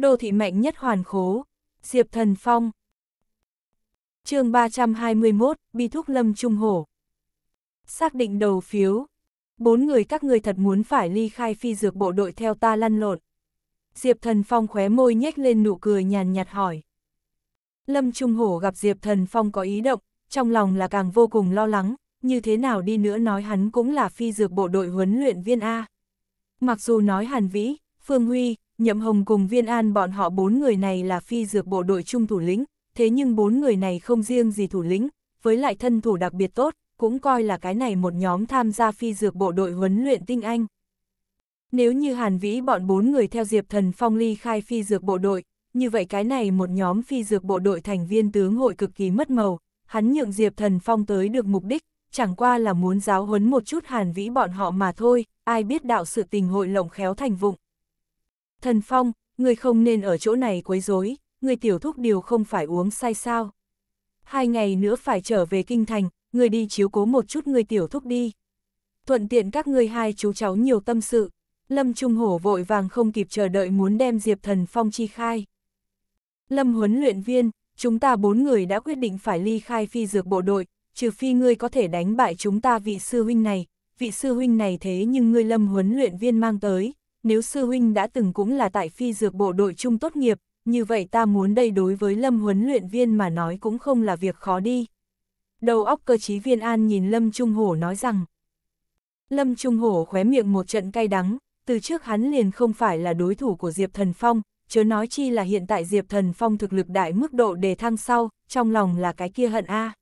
đô thị mạnh nhất hoàn khố, Diệp Thần Phong. chương 321, Bi Thúc Lâm Trung Hổ. Xác định đầu phiếu. Bốn người các người thật muốn phải ly khai phi dược bộ đội theo ta lăn lộn. Diệp Thần Phong khóe môi nhếch lên nụ cười nhàn nhạt hỏi. Lâm Trung Hổ gặp Diệp Thần Phong có ý động, trong lòng là càng vô cùng lo lắng, như thế nào đi nữa nói hắn cũng là phi dược bộ đội huấn luyện viên A. Mặc dù nói Hàn Vĩ, Phương Huy, Nhậm Hồng cùng Viên An bọn họ bốn người này là phi dược bộ đội trung thủ lĩnh, thế nhưng bốn người này không riêng gì thủ lĩnh, với lại thân thủ đặc biệt tốt, cũng coi là cái này một nhóm tham gia phi dược bộ đội huấn luyện tinh anh. Nếu như Hàn Vĩ bọn bốn người theo Diệp Thần Phong ly khai phi dược bộ đội, như vậy cái này một nhóm phi dược bộ đội thành viên tướng hội cực kỳ mất màu, hắn nhượng Diệp Thần Phong tới được mục đích, chẳng qua là muốn giáo huấn một chút Hàn Vĩ bọn họ mà thôi, ai biết đạo sự tình hội lộng khéo thành vụng. Thần Phong, người không nên ở chỗ này quấy rối, người tiểu thúc điều không phải uống say sao. Hai ngày nữa phải trở về kinh thành, người đi chiếu cố một chút người tiểu thúc đi. Thuận tiện các ngươi hai chú cháu nhiều tâm sự, Lâm Trung Hổ vội vàng không kịp chờ đợi muốn đem Diệp Thần Phong chi khai. Lâm huấn luyện viên, chúng ta bốn người đã quyết định phải ly khai phi dược bộ đội, trừ phi ngươi có thể đánh bại chúng ta vị sư huynh này, vị sư huynh này thế nhưng ngươi lâm huấn luyện viên mang tới, nếu sư huynh đã từng cũng là tại phi dược bộ đội chung tốt nghiệp, như vậy ta muốn đây đối với Lâm huấn luyện viên mà nói cũng không là việc khó đi. Đầu óc cơ chí viên an nhìn Lâm Trung Hổ nói rằng. Lâm Trung Hổ khóe miệng một trận cay đắng, từ trước hắn liền không phải là đối thủ của Diệp Thần Phong, chớ nói chi là hiện tại Diệp Thần Phong thực lực đại mức độ đề thăng sau, trong lòng là cái kia hận a.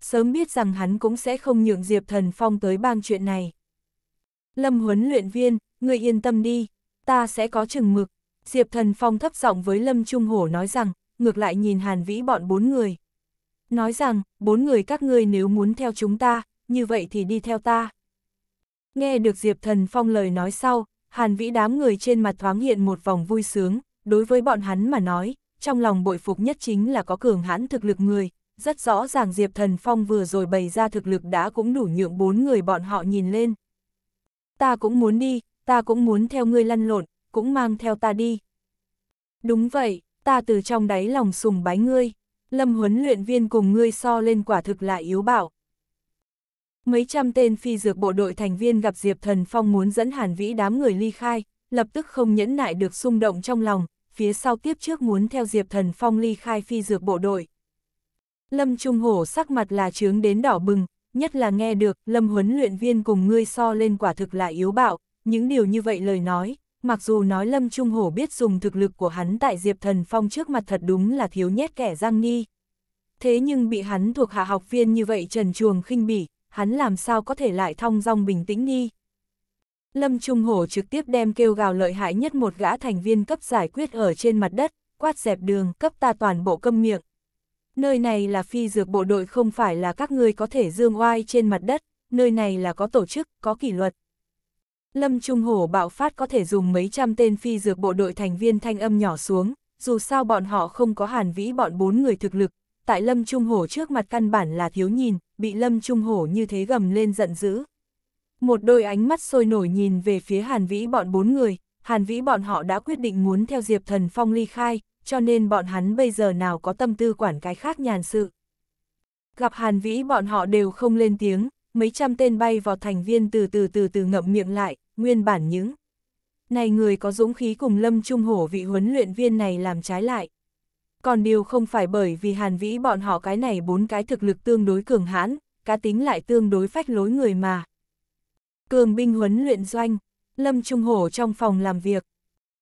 Sớm biết rằng hắn cũng sẽ không nhượng Diệp Thần Phong tới bang chuyện này. Lâm huấn luyện viên, Người yên tâm đi, ta sẽ có chừng mực. Diệp Thần Phong thấp giọng với Lâm Trung Hổ nói rằng, ngược lại nhìn Hàn Vĩ bọn bốn người. Nói rằng, bốn người các ngươi nếu muốn theo chúng ta, như vậy thì đi theo ta. Nghe được Diệp Thần Phong lời nói sau, Hàn Vĩ đám người trên mặt thoáng hiện một vòng vui sướng, đối với bọn hắn mà nói, trong lòng bội phục nhất chính là có cường hãn thực lực người. Rất rõ ràng Diệp Thần Phong vừa rồi bày ra thực lực đã cũng đủ nhượng bốn người bọn họ nhìn lên. Ta cũng muốn đi, ta cũng muốn theo ngươi lăn lộn, cũng mang theo ta đi. Đúng vậy, ta từ trong đáy lòng sùng bái ngươi, lâm huấn luyện viên cùng ngươi so lên quả thực là yếu bảo. Mấy trăm tên phi dược bộ đội thành viên gặp Diệp Thần Phong muốn dẫn Hàn Vĩ đám người ly khai, lập tức không nhẫn nại được xung động trong lòng, phía sau tiếp trước muốn theo Diệp Thần Phong ly khai phi dược bộ đội. Lâm Trung Hổ sắc mặt là trướng đến đỏ bừng, nhất là nghe được Lâm huấn luyện viên cùng ngươi so lên quả thực là yếu bạo, những điều như vậy lời nói, mặc dù nói Lâm Trung Hổ biết dùng thực lực của hắn tại Diệp Thần Phong trước mặt thật đúng là thiếu nhét kẻ giang ni. Thế nhưng bị hắn thuộc hạ học viên như vậy trần chuồng khinh bỉ, hắn làm sao có thể lại thong dong bình tĩnh đi. Lâm Trung Hổ trực tiếp đem kêu gào lợi hại nhất một gã thành viên cấp giải quyết ở trên mặt đất, quát dẹp đường, cấp ta toàn bộ câm miệng. Nơi này là phi dược bộ đội không phải là các ngươi có thể dương oai trên mặt đất, nơi này là có tổ chức, có kỷ luật. Lâm Trung Hổ bạo phát có thể dùng mấy trăm tên phi dược bộ đội thành viên thanh âm nhỏ xuống, dù sao bọn họ không có hàn vĩ bọn bốn người thực lực, tại Lâm Trung Hổ trước mặt căn bản là thiếu nhìn, bị Lâm Trung Hổ như thế gầm lên giận dữ. Một đôi ánh mắt sôi nổi nhìn về phía hàn vĩ bọn bốn người, hàn vĩ bọn họ đã quyết định muốn theo Diệp Thần Phong ly khai, cho nên bọn hắn bây giờ nào có tâm tư quản cái khác nhàn sự. Gặp hàn vĩ bọn họ đều không lên tiếng, mấy trăm tên bay vào thành viên từ từ từ từ ngậm miệng lại, nguyên bản những. Này người có dũng khí cùng Lâm Trung Hổ vị huấn luyện viên này làm trái lại. Còn điều không phải bởi vì Hàn Vĩ bọn họ cái này bốn cái thực lực tương đối cường hãn, cá tính lại tương đối phách lối người mà. Cường binh huấn luyện doanh, Lâm Trung Hổ trong phòng làm việc.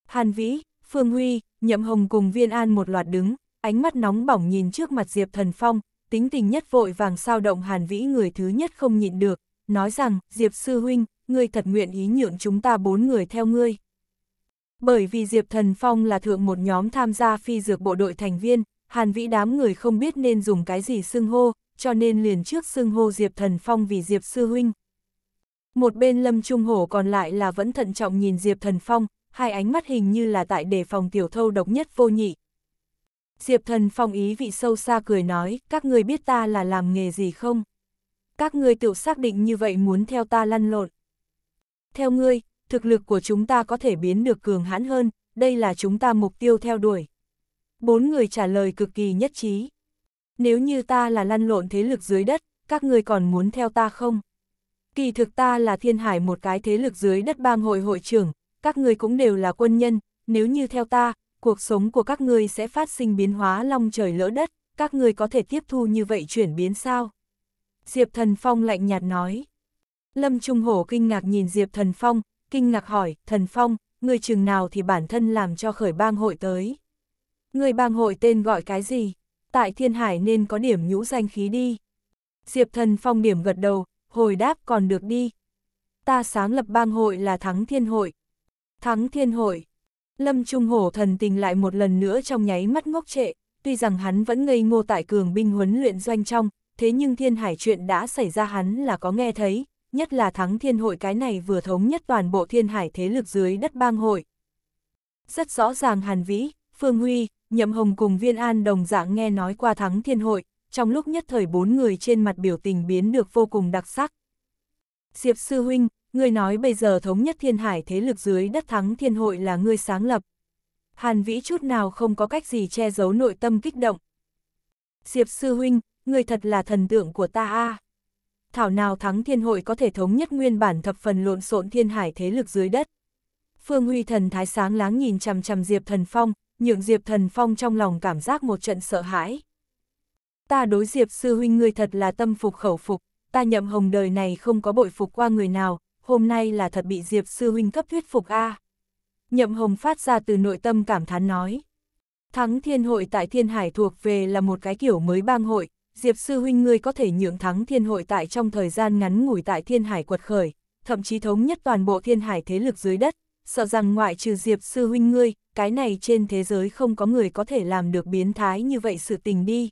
Hàn Vĩ, Phương Huy, Nhậm Hồng cùng Viên An một loạt đứng, ánh mắt nóng bỏng nhìn trước mặt Diệp Thần Phong, tính tình nhất vội vàng sao động hàn vĩ người thứ nhất không nhịn được, nói rằng, Diệp Sư Huynh, ngươi thật nguyện ý nhượng chúng ta bốn người theo ngươi. Bởi vì Diệp Thần Phong là thượng một nhóm tham gia phi dược bộ đội thành viên, hàn vĩ đám người không biết nên dùng cái gì xưng hô, cho nên liền trước xưng hô Diệp Thần Phong vì Diệp Sư Huynh. Một bên Lâm Trung Hổ còn lại là vẫn thận trọng nhìn Diệp Thần Phong, hai ánh mắt hình như là tại đề phòng tiểu thâu độc nhất vô nhị, Diệp thần phong ý vị sâu xa cười nói, các người biết ta là làm nghề gì không? Các người tự xác định như vậy muốn theo ta lăn lộn. Theo ngươi, thực lực của chúng ta có thể biến được cường hãn hơn, đây là chúng ta mục tiêu theo đuổi. Bốn người trả lời cực kỳ nhất trí. Nếu như ta là lăn lộn thế lực dưới đất, các người còn muốn theo ta không? Kỳ thực ta là thiên hải một cái thế lực dưới đất bang hội hội trưởng, các người cũng đều là quân nhân, nếu như theo ta, cuộc sống của các ngươi sẽ phát sinh biến hóa long trời lỡ đất, các ngươi có thể tiếp thu như vậy chuyển biến sao? Diệp Thần Phong lạnh nhạt nói. Lâm Trung Hổ kinh ngạc nhìn Diệp Thần Phong, kinh ngạc hỏi, Thần Phong, ngươi chừng nào thì bản thân làm cho khởi bang hội tới? Ngươi bang hội tên gọi cái gì? Tại Thiên Hải nên có điểm nhũ danh khí đi. Diệp Thần Phong điểm gật đầu, hồi đáp còn được đi. Ta sáng lập bang hội là Thắng Thiên Hội. Thắng Thiên Hội, Lâm Trung Hổ thần tình lại một lần nữa trong nháy mắt ngốc trệ, tuy rằng hắn vẫn ngây ngô tại cường binh huấn luyện doanh trong, thế nhưng thiên hải chuyện đã xảy ra hắn là có nghe thấy, nhất là thắng thiên hội cái này vừa thống nhất toàn bộ thiên hải thế lực dưới đất bang hội. Rất rõ ràng Hàn Vĩ, Phương Huy, Nhậm Hồng cùng Viên An đồng dạng nghe nói qua thắng thiên hội, trong lúc nhất thời bốn người trên mặt biểu tình biến được vô cùng đặc sắc. Diệp Sư Huynh, ngươi nói bây giờ thống nhất thiên hải thế lực dưới đất thắng thiên hội là ngươi sáng lập. Hàn Vĩ chút nào không có cách gì che giấu nội tâm kích động. Diệp Sư Huynh, ngươi thật là thần tượng của ta a. Thảo nào thắng thiên hội có thể thống nhất nguyên bản thập phần lộn xộn thiên hải thế lực dưới đất. Phương Huy thần thái sáng láng nhìn chằm chằm Diệp Thần Phong, nhượng Diệp Thần Phong trong lòng cảm giác một trận sợ hãi. Ta đối Diệp Sư Huynh ngươi thật là tâm phục khẩu phục, ta nhậm hồng đời này không có bội phục qua người nào, hôm nay là thật bị Diệp Sư Huynh cấp thuyết phục a Nhậm Hồng phát ra từ nội tâm cảm thán nói. Thắng thiên hội tại thiên hải thuộc về là một cái kiểu mới bang hội, Diệp Sư Huynh ngươi có thể nhượng thắng thiên hội tại trong thời gian ngắn ngủi tại thiên hải quật khởi, thậm chí thống nhất toàn bộ thiên hải thế lực dưới đất, sợ rằng ngoại trừ Diệp Sư Huynh ngươi, cái này trên thế giới không có người có thể làm được biến thái như vậy sự tình đi.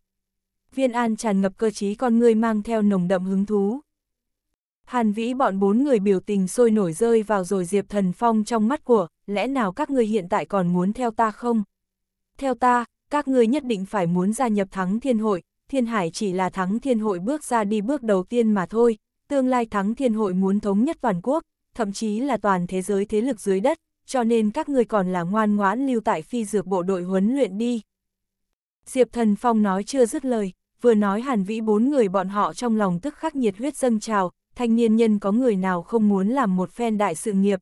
Viên An tràn ngập cơ trí con ngươi mang theo nồng đậm hứng thú. Hàn Vĩ bọn bốn người biểu tình sôi nổi rơi vào rồi Diệp Thần Phong trong mắt của, lẽ nào các ngươi hiện tại còn muốn theo ta không? Theo ta, các ngươi nhất định phải muốn gia nhập thắng thiên hội, thiên hải chỉ là thắng thiên hội bước ra đi bước đầu tiên mà thôi, tương lai thắng thiên hội muốn thống nhất toàn quốc, thậm chí là toàn thế giới thế lực dưới đất, cho nên các ngươi còn là ngoan ngoãn lưu tại phi dược bộ đội huấn luyện đi. Diệp Thần Phong nói chưa dứt lời, vừa nói hàn vĩ bốn người bọn họ trong lòng tức khắc nhiệt huyết dâng trào, thanh niên nhân có người nào không muốn làm một phen đại sự nghiệp.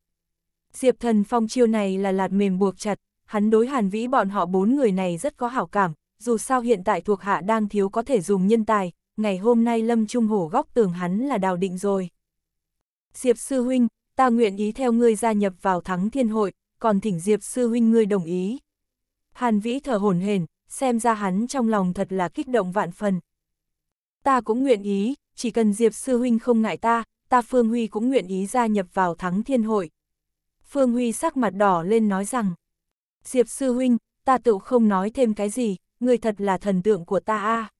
Diệp thần phong chiêu này là lạt mềm buộc chặt, hắn đối hàn vĩ bọn họ bốn người này rất có hảo cảm, dù sao hiện tại thuộc hạ đang thiếu có thể dùng nhân tài, ngày hôm nay lâm trung hổ góc tường hắn là đào định rồi. Diệp sư huynh, ta nguyện ý theo ngươi gia nhập vào thắng thiên hội, còn thỉnh Diệp sư huynh ngươi đồng ý. Hàn vĩ thở hổn hển, xem ra hắn trong lòng thật là kích động vạn phần. Ta cũng nguyện ý, chỉ cần Diệp Sư Huynh không ngại ta, ta Phương Huy cũng nguyện ý gia nhập vào thắng thiên hội. Phương Huy sắc mặt đỏ lên nói rằng, Diệp Sư Huynh, ta tự không nói thêm cái gì, ngươi thật là thần tượng của ta a.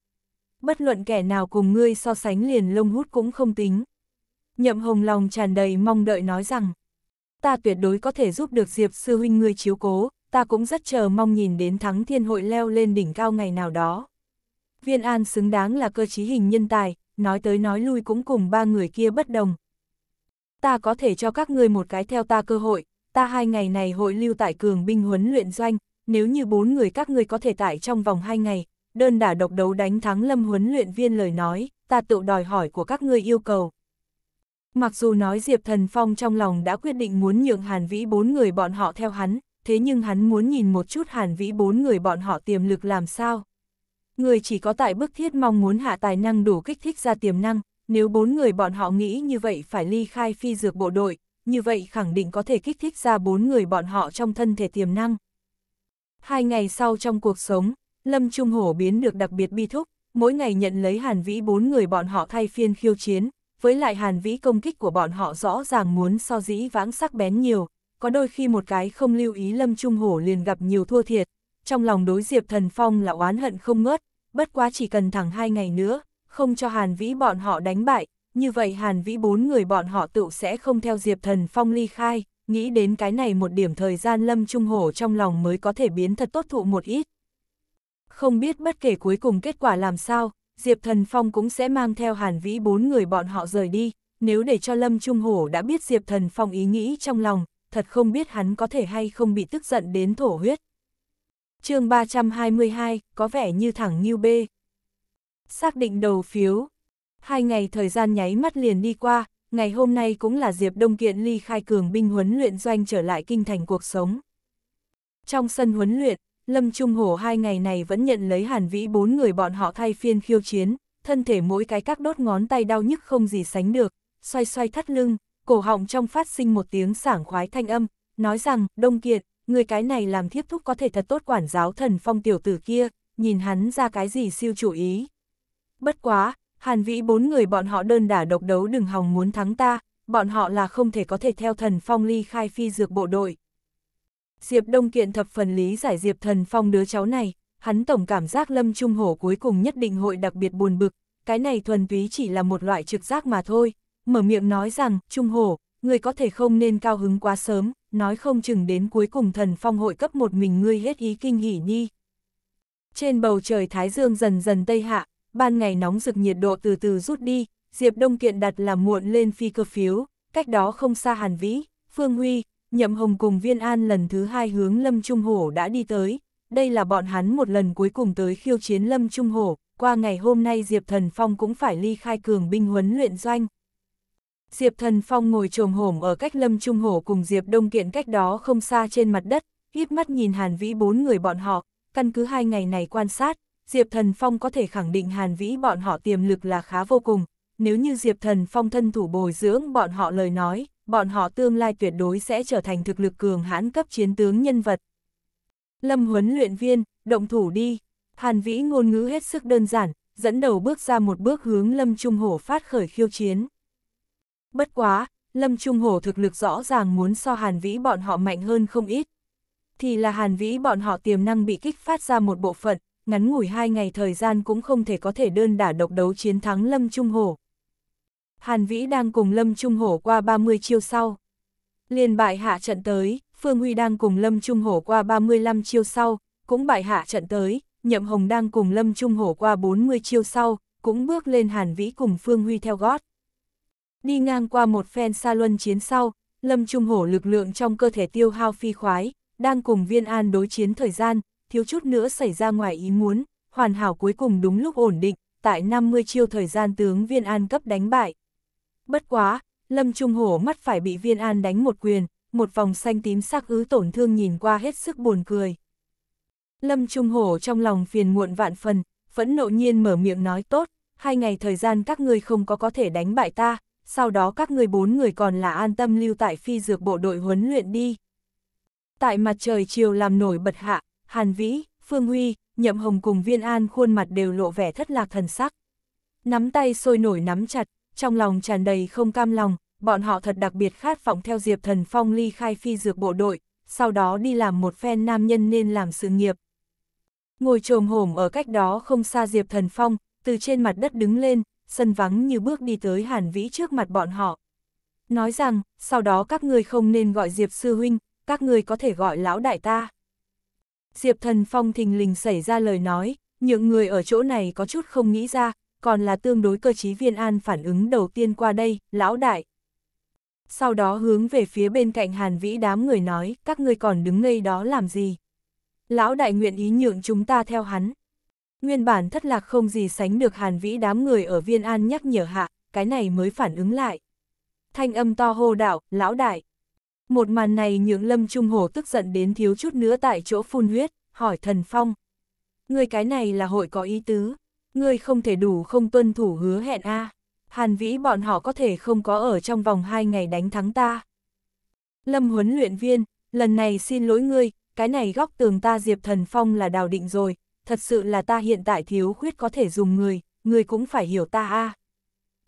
Bất luận kẻ nào cùng ngươi so sánh liền lông hút cũng không tính. Nhậm hồng lòng tràn đầy mong đợi nói rằng, ta tuyệt đối có thể giúp được Diệp Sư Huynh ngươi chiếu cố, ta cũng rất chờ mong nhìn đến thắng thiên hội leo lên đỉnh cao ngày nào đó. Viên An xứng đáng là cơ chí hình nhân tài, nói tới nói lui cũng cùng ba người kia bất đồng. Ta có thể cho các ngươi một cái theo ta cơ hội, ta hai ngày này hội lưu tại cường binh huấn luyện doanh, nếu như bốn người các ngươi có thể tại trong vòng hai ngày, đơn đả độc đấu đánh thắng lâm huấn luyện viên lời nói, ta tự đòi hỏi của các ngươi yêu cầu. Mặc dù nói Diệp Thần Phong trong lòng đã quyết định muốn nhượng Hàn Vĩ bốn người bọn họ theo hắn, thế nhưng hắn muốn nhìn một chút Hàn Vĩ bốn người bọn họ tiềm lực làm sao người chỉ có tại bức thiết mong muốn hạ tài năng đủ kích thích ra tiềm năng, nếu bốn người bọn họ nghĩ như vậy phải ly khai phi dược bộ đội, như vậy khẳng định có thể kích thích ra bốn người bọn họ trong thân thể tiềm năng. Hai ngày sau trong cuộc sống, Lâm Trung Hổ biến được đặc biệt bi thúc, mỗi ngày nhận lấy Hàn Vĩ bốn người bọn họ thay phiên khiêu chiến, với lại Hàn Vĩ công kích của bọn họ rõ ràng muốn so dĩ vãng sắc bén nhiều, có đôi khi một cái không lưu ý Lâm Trung Hổ liền gặp nhiều thua thiệt, trong lòng đối Diệp Thần Phong là oán hận không ngớt, bất quá chỉ cần thẳng hai ngày nữa, không cho Hàn Vĩ bọn họ đánh bại, như vậy Hàn Vĩ bốn người bọn họ tự sẽ không theo Diệp Thần Phong ly khai, nghĩ đến cái này một điểm thời gian Lâm Trung Hổ trong lòng mới có thể biến thật tốt thụ một ít. Không biết bất kể cuối cùng kết quả làm sao, Diệp Thần Phong cũng sẽ mang theo Hàn Vĩ bốn người bọn họ rời đi, nếu để cho Lâm Trung Hổ đã biết Diệp Thần Phong ý nghĩ trong lòng, thật không biết hắn có thể hay không bị tức giận đến thổ huyết chương 322, có vẻ như thẳng như B. Xác định đầu phiếu. Hai ngày thời gian nháy mắt liền đi qua, ngày hôm nay cũng là Diệp Đông Kiện ly khai cường binh huấn luyện doanh trở lại kinh thành cuộc sống. Trong sân huấn luyện, Lâm Trung Hổ hai ngày này vẫn nhận lấy hàn vĩ bốn người bọn họ thay phiên khiêu chiến, thân thể mỗi cái các đốt ngón tay đau nhức không gì sánh được, xoay xoay thắt lưng, cổ họng trong phát sinh một tiếng sảng khoái thanh âm, nói rằng, Đông Kiệt, người cái này làm thiếp thúc có thể thật tốt quản giáo thần phong tiểu tử kia, nhìn hắn ra cái gì siêu chủ ý. Bất quá, hàn vĩ bốn người bọn họ đơn đả độc đấu đừng hòng muốn thắng ta, bọn họ là không thể có thể theo thần phong ly khai phi dược bộ đội. Diệp Đông Kiện thập phần lý giải Diệp thần phong đứa cháu này, hắn tổng cảm giác lâm trung hổ cuối cùng nhất định hội đặc biệt buồn bực, cái này thuần túy chỉ là một loại trực giác mà thôi, mở miệng nói rằng, Trung Hổ, người có thể không nên cao hứng quá sớm, nói không chừng đến cuối cùng thần phong hội cấp một mình ngươi hết ý kinh hỉ nhi. Trên bầu trời Thái Dương dần dần tây hạ, ban ngày nóng rực nhiệt độ từ từ rút đi, Diệp Đông Kiện đặt làm muộn lên phi cơ phiếu, cách đó không xa Hàn Vĩ, Phương Huy, Nhậm Hồng cùng Viên An lần thứ hai hướng Lâm Trung Hổ đã đi tới, đây là bọn hắn một lần cuối cùng tới khiêu chiến Lâm Trung Hổ, qua ngày hôm nay Diệp Thần Phong cũng phải ly khai cường binh huấn luyện doanh. Diệp Thần Phong ngồi trồm hổm ở cách Lâm Trung Hổ cùng Diệp Đông Kiện cách đó không xa trên mặt đất, híp mắt nhìn Hàn Vĩ bốn người bọn họ, căn cứ hai ngày này quan sát, Diệp Thần Phong có thể khẳng định Hàn Vĩ bọn họ tiềm lực là khá vô cùng, nếu như Diệp Thần Phong thân thủ bồi dưỡng bọn họ lời nói, bọn họ tương lai tuyệt đối sẽ trở thành thực lực cường hãn cấp chiến tướng nhân vật. Lâm huấn luyện viên, động thủ đi, Hàn Vĩ ngôn ngữ hết sức đơn giản, dẫn đầu bước ra một bước hướng Lâm Trung Hổ phát khởi khiêu chiến. Bất quá, Lâm Trung Hổ thực lực rõ ràng muốn so Hàn Vĩ bọn họ mạnh hơn không ít. Thì là Hàn Vĩ bọn họ tiềm năng bị kích phát ra một bộ phận, ngắn ngủi hai ngày thời gian cũng không thể có thể đơn đả độc đấu chiến thắng Lâm Trung Hổ. Hàn Vĩ đang cùng Lâm Trung Hổ qua 30 chiêu sau. Liền bại hạ trận tới, Phương Huy đang cùng Lâm Trung Hổ qua 35 chiêu sau, cũng bại hạ trận tới, Nhậm Hồng đang cùng Lâm Trung Hổ qua 40 chiêu sau, cũng bước lên Hàn Vĩ cùng Phương Huy theo gót. Đi ngang qua một phen xa luân chiến sau, Lâm Trung Hổ lực lượng trong cơ thể tiêu hao phi khoái, đang cùng viên an đối chiến thời gian, thiếu chút nữa xảy ra ngoài ý muốn, hoàn hảo cuối cùng đúng lúc ổn định, tại 50 chiêu thời gian tướng viên an cấp đánh bại. Bất quá, Lâm Trung Hổ mắt phải bị viên an đánh một quyền, một vòng xanh tím sắc ứ tổn thương nhìn qua hết sức buồn cười. Lâm Trung Hổ trong lòng phiền muộn vạn phần, vẫn nộ nhiên mở miệng nói tốt, hai ngày thời gian các ngươi không có có thể đánh bại ta, sau đó các người bốn người còn là an tâm lưu tại phi dược bộ đội huấn luyện đi. Tại mặt trời chiều làm nổi bật hạ, Hàn Vĩ, Phương Huy, Nhậm Hồng cùng Viên An khuôn mặt đều lộ vẻ thất lạc thần sắc. Nắm tay sôi nổi nắm chặt, trong lòng tràn đầy không cam lòng, bọn họ thật đặc biệt khát vọng theo Diệp Thần Phong ly khai phi dược bộ đội, sau đó đi làm một phen nam nhân nên làm sự nghiệp. Ngồi trồm hổm ở cách đó không xa Diệp Thần Phong, từ trên mặt đất đứng lên, sân vắng như bước đi tới Hàn Vĩ trước mặt bọn họ. Nói rằng, sau đó các người không nên gọi Diệp Sư Huynh, các người có thể gọi lão đại ta. Diệp Thần Phong thình lình xảy ra lời nói, những người ở chỗ này có chút không nghĩ ra, còn là tương đối cơ chí viên an phản ứng đầu tiên qua đây, lão đại. Sau đó hướng về phía bên cạnh Hàn Vĩ đám người nói, các ngươi còn đứng ngây đó làm gì? Lão đại nguyện ý nhượng chúng ta theo hắn. Nguyên bản thất lạc không gì sánh được hàn vĩ đám người ở viên an nhắc nhở hạ, cái này mới phản ứng lại. Thanh âm to hô đạo, lão đại. Một màn này nhượng lâm trung hồ tức giận đến thiếu chút nữa tại chỗ phun huyết, hỏi thần phong. Người cái này là hội có ý tứ, ngươi không thể đủ không tuân thủ hứa hẹn a Hàn vĩ bọn họ có thể không có ở trong vòng hai ngày đánh thắng ta. Lâm huấn luyện viên, lần này xin lỗi ngươi, cái này góc tường ta Diệp Thần Phong là đào định rồi, thật sự là ta hiện tại thiếu khuyết có thể dùng người, người cũng phải hiểu ta a.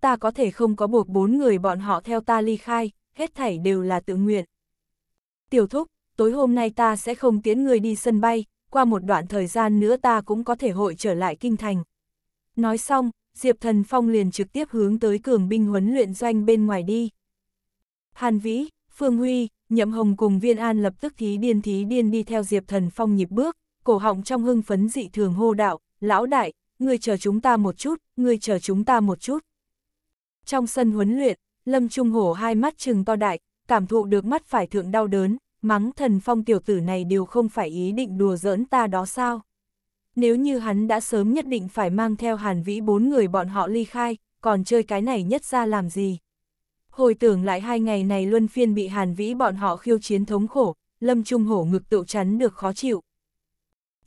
Ta có thể không có buộc bốn người bọn họ theo ta ly khai, hết thảy đều là tự nguyện. Tiểu thúc, tối hôm nay ta sẽ không tiến người đi sân bay, qua một đoạn thời gian nữa ta cũng có thể hội trở lại kinh thành. Nói xong, Diệp Thần Phong liền trực tiếp hướng tới cường binh huấn luyện doanh bên ngoài đi. Hàn Vĩ, Phương Huy, Nhậm Hồng cùng Viên An lập tức thí điên thí điên đi theo Diệp Thần Phong nhịp bước, cổ họng trong hưng phấn dị thường hô đạo, lão đại, ngươi chờ chúng ta một chút, ngươi chờ chúng ta một chút. Trong sân huấn luyện, Lâm Trung Hổ hai mắt trừng to đại, cảm thụ được mắt phải thượng đau đớn, mắng thần phong tiểu tử này đều không phải ý định đùa giỡn ta đó sao. Nếu như hắn đã sớm nhất định phải mang theo hàn vĩ bốn người bọn họ ly khai, còn chơi cái này nhất ra làm gì. Hồi tưởng lại hai ngày này luân phiên bị hàn vĩ bọn họ khiêu chiến thống khổ, Lâm Trung Hổ ngực tự chắn được khó chịu.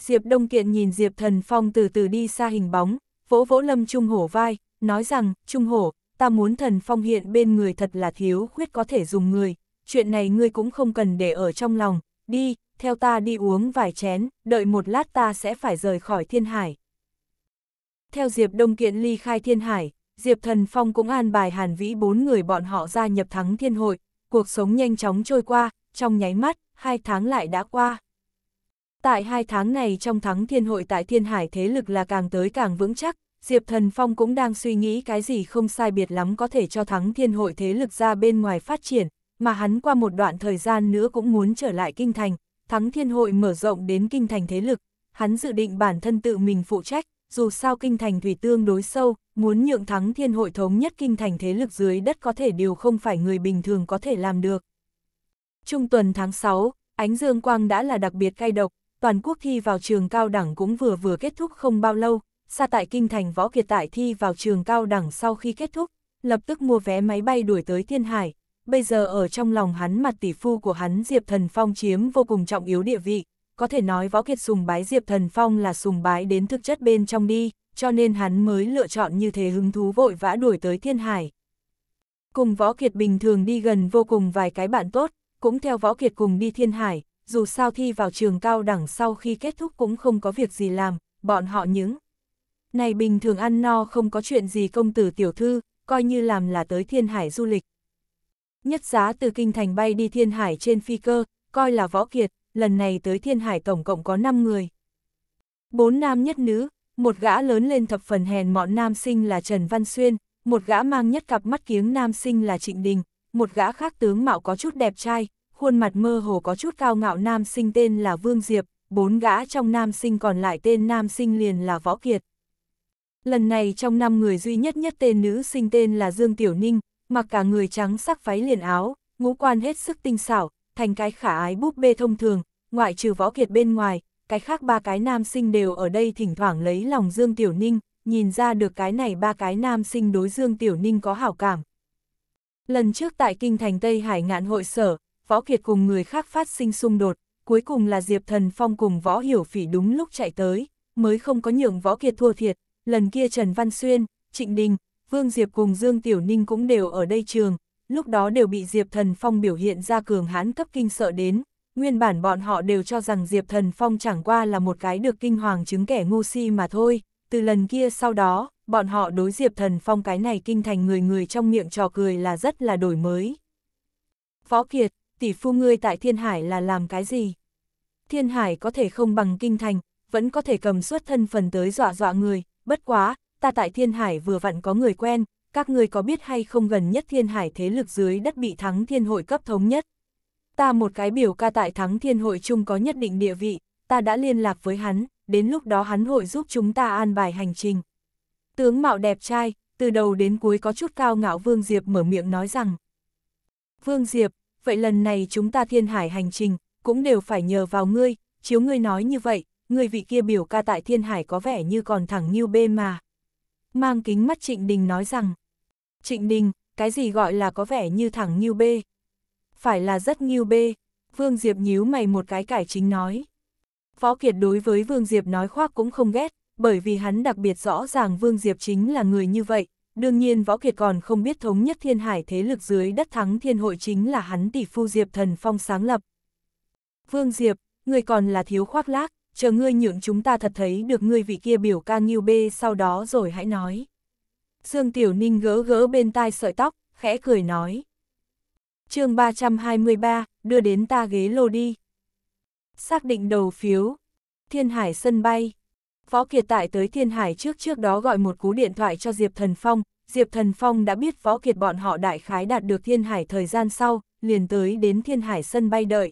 Diệp Đông Kiện nhìn Diệp Thần Phong từ từ đi xa hình bóng, vỗ vỗ Lâm Trung Hổ vai, nói rằng, Trung Hổ, ta muốn Thần Phong hiện bên người thật là thiếu khuyết có thể dùng người, chuyện này ngươi cũng không cần để ở trong lòng, đi, theo ta đi uống vài chén, đợi một lát ta sẽ phải rời khỏi thiên hải. Theo Diệp Đông Kiện ly khai thiên hải, Diệp Thần Phong cũng an bài hàn vĩ bốn người bọn họ gia nhập thắng thiên hội, cuộc sống nhanh chóng trôi qua, trong nháy mắt, hai tháng lại đã qua. Tại hai tháng này trong thắng thiên hội tại thiên hải thế lực là càng tới càng vững chắc, Diệp Thần Phong cũng đang suy nghĩ cái gì không sai biệt lắm có thể cho thắng thiên hội thế lực ra bên ngoài phát triển, mà hắn qua một đoạn thời gian nữa cũng muốn trở lại kinh thành, thắng thiên hội mở rộng đến kinh thành thế lực, hắn dự định bản thân tự mình phụ trách, dù sao kinh thành thủy tương đối sâu, muốn nhượng thắng thiên hội thống nhất kinh thành thế lực dưới đất có thể điều không phải người bình thường có thể làm được. Trung tuần tháng 6, ánh dương quang đã là đặc biệt cay độc, toàn quốc thi vào trường cao đẳng cũng vừa vừa kết thúc không bao lâu, xa tại Kinh Thành Võ Kiệt Tại thi vào trường cao đẳng sau khi kết thúc, lập tức mua vé máy bay đuổi tới Thiên Hải, bây giờ ở trong lòng hắn mặt tỷ phu của hắn Diệp Thần Phong chiếm vô cùng trọng yếu địa vị, có thể nói Võ Kiệt sùng bái Diệp Thần Phong là sùng bái đến thực chất bên trong đi, cho nên hắn mới lựa chọn như thế hứng thú vội vã đuổi tới Thiên Hải. Cùng Võ Kiệt bình thường đi gần vô cùng vài cái bạn tốt, cũng theo Võ Kiệt cùng đi Thiên Hải, dù sao thi vào trường cao đẳng sau khi kết thúc cũng không có việc gì làm, bọn họ những. Này bình thường ăn no không có chuyện gì công tử tiểu thư, coi như làm là tới thiên hải du lịch. Nhất giá từ kinh thành bay đi thiên hải trên phi cơ, coi là võ kiệt, lần này tới thiên hải tổng cộng có 5 người. Bốn nam nhất nữ, một gã lớn lên thập phần hèn mọn nam sinh là Trần Văn Xuyên, một gã mang nhất cặp mắt kiếng nam sinh là Trịnh Đình, một gã khác tướng mạo có chút đẹp trai, khuôn mặt mơ hồ có chút cao ngạo nam sinh tên là Vương Diệp, bốn gã trong nam sinh còn lại tên nam sinh liền là Võ Kiệt. Lần này trong năm người duy nhất nhất tên nữ sinh tên là Dương Tiểu Ninh, mặc cả người trắng sắc váy liền áo, ngũ quan hết sức tinh xảo, thành cái khả ái búp bê thông thường, ngoại trừ Võ Kiệt bên ngoài, cái khác ba cái nam sinh đều ở đây thỉnh thoảng lấy lòng Dương Tiểu Ninh, nhìn ra được cái này ba cái nam sinh đối Dương Tiểu Ninh có hảo cảm. Lần trước tại Kinh Thành Tây Hải ngạn hội sở, Võ Kiệt cùng người khác phát sinh xung đột, cuối cùng là Diệp Thần Phong cùng Võ Hiểu Phỉ đúng lúc chạy tới, mới không có nhường Võ Kiệt thua thiệt, lần kia Trần Văn Xuyên, Trịnh Đình, Vương Diệp cùng Dương Tiểu Ninh cũng đều ở đây trường, lúc đó đều bị Diệp Thần Phong biểu hiện ra cường hãn cấp kinh sợ đến, nguyên bản bọn họ đều cho rằng Diệp Thần Phong chẳng qua là một cái được kinh hoàng chứng kẻ ngu si mà thôi, từ lần kia sau đó, bọn họ đối Diệp Thần Phong cái này kinh thành người người trong miệng trò cười là rất là đổi mới. Võ Kiệt, tỷ phu ngươi tại Thiên Hải là làm cái gì? Thiên Hải có thể không bằng kinh thành, vẫn có thể cầm suốt thân phần tới dọa dọa người, bất quá, ta tại Thiên Hải vừa vặn có người quen, các ngươi có biết hay không gần nhất Thiên Hải thế lực dưới đất bị thắng thiên hội cấp thống nhất. Ta một cái biểu ca tại thắng thiên hội chung có nhất định địa vị, ta đã liên lạc với hắn, đến lúc đó hắn hội giúp chúng ta an bài hành trình. Tướng mạo đẹp trai, từ đầu đến cuối có chút cao ngạo Vương Diệp mở miệng nói rằng. Vương Diệp, vậy lần này chúng ta thiên hải hành trình, cũng đều phải nhờ vào ngươi, chiếu ngươi nói như vậy, người vị kia biểu ca tại thiên hải có vẻ như còn thẳng như bê mà. Mang kính mắt Trịnh Đình nói rằng, Trịnh Đình, cái gì gọi là có vẻ như thẳng như bê? Phải là rất như bê, Vương Diệp nhíu mày một cái cải chính nói. phó Kiệt đối với Vương Diệp nói khoác cũng không ghét, bởi vì hắn đặc biệt rõ ràng Vương Diệp chính là người như vậy, đương nhiên Võ Kiệt còn không biết thống nhất thiên hải thế lực dưới đất thắng thiên hội chính là hắn tỷ phu Diệp Thần Phong sáng lập. Vương Diệp, người còn là thiếu khoác lác, chờ ngươi nhượng chúng ta thật thấy được ngươi vị kia biểu ca nghiêu bê sau đó rồi hãy nói. Dương Tiểu Ninh gỡ gỡ bên tai sợi tóc, khẽ cười nói. chương 323, đưa đến ta ghế lô đi. Xác định đầu phiếu. Thiên Hải sân bay. Phó Kiệt tại tới Thiên Hải trước trước đó gọi một cú điện thoại cho Diệp Thần Phong, Diệp Thần Phong đã biết Phó Kiệt bọn họ đại khái đạt được Thiên Hải thời gian sau, liền tới đến Thiên Hải sân bay đợi.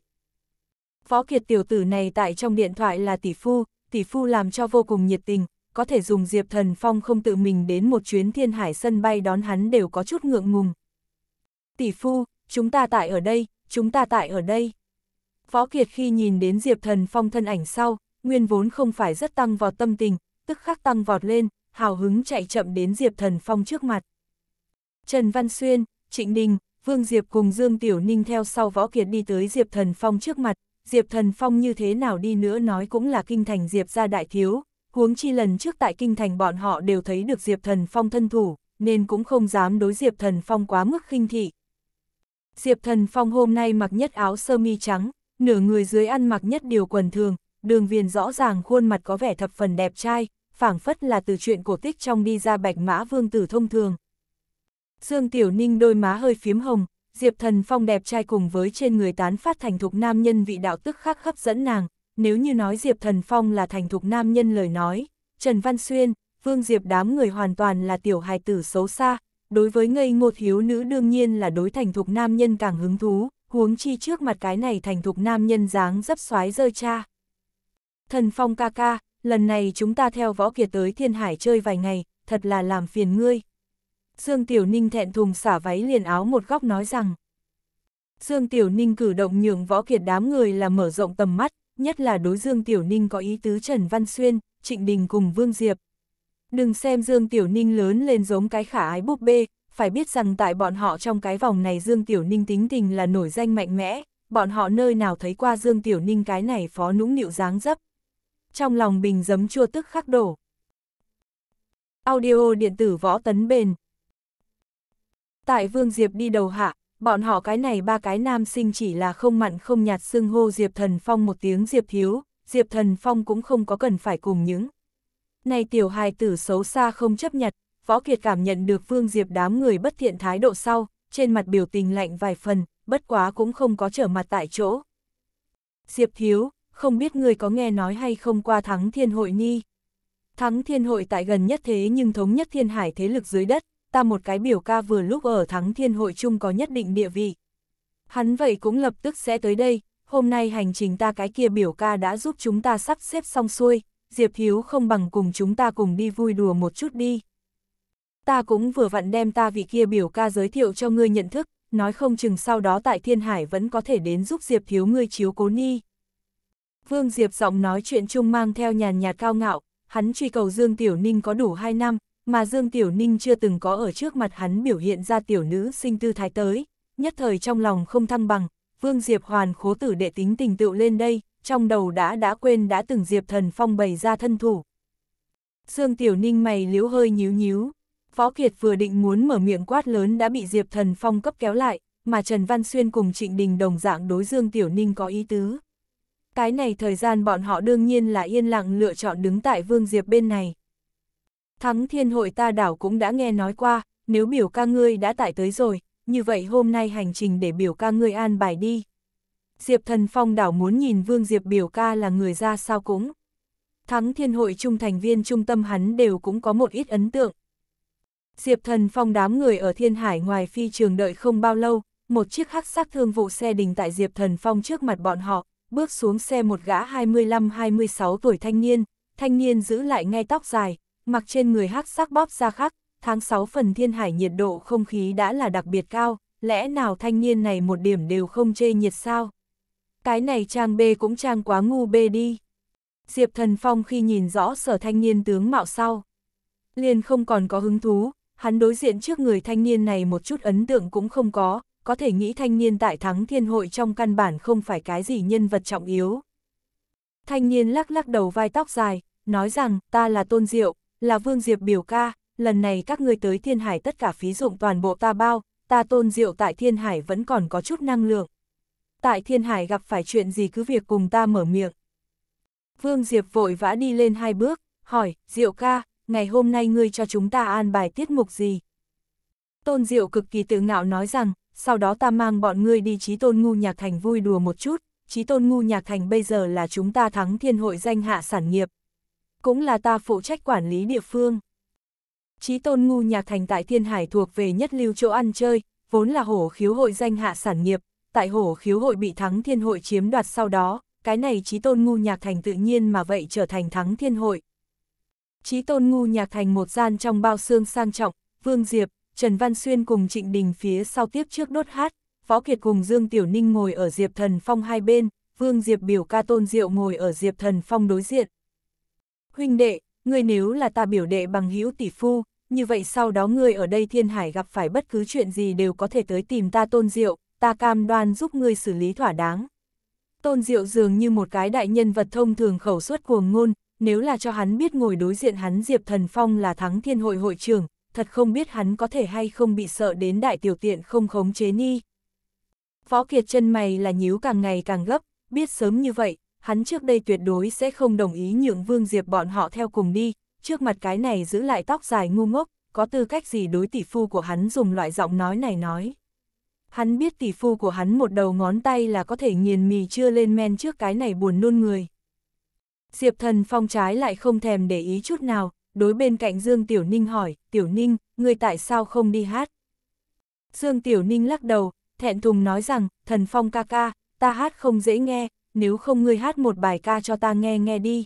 Phó Kiệt tiểu tử này tại trong điện thoại là tỷ phu, tỷ phu làm cho vô cùng nhiệt tình, có thể dùng Diệp Thần Phong không tự mình đến một chuyến Thiên Hải sân bay đón hắn đều có chút ngượng ngùng. Tỷ phu, chúng ta tại ở đây, chúng ta tại ở đây. Phó Kiệt khi nhìn đến Diệp Thần Phong thân ảnh sau, nguyên vốn không phải rất tăng vọt tâm tình, tức khắc tăng vọt lên, hào hứng chạy chậm đến Diệp Thần Phong trước mặt. Trần Văn Xuyên, Trịnh Đình, Vương Diệp cùng Dương Tiểu Ninh theo sau Võ Kiệt đi tới Diệp Thần Phong trước mặt, Diệp Thần Phong như thế nào đi nữa nói cũng là kinh thành Diệp gia đại thiếu, huống chi lần trước tại kinh thành bọn họ đều thấy được Diệp Thần Phong thân thủ, nên cũng không dám đối Diệp Thần Phong quá mức khinh thị. Diệp Thần Phong hôm nay mặc nhất áo sơ mi trắng, nửa người dưới ăn mặc nhất điều quần thường, đường viền rõ ràng khuôn mặt có vẻ thập phần đẹp trai, phảng phất là từ chuyện cổ tích trong đi ra bạch mã vương tử thông thường. Dương Tiểu Ninh đôi má hơi phiếm hồng, Diệp Thần Phong đẹp trai cùng với trên người tán phát thành thục nam nhân vị đạo tức khắc hấp dẫn nàng, nếu như nói Diệp Thần Phong là thành thục nam nhân lời nói, Trần Văn Xuyên, Vương Diệp đám người hoàn toàn là tiểu hài tử xấu xa, đối với ngây ngô thiếu nữ đương nhiên là đối thành thục nam nhân càng hứng thú, huống chi trước mặt cái này thành thục nam nhân dáng dấp xoái rơi cha. Thần Phong ca ca, lần này chúng ta theo võ kiệt tới Thiên Hải chơi vài ngày, thật là làm phiền ngươi. Dương Tiểu Ninh thẹn thùng xả váy liền áo một góc nói rằng. Dương Tiểu Ninh cử động nhường võ kiệt đám người là mở rộng tầm mắt, nhất là đối Dương Tiểu Ninh có ý tứ Trần Văn Xuyên, Trịnh Đình cùng Vương Diệp. Đừng xem Dương Tiểu Ninh lớn lên giống cái khả ái búp bê, phải biết rằng tại bọn họ trong cái vòng này Dương Tiểu Ninh tính tình là nổi danh mạnh mẽ, bọn họ nơi nào thấy qua Dương Tiểu Ninh cái này phó nũng nịu dáng dấp trong lòng bình giấm chua tức khắc đổ. Audio điện tử võ tấn bền Tại Vương Diệp đi đầu hạ, bọn họ cái này ba cái nam sinh chỉ là không mặn không nhạt xưng hô Diệp Thần Phong một tiếng Diệp Thiếu, Diệp Thần Phong cũng không có cần phải cùng những. Này tiểu hài tử xấu xa không chấp nhặt, Võ Kiệt cảm nhận được Vương Diệp đám người bất thiện thái độ sau, trên mặt biểu tình lạnh vài phần, bất quá cũng không có trở mặt tại chỗ. Diệp Thiếu, không biết người có nghe nói hay không qua thắng thiên hội ni. Thắng thiên hội tại gần nhất thế nhưng thống nhất thiên hải thế lực dưới đất, ta một cái biểu ca vừa lúc ở thắng thiên hội chung có nhất định địa vị. Hắn vậy cũng lập tức sẽ tới đây, hôm nay hành trình ta cái kia biểu ca đã giúp chúng ta sắp xếp xong xuôi, Diệp Hiếu không bằng cùng chúng ta cùng đi vui đùa một chút đi. Ta cũng vừa vặn đem ta vị kia biểu ca giới thiệu cho ngươi nhận thức, nói không chừng sau đó tại Thiên Hải vẫn có thể đến giúp Diệp Hiếu ngươi chiếu cố ni. Vương Diệp giọng nói chuyện chung mang theo nhàn nhạt cao ngạo, hắn truy cầu Dương Tiểu Ninh có đủ 2 năm, mà Dương Tiểu Ninh chưa từng có ở trước mặt hắn biểu hiện ra tiểu nữ sinh tư thái tới, nhất thời trong lòng không thăng bằng, Vương Diệp hoàn khố tử đệ tính tình tựu lên đây, trong đầu đã đã quên đã từng Diệp thần phong bày ra thân thủ. Dương Tiểu Ninh mày liễu hơi nhíu nhíu, Phó Kiệt vừa định muốn mở miệng quát lớn đã bị Diệp thần phong cấp kéo lại, mà Trần Văn Xuyên cùng Trịnh Đình đồng dạng đối Dương Tiểu Ninh có ý tứ cái này thời gian bọn họ đương nhiên là yên lặng lựa chọn đứng tại Vương Diệp bên này. Thắng thiên hội ta đảo cũng đã nghe nói qua, nếu biểu ca ngươi đã tại tới rồi, như vậy hôm nay hành trình để biểu ca ngươi an bài đi. Diệp thần phong đảo muốn nhìn Vương Diệp biểu ca là người ra sao cũng. Thắng thiên hội trung thành viên trung tâm hắn đều cũng có một ít ấn tượng. Diệp thần phong đám người ở thiên hải ngoài phi trường đợi không bao lâu, một chiếc hắc sắc thương vụ xe đình tại Diệp thần phong trước mặt bọn họ, bước xuống xe một gã 25-26 tuổi thanh niên, thanh niên giữ lại ngay tóc dài, mặc trên người hắc sắc bóp ra khắc, tháng 6 phần thiên hải nhiệt độ không khí đã là đặc biệt cao, lẽ nào thanh niên này một điểm đều không chê nhiệt sao? Cái này trang B cũng trang quá ngu bê đi. Diệp Thần Phong khi nhìn rõ sở thanh niên tướng mạo sau, liền không còn có hứng thú, hắn đối diện trước người thanh niên này một chút ấn tượng cũng không có, có thể nghĩ thanh niên tại thắng thiên hội trong căn bản không phải cái gì nhân vật trọng yếu. Thanh niên lắc lắc đầu vai tóc dài, nói rằng ta là Tôn Diệu, là Vương Diệp biểu ca, lần này các ngươi tới thiên hải tất cả phí dụng toàn bộ ta bao, ta Tôn Diệu tại thiên hải vẫn còn có chút năng lượng. Tại thiên hải gặp phải chuyện gì cứ việc cùng ta mở miệng. Vương Diệp vội vã đi lên hai bước, hỏi, Diệu ca, ngày hôm nay ngươi cho chúng ta an bài tiết mục gì? Tôn Diệu cực kỳ tự ngạo nói rằng, sau đó ta mang bọn ngươi đi chí tôn ngu nhạc thành vui đùa một chút, chí tôn ngu nhạc thành bây giờ là chúng ta thắng thiên hội danh hạ sản nghiệp. Cũng là ta phụ trách quản lý địa phương. chí tôn ngu nhạc thành tại thiên hải thuộc về nhất lưu chỗ ăn chơi, vốn là hổ khiếu hội danh hạ sản nghiệp, tại hổ khiếu hội bị thắng thiên hội chiếm đoạt sau đó, cái này chí tôn ngu nhạc thành tự nhiên mà vậy trở thành thắng thiên hội. chí tôn ngu nhạc thành một gian trong bao xương sang trọng, Vương Diệp, Trần Văn Xuyên cùng Trịnh Đình phía sau tiếp trước đốt hát, Phó Kiệt cùng Dương Tiểu Ninh ngồi ở Diệp Thần Phong hai bên, Vương Diệp biểu ca tôn diệu ngồi ở Diệp Thần Phong đối diện. Huynh đệ, ngươi nếu là ta biểu đệ bằng hữu tỷ phu, như vậy sau đó ngươi ở đây thiên hải gặp phải bất cứ chuyện gì đều có thể tới tìm ta tôn diệu, ta cam đoan giúp ngươi xử lý thỏa đáng. Tôn diệu dường như một cái đại nhân vật thông thường khẩu suất cuồng ngôn, nếu là cho hắn biết ngồi đối diện hắn Diệp Thần Phong là thắng thiên hội hội trưởng, thật không biết hắn có thể hay không bị sợ đến đại tiểu tiện không khống chế ni. phó Kiệt chân mày là nhíu càng ngày càng gấp, biết sớm như vậy, hắn trước đây tuyệt đối sẽ không đồng ý nhượng Vương Diệp bọn họ theo cùng đi, trước mặt cái này giữ lại tóc dài ngu ngốc, có tư cách gì đối tỷ phu của hắn dùng loại giọng nói này nói. Hắn biết tỷ phu của hắn một đầu ngón tay là có thể nghiền mì chưa lên men trước cái này buồn nôn người. Diệp thần phong trái lại không thèm để ý chút nào, đối bên cạnh Dương Tiểu Ninh hỏi, Tiểu Ninh, người tại sao không đi hát? Dương Tiểu Ninh lắc đầu, thẹn thùng nói rằng, thần phong ca ca, ta hát không dễ nghe, nếu không ngươi hát một bài ca cho ta nghe nghe đi.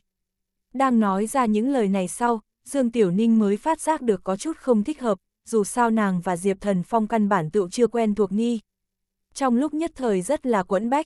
Đang nói ra những lời này sau, Dương Tiểu Ninh mới phát giác được có chút không thích hợp, dù sao nàng và Diệp Thần Phong căn bản tựu chưa quen thuộc ni Trong lúc nhất thời rất là quẫn bách,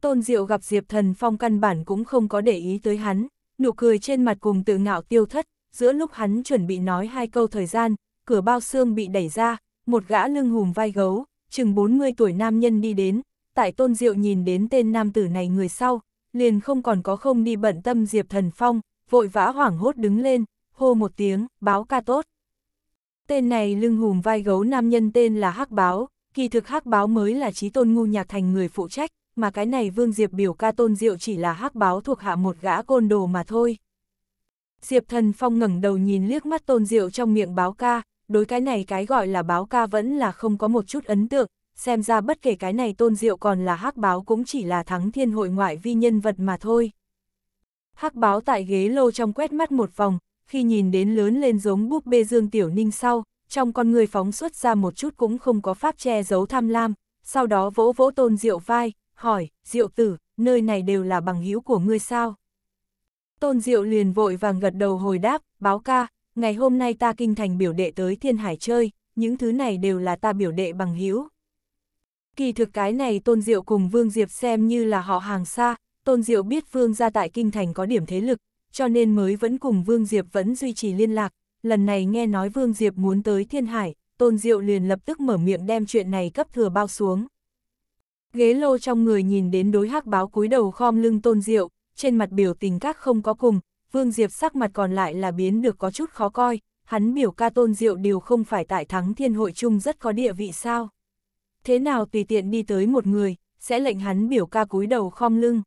Tôn Diệu gặp Diệp Thần Phong căn bản cũng không có để ý tới hắn, nụ cười trên mặt cùng tự ngạo tiêu thất, giữa lúc hắn chuẩn bị nói hai câu thời gian, cửa bao xương bị đẩy ra, một gã lưng hùm vai gấu, chừng 40 tuổi nam nhân đi đến, tại tôn diệu nhìn đến tên nam tử này người sau, liền không còn có không đi bận tâm Diệp Thần Phong, vội vã hoảng hốt đứng lên, hô một tiếng, báo ca tốt. Tên này lưng hùm vai gấu nam nhân tên là Hắc Báo, kỳ thực Hắc Báo mới là trí tôn ngu nhạc thành người phụ trách, mà cái này Vương Diệp biểu ca tôn diệu chỉ là Hắc Báo thuộc hạ một gã côn đồ mà thôi. Diệp Thần Phong ngẩng đầu nhìn liếc mắt Tôn Diệu trong miệng báo ca, đối cái này cái gọi là báo ca vẫn là không có một chút ấn tượng, xem ra bất kể cái này Tôn Diệu còn là hắc báo cũng chỉ là thắng thiên hội ngoại vi nhân vật mà thôi. Hắc báo tại ghế lô trong quét mắt một vòng, khi nhìn đến lớn lên giống búp bê Dương Tiểu Ninh sau, trong con người phóng xuất ra một chút cũng không có pháp che giấu tham lam, sau đó vỗ vỗ Tôn Diệu vai, hỏi, Diệu tử, nơi này đều là bằng hữu của ngươi sao? Tôn Diệu liền vội vàng gật đầu hồi đáp, báo ca, ngày hôm nay ta kinh thành biểu đệ tới thiên hải chơi, những thứ này đều là ta biểu đệ bằng hữu Kỳ thực cái này Tôn Diệu cùng Vương Diệp xem như là họ hàng xa, Tôn Diệu biết Vương ra tại kinh thành có điểm thế lực, cho nên mới vẫn cùng Vương Diệp vẫn duy trì liên lạc, lần này nghe nói Vương Diệp muốn tới thiên hải, Tôn Diệu liền lập tức mở miệng đem chuyện này cấp thừa bao xuống. Ghế lô trong người nhìn đến đối hắc báo cúi đầu khom lưng Tôn Diệu, trên mặt biểu tình các không có cùng, Vương Diệp sắc mặt còn lại là biến được có chút khó coi, hắn biểu ca tôn diệu điều không phải tại thắng thiên hội chung rất có địa vị sao. Thế nào tùy tiện đi tới một người, sẽ lệnh hắn biểu ca cúi đầu khom lưng.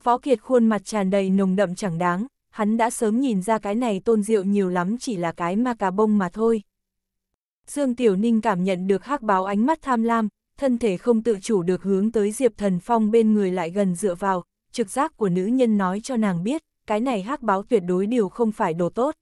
Phó Kiệt khuôn mặt tràn đầy nồng đậm chẳng đáng, hắn đã sớm nhìn ra cái này tôn diệu nhiều lắm chỉ là cái ma cà bông mà thôi. Dương Tiểu Ninh cảm nhận được hắc báo ánh mắt tham lam, thân thể không tự chủ được hướng tới Diệp Thần Phong bên người lại gần dựa vào, trực giác của nữ nhân nói cho nàng biết, cái này hắc báo tuyệt đối điều không phải đồ tốt.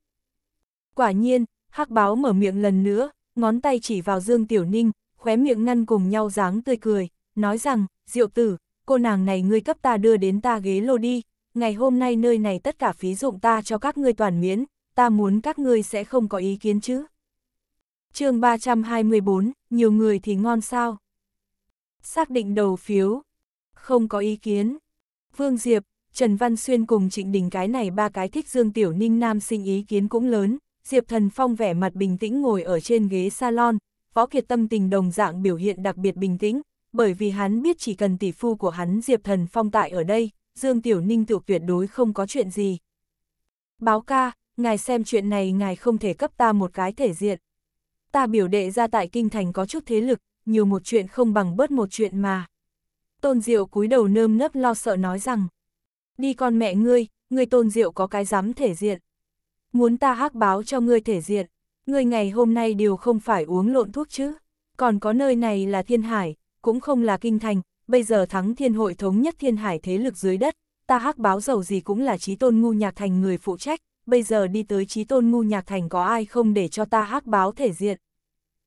Quả nhiên, hắc báo mở miệng lần nữa, ngón tay chỉ vào Dương Tiểu Ninh, khóe miệng ngăn cùng nhau dáng tươi cười, nói rằng, diệu tử, cô nàng này ngươi cấp ta đưa đến ta ghế lô đi, ngày hôm nay nơi này tất cả phí dụng ta cho các ngươi toàn miễn, ta muốn các ngươi sẽ không có ý kiến chứ. chương 324, nhiều người thì ngon sao? Xác định đầu phiếu, không có ý kiến. Vương Diệp, Trần Văn Xuyên cùng Trịnh Đình cái này ba cái thích Dương Tiểu Ninh Nam sinh ý kiến cũng lớn, Diệp Thần Phong vẻ mặt bình tĩnh ngồi ở trên ghế salon, Võ Kiệt tâm tình đồng dạng biểu hiện đặc biệt bình tĩnh, bởi vì hắn biết chỉ cần tỷ phu của hắn Diệp Thần Phong tại ở đây, Dương Tiểu Ninh tự tuyệt đối không có chuyện gì. Báo ca, ngài xem chuyện này ngài không thể cấp ta một cái thể diện. Ta biểu đệ ra tại Kinh Thành có chút thế lực, nhiều một chuyện không bằng bớt một chuyện mà. Tôn Diệu cúi đầu nơm nớp lo sợ nói rằng, đi con mẹ ngươi, ngươi Tôn Diệu có cái dám thể diện. Muốn ta hắc báo cho ngươi thể diện, ngươi ngày hôm nay đều không phải uống lộn thuốc chứ. Còn có nơi này là thiên hải, cũng không là kinh thành, bây giờ thắng thiên hội thống nhất thiên hải thế lực dưới đất, ta hắc báo giàu gì cũng là trí tôn ngu nhạc thành người phụ trách, bây giờ đi tới trí tôn ngu nhạc thành có ai không để cho ta hắc báo thể diện.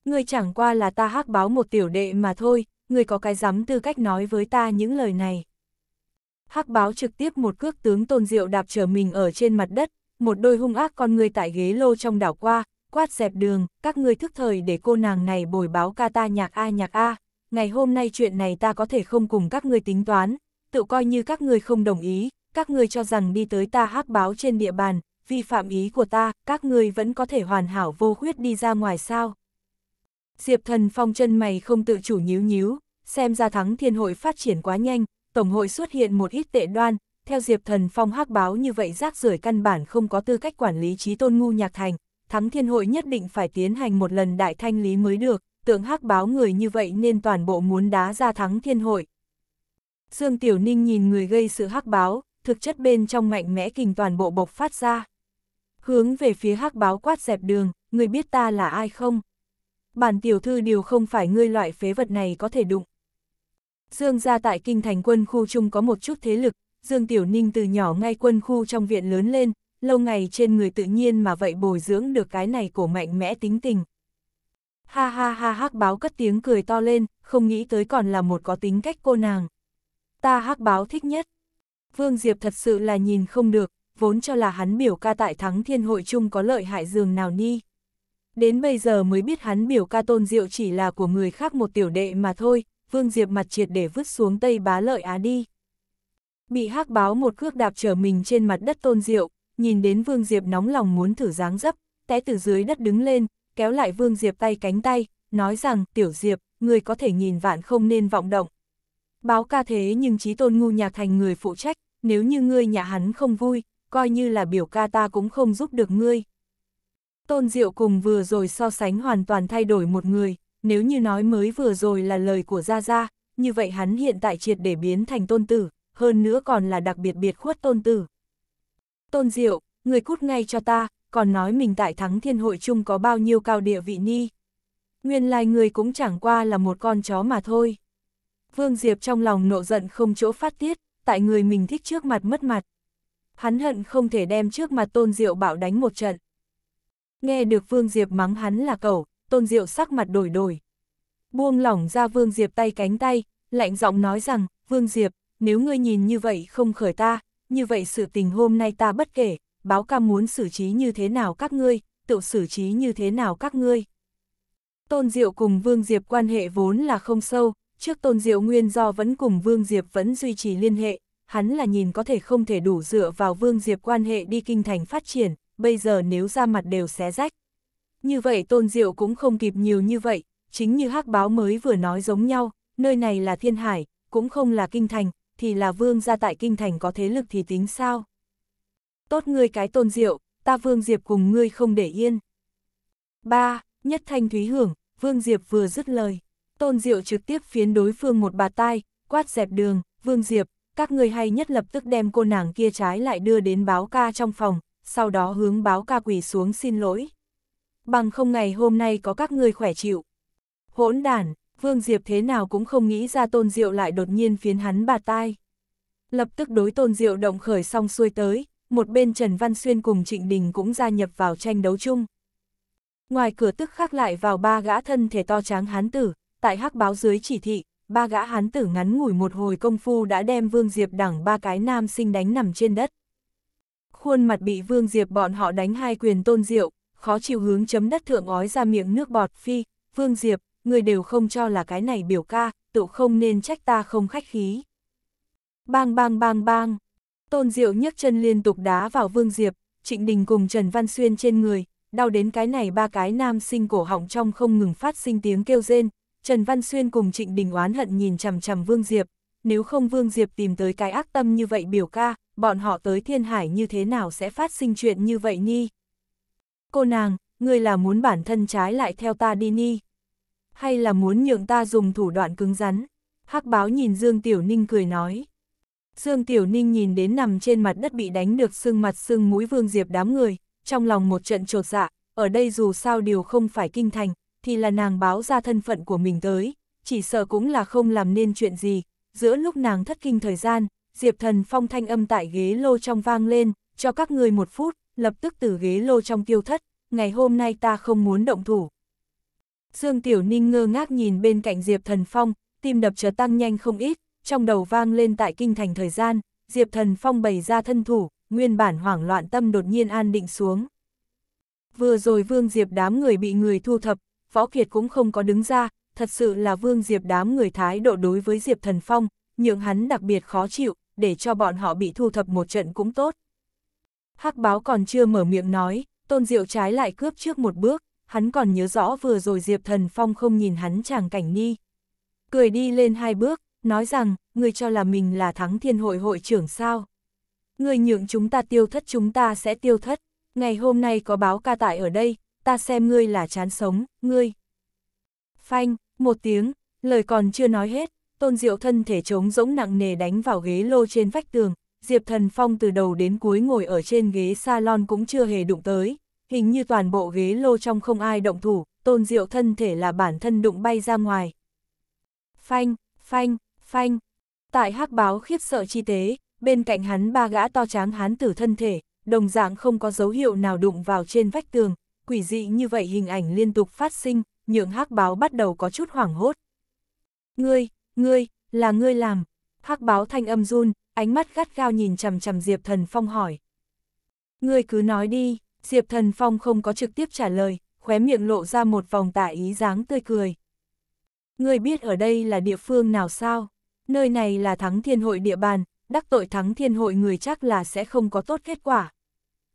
Ngươi chẳng qua là ta hắc báo một tiểu đệ mà thôi, ngươi có cái dám tư cách nói với ta những lời này. Hắc báo trực tiếp một cước tướng tôn diệu đạp trở mình ở trên mặt đất, một đôi hung ác con người tại ghế lô trong đảo qua, quát dẹp đường, các ngươi thức thời để cô nàng này bồi báo ca ta nhạc A nhạc A, ngày hôm nay chuyện này ta có thể không cùng các ngươi tính toán, tự coi như các ngươi không đồng ý, các ngươi cho rằng đi tới ta hắc báo trên địa bàn, vi phạm ý của ta, các ngươi vẫn có thể hoàn hảo vô khuyết đi ra ngoài sao. Diệp thần phong chân mày không tự chủ nhíu nhíu, xem ra thắng thiên hội phát triển quá nhanh, Tổng hội xuất hiện một ít tệ đoan, theo Diệp Thần Phong hắc báo như vậy rác rưởi căn bản không có tư cách quản lý trí tôn ngu nhạc thành, thắng thiên hội nhất định phải tiến hành một lần đại thanh lý mới được, tượng hắc báo người như vậy nên toàn bộ muốn đá ra thắng thiên hội. Dương Tiểu Ninh nhìn người gây sự hắc báo, thực chất bên trong mạnh mẽ kình toàn bộ bộc phát ra. Hướng về phía hắc báo quát dẹp đường, người biết ta là ai không? Bản tiểu thư điều không phải ngươi loại phế vật này có thể đụng. Dương gia tại kinh thành quân khu chung có một chút thế lực, Dương Tiểu Ninh từ nhỏ ngay quân khu trong viện lớn lên, lâu ngày trên người tự nhiên mà vậy bồi dưỡng được cái này cổ mạnh mẽ tính tình. Ha ha ha hắc báo cất tiếng cười to lên, không nghĩ tới còn là một có tính cách cô nàng. Ta hắc báo thích nhất. Vương Diệp thật sự là nhìn không được, vốn cho là hắn biểu ca tại thắng thiên hội chung có lợi hại dường nào ni. Đến bây giờ mới biết hắn biểu ca tôn diệu chỉ là của người khác một tiểu đệ mà thôi, Vương Diệp mặt triệt để vứt xuống Tây Bá Lợi Á đi. Bị hắc báo một cước đạp trở mình trên mặt đất tôn diệu, nhìn đến Vương Diệp nóng lòng muốn thử dáng dấp, té từ dưới đất đứng lên, kéo lại Vương Diệp tay cánh tay, nói rằng, tiểu Diệp, người có thể nhìn vạn không nên vọng động. Báo ca thế nhưng trí tôn ngu nhạc thành người phụ trách, nếu như ngươi nhà hắn không vui, coi như là biểu ca ta cũng không giúp được ngươi. Tôn Diệu cùng vừa rồi so sánh hoàn toàn thay đổi một người, nếu như nói mới vừa rồi là lời của Gia Gia, như vậy hắn hiện tại triệt để biến thành tôn tử, hơn nữa còn là đặc biệt biệt khuất tôn tử. Tôn Diệu, người cút ngay cho ta, còn nói mình tại thắng thiên hội chung có bao nhiêu cao địa vị ni. Nguyên lai người cũng chẳng qua là một con chó mà thôi. Vương Diệp trong lòng nộ giận không chỗ phát tiết, tại người mình thích trước mặt mất mặt. Hắn hận không thể đem trước mặt tôn diệu bảo đánh một trận. Nghe được Vương Diệp mắng hắn là cẩu, tôn diệu sắc mặt đổi đổi. Buông lỏng ra Vương Diệp tay cánh tay, lạnh giọng nói rằng, Vương Diệp, nếu ngươi nhìn như vậy không khởi ta, như vậy sự tình hôm nay ta bất kể, báo Cam muốn xử trí như thế nào các ngươi, tự xử trí như thế nào các ngươi. Tôn Diệu cùng Vương Diệp quan hệ vốn là không sâu, trước Tôn Diệu nguyên do vẫn cùng Vương Diệp vẫn duy trì liên hệ, hắn là nhìn có thể không thể đủ dựa vào Vương Diệp quan hệ đi kinh thành phát triển, bây giờ nếu ra mặt đều xé rách, như vậy Tôn Diệu cũng không kịp nhiều như vậy, chính như hắc báo mới vừa nói giống nhau, nơi này là thiên hải, cũng không là kinh thành, thì là vương gia tại kinh thành có thế lực thì tính sao? Tốt ngươi cái Tôn Diệu, ta Vương Diệp cùng ngươi không để yên. ba Nhất thanh thúy hưởng, Vương Diệp vừa dứt lời. Tôn Diệu trực tiếp phiến đối phương một bà tai, quát dẹp đường, Vương Diệp, các ngươi hay nhất lập tức đem cô nàng kia trái lại đưa đến báo ca trong phòng, sau đó hướng báo ca quỳ xuống xin lỗi bằng không ngày hôm nay có các ngươi khỏe chịu. Hỗn đản, Vương Diệp thế nào cũng không nghĩ ra Tôn Diệu lại đột nhiên phiến hắn bà tai. Lập tức đối Tôn Diệu động khởi xong xuôi tới, một bên Trần Văn Xuyên cùng Trịnh Đình cũng gia nhập vào tranh đấu chung. Ngoài cửa tức khắc lại vào ba gã thân thể to tráng hán tử, tại hắc báo dưới chỉ thị, ba gã hán tử ngắn ngủi một hồi công phu đã đem Vương Diệp đẳng ba cái nam sinh đánh nằm trên đất. Khuôn mặt bị Vương Diệp bọn họ đánh hai quyền Tôn Diệu, khó chịu hướng chấm đất thượng ói ra miệng nước bọt phi, Vương Diệp, người đều không cho là cái này biểu ca, tự không nên trách ta không khách khí. Bang bang bang bang, Tôn Diệu nhấc chân liên tục đá vào Vương Diệp, Trịnh Đình cùng Trần Văn Xuyên trên người, đau đến cái này ba cái nam sinh cổ họng trong không ngừng phát sinh tiếng kêu rên, Trần Văn Xuyên cùng Trịnh Đình oán hận nhìn chằm chằm Vương Diệp, nếu không Vương Diệp tìm tới cái ác tâm như vậy biểu ca, bọn họ tới thiên hải như thế nào sẽ phát sinh chuyện như vậy ni cô nàng, ngươi là muốn bản thân trái lại theo ta đi ni? Hay là muốn nhượng ta dùng thủ đoạn cứng rắn? hắc báo nhìn Dương Tiểu Ninh cười nói. Dương Tiểu Ninh nhìn đến nằm trên mặt đất bị đánh được sưng mặt sưng mũi Vương Diệp đám người, trong lòng một trận trột dạ, ở đây dù sao điều không phải kinh thành, thì là nàng báo ra thân phận của mình tới, chỉ sợ cũng là không làm nên chuyện gì. Giữa lúc nàng thất kinh thời gian, Diệp Thần Phong thanh âm tại ghế lô trong vang lên, cho các người một phút, lập tức từ ghế lô trong tiêu thất, ngày hôm nay ta không muốn động thủ. Dương Tiểu Ninh ngơ ngác nhìn bên cạnh Diệp Thần Phong, tim đập chợt tăng nhanh không ít, trong đầu vang lên tại kinh thành thời gian, Diệp Thần Phong bày ra thân thủ, nguyên bản hoảng loạn tâm đột nhiên an định xuống. Vừa rồi Vương Diệp đám người bị người thu thập, Võ Kiệt cũng không có đứng ra, thật sự là Vương Diệp đám người thái độ đối với Diệp Thần Phong, nhượng hắn đặc biệt khó chịu, để cho bọn họ bị thu thập một trận cũng tốt. Hắc báo còn chưa mở miệng nói, tôn diệu trái lại cướp trước một bước, hắn còn nhớ rõ vừa rồi Diệp Thần Phong không nhìn hắn chàng cảnh ni. Cười đi lên hai bước, nói rằng, người cho là mình là thắng thiên hội hội trưởng sao. Người nhượng chúng ta tiêu thất chúng ta sẽ tiêu thất, ngày hôm nay có báo ca tại ở đây, ta xem ngươi là chán sống, ngươi. Phanh, một tiếng, lời còn chưa nói hết, tôn diệu thân thể trống rỗng nặng nề đánh vào ghế lô trên vách tường, Diệp Thần Phong từ đầu đến cuối ngồi ở trên ghế salon cũng chưa hề đụng tới, hình như toàn bộ ghế lô trong không ai động thủ, tôn diệu thân thể là bản thân đụng bay ra ngoài. Phanh, phanh, phanh. Tại hắc báo khiếp sợ chi tế, bên cạnh hắn ba gã to tráng hán tử thân thể, đồng dạng không có dấu hiệu nào đụng vào trên vách tường, quỷ dị như vậy hình ảnh liên tục phát sinh, nhượng hắc báo bắt đầu có chút hoảng hốt. Ngươi, ngươi, là ngươi làm. Hắc báo thanh âm run, ánh mắt gắt gao nhìn chằm chằm Diệp Thần Phong hỏi. Ngươi cứ nói đi, Diệp Thần Phong không có trực tiếp trả lời, khóe miệng lộ ra một vòng tả ý dáng tươi cười. Ngươi biết ở đây là địa phương nào sao? Nơi này là thắng thiên hội địa bàn, đắc tội thắng thiên hội người chắc là sẽ không có tốt kết quả.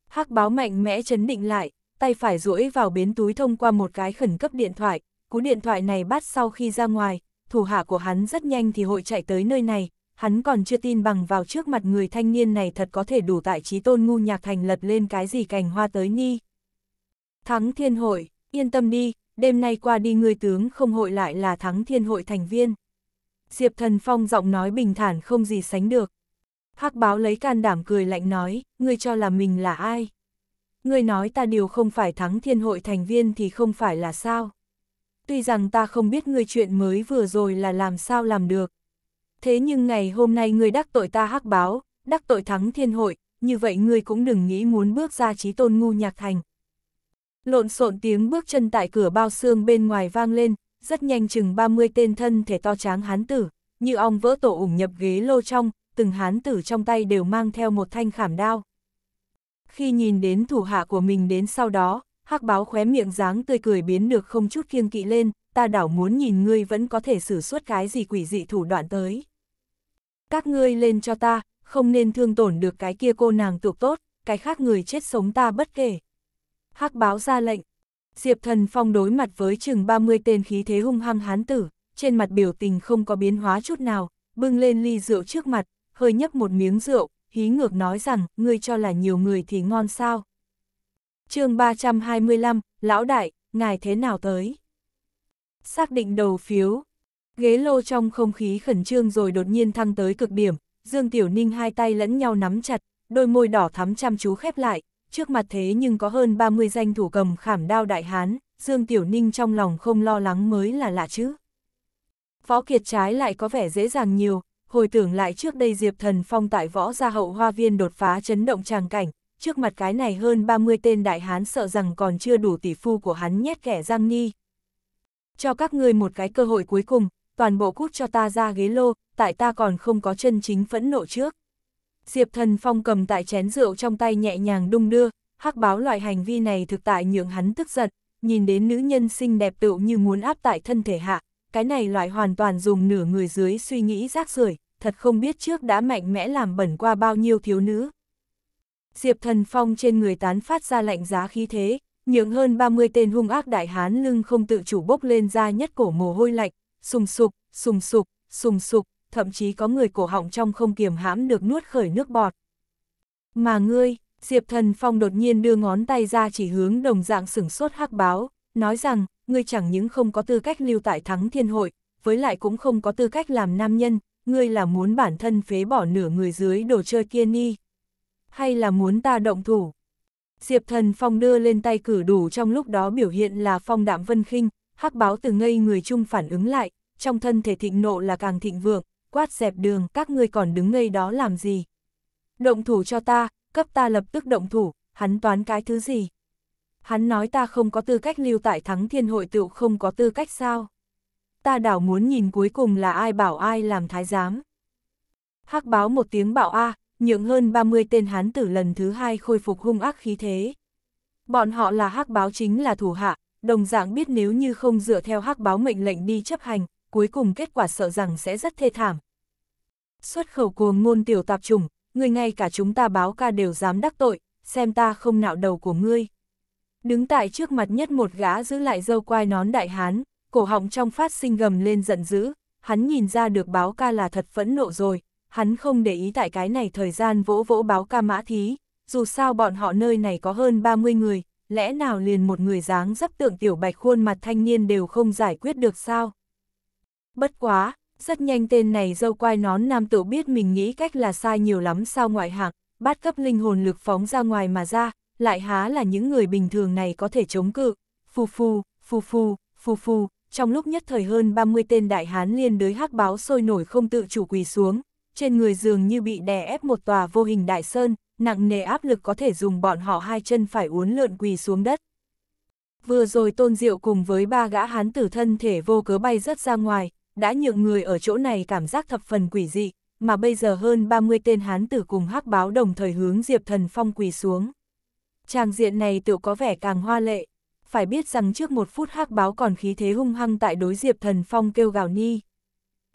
hắc báo mạnh mẽ chấn định lại, tay phải duỗi vào bến túi thông qua một cái khẩn cấp điện thoại, cú điện thoại này bắt sau khi ra ngoài, thủ hạ của hắn rất nhanh thì hội chạy tới nơi này, hắn còn chưa tin bằng vào trước mặt người thanh niên này thật có thể đủ tại trí tôn ngu nhạc thành lật lên cái gì cành hoa tới ni. Thắng thiên hội, yên tâm đi, đêm nay qua đi người tướng không hội lại là thắng thiên hội thành viên. Diệp thần phong giọng nói bình thản không gì sánh được. hắc báo lấy can đảm cười lạnh nói, ngươi cho là mình là ai? Ngươi nói ta điều không phải thắng thiên hội thành viên thì không phải là sao? Tuy rằng ta không biết ngươi chuyện mới vừa rồi là làm sao làm được, thế nhưng ngày hôm nay ngươi đắc tội ta hắc báo, đắc tội thắng thiên hội, như vậy ngươi cũng đừng nghĩ muốn bước ra trí tôn ngu nhạc thành. Lộn xộn tiếng bước chân tại cửa bao xương bên ngoài vang lên, rất nhanh chừng 30 tên thân thể to tráng hán tử, như ong vỡ tổ ủng nhập ghế lô trong, từng hán tử trong tay đều mang theo một thanh khảm đao. Khi nhìn đến thủ hạ của mình đến sau đó, hắc báo khóe miệng dáng tươi cười biến được không chút kiêng kỵ lên, ta đảo muốn nhìn ngươi vẫn có thể sử xuất cái gì quỷ dị thủ đoạn tới các ngươi lên cho ta, không nên thương tổn được cái kia cô nàng thuộc tốt, cái khác người chết sống ta bất kể. hắc báo ra lệnh, Diệp Thần Phong đối mặt với chừng 30 tên khí thế hung hăng hán tử, trên mặt biểu tình không có biến hóa chút nào, bưng lên ly rượu trước mặt, hơi nhấp một miếng rượu, hí ngược nói rằng, ngươi cho là nhiều người thì ngon sao. chương 325, Lão Đại, ngài thế nào tới? Xác định đầu phiếu, Ghế lô trong không khí khẩn trương rồi đột nhiên thăng tới cực điểm, Dương Tiểu Ninh hai tay lẫn nhau nắm chặt, đôi môi đỏ thắm chăm chú khép lại, trước mặt thế nhưng có hơn 30 danh thủ cầm khảm đao đại hán, Dương Tiểu Ninh trong lòng không lo lắng mới là lạ chứ. Võ Kiệt trái lại có vẻ dễ dàng nhiều, hồi tưởng lại trước đây Diệp Thần Phong tại võ gia hậu hoa viên đột phá chấn động tràng cảnh, trước mặt cái này hơn 30 tên đại hán sợ rằng còn chưa đủ tỷ phu của hắn nhét kẻ giang nghi. Cho các ngươi một cái cơ hội cuối cùng, toàn bộ cút cho ta ra ghế lô, tại ta còn không có chân chính phẫn nộ trước. Diệp Thần Phong cầm tại chén rượu trong tay nhẹ nhàng đung đưa, hắc báo loại hành vi này thực tại nhượng hắn tức giận, nhìn đến nữ nhân xinh đẹp tựu như muốn áp tại thân thể hạ, cái này loại hoàn toàn dùng nửa người dưới suy nghĩ rác rưởi, thật không biết trước đã mạnh mẽ làm bẩn qua bao nhiêu thiếu nữ. Diệp Thần Phong trên người tán phát ra lạnh giá khí thế, nhượng hơn 30 tên hung ác đại hán lưng không tự chủ bốc lên ra nhất cổ mồ hôi lạnh, sùng sục, sùng sục, sùng sục, thậm chí có người cổ họng trong không kiềm hãm được nuốt khởi nước bọt. Mà ngươi, Diệp Thần Phong đột nhiên đưa ngón tay ra chỉ hướng đồng dạng sửng sốt hắc báo, nói rằng, ngươi chẳng những không có tư cách lưu tại thắng thiên hội, với lại cũng không có tư cách làm nam nhân, ngươi là muốn bản thân phế bỏ nửa người dưới đồ chơi kia ni, hay là muốn ta động thủ. Diệp Thần Phong đưa lên tay cử đủ trong lúc đó biểu hiện là phong đạm vân khinh, hắc báo từ ngây người chung phản ứng lại, trong thân thể thịnh nộ là càng thịnh vượng, quát dẹp đường, các ngươi còn đứng ngây đó làm gì? Động thủ cho ta, cấp ta lập tức động thủ, hắn toán cái thứ gì? Hắn nói ta không có tư cách lưu tại thắng thiên hội tựu không có tư cách sao? Ta đảo muốn nhìn cuối cùng là ai bảo ai làm thái giám. hắc báo một tiếng bảo A, nhượng hơn 30 tên hán tử lần thứ hai khôi phục hung ác khí thế. Bọn họ là hắc báo chính là thủ hạ, đồng dạng biết nếu như không dựa theo hắc báo mệnh lệnh đi chấp hành, cuối cùng kết quả sợ rằng sẽ rất thê thảm. Xuất khẩu cuồng ngôn tiểu tạp trùng, người ngay cả chúng ta báo ca đều dám đắc tội, xem ta không nạo đầu của ngươi. Đứng tại trước mặt nhất một gã giữ lại dâu quai nón đại hán, cổ họng trong phát sinh gầm lên giận dữ, hắn nhìn ra được báo ca là thật phẫn nộ rồi, hắn không để ý tại cái này thời gian vỗ vỗ báo ca mã thí, dù sao bọn họ nơi này có hơn 30 người, lẽ nào liền một người dáng dấp tượng tiểu bạch khuôn mặt thanh niên đều không giải quyết được sao? Bất quá, rất nhanh tên này dâu quai nón nam tử biết mình nghĩ cách là sai nhiều lắm sao ngoại hạng, bát cấp linh hồn lực phóng ra ngoài mà ra, lại há là những người bình thường này có thể chống cự. Phù phù, phù phù, phù phù, trong lúc nhất thời hơn 30 tên đại hán liên đới hắc báo sôi nổi không tự chủ quỳ xuống, trên người dường như bị đè ép một tòa vô hình đại sơn, nặng nề áp lực có thể dùng bọn họ hai chân phải uốn lượn quỳ xuống đất. Vừa rồi Tôn Diệu cùng với ba gã hán tử thân thể vô cớ bay rất ra ngoài, đã nhượng người ở chỗ này cảm giác thập phần quỷ dị, mà bây giờ hơn 30 tên hán tử cùng hắc báo đồng thời hướng Diệp Thần Phong quỳ xuống. Tràng diện này tự có vẻ càng hoa lệ, phải biết rằng trước một phút hắc báo còn khí thế hung hăng tại đối Diệp Thần Phong kêu gào ni.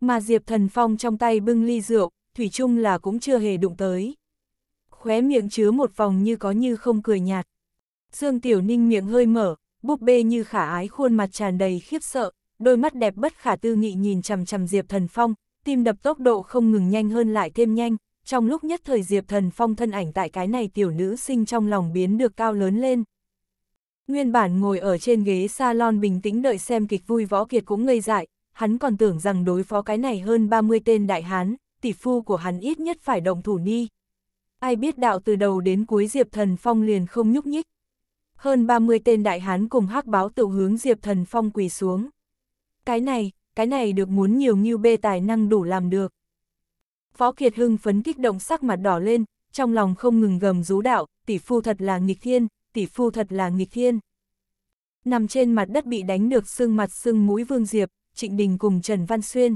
Mà Diệp Thần Phong trong tay bưng ly rượu, Thủy chung là cũng chưa hề đụng tới khóe miệng chứa một vòng như có như không cười nhạt. Dương Tiểu Ninh miệng hơi mở, búp bê như khả ái khuôn mặt tràn đầy khiếp sợ, đôi mắt đẹp bất khả tư nghị nhìn chằm chằm Diệp Thần Phong, tim đập tốc độ không ngừng nhanh hơn lại thêm nhanh, trong lúc nhất thời Diệp Thần Phong thân ảnh tại cái này tiểu nữ sinh trong lòng biến được cao lớn lên. Nguyên bản ngồi ở trên ghế salon bình tĩnh đợi xem kịch vui võ kiệt cũng ngây dại, hắn còn tưởng rằng đối phó cái này hơn 30 tên đại hán, tỷ phu của hắn ít nhất phải động thủ ni, ai biết đạo từ đầu đến cuối Diệp Thần Phong liền không nhúc nhích. Hơn 30 tên đại hán cùng hắc báo tự hướng Diệp Thần Phong quỳ xuống. Cái này, cái này được muốn nhiều như bê tài năng đủ làm được. Phó Kiệt Hưng phấn kích động sắc mặt đỏ lên, trong lòng không ngừng gầm rú đạo, tỷ phu thật là nghịch thiên, tỷ phu thật là nghịch thiên. Nằm trên mặt đất bị đánh được sưng mặt sưng mũi Vương Diệp, Trịnh Đình cùng Trần Văn Xuyên,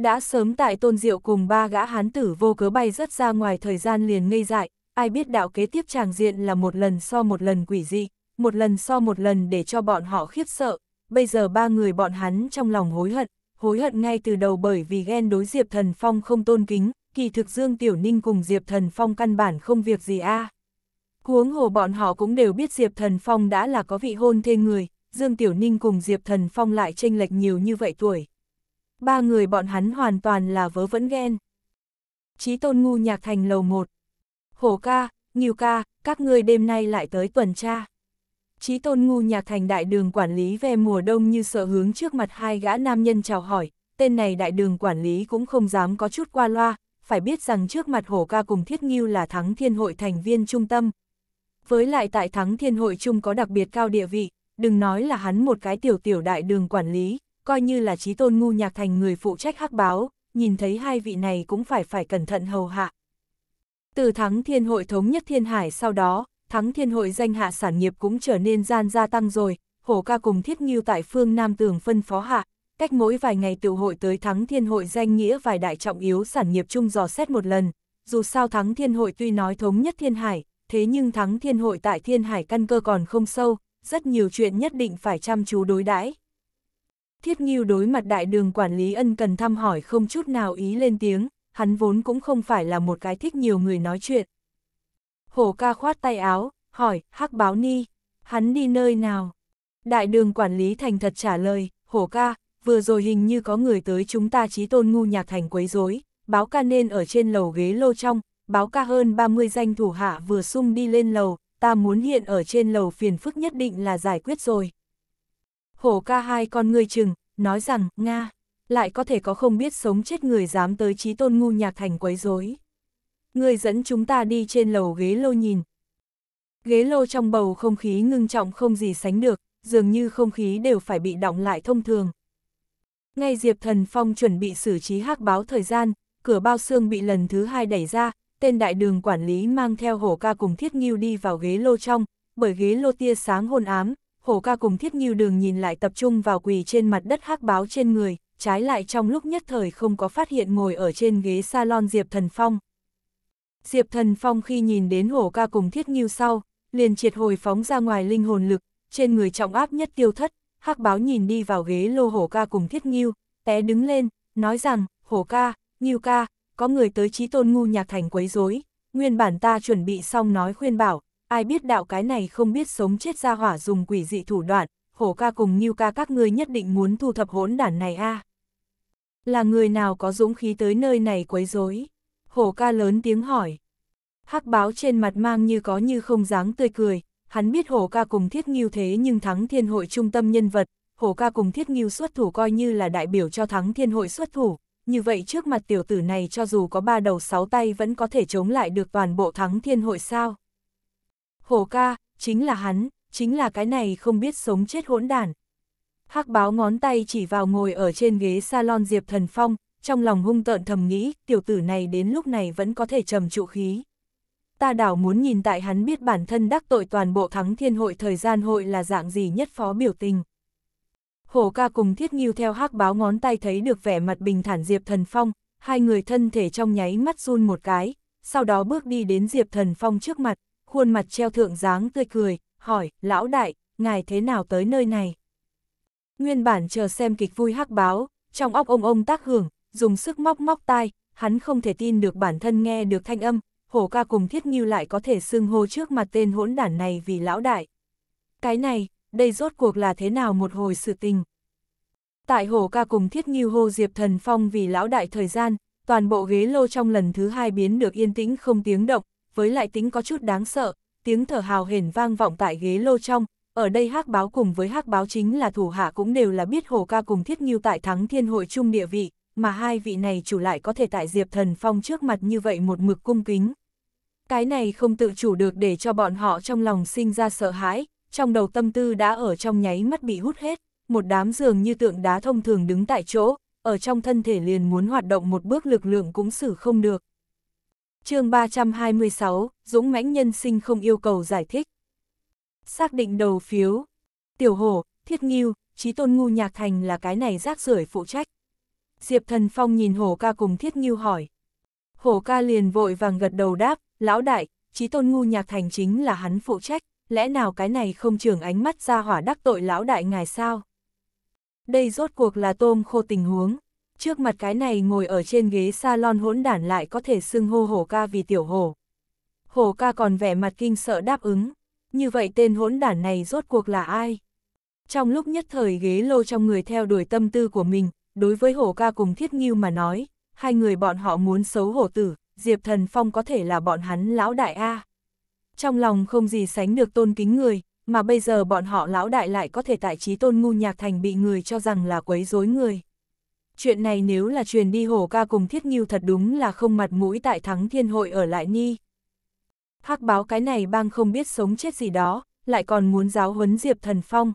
đã sớm tại tôn diệu cùng ba gã hán tử vô cớ bay rất ra ngoài thời gian liền ngây dại, ai biết đạo kế tiếp tràng diện là một lần so một lần quỷ dị, một lần so một lần để cho bọn họ khiếp sợ, bây giờ ba người bọn hắn trong lòng hối hận, hối hận ngay từ đầu bởi vì ghen đối Diệp Thần Phong không tôn kính, kỳ thực Dương Tiểu Ninh cùng Diệp Thần Phong căn bản không việc gì a. Huống hồ bọn họ cũng đều biết Diệp Thần Phong đã là có vị hôn thê người, Dương Tiểu Ninh cùng Diệp Thần Phong lại tranh lệch nhiều như vậy tuổi, ba người bọn hắn hoàn toàn là vớ vẫn ghen. Chí tôn ngu nhạc thành lầu một Hổ ca, Nghiêu ca, các ngươi đêm nay lại tới tuần tra. Chí tôn ngu nhạc thành đại đường quản lý về mùa đông như sợ hướng trước mặt hai gã nam nhân chào hỏi, tên này đại đường quản lý cũng không dám có chút qua loa, phải biết rằng trước mặt hổ ca cùng thiết nghiêu là thắng thiên hội thành viên trung tâm. Với lại tại thắng thiên hội chung có đặc biệt cao địa vị, đừng nói là hắn một cái tiểu tiểu đại đường quản lý, coi như là trí tôn ngu nhạc thành người phụ trách hắc báo, nhìn thấy hai vị này cũng phải phải cẩn thận hầu hạ. Từ thắng thiên hội thống nhất thiên hải sau đó, thắng thiên hội danh hạ sản nghiệp cũng trở nên gian gia tăng rồi, hổ ca cùng thiết nghiêu tại phương Nam Tường phân phó hạ, cách mỗi vài ngày tự hội tới thắng thiên hội danh nghĩa vài đại trọng yếu sản nghiệp chung dò xét một lần, dù sao thắng thiên hội tuy nói thống nhất thiên hải, thế nhưng thắng thiên hội tại thiên hải căn cơ còn không sâu, rất nhiều chuyện nhất định phải chăm chú đối đãi Thiết Nghiêu đối mặt đại đường quản lý ân cần thăm hỏi không chút nào ý lên tiếng, hắn vốn cũng không phải là một cái thích nhiều người nói chuyện. Hổ ca khoát tay áo, hỏi, hắc báo ni, hắn đi nơi nào? Đại đường quản lý thành thật trả lời, hổ ca, vừa rồi hình như có người tới chúng ta trí tôn ngu nhạc thành quấy rối, báo ca nên ở trên lầu ghế lô trong, báo ca hơn 30 danh thủ hạ vừa sung đi lên lầu, ta muốn hiện ở trên lầu phiền phức nhất định là giải quyết rồi hổ ca hai con người chừng, nói rằng, Nga, lại có thể có không biết sống chết người dám tới trí tôn ngu nhạc thành quấy rối. Ngươi dẫn chúng ta đi trên lầu ghế lô nhìn. Ghế lô trong bầu không khí ngưng trọng không gì sánh được, dường như không khí đều phải bị đọng lại thông thường. Ngay Diệp Thần Phong chuẩn bị xử trí hắc báo thời gian, cửa bao xương bị lần thứ hai đẩy ra, tên đại đường quản lý mang theo hổ ca cùng thiết nghiêu đi vào ghế lô trong, bởi ghế lô tia sáng hôn ám, hổ ca cùng thiết nghiêu đường nhìn lại tập trung vào quỳ trên mặt đất hắc báo trên người, trái lại trong lúc nhất thời không có phát hiện ngồi ở trên ghế salon Diệp Thần Phong. Diệp Thần Phong khi nhìn đến hổ ca cùng thiết nghiêu sau, liền triệt hồi phóng ra ngoài linh hồn lực, trên người trọng áp nhất tiêu thất, hắc báo nhìn đi vào ghế lô hổ ca cùng thiết nghiêu, té đứng lên, nói rằng, hổ ca, nghiêu ca, có người tới trí tôn ngu nhạc thành quấy rối nguyên bản ta chuẩn bị xong nói khuyên bảo, ai biết đạo cái này không biết sống chết ra hỏa dùng quỷ dị thủ đoạn, hổ ca cùng Nhiêu ca các ngươi nhất định muốn thu thập hỗn đản này a. À. Là người nào có dũng khí tới nơi này quấy rối? Hổ ca lớn tiếng hỏi. Hắc báo trên mặt mang như có như không dáng tươi cười, hắn biết hổ ca cùng thiết nghiêu thế nhưng thắng thiên hội trung tâm nhân vật, hổ ca cùng thiết nghiêu xuất thủ coi như là đại biểu cho thắng thiên hội xuất thủ, như vậy trước mặt tiểu tử này cho dù có ba đầu sáu tay vẫn có thể chống lại được toàn bộ thắng thiên hội sao hổ ca, chính là hắn, chính là cái này không biết sống chết hỗn đản. Hắc báo ngón tay chỉ vào ngồi ở trên ghế salon Diệp Thần Phong, trong lòng hung tợn thầm nghĩ, tiểu tử này đến lúc này vẫn có thể trầm trụ khí. Ta đảo muốn nhìn tại hắn biết bản thân đắc tội toàn bộ thắng thiên hội thời gian hội là dạng gì nhất phó biểu tình. Hổ ca cùng thiết nghiêu theo hắc báo ngón tay thấy được vẻ mặt bình thản Diệp Thần Phong, hai người thân thể trong nháy mắt run một cái, sau đó bước đi đến Diệp Thần Phong trước mặt khuôn mặt treo thượng dáng tươi cười, hỏi, lão đại, ngài thế nào tới nơi này? Nguyên bản chờ xem kịch vui hắc báo, trong óc ông ông tác hưởng, dùng sức móc móc tai, hắn không thể tin được bản thân nghe được thanh âm, hổ ca cùng thiết nghiêu lại có thể xưng hô trước mặt tên hỗn đản này vì lão đại. Cái này, đây rốt cuộc là thế nào một hồi sự tình. Tại hổ ca cùng thiết nghiêu hô Diệp Thần Phong vì lão đại thời gian, toàn bộ ghế lô trong lần thứ hai biến được yên tĩnh không tiếng động, với lại tính có chút đáng sợ, tiếng thở hào hển vang vọng tại ghế lô trong, ở đây hắc báo cùng với hắc báo chính là thủ hạ cũng đều là biết hồ ca cùng thiết nghiêu tại thắng thiên hội chung địa vị, mà hai vị này chủ lại có thể tại diệp thần phong trước mặt như vậy một mực cung kính. Cái này không tự chủ được để cho bọn họ trong lòng sinh ra sợ hãi, trong đầu tâm tư đã ở trong nháy mắt bị hút hết, một đám dường như tượng đá thông thường đứng tại chỗ, ở trong thân thể liền muốn hoạt động một bước lực lượng cũng xử không được chương 326, Dũng mãnh nhân sinh không yêu cầu giải thích. Xác định đầu phiếu. Tiểu hổ, thiết nghiêu, trí tôn ngu nhạc thành là cái này rác rưởi phụ trách. Diệp thần phong nhìn hổ ca cùng thiết nghiêu hỏi. Hổ ca liền vội vàng gật đầu đáp, lão đại, trí tôn ngu nhạc thành chính là hắn phụ trách, lẽ nào cái này không trường ánh mắt ra hỏa đắc tội lão đại ngài sao? Đây rốt cuộc là tôm khô tình huống trước mặt cái này ngồi ở trên ghế salon hỗn đản lại có thể xưng hô hổ ca vì tiểu hổ. Hổ ca còn vẻ mặt kinh sợ đáp ứng, như vậy tên hỗn đản này rốt cuộc là ai? Trong lúc nhất thời ghế lô trong người theo đuổi tâm tư của mình, đối với hổ ca cùng thiết nghiêu mà nói, hai người bọn họ muốn xấu hổ tử, Diệp Thần Phong có thể là bọn hắn lão đại A. Trong lòng không gì sánh được tôn kính người, mà bây giờ bọn họ lão đại lại có thể tại trí tôn ngu nhạc thành bị người cho rằng là quấy rối người chuyện này nếu là truyền đi hổ ca cùng thiết nghiêu thật đúng là không mặt mũi tại thắng thiên hội ở lại nhi. Hắc báo cái này bang không biết sống chết gì đó, lại còn muốn giáo huấn Diệp Thần Phong.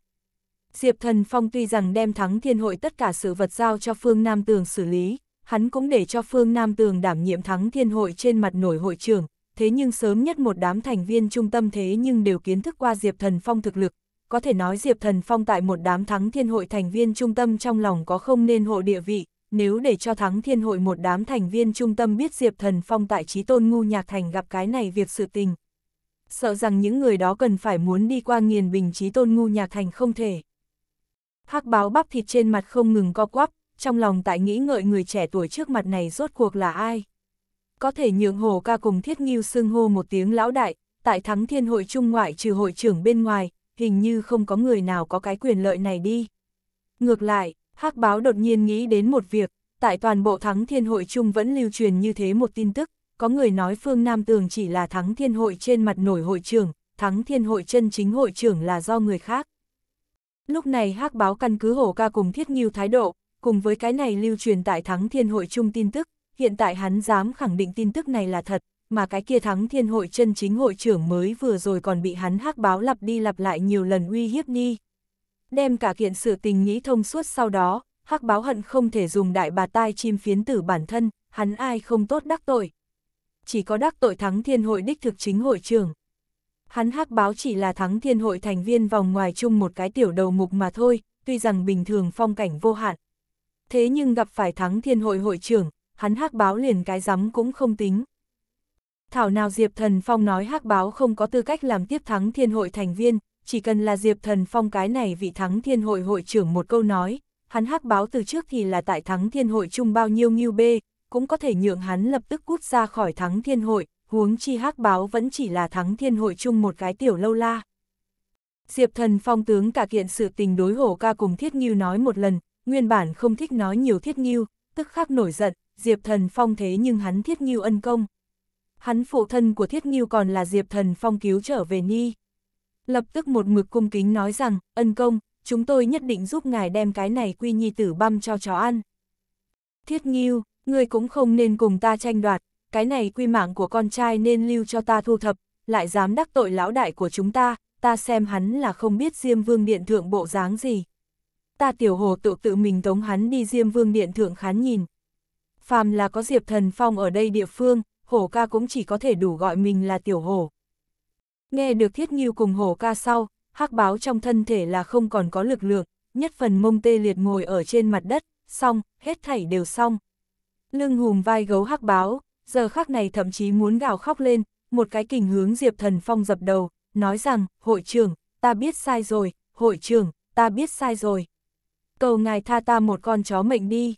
Diệp Thần Phong tuy rằng đem thắng thiên hội tất cả sự vật giao cho Phương Nam Tường xử lý, hắn cũng để cho Phương Nam Tường đảm nhiệm thắng thiên hội trên mặt nổi hội trưởng, thế nhưng sớm nhất một đám thành viên trung tâm thế nhưng đều kiến thức qua Diệp Thần Phong thực lực, có thể nói Diệp Thần Phong tại một đám thắng thiên hội thành viên trung tâm trong lòng có không nên hộ địa vị, nếu để cho thắng thiên hội một đám thành viên trung tâm biết Diệp Thần Phong tại trí tôn ngu nhạc thành gặp cái này việc sự tình. Sợ rằng những người đó cần phải muốn đi qua nghiền bình trí tôn ngu nhạc thành không thể. hắc báo bắp thịt trên mặt không ngừng co quắp, trong lòng tại nghĩ ngợi người trẻ tuổi trước mặt này rốt cuộc là ai. Có thể nhượng hồ ca cùng thiết nghiêu xưng hô một tiếng lão đại, tại thắng thiên hội trung ngoại trừ hội trưởng bên ngoài, hình như không có người nào có cái quyền lợi này đi. Ngược lại, hắc báo đột nhiên nghĩ đến một việc, tại toàn bộ thắng thiên hội chung vẫn lưu truyền như thế một tin tức, có người nói phương Nam Tường chỉ là thắng thiên hội trên mặt nổi hội trưởng, thắng thiên hội chân chính hội trưởng là do người khác. Lúc này hắc báo căn cứ hổ ca cùng thiết nghiêu thái độ, cùng với cái này lưu truyền tại thắng thiên hội chung tin tức, hiện tại hắn dám khẳng định tin tức này là thật, mà cái kia thắng thiên hội chân chính hội trưởng mới vừa rồi còn bị hắn hắc báo lặp đi lặp lại nhiều lần uy hiếp ni. Đem cả kiện sự tình nghĩ thông suốt sau đó, hắc báo hận không thể dùng đại bà tai chim phiến tử bản thân, hắn ai không tốt đắc tội. Chỉ có đắc tội thắng thiên hội đích thực chính hội trưởng. Hắn hắc báo chỉ là thắng thiên hội thành viên vòng ngoài chung một cái tiểu đầu mục mà thôi, tuy rằng bình thường phong cảnh vô hạn. Thế nhưng gặp phải thắng thiên hội hội trưởng, hắn hắc báo liền cái rắm cũng không tính. Thảo nào Diệp Thần Phong nói hắc báo không có tư cách làm tiếp thắng thiên hội thành viên, chỉ cần là Diệp Thần Phong cái này vị thắng thiên hội hội trưởng một câu nói, hắn hắc báo từ trước thì là tại thắng thiên hội chung bao nhiêu nghiêu bê, cũng có thể nhượng hắn lập tức cút ra khỏi thắng thiên hội, huống chi hắc báo vẫn chỉ là thắng thiên hội chung một cái tiểu lâu la. Diệp Thần Phong tướng cả kiện sự tình đối hổ ca cùng Thiết Nghiêu nói một lần, nguyên bản không thích nói nhiều Thiết Nghiêu, tức khắc nổi giận, Diệp Thần Phong thế nhưng hắn Thiết Nghiêu ân công hắn phụ thân của Thiết Nghiêu còn là Diệp Thần Phong cứu trở về Nhi. Lập tức một mực cung kính nói rằng, ân công, chúng tôi nhất định giúp ngài đem cái này quy nhi tử băm cho chó ăn. Thiết Nghiêu, ngươi cũng không nên cùng ta tranh đoạt, cái này quy mạng của con trai nên lưu cho ta thu thập, lại dám đắc tội lão đại của chúng ta, ta xem hắn là không biết Diêm Vương Điện Thượng bộ dáng gì. Ta tiểu hồ tự tự mình tống hắn đi Diêm Vương Điện Thượng khán nhìn. Phàm là có Diệp Thần Phong ở đây địa phương, hổ ca cũng chỉ có thể đủ gọi mình là tiểu hổ. Nghe được thiết nghiêu cùng hổ ca sau, hắc báo trong thân thể là không còn có lực lượng, nhất phần mông tê liệt ngồi ở trên mặt đất, xong, hết thảy đều xong. Lưng hùm vai gấu hắc báo, giờ khắc này thậm chí muốn gào khóc lên, một cái kình hướng Diệp Thần Phong dập đầu, nói rằng, hội trưởng, ta biết sai rồi, hội trưởng, ta biết sai rồi. Cầu ngài tha ta một con chó mệnh đi.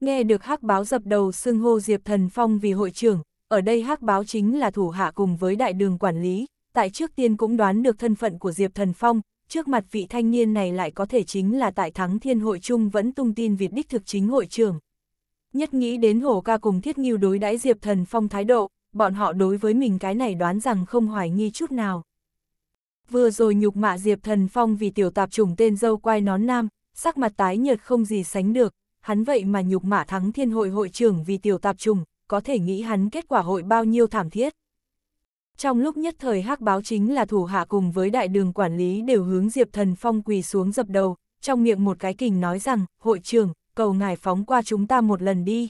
Nghe được hắc báo dập đầu xưng hô Diệp Thần Phong vì hội trưởng, ở đây hắc báo chính là thủ hạ cùng với đại đường quản lý, tại trước tiên cũng đoán được thân phận của Diệp Thần Phong, trước mặt vị thanh niên này lại có thể chính là tại thắng thiên hội chung vẫn tung tin việt đích thực chính hội trưởng. Nhất nghĩ đến hổ ca cùng thiết nghiêu đối đãi Diệp Thần Phong thái độ, bọn họ đối với mình cái này đoán rằng không hoài nghi chút nào. Vừa rồi nhục mạ Diệp Thần Phong vì tiểu tạp trùng tên dâu quai nón nam, sắc mặt tái nhợt không gì sánh được, hắn vậy mà nhục mạ thắng thiên hội hội trưởng vì tiểu tạp trùng, có thể nghĩ hắn kết quả hội bao nhiêu thảm thiết. Trong lúc nhất thời hắc báo chính là thủ hạ cùng với đại đường quản lý đều hướng Diệp Thần Phong quỳ xuống dập đầu, trong miệng một cái kình nói rằng, hội trưởng, cầu ngài phóng qua chúng ta một lần đi.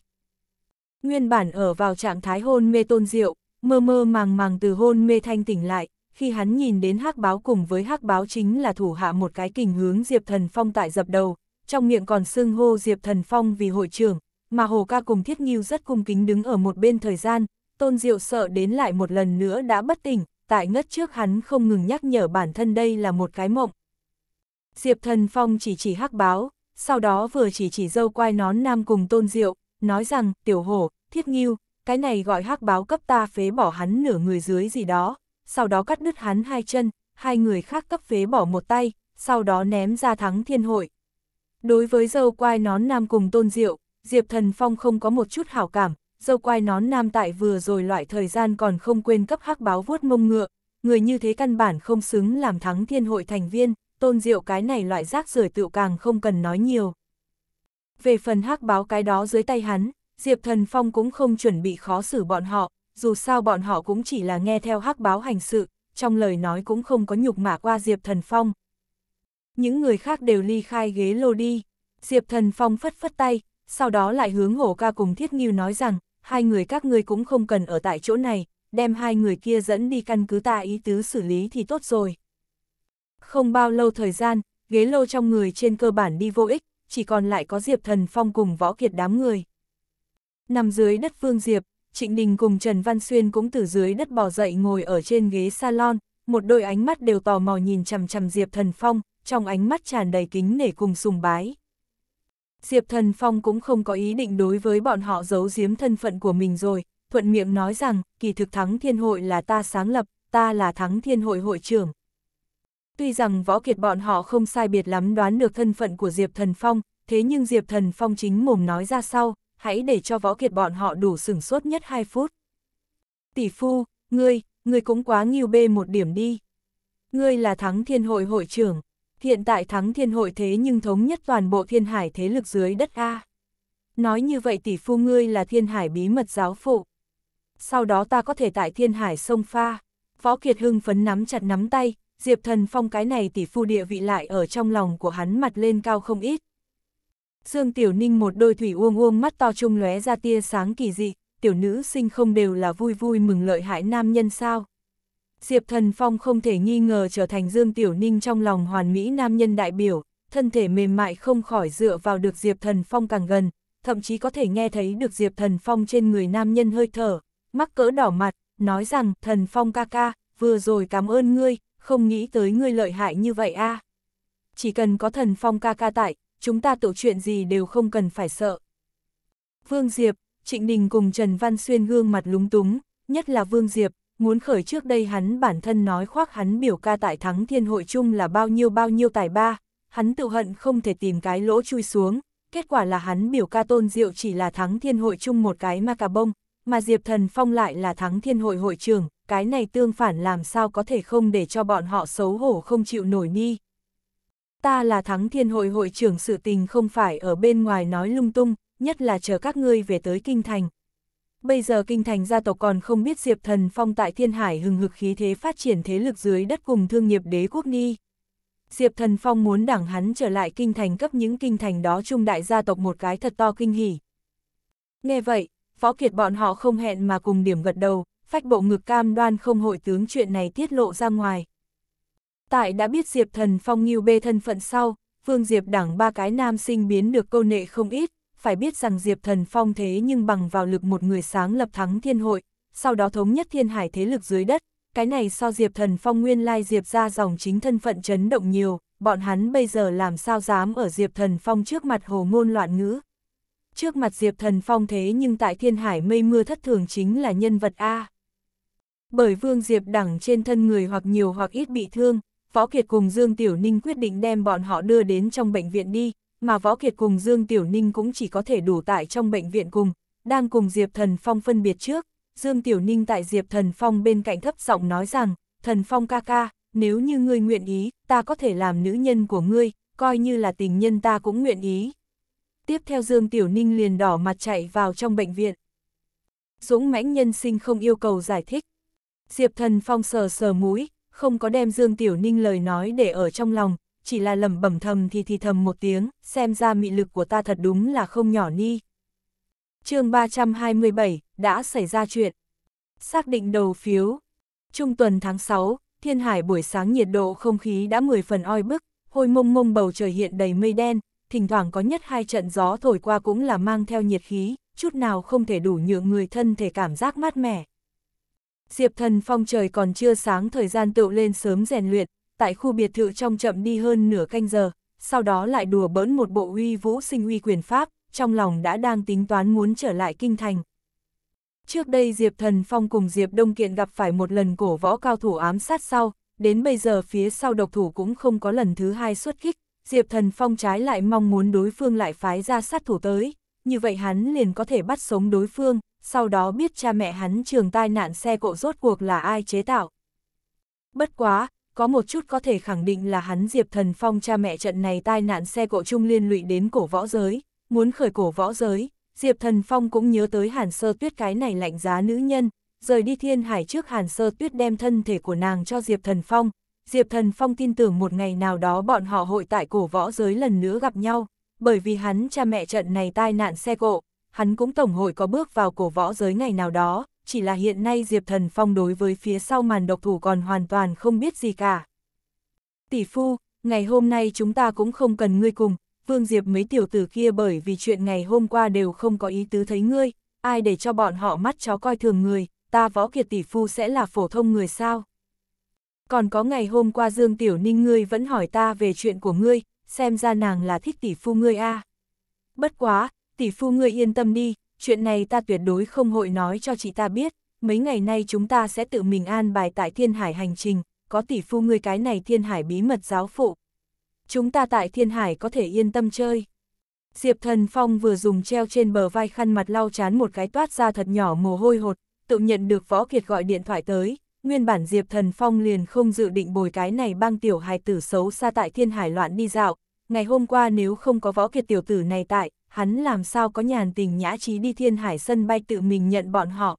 Nguyên bản ở vào trạng thái hôn mê tôn diệu, mơ mơ màng màng từ hôn mê thanh tỉnh lại, khi hắn nhìn đến hắc báo cùng với hắc báo chính là thủ hạ một cái kình hướng Diệp Thần Phong tại dập đầu, trong miệng còn xưng hô Diệp Thần Phong vì hội trưởng, mà Hồ Ca cùng Thiết Nghiêu rất cung kính đứng ở một bên thời gian, Tôn Diệu sợ đến lại một lần nữa đã bất tỉnh, tại ngất trước hắn không ngừng nhắc nhở bản thân đây là một cái mộng. Diệp Thần Phong chỉ chỉ hắc báo, sau đó vừa chỉ chỉ dâu quai nón nam cùng Tôn Diệu, nói rằng, tiểu hồ Thiết Nghiêu, cái này gọi hắc báo cấp ta phế bỏ hắn nửa người dưới gì đó, sau đó cắt đứt hắn hai chân, hai người khác cấp phế bỏ một tay, sau đó ném ra thắng thiên hội. Đối với dâu quai nón nam cùng tôn diệu, Diệp Thần Phong không có một chút hảo cảm, dâu quai nón nam tại vừa rồi loại thời gian còn không quên cấp hắc báo vuốt mông ngựa, người như thế căn bản không xứng làm thắng thiên hội thành viên, tôn diệu cái này loại rác rưởi tựu càng không cần nói nhiều. Về phần hắc báo cái đó dưới tay hắn, Diệp Thần Phong cũng không chuẩn bị khó xử bọn họ, dù sao bọn họ cũng chỉ là nghe theo hắc báo hành sự, trong lời nói cũng không có nhục mạ qua Diệp Thần Phong. Những người khác đều ly khai ghế lô đi, Diệp Thần Phong phất phất tay, sau đó lại hướng hổ ca cùng thiết nghiêu nói rằng, hai người các ngươi cũng không cần ở tại chỗ này, đem hai người kia dẫn đi căn cứ ta ý tứ xử lý thì tốt rồi. Không bao lâu thời gian, ghế lô trong người trên cơ bản đi vô ích, chỉ còn lại có Diệp Thần Phong cùng Võ Kiệt đám người. Nằm dưới đất Phương Diệp, Trịnh Đình cùng Trần Văn Xuyên cũng từ dưới đất bò dậy ngồi ở trên ghế salon, một đôi ánh mắt đều tò mò nhìn chằm chằm Diệp Thần Phong, trong ánh mắt tràn đầy kính nể cùng sùng bái. Diệp Thần Phong cũng không có ý định đối với bọn họ giấu giếm thân phận của mình rồi, thuận miệng nói rằng, kỳ thực thắng thiên hội là ta sáng lập, ta là thắng thiên hội hội trưởng. Tuy rằng võ kiệt bọn họ không sai biệt lắm đoán được thân phận của Diệp Thần Phong, thế nhưng Diệp Thần Phong chính mồm nói ra sau, hãy để cho võ kiệt bọn họ đủ sửng sốt nhất 2 phút. Tỷ phu, ngươi, ngươi cũng quá nghiêu bê một điểm đi. Ngươi là thắng thiên hội hội trưởng hiện tại thắng thiên hội thế nhưng thống nhất toàn bộ thiên hải thế lực dưới đất A. Nói như vậy tỷ phu ngươi là thiên hải bí mật giáo phụ. Sau đó ta có thể tại thiên hải sông pha. Võ Kiệt Hưng phấn nắm chặt nắm tay, Diệp Thần Phong cái này tỷ phu địa vị lại ở trong lòng của hắn mặt lên cao không ít. Dương Tiểu Ninh một đôi thủy uông uông mắt to trung lóe ra tia sáng kỳ dị, tiểu nữ sinh không đều là vui vui mừng lợi hại nam nhân sao. Diệp Thần Phong không thể nghi ngờ trở thành Dương Tiểu Ninh trong lòng hoàn mỹ nam nhân đại biểu, thân thể mềm mại không khỏi dựa vào được Diệp Thần Phong càng gần, thậm chí có thể nghe thấy được Diệp Thần Phong trên người nam nhân hơi thở, mắc cỡ đỏ mặt, nói rằng Thần Phong ca ca, vừa rồi cảm ơn ngươi, không nghĩ tới ngươi lợi hại như vậy a. Chỉ cần có Thần Phong ca ca tại, chúng ta tổ chuyện gì đều không cần phải sợ. Vương Diệp, Trịnh Đình cùng Trần Văn Xuyên gương mặt lúng túng, nhất là Vương Diệp, muốn khởi trước đây hắn bản thân nói khoác hắn biểu ca tại thắng thiên hội chung là bao nhiêu bao nhiêu tài ba, hắn tự hận không thể tìm cái lỗ chui xuống, kết quả là hắn biểu ca tôn diệu chỉ là thắng thiên hội chung một cái ma cà bông, mà Diệp Thần Phong lại là thắng thiên hội hội trưởng, cái này tương phản làm sao có thể không để cho bọn họ xấu hổ không chịu nổi ni. Ta là thắng thiên hội hội trưởng sự tình không phải ở bên ngoài nói lung tung, nhất là chờ các ngươi về tới kinh thành, bây giờ kinh thành gia tộc còn không biết Diệp Thần Phong tại thiên hải hừng hực khí thế phát triển thế lực dưới đất cùng thương nghiệp đế quốc ni. Diệp Thần Phong muốn đảng hắn trở lại kinh thành cấp những kinh thành đó trung đại gia tộc một cái thật to kinh hỉ. Nghe vậy, Phó Kiệt bọn họ không hẹn mà cùng điểm gật đầu, phách bộ ngực cam đoan không hội tướng chuyện này tiết lộ ra ngoài. Tại đã biết Diệp Thần Phong nghiêu bê thân phận sau, Phương Diệp đảng ba cái nam sinh biến được câu nệ không ít, phải biết rằng Diệp Thần Phong thế nhưng bằng vào lực một người sáng lập thắng thiên hội, sau đó thống nhất thiên hải thế lực dưới đất, cái này so Diệp Thần Phong nguyên lai Diệp ra dòng chính thân phận chấn động nhiều, bọn hắn bây giờ làm sao dám ở Diệp Thần Phong trước mặt hồ ngôn loạn ngữ. Trước mặt Diệp Thần Phong thế nhưng tại thiên hải mây mưa thất thường chính là nhân vật A. Bởi Vương Diệp đẳng trên thân người hoặc nhiều hoặc ít bị thương, phó Kiệt cùng Dương Tiểu Ninh quyết định đem bọn họ đưa đến trong bệnh viện đi, mà Võ Kiệt cùng Dương Tiểu Ninh cũng chỉ có thể đủ tại trong bệnh viện cùng, đang cùng Diệp Thần Phong phân biệt trước. Dương Tiểu Ninh tại Diệp Thần Phong bên cạnh thấp giọng nói rằng, Thần Phong ca ca, nếu như ngươi nguyện ý, ta có thể làm nữ nhân của ngươi, coi như là tình nhân ta cũng nguyện ý. Tiếp theo Dương Tiểu Ninh liền đỏ mặt chạy vào trong bệnh viện. Dũng mãnh nhân sinh không yêu cầu giải thích. Diệp Thần Phong sờ sờ mũi, không có đem Dương Tiểu Ninh lời nói để ở trong lòng, chỉ là lẩm bẩm thầm thì thì thầm một tiếng, xem ra mị lực của ta thật đúng là không nhỏ ni. chương 327, đã xảy ra chuyện. Xác định đầu phiếu. Trung tuần tháng 6, thiên hải buổi sáng nhiệt độ không khí đã 10 phần oi bức, hôi mông mông bầu trời hiện đầy mây đen, thỉnh thoảng có nhất hai trận gió thổi qua cũng là mang theo nhiệt khí, chút nào không thể đủ nhượng người thân thể cảm giác mát mẻ. Diệp thần phong trời còn chưa sáng thời gian tựu lên sớm rèn luyện, tại khu biệt thự trong chậm đi hơn nửa canh giờ, sau đó lại đùa bỡn một bộ huy vũ sinh uy quyền pháp, trong lòng đã đang tính toán muốn trở lại kinh thành. Trước đây Diệp Thần Phong cùng Diệp Đông Kiện gặp phải một lần cổ võ cao thủ ám sát sau, đến bây giờ phía sau độc thủ cũng không có lần thứ hai xuất kích, Diệp Thần Phong trái lại mong muốn đối phương lại phái ra sát thủ tới, như vậy hắn liền có thể bắt sống đối phương, sau đó biết cha mẹ hắn trường tai nạn xe cộ rốt cuộc là ai chế tạo. Bất quá, có một chút có thể khẳng định là hắn Diệp Thần Phong cha mẹ trận này tai nạn xe cộ chung liên lụy đến cổ võ giới, muốn khởi cổ võ giới, Diệp Thần Phong cũng nhớ tới Hàn Sơ Tuyết cái này lạnh giá nữ nhân, rời đi thiên hải trước Hàn Sơ Tuyết đem thân thể của nàng cho Diệp Thần Phong, Diệp Thần Phong tin tưởng một ngày nào đó bọn họ hội tại cổ võ giới lần nữa gặp nhau, bởi vì hắn cha mẹ trận này tai nạn xe cộ, hắn cũng tổng hội có bước vào cổ võ giới ngày nào đó, chỉ là hiện nay Diệp Thần Phong đối với phía sau màn độc thủ còn hoàn toàn không biết gì cả. Tỷ phu, ngày hôm nay chúng ta cũng không cần ngươi cùng, Vương Diệp mấy tiểu tử kia bởi vì chuyện ngày hôm qua đều không có ý tứ thấy ngươi, ai để cho bọn họ mắt chó coi thường người, ta võ kiệt tỷ phu sẽ là phổ thông người sao? Còn có ngày hôm qua Dương Tiểu Ninh ngươi vẫn hỏi ta về chuyện của ngươi, xem ra nàng là thích tỷ phu ngươi a. À. Bất quá, tỷ phu ngươi yên tâm đi, chuyện này ta tuyệt đối không hội nói cho chị ta biết, mấy ngày nay chúng ta sẽ tự mình an bài tại thiên hải hành trình, có tỷ phu ngươi cái này thiên hải bí mật giáo phụ. Chúng ta tại thiên hải có thể yên tâm chơi. Diệp thần phong vừa dùng treo trên bờ vai khăn mặt lau chán một cái toát ra thật nhỏ mồ hôi hột, tự nhận được võ kiệt gọi điện thoại tới, nguyên bản Diệp Thần Phong liền không dự định bồi cái này băng tiểu hài tử xấu xa tại thiên hải loạn đi dạo, ngày hôm qua nếu không có võ kiệt tiểu tử này tại, hắn làm sao có nhàn tình nhã trí đi thiên hải sân bay tự mình nhận bọn họ.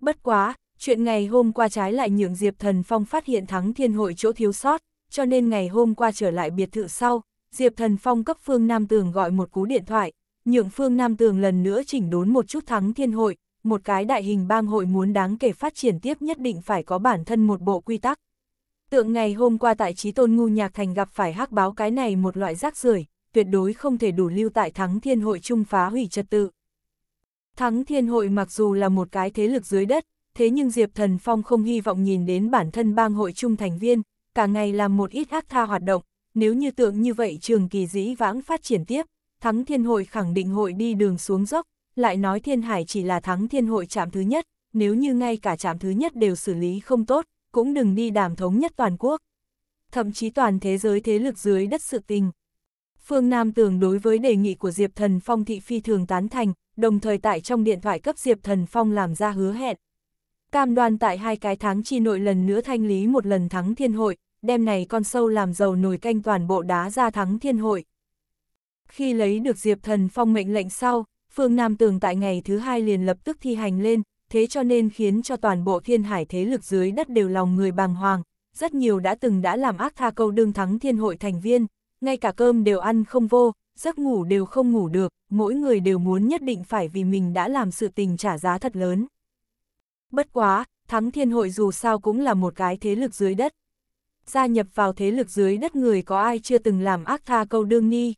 Bất quá, chuyện ngày hôm qua trái lại nhượng Diệp Thần Phong phát hiện thắng thiên hội chỗ thiếu sót, cho nên ngày hôm qua trở lại biệt thự sau, Diệp Thần Phong cấp Phương Nam Tường gọi một cú điện thoại, nhượng Phương Nam Tường lần nữa chỉnh đốn một chút thắng thiên hội, một cái đại hình bang hội muốn đáng kể phát triển tiếp nhất định phải có bản thân một bộ quy tắc. Tượng ngày hôm qua tại trí tôn ngu nhạc thành gặp phải hắc báo cái này một loại rác rưởi tuyệt đối không thể đủ lưu tại thắng thiên hội chung phá hủy trật tự. Thắng thiên hội mặc dù là một cái thế lực dưới đất, thế nhưng Diệp Thần Phong không hy vọng nhìn đến bản thân bang hội chung thành viên, cả ngày làm một ít ác tha hoạt động, nếu như tượng như vậy trường kỳ dĩ vãng phát triển tiếp, thắng thiên hội khẳng định hội đi đường xuống dốc, lại nói thiên hải chỉ là thắng thiên hội chạm thứ nhất, nếu như ngay cả chạm thứ nhất đều xử lý không tốt, cũng đừng đi đàm thống nhất toàn quốc. Thậm chí toàn thế giới thế lực dưới đất sự tình, Phương Nam Tường đối với đề nghị của Diệp Thần Phong thị phi thường tán thành, đồng thời tại trong điện thoại cấp Diệp Thần Phong làm ra hứa hẹn. Cam đoan tại hai cái tháng chi nội lần nữa thanh lý một lần thắng thiên hội, đêm này con sâu làm giàu nồi canh toàn bộ đá ra thắng thiên hội. Khi lấy được Diệp Thần Phong mệnh lệnh sau, Phương Nam Tường tại ngày thứ hai liền lập tức thi hành lên, thế cho nên khiến cho toàn bộ thiên hải thế lực dưới đất đều lòng người bàng hoàng, rất nhiều đã từng đã làm ác tha câu đương thắng thiên hội thành viên, ngay cả cơm đều ăn không vô, giấc ngủ đều không ngủ được, mỗi người đều muốn nhất định phải vì mình đã làm sự tình trả giá thật lớn. Bất quá, Thắng Thiên Hội dù sao cũng là một cái thế lực dưới đất. Gia nhập vào thế lực dưới đất người có ai chưa từng làm ác tha câu đương ni.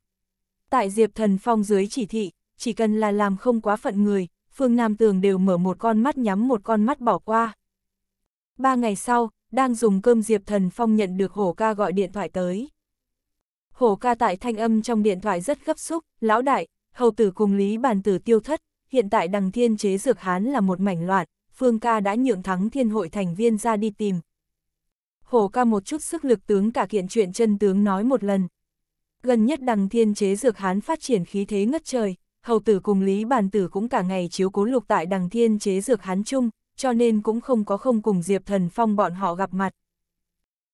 Tại Diệp Thần Phong dưới chỉ thị, chỉ cần là làm không quá phận người, Phương Nam Tường đều mở một con mắt nhắm một con mắt bỏ qua. Ba ngày sau, đang dùng cơm Diệp Thần Phong nhận được hổ ca gọi điện thoại tới hổ ca tại thanh âm trong điện thoại rất gấp xúc, lão đại, hầu tử cùng lý bàn tử tiêu thất, hiện tại đằng thiên chế dược hán là một mảnh loạn, phương ca đã nhượng thắng thiên hội thành viên ra đi tìm. Hổ ca một chút sức lực tướng cả kiện chuyện chân tướng nói một lần. Gần nhất đằng thiên chế dược hán phát triển khí thế ngất trời, hầu tử cùng lý bàn tử cũng cả ngày chiếu cố lục tại đằng thiên chế dược hán chung, cho nên cũng không có không cùng Diệp Thần Phong bọn họ gặp mặt.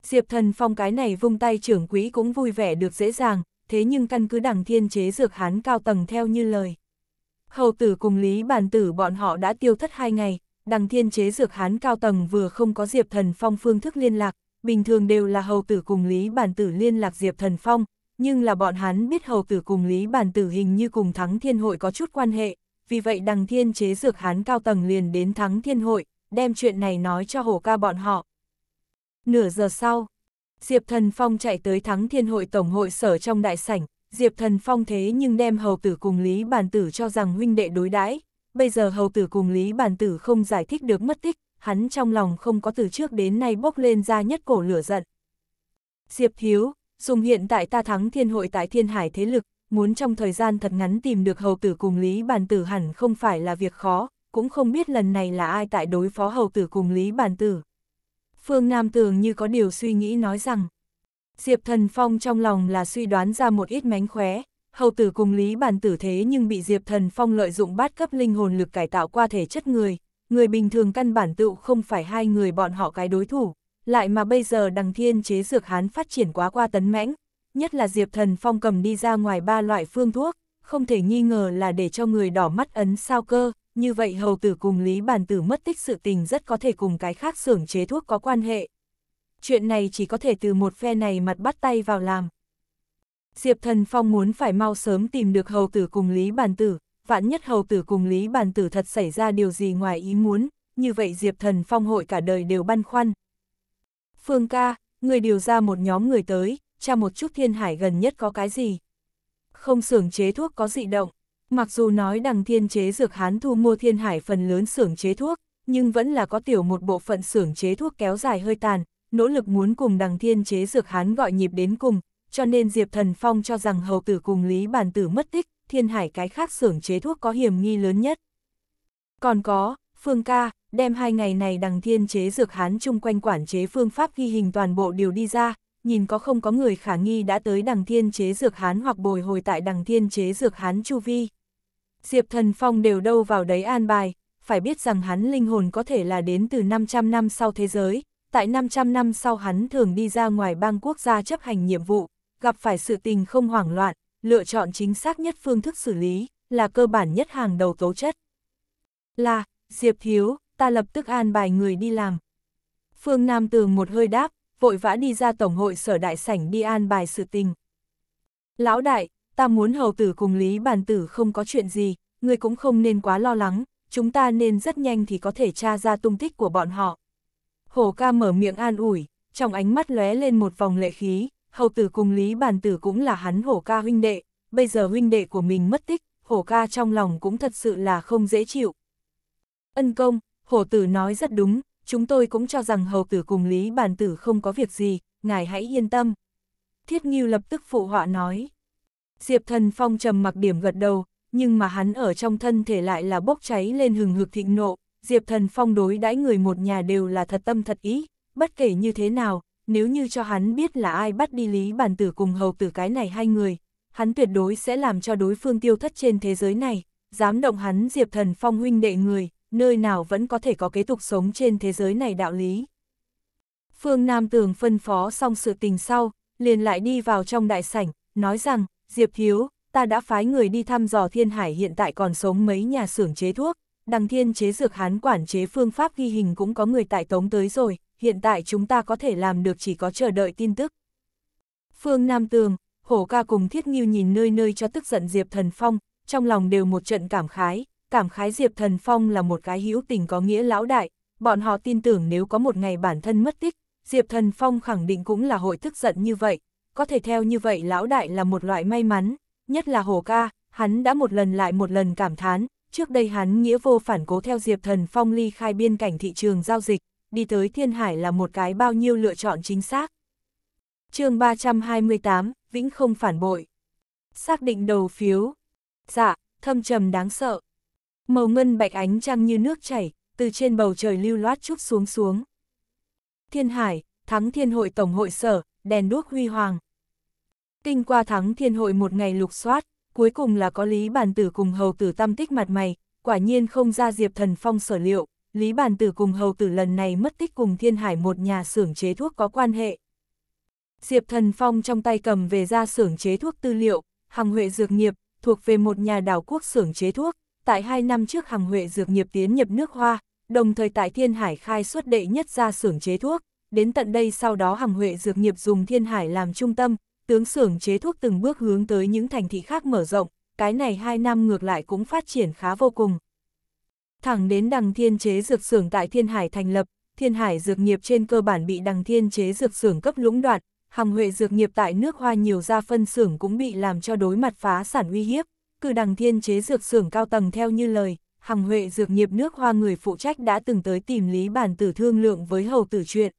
Diệp thần phong cái này vung tay trưởng quỹ cũng vui vẻ được dễ dàng, thế nhưng căn cứ đẳng thiên chế dược hán cao tầng theo như lời. Hầu tử cùng lý bàn tử bọn họ đã tiêu thất hai ngày, đằng thiên chế dược hán cao tầng vừa không có Diệp Thần Phong phương thức liên lạc, bình thường đều là hầu tử cùng Lý Bản Tử liên lạc Diệp Thần Phong, nhưng là bọn hắn biết hầu tử cùng Lý Bản Tử hình như cùng Thắng Thiên Hội có chút quan hệ, vì vậy đằng thiên chế dược hán cao tầng liền đến Thắng Thiên Hội, đem chuyện này nói cho hổ ca bọn họ. Nửa giờ sau, Diệp Thần Phong chạy tới thắng thiên hội tổng hội sở trong đại sảnh, Diệp Thần Phong thế nhưng đem hầu tử cùng Lý Bàn Tử cho rằng huynh đệ đối đãi bây giờ hầu tử cùng Lý Bàn Tử không giải thích được mất tích, hắn trong lòng không có từ trước đến nay bốc lên ra nhất cổ lửa giận. Diệp Thiếu, dùng hiện tại ta thắng thiên hội tại thiên hải thế lực, muốn trong thời gian thật ngắn tìm được hầu tử cùng Lý Bàn Tử hẳn không phải là việc khó, cũng không biết lần này là ai tại đối phó hầu tử cùng Lý Bàn Tử. Phương Nam Tường như có điều suy nghĩ nói rằng, Diệp Thần Phong trong lòng là suy đoán ra một ít mánh khóe, hầu tử cùng Lý Bản Tử thế nhưng bị Diệp Thần Phong lợi dụng bát cấp linh hồn lực cải tạo qua thể chất người, người bình thường căn bản tựu không phải hai người bọn họ cái đối thủ, lại mà bây giờ đằng thiên chế dược hán phát triển quá qua tấn mãnh, nhất là Diệp Thần Phong cầm đi ra ngoài ba loại phương thuốc, không thể nghi ngờ là để cho người đỏ mắt ấn sao cơ, như vậy hầu tử cùng Lý Bàn Tử mất tích sự tình rất có thể cùng cái khác xưởng chế thuốc có quan hệ. Chuyện này chỉ có thể từ một phe này mặt bắt tay vào làm. Diệp Thần Phong muốn phải mau sớm tìm được hầu tử cùng Lý Bàn Tử, vạn nhất hầu tử cùng Lý Bàn Tử thật xảy ra điều gì ngoài ý muốn, như vậy Diệp Thần Phong hội cả đời đều băn khoăn. Phương ca, người điều ra một nhóm người tới, tra một chút thiên hải gần nhất có cái gì. Không xưởng chế thuốc có dị động. Mặc dù nói đằng thiên chế dược hán thu mua thiên hải phần lớn xưởng chế thuốc, nhưng vẫn là có tiểu một bộ phận xưởng chế thuốc kéo dài hơi tàn, nỗ lực muốn cùng đằng thiên chế dược hán gọi nhịp đến cùng, cho nên Diệp Thần Phong cho rằng hầu tử cùng Lý Bản Tử mất tích, thiên hải cái khác xưởng chế thuốc có hiểm nghi lớn nhất. Còn có, Phương ca, đem hai ngày này đằng thiên chế dược hán chung quanh quản chế phương pháp ghi hình toàn bộ điều đi ra, nhìn có không có người khả nghi đã tới đằng thiên chế dược hán hoặc bồi hồi tại đằng thiên chế dược hán chu vi. Diệp Thần Phong đều đâu vào đấy an bài, phải biết rằng hắn linh hồn có thể là đến từ 500 năm sau thế giới, tại 500 năm sau hắn thường đi ra ngoài bang quốc gia chấp hành nhiệm vụ, gặp phải sự tình không hoảng loạn, lựa chọn chính xác nhất phương thức xử lý, là cơ bản nhất hàng đầu tố chất. Là, Diệp Thiếu, ta lập tức an bài người đi làm. Phương Nam Tường một hơi đáp, vội vã đi ra Tổng hội sở đại sảnh đi an bài sự tình. Lão đại, ta muốn hầu tử cùng Lý Bàn Tử không có chuyện gì, người cũng không nên quá lo lắng, chúng ta nên rất nhanh thì có thể tra ra tung tích của bọn họ. Hổ ca mở miệng an ủi, trong ánh mắt lóe lên một vòng lệ khí, hầu tử cùng Lý Bàn Tử cũng là hắn hổ ca huynh đệ, bây giờ huynh đệ của mình mất tích, hổ ca trong lòng cũng thật sự là không dễ chịu. Ân công, hổ tử nói rất đúng, chúng tôi cũng cho rằng hầu tử cùng Lý Bàn Tử không có việc gì, ngài hãy yên tâm. Thiết Nghiêu lập tức phụ họa nói. Diệp Thần Phong trầm mặc điểm gật đầu, nhưng mà hắn ở trong thân thể lại là bốc cháy lên hừng hực thịnh nộ, Diệp Thần Phong đối đãi người một nhà đều là thật tâm thật ý, bất kể như thế nào, nếu như cho hắn biết là ai bắt đi Lý Bản Tử cùng Hầu Tử cái này hai người, hắn tuyệt đối sẽ làm cho đối phương tiêu thất trên thế giới này, dám động hắn Diệp Thần Phong huynh đệ người, nơi nào vẫn có thể có kế tục sống trên thế giới này đạo lý. Phương Nam Tường phân phó xong sự tình sau, liền lại đi vào trong đại sảnh, nói rằng, Diệp Thiếu, ta đã phái người đi thăm dò thiên hải hiện tại còn sống mấy nhà xưởng chế thuốc, đằng thiên chế dược hán quản chế phương pháp ghi hình cũng có người tại tống tới rồi, hiện tại chúng ta có thể làm được chỉ có chờ đợi tin tức. Phương Nam Tường, hổ ca cùng thiết nghiêu nhìn nơi nơi cho tức giận Diệp Thần Phong, trong lòng đều một trận cảm khái, cảm khái Diệp Thần Phong là một cái hữu tình có nghĩa lão đại, bọn họ tin tưởng nếu có một ngày bản thân mất tích, Diệp Thần Phong khẳng định cũng là hội tức giận như vậy, có thể theo như vậy lão đại là một loại may mắn, nhất là hồ ca, hắn đã một lần lại một lần cảm thán, trước đây hắn nghĩa vô phản cố theo Diệp Thần Phong ly khai biên cảnh thị trường giao dịch, đi tới Thiên Hải là một cái bao nhiêu lựa chọn chính xác. chương 328, Vĩnh không phản bội. Xác định đầu phiếu. Dạ, thâm trầm đáng sợ. Màu ngân bạch ánh trăng như nước chảy, từ trên bầu trời lưu loát chút xuống xuống. Thiên Hải, thắng thiên hội tổng hội sở, đèn đuốc huy hoàng. Kinh qua thắng thiên hội một ngày lục soát, cuối cùng là có Lý Bàn Tử cùng hầu tử tâm tích mặt mày, quả nhiên không ra Diệp Thần Phong sở liệu, Lý Bàn Tử cùng hầu tử lần này mất tích cùng thiên hải một nhà xưởng chế thuốc có quan hệ. Diệp Thần Phong trong tay cầm về ra xưởng chế thuốc tư liệu, Hằng Huệ Dược Nghiệp, thuộc về một nhà đảo quốc xưởng chế thuốc, tại hai năm trước Hằng Huệ Dược Nghiệp tiến nhập nước hoa, đồng thời tại Thiên Hải khai xuất đệ nhất ra xưởng chế thuốc, đến tận đây sau đó Hằng Huệ Dược Nghiệp dùng Thiên Hải làm trung tâm, tướng xưởng chế thuốc từng bước hướng tới những thành thị khác mở rộng, cái này hai năm ngược lại cũng phát triển khá vô cùng. Thẳng đến đằng thiên chế dược xưởng tại Thiên Hải thành lập, Thiên Hải dược nghiệp trên cơ bản bị đằng thiên chế dược xưởng cấp lũng đoạn, hàng huệ dược nghiệp tại nước hoa nhiều gia phân xưởng cũng bị làm cho đối mặt phá sản uy hiếp, cử đằng thiên chế dược xưởng cao tầng theo như lời, hằng huệ dược nghiệp nước hoa người phụ trách đã từng tới tìm lý bản tử thương lượng với hầu tử chuyện.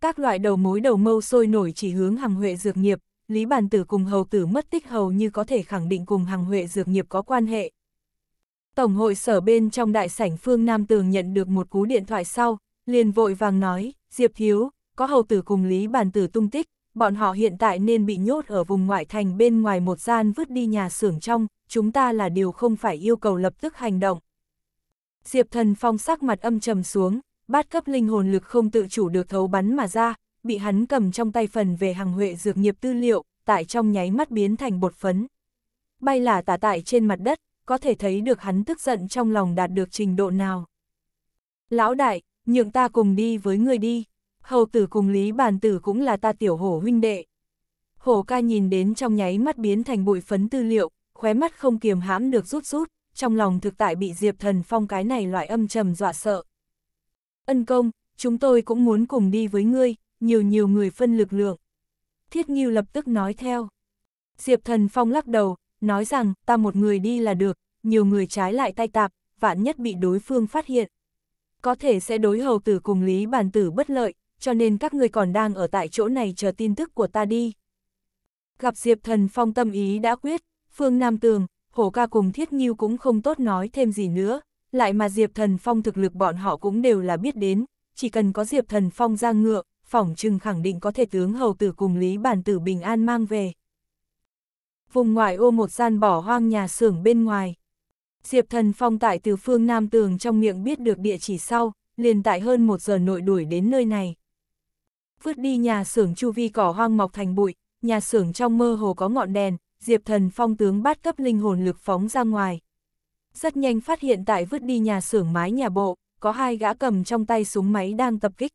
Các loại đầu mối đầu mâu sôi nổi chỉ hướng hàng Huệ Dược Nghiệp, Lý Bàn Tử cùng hầu tử mất tích hầu như có thể khẳng định cùng hàng Huệ Dược Nghiệp có quan hệ. Tổng hội sở bên trong đại sảnh phương Nam Tường nhận được một cú điện thoại sau, liền vội vàng nói, Diệp Thiếu, có hầu tử cùng Lý Bàn Tử tung tích, bọn họ hiện tại nên bị nhốt ở vùng ngoại thành bên ngoài một gian vứt đi nhà xưởng trong, chúng ta là điều không phải yêu cầu lập tức hành động. Diệp Thần Phong sắc mặt âm trầm xuống, bát cấp linh hồn lực không tự chủ được thấu bắn mà ra, bị hắn cầm trong tay phần về hàng huệ dược nghiệp tư liệu, tại trong nháy mắt biến thành bột phấn. Bay lả tả tại trên mặt đất, có thể thấy được hắn tức giận trong lòng đạt được trình độ nào. Lão đại, nhượng ta cùng đi với người đi, hầu tử cùng lý bàn tử cũng là ta tiểu hổ huynh đệ. Hổ ca nhìn đến trong nháy mắt biến thành bụi phấn tư liệu, khóe mắt không kiềm hãm được rút rút, trong lòng thực tại bị Diệp Thần Phong cái này loại âm trầm dọa sợ, Ân công, chúng tôi cũng muốn cùng đi với ngươi, nhiều nhiều người phân lực lượng. Thiết Nghiêu lập tức nói theo. Diệp Thần Phong lắc đầu, nói rằng ta một người đi là được, nhiều người trái lại tay tạp, vạn nhất bị đối phương phát hiện. Có thể sẽ đối hầu tử cùng lý bản tử bất lợi, cho nên các người còn đang ở tại chỗ này chờ tin tức của ta đi. Gặp Diệp Thần Phong tâm ý đã quyết, Phương Nam Tường, Hổ Ca cùng Thiết Nghiêu cũng không tốt nói thêm gì nữa, lại mà Diệp Thần Phong thực lực bọn họ cũng đều là biết đến, chỉ cần có Diệp Thần Phong ra ngựa, phỏng trừng khẳng định có thể tướng hầu tử cùng Lý Bản Tử bình an mang về. Vùng ngoại ô một gian bỏ hoang nhà xưởng bên ngoài. Diệp Thần Phong tại từ phương Nam Tường trong miệng biết được địa chỉ sau, liền tại hơn một giờ nội đuổi đến nơi này. Vứt đi nhà xưởng chu vi cỏ hoang mọc thành bụi, nhà xưởng trong mơ hồ có ngọn đèn, Diệp Thần Phong tướng bát cấp linh hồn lực phóng ra ngoài rất nhanh phát hiện tại vứt đi nhà xưởng mái nhà bộ, có hai gã cầm trong tay súng máy đang tập kích.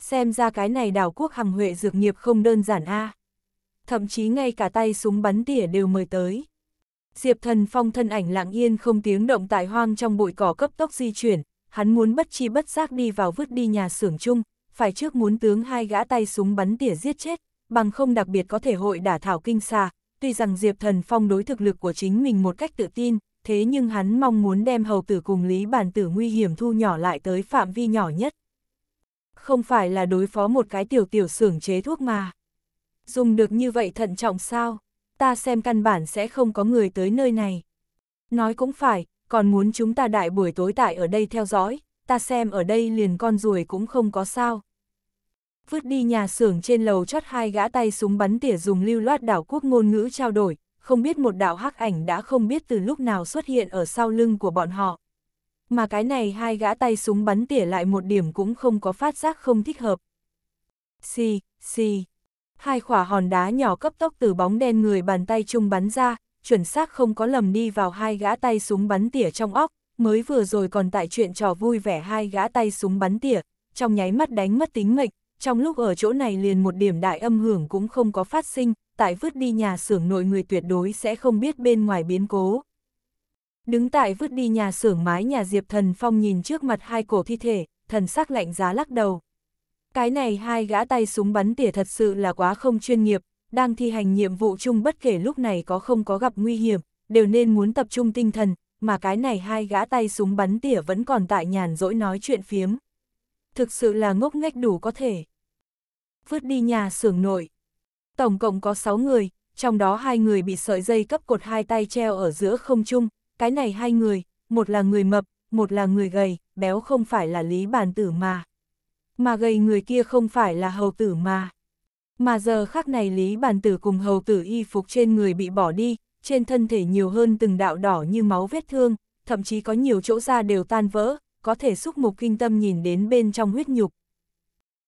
Xem ra cái này đảo quốc hằng huệ dược nghiệp không đơn giản a Thậm chí ngay cả tay súng bắn tỉa đều mời tới. Diệp thần phong thân ảnh lặng yên không tiếng động tại hoang trong bụi cỏ cấp tốc di chuyển, hắn muốn bất chi bất giác đi vào vứt đi nhà xưởng chung, phải trước muốn tướng hai gã tay súng bắn tỉa giết chết, bằng không đặc biệt có thể hội đả thảo kinh xa Tuy rằng Diệp Thần Phong đối thực lực của chính mình một cách tự tin, thế nhưng hắn mong muốn đem hầu tử cùng lý bản tử nguy hiểm thu nhỏ lại tới phạm vi nhỏ nhất. Không phải là đối phó một cái tiểu tiểu xưởng chế thuốc mà. Dùng được như vậy thận trọng sao, ta xem căn bản sẽ không có người tới nơi này. Nói cũng phải, còn muốn chúng ta đại buổi tối tại ở đây theo dõi, ta xem ở đây liền con ruồi cũng không có sao. Vứt đi nhà xưởng trên lầu chót hai gã tay súng bắn tỉa dùng lưu loát đảo quốc ngôn ngữ trao đổi, không biết một đạo hắc ảnh đã không biết từ lúc nào xuất hiện ở sau lưng của bọn họ. Mà cái này hai gã tay súng bắn tỉa lại một điểm cũng không có phát giác không thích hợp. Xì, xì. Hai khỏa hòn đá nhỏ cấp tốc từ bóng đen người bàn tay chung bắn ra, chuẩn xác không có lầm đi vào hai gã tay súng bắn tỉa trong óc, mới vừa rồi còn tại chuyện trò vui vẻ hai gã tay súng bắn tỉa, trong nháy mắt đánh mất tính mệnh, trong lúc ở chỗ này liền một điểm đại âm hưởng cũng không có phát sinh, tại vứt đi nhà xưởng nội người tuyệt đối sẽ không biết bên ngoài biến cố. Đứng tại vứt đi nhà xưởng mái nhà Diệp Thần Phong nhìn trước mặt hai cổ thi thể, thần sắc lạnh giá lắc đầu. Cái này hai gã tay súng bắn tỉa thật sự là quá không chuyên nghiệp, đang thi hành nhiệm vụ chung bất kể lúc này có không có gặp nguy hiểm, đều nên muốn tập trung tinh thần, mà cái này hai gã tay súng bắn tỉa vẫn còn tại nhàn rỗi nói chuyện phiếm. Thực sự là ngốc nghếch đủ có thể. Vứt đi nhà xưởng nội, Tổng cộng có 6 người, trong đó hai người bị sợi dây cấp cột hai tay treo ở giữa không trung, cái này hai người, một là người mập, một là người gầy, béo không phải là lý bàn tử mà. Mà gầy người kia không phải là hầu tử mà. Mà giờ khắc này lý bàn tử cùng hầu tử y phục trên người bị bỏ đi, trên thân thể nhiều hơn từng đạo đỏ như máu vết thương, thậm chí có nhiều chỗ da đều tan vỡ, có thể xúc mục kinh tâm nhìn đến bên trong huyết nhục.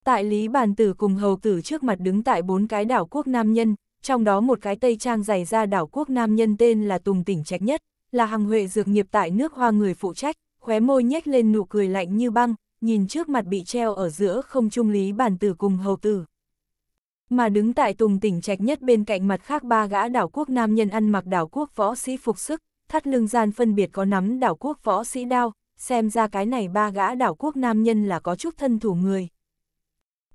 Tại Lý Bàn Tử cùng hầu tử trước mặt đứng tại bốn cái đảo quốc nam nhân, trong đó một cái tây trang dày ra đảo quốc nam nhân tên là Tùng Tỉnh trách Nhất, là hàng huệ dược nghiệp tại nước hoa người phụ trách, khóe môi nhếch lên nụ cười lạnh như băng, nhìn trước mặt bị treo ở giữa không trung Lý Bàn Tử cùng hầu tử. Mà đứng tại Tùng Tỉnh trách Nhất bên cạnh mặt khác ba gã đảo quốc nam nhân ăn mặc đảo quốc võ sĩ phục sức, thắt lưng gian phân biệt có nắm đảo quốc võ sĩ đao, xem ra cái này ba gã đảo quốc nam nhân là có chút thân thủ người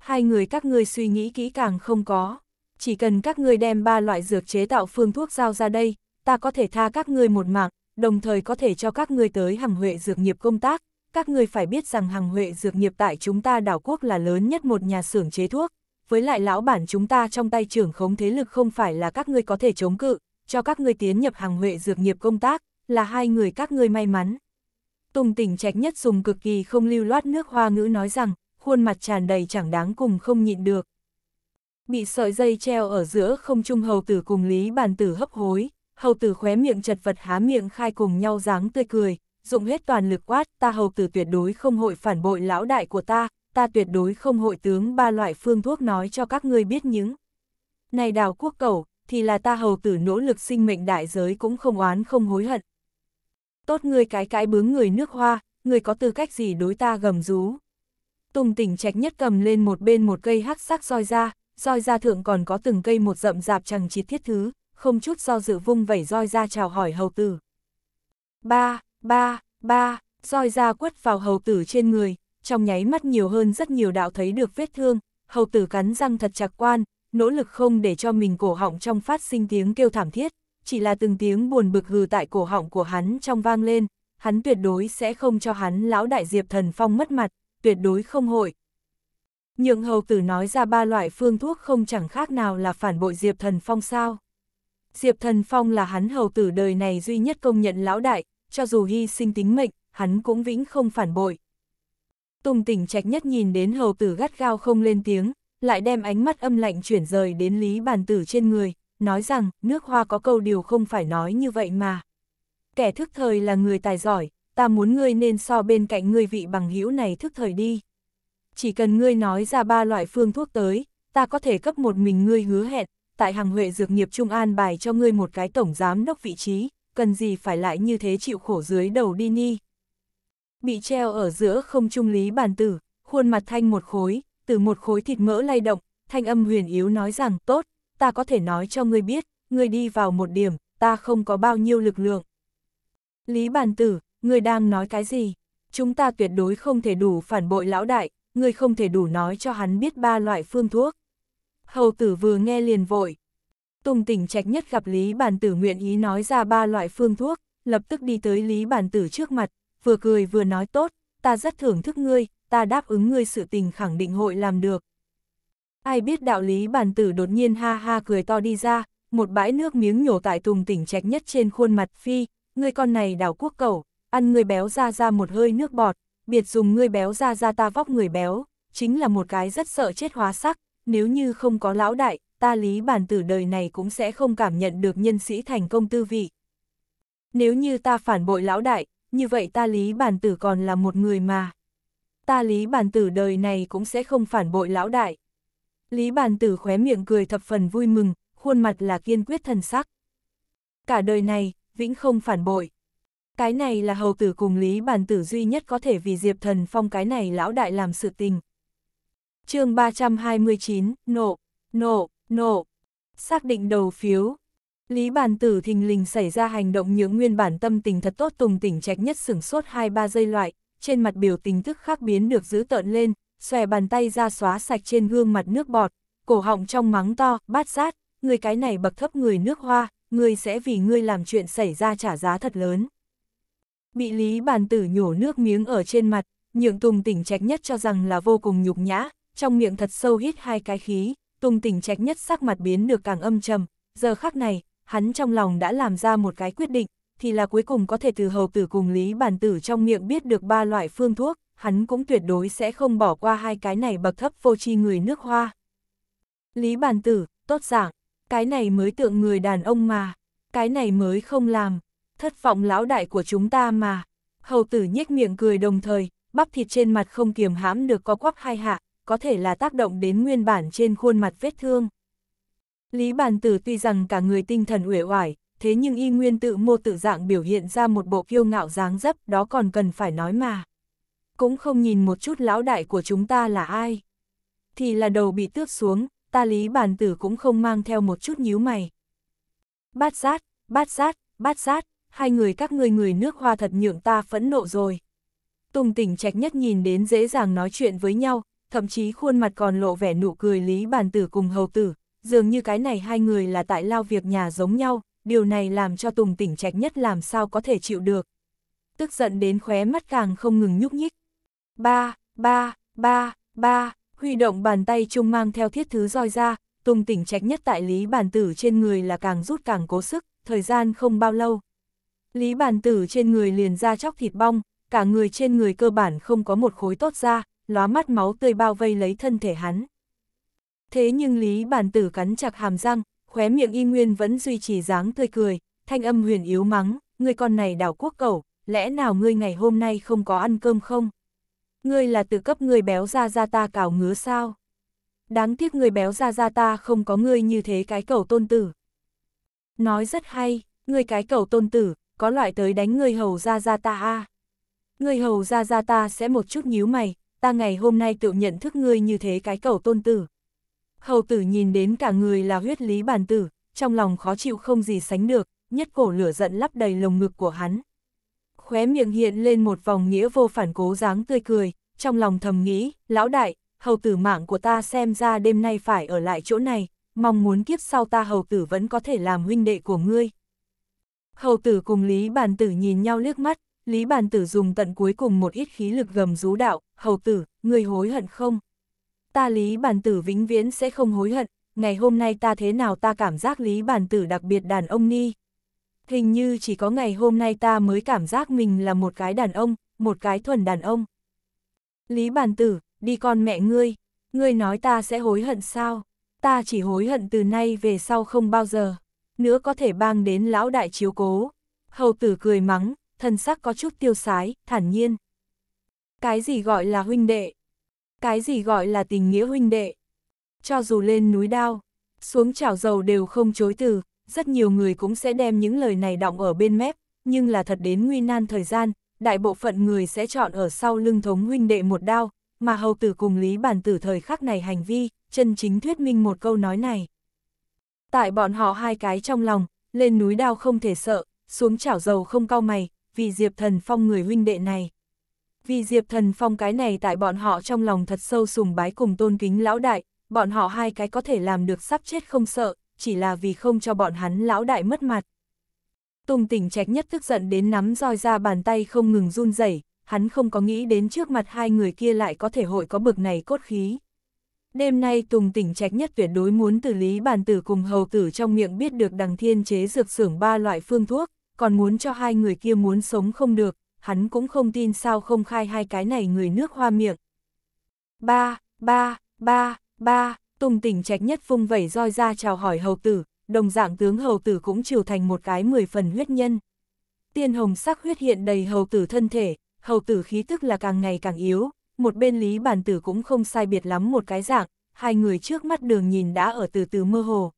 hai người các ngươi suy nghĩ kỹ càng không có. Chỉ cần các ngươi đem ba loại dược chế tạo phương thuốc giao ra đây, ta có thể tha các ngươi một mạng, đồng thời có thể cho các ngươi tới hằng huệ dược nghiệp công tác. Các ngươi phải biết rằng hằng huệ dược nghiệp tại chúng ta đảo quốc là lớn nhất một nhà xưởng chế thuốc. Với lại lão bản chúng ta trong tay trưởng khống thế lực không phải là các ngươi có thể chống cự, cho các ngươi tiến nhập hằng huệ dược nghiệp công tác, là hai người các ngươi may mắn. Tùng tỉnh trạch nhất dùng cực kỳ không lưu loát nước hoa ngữ nói rằng, khuôn mặt tràn đầy chẳng đáng cùng không nhịn được. Bị sợi dây treo ở giữa không trung hầu tử cùng Lý Bàn Tử hấp hối, hầu tử khóe miệng chật vật há miệng khai cùng nhau dáng tươi cười, dụng hết toàn lực quát, ta hầu tử tuyệt đối không hội phản bội lão đại của ta, ta tuyệt đối không hội tướng ba loại phương thuốc nói cho các ngươi biết những. Này đào quốc cầu, thì là ta hầu tử nỗ lực sinh mệnh đại giới cũng không oán không hối hận. Tốt ngươi cái cái bướng người nước hoa, người có tư cách gì đối ta gầm rú. Tùng tỉnh trạch nhất cầm lên một bên một cây hắc sắc roi ra, roi ra thượng còn có từng cây một rậm rạp chẳng chi thiết thứ, không chút do dự vung vẩy roi ra chào hỏi hầu tử. Ba, ba, ba, roi ra quất vào hầu tử trên người, trong nháy mắt nhiều hơn rất nhiều đạo thấy được vết thương, hầu tử cắn răng thật chặt quan, nỗ lực không để cho mình cổ họng trong phát sinh tiếng kêu thảm thiết, chỉ là từng tiếng buồn bực hừ tại cổ họng của hắn trong vang lên, hắn tuyệt đối sẽ không cho hắn lão đại diệp thần phong mất mặt, tuyệt đối không hội. Nhượng hầu tử nói ra ba loại phương thuốc không chẳng khác nào là phản bội Diệp Thần Phong sao. Diệp Thần Phong là hắn hầu tử đời này duy nhất công nhận lão đại, cho dù hy sinh tính mệnh, hắn cũng vĩnh không phản bội. Tùng tỉnh trạch nhất nhìn đến hầu tử gắt gao không lên tiếng, lại đem ánh mắt âm lạnh chuyển rời đến lý bàn tử trên người, nói rằng nước hoa có câu điều không phải nói như vậy mà. Kẻ thức thời là người tài giỏi, ta muốn ngươi nên so bên cạnh ngươi vị bằng hữu này thức thời đi. Chỉ cần ngươi nói ra ba loại phương thuốc tới, ta có thể cấp một mình ngươi hứa hẹn, tại hàng huệ dược nghiệp trung an bài cho ngươi một cái tổng giám đốc vị trí, cần gì phải lại như thế chịu khổ dưới đầu đi ni. Bị treo ở giữa không trung lý bàn tử, khuôn mặt thanh một khối, từ một khối thịt mỡ lay động, thanh âm huyền yếu nói rằng tốt, ta có thể nói cho ngươi biết, ngươi đi vào một điểm, ta không có bao nhiêu lực lượng. Lý bàn tử, người đang nói cái gì? Chúng ta tuyệt đối không thể đủ phản bội lão đại, người không thể đủ nói cho hắn biết ba loại phương thuốc. Hầu tử vừa nghe liền vội. Tùng tỉnh trạch nhất gặp Lý Bản Tử nguyện ý nói ra ba loại phương thuốc, lập tức đi tới Lý Bản Tử trước mặt, vừa cười vừa nói tốt, ta rất thưởng thức ngươi, ta đáp ứng ngươi sự tình khẳng định hội làm được. Ai biết đạo lý bản tử đột nhiên ha ha cười to đi ra, một bãi nước miếng nhổ tại tùng tỉnh trạch nhất trên khuôn mặt phi, ngươi con này đảo quốc cầu, ăn người béo ra ra một hơi nước bọt, biệt dùng người béo ra ra ta vóc người béo, chính là một cái rất sợ chết hóa sắc, nếu như không có lão đại, ta lý bản tử đời này cũng sẽ không cảm nhận được nhân sĩ thành công tư vị. Nếu như ta phản bội lão đại, như vậy ta lý bản tử còn là một người mà. Ta lý bản tử đời này cũng sẽ không phản bội lão đại. Lý bản tử khóe miệng cười thập phần vui mừng, khuôn mặt là kiên quyết thần sắc. Cả đời này, vĩnh không phản bội. Cái này là hầu tử cùng Lý Bàn Tử duy nhất có thể vì Diệp Thần Phong cái này lão đại làm sự tình. chương 329, nộ, nộ, nộ. Xác định đầu phiếu. Lý Bàn Tử thình lình xảy ra hành động nhượng nguyên bản tâm tình thật tốt tùng tỉnh trạch nhất sửng sốt 2-3 giây loại, trên mặt biểu tình thức khác biến được giữ tợn lên, xòe bàn tay ra xóa sạch trên gương mặt nước bọt, cổ họng trong mắng to, bát sát, người cái này bậc thấp người nước hoa, người sẽ vì ngươi làm chuyện xảy ra trả giá thật lớn. Bị Lý Bàn Tử nhổ nước miếng ở trên mặt, nhượng Tùng Tỉnh Trạch nhất cho rằng là vô cùng nhục nhã, trong miệng thật sâu hít hai cái khí, Tùng Tỉnh Trạch nhất sắc mặt biến được càng âm trầm, giờ khắc này, hắn trong lòng đã làm ra một cái quyết định, thì là cuối cùng có thể từ hầu tử cùng Lý Bàn Tử trong miệng biết được ba loại phương thuốc, hắn cũng tuyệt đối sẽ không bỏ qua hai cái này bậc thấp vô tri người nước hoa. Lý Bàn Tử, tốt giảng, cái này mới tượng người đàn ông mà, cái này mới không làm, thất vọng lão đại của chúng ta mà. Hầu tử nhếch miệng cười đồng thời, bắp thịt trên mặt không kiềm hãm được có quắp hai hạ, có thể là tác động đến nguyên bản trên khuôn mặt vết thương. Lý bàn tử tuy rằng cả người tinh thần uể oải, thế nhưng y nguyên tự mô tự dạng biểu hiện ra một bộ kiêu ngạo dáng dấp đó còn cần phải nói mà. Cũng không nhìn một chút lão đại của chúng ta là ai. Thì là đầu bị tước xuống, ta lý bàn tử cũng không mang theo một chút nhíu mày. Bát sát, bát sát, bát sát, hai người các ngươi người nước hoa thật nhượng ta phẫn nộ rồi. Tùng tỉnh trạch nhất nhìn đến dễ dàng nói chuyện với nhau, thậm chí khuôn mặt còn lộ vẻ nụ cười lý bàn tử cùng hầu tử, dường như cái này hai người là tại lao việc nhà giống nhau, điều này làm cho Tùng tỉnh trạch nhất làm sao có thể chịu được. Tức giận đến khóe mắt càng không ngừng nhúc nhích. Ba, ba, ba, ba, huy động bàn tay chung mang theo thiết thứ roi ra, Tùng tỉnh trạch nhất tại lý bàn tử trên người là càng rút càng cố sức, thời gian không bao lâu, Lý bàn tử trên người liền ra chóc thịt bong, cả người trên người cơ bản không có một khối tốt ra, lóa mắt máu tươi bao vây lấy thân thể hắn. Thế nhưng Lý bàn tử cắn chặt hàm răng, khóe miệng y nguyên vẫn duy trì dáng tươi cười, thanh âm huyền yếu mắng, người con này đảo quốc cầu, lẽ nào ngươi ngày hôm nay không có ăn cơm không? Ngươi là từ cấp người béo ra ra ta cào ngứa sao? Đáng tiếc ngươi béo ra ra ta không có ngươi như thế cái cầu tôn tử. Nói rất hay, ngươi cái cầu tôn tử, có loại tới đánh người hầu ra ra ta a à. Người hầu ra ra ta sẽ một chút nhíu mày, ta ngày hôm nay tự nhận thức ngươi như thế cái cầu tôn tử. Hầu tử nhìn đến cả người là huyết lý bàn tử, trong lòng khó chịu không gì sánh được, nhất cổ lửa giận lắp đầy lồng ngực của hắn. Khóe miệng hiện lên một vòng nghĩa vô phản cố dáng tươi cười, trong lòng thầm nghĩ, lão đại, hầu tử mạng của ta xem ra đêm nay phải ở lại chỗ này, mong muốn kiếp sau ta hầu tử vẫn có thể làm huynh đệ của ngươi. Hầu tử cùng Lý Bàn Tử nhìn nhau liếc mắt, Lý Bàn Tử dùng tận cuối cùng một ít khí lực gầm rú đạo, hầu tử, người hối hận không? Ta Lý Bàn Tử vĩnh viễn sẽ không hối hận, ngày hôm nay ta thế nào ta cảm giác Lý Bàn Tử đặc biệt đàn ông ni. Hình như chỉ có ngày hôm nay ta mới cảm giác mình là một cái đàn ông, một cái thuần đàn ông. Lý Bàn Tử, đi con mẹ ngươi, ngươi nói ta sẽ hối hận sao? Ta chỉ hối hận từ nay về sau không bao giờ nữa có thể bang đến lão đại chiếu cố. Hầu tử cười mắng, thân sắc có chút tiêu sái, thản nhiên. Cái gì gọi là huynh đệ? Cái gì gọi là tình nghĩa huynh đệ? Cho dù lên núi đao, xuống chảo dầu đều không chối từ, rất nhiều người cũng sẽ đem những lời này đọng ở bên mép, nhưng là thật đến nguy nan thời gian, đại bộ phận người sẽ chọn ở sau lưng thống huynh đệ một đao, mà hầu tử cùng lý bản tử thời khắc này hành vi, chân chính thuyết minh một câu nói này. Tại bọn họ hai cái trong lòng, lên núi đao không thể sợ, xuống chảo dầu không cao mày, vì Diệp Thần Phong người huynh đệ này. Vì Diệp Thần Phong cái này tại bọn họ trong lòng thật sâu sùng bái cùng tôn kính lão đại, bọn họ hai cái có thể làm được sắp chết không sợ, chỉ là vì không cho bọn hắn lão đại mất mặt. Tùng tỉnh trạch nhất tức giận đến nắm roi ra bàn tay không ngừng run rẩy hắn không có nghĩ đến trước mặt hai người kia lại có thể hội có bực này cốt khí. Đêm nay Tùng tỉnh trạch nhất tuyệt đối muốn từ lý bản tử cùng hầu tử trong miệng biết được đằng thiên chế dược xưởng ba loại phương thuốc, còn muốn cho hai người kia muốn sống không được, hắn cũng không tin sao không khai hai cái này người nước hoa miệng. Ba, ba, ba, ba, Tùng tỉnh trạch nhất vung vẩy roi ra chào hỏi hầu tử, đồng dạng tướng hầu tử cũng chiều thành một cái mười phần huyết nhân. Tiên hồng sắc huyết hiện đầy hầu tử thân thể, hầu tử khí tức là càng ngày càng yếu, một bên Lý Bản Tử cũng không sai biệt lắm một cái dạng, hai người trước mắt đường nhìn đã ở từ từ mơ hồ.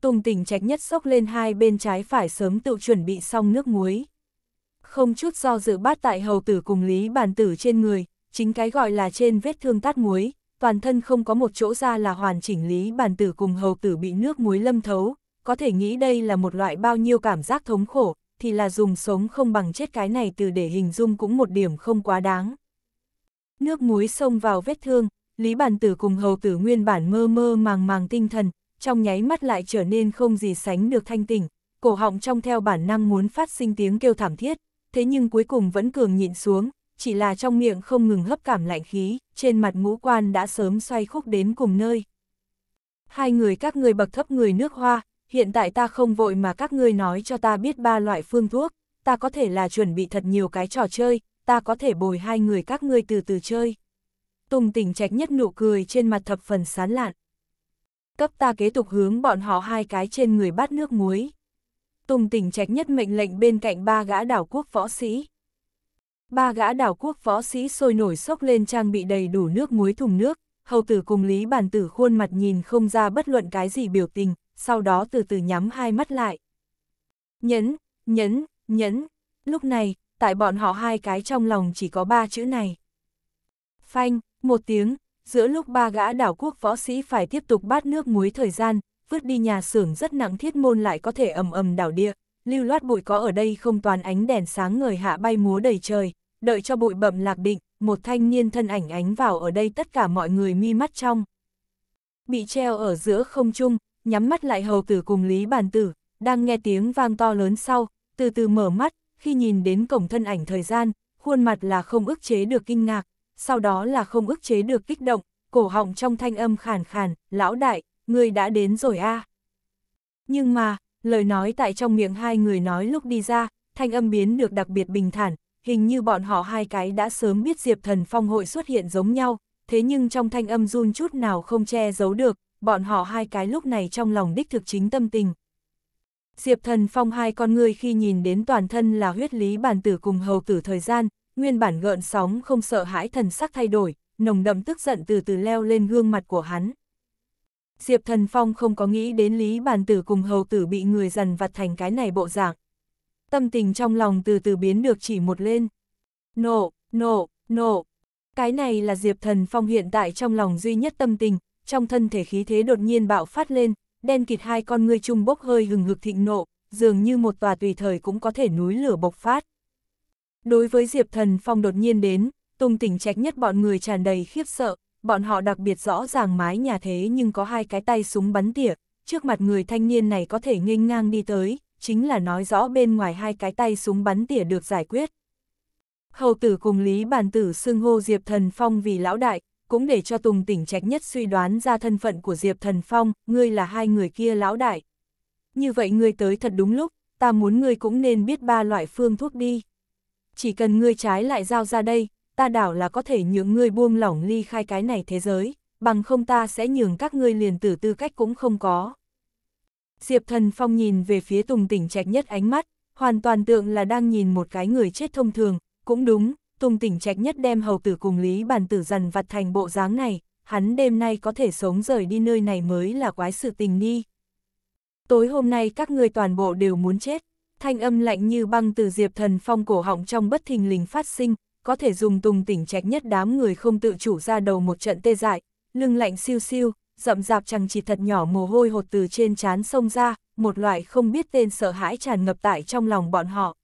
Tùng tỉnh trạch nhất sốc lên hai bên trái phải sớm tự chuẩn bị xong nước muối. Không chút do dự bát tại hầu tử cùng Lý Bản Tử trên người, chính cái gọi là trên vết thương tát muối, toàn thân không có một chỗ ra là hoàn chỉnh Lý Bản Tử cùng hầu tử bị nước muối lâm thấu, có thể nghĩ đây là một loại bao nhiêu cảm giác thống khổ, thì là dùng sống không bằng chết cái này từ để hình dung cũng một điểm không quá đáng. Nước muối xông vào vết thương, Lý Bản Tử cùng hầu tử nguyên bản mơ mơ màng màng tinh thần, trong nháy mắt lại trở nên không gì sánh được thanh tỉnh, cổ họng trong theo bản năng muốn phát sinh tiếng kêu thảm thiết, thế nhưng cuối cùng vẫn cường nhịn xuống, chỉ là trong miệng không ngừng hấp cảm lạnh khí, trên mặt ngũ quan đã sớm xoay khúc đến cùng nơi. Hai người các người bậc thấp người nước hoa, hiện tại ta không vội mà các ngươi nói cho ta biết ba loại phương thuốc, ta có thể là chuẩn bị thật nhiều cái trò chơi, ta có thể bồi hai người các ngươi từ từ chơi. Tùng tỉnh trạch nhất nụ cười trên mặt thập phần sán lạn. Cấp ta kế tục hướng bọn họ hai cái trên người bát nước muối. Tùng tỉnh trạch nhất mệnh lệnh bên cạnh ba gã đảo quốc võ sĩ. Ba gã đảo quốc võ sĩ sôi nổi sốc lên trang bị đầy đủ nước muối thùng nước, hầu tử cùng lý bản tử khuôn mặt nhìn không ra bất luận cái gì biểu tình, sau đó từ từ nhắm hai mắt lại. Nhấn, nhấn, nhấn, lúc này, tại bọn họ hai cái trong lòng chỉ có ba chữ này. Phanh, một tiếng, giữa lúc ba gã đảo quốc võ sĩ phải tiếp tục bát nước muối thời gian, vứt đi nhà xưởng rất nặng thiết môn lại có thể ầm ầm đảo địa, lưu loát bụi có ở đây không toàn ánh đèn sáng người hạ bay múa đầy trời, đợi cho bụi bậm lạc định, một thanh niên thân ảnh ánh vào ở đây tất cả mọi người mi mắt trong. Bị treo ở giữa không trung, nhắm mắt lại hầu tử cùng Lý Bàn Tử, đang nghe tiếng vang to lớn sau, từ từ mở mắt, khi nhìn đến cổng thân ảnh thời gian, khuôn mặt là không ức chế được kinh ngạc, sau đó là không ức chế được kích động, cổ họng trong thanh âm khàn khàn, lão đại, người đã đến rồi a. Nhưng mà, lời nói tại trong miệng hai người nói lúc đi ra, thanh âm biến được đặc biệt bình thản, hình như bọn họ hai cái đã sớm biết Diệp Thần Phong hội xuất hiện giống nhau, thế nhưng trong thanh âm run chút nào không che giấu được, bọn họ hai cái lúc này trong lòng đích thực chính tâm tình, Diệp thần phong hai con người khi nhìn đến toàn thân là huyết lý bản tử cùng hầu tử thời gian, nguyên bản gợn sóng không sợ hãi thần sắc thay đổi, nồng đậm tức giận từ từ leo lên gương mặt của hắn. Diệp thần phong không có nghĩ đến lý bản tử cùng hầu tử bị người dần vặt thành cái này bộ dạng. Tâm tình trong lòng từ từ biến được chỉ một lên. Nộ, nộ, nộ. Cái này là Diệp thần phong hiện tại trong lòng duy nhất tâm tình, trong thân thể khí thế đột nhiên bạo phát lên, đen kịt hai con ngươi chung bốc hơi hừng hực thịnh nộ, dường như một tòa tùy thời cũng có thể núi lửa bộc phát. Đối với Diệp Thần Phong đột nhiên đến, tung tỉnh trách nhất bọn người tràn đầy khiếp sợ, bọn họ đặc biệt rõ ràng mái nhà thế nhưng có hai cái tay súng bắn tỉa, trước mặt người thanh niên này có thể nghênh ngang đi tới, chính là nói rõ bên ngoài hai cái tay súng bắn tỉa được giải quyết. Hầu tử cùng Lý Bàn Tử xưng hô Diệp Thần Phong vì lão đại, cũng để cho Tùng tỉnh trạch nhất suy đoán ra thân phận của Diệp Thần Phong, ngươi là hai người kia lão đại. Như vậy ngươi tới thật đúng lúc, ta muốn ngươi cũng nên biết ba loại phương thuốc đi. Chỉ cần ngươi trái lại giao ra đây, ta đảo là có thể nhượng ngươi buông lỏng ly khai cái này thế giới, bằng không ta sẽ nhường các ngươi liền tử tư cách cũng không có. Diệp Thần Phong nhìn về phía Tùng tỉnh trạch nhất ánh mắt, hoàn toàn tượng là đang nhìn một cái người chết thông thường, cũng đúng, Tùng tỉnh trạch nhất đem hầu tử cùng Lý bản tử dần vặt thành bộ dáng này, hắn đêm nay có thể sống rời đi nơi này mới là quái sự tình nghi. Tối hôm nay các người toàn bộ đều muốn chết, thanh âm lạnh như băng từ diệp thần phong cổ họng trong bất thình lình phát sinh, có thể dùng tùng tỉnh trạch nhất đám người không tự chủ ra đầu một trận tê dại, lưng lạnh siêu siêu, rậm rạp chẳng chỉ thật nhỏ mồ hôi hột từ trên chán sông ra, một loại không biết tên sợ hãi tràn ngập tại trong lòng bọn họ.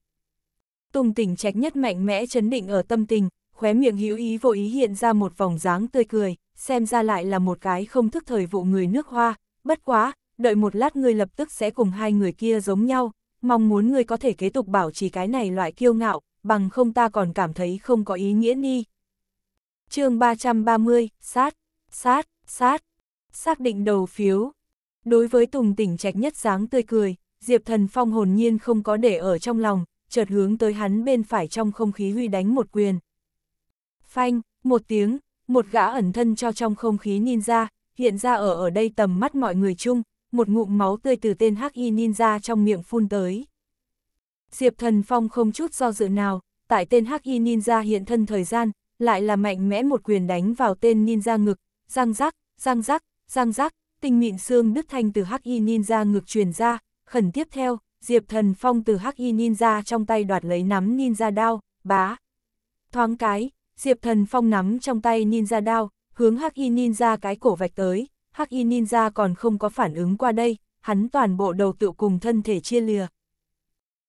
Tùng tỉnh trạch nhất mạnh mẽ chấn định ở tâm tình, khóe miệng hữu ý vô ý hiện ra một vòng dáng tươi cười, xem ra lại là một cái không thức thời vụ người nước hoa, bất quá, đợi một lát ngươi lập tức sẽ cùng hai người kia giống nhau, mong muốn ngươi có thể kế tục bảo trì cái này loại kiêu ngạo, bằng không ta còn cảm thấy không có ý nghĩa đi. chương 330, sát, sát, sát, xác định đầu phiếu. Đối với Tùng tỉnh trạch nhất dáng tươi cười, Diệp Thần Phong hồn nhiên không có để ở trong lòng, chợt hướng tới hắn bên phải trong không khí huy đánh một quyền. Phanh, một tiếng, một gã ẩn thân cho trong không khí ninja, hiện ra ở ở đây tầm mắt mọi người chung, một ngụm máu tươi từ tên hắc y ninja trong miệng phun tới. Diệp Thần Phong không chút do dự nào, tại tên hắc y ninja hiện thân thời gian, lại là mạnh mẽ một quyền đánh vào tên ninja ngực, răng rắc, răng rắc, răng rắc, tinh mịn xương đứt thanh từ hắc y ninja ngực truyền ra, khẩn tiếp theo, Diệp Thần Phong từ hắc y ninja trong tay đoạt lấy nắm ninja đao, bá. Thoáng cái, Diệp Thần Phong nắm trong tay ninja đao, hướng hắc y ninja cái cổ vạch tới, hắc y ninja còn không có phản ứng qua đây, hắn toàn bộ đầu tựu cùng thân thể chia lìa.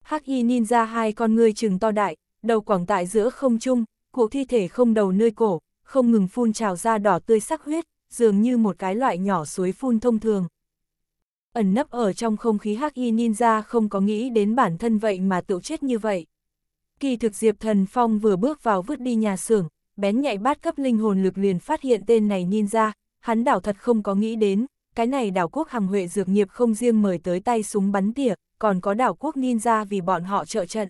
Hắc y ninja hai con người trừng to đại, đầu quảng tại giữa không trung, cụ thi thể không đầu nơi cổ, không ngừng phun trào ra đỏ tươi sắc huyết, dường như một cái loại nhỏ suối phun thông thường ẩn nấp ở trong không khí hắc y ninja không có nghĩ đến bản thân vậy mà tự chết như vậy. Kỳ thực Diệp Thần Phong vừa bước vào vứt đi nhà xưởng, bén nhạy bát cấp linh hồn lực liền phát hiện tên này ninja, hắn đảo thật không có nghĩ đến, cái này đảo quốc hàng huệ dược nghiệp không riêng mời tới tay súng bắn tỉa, còn có đảo quốc ninja vì bọn họ trợ trận.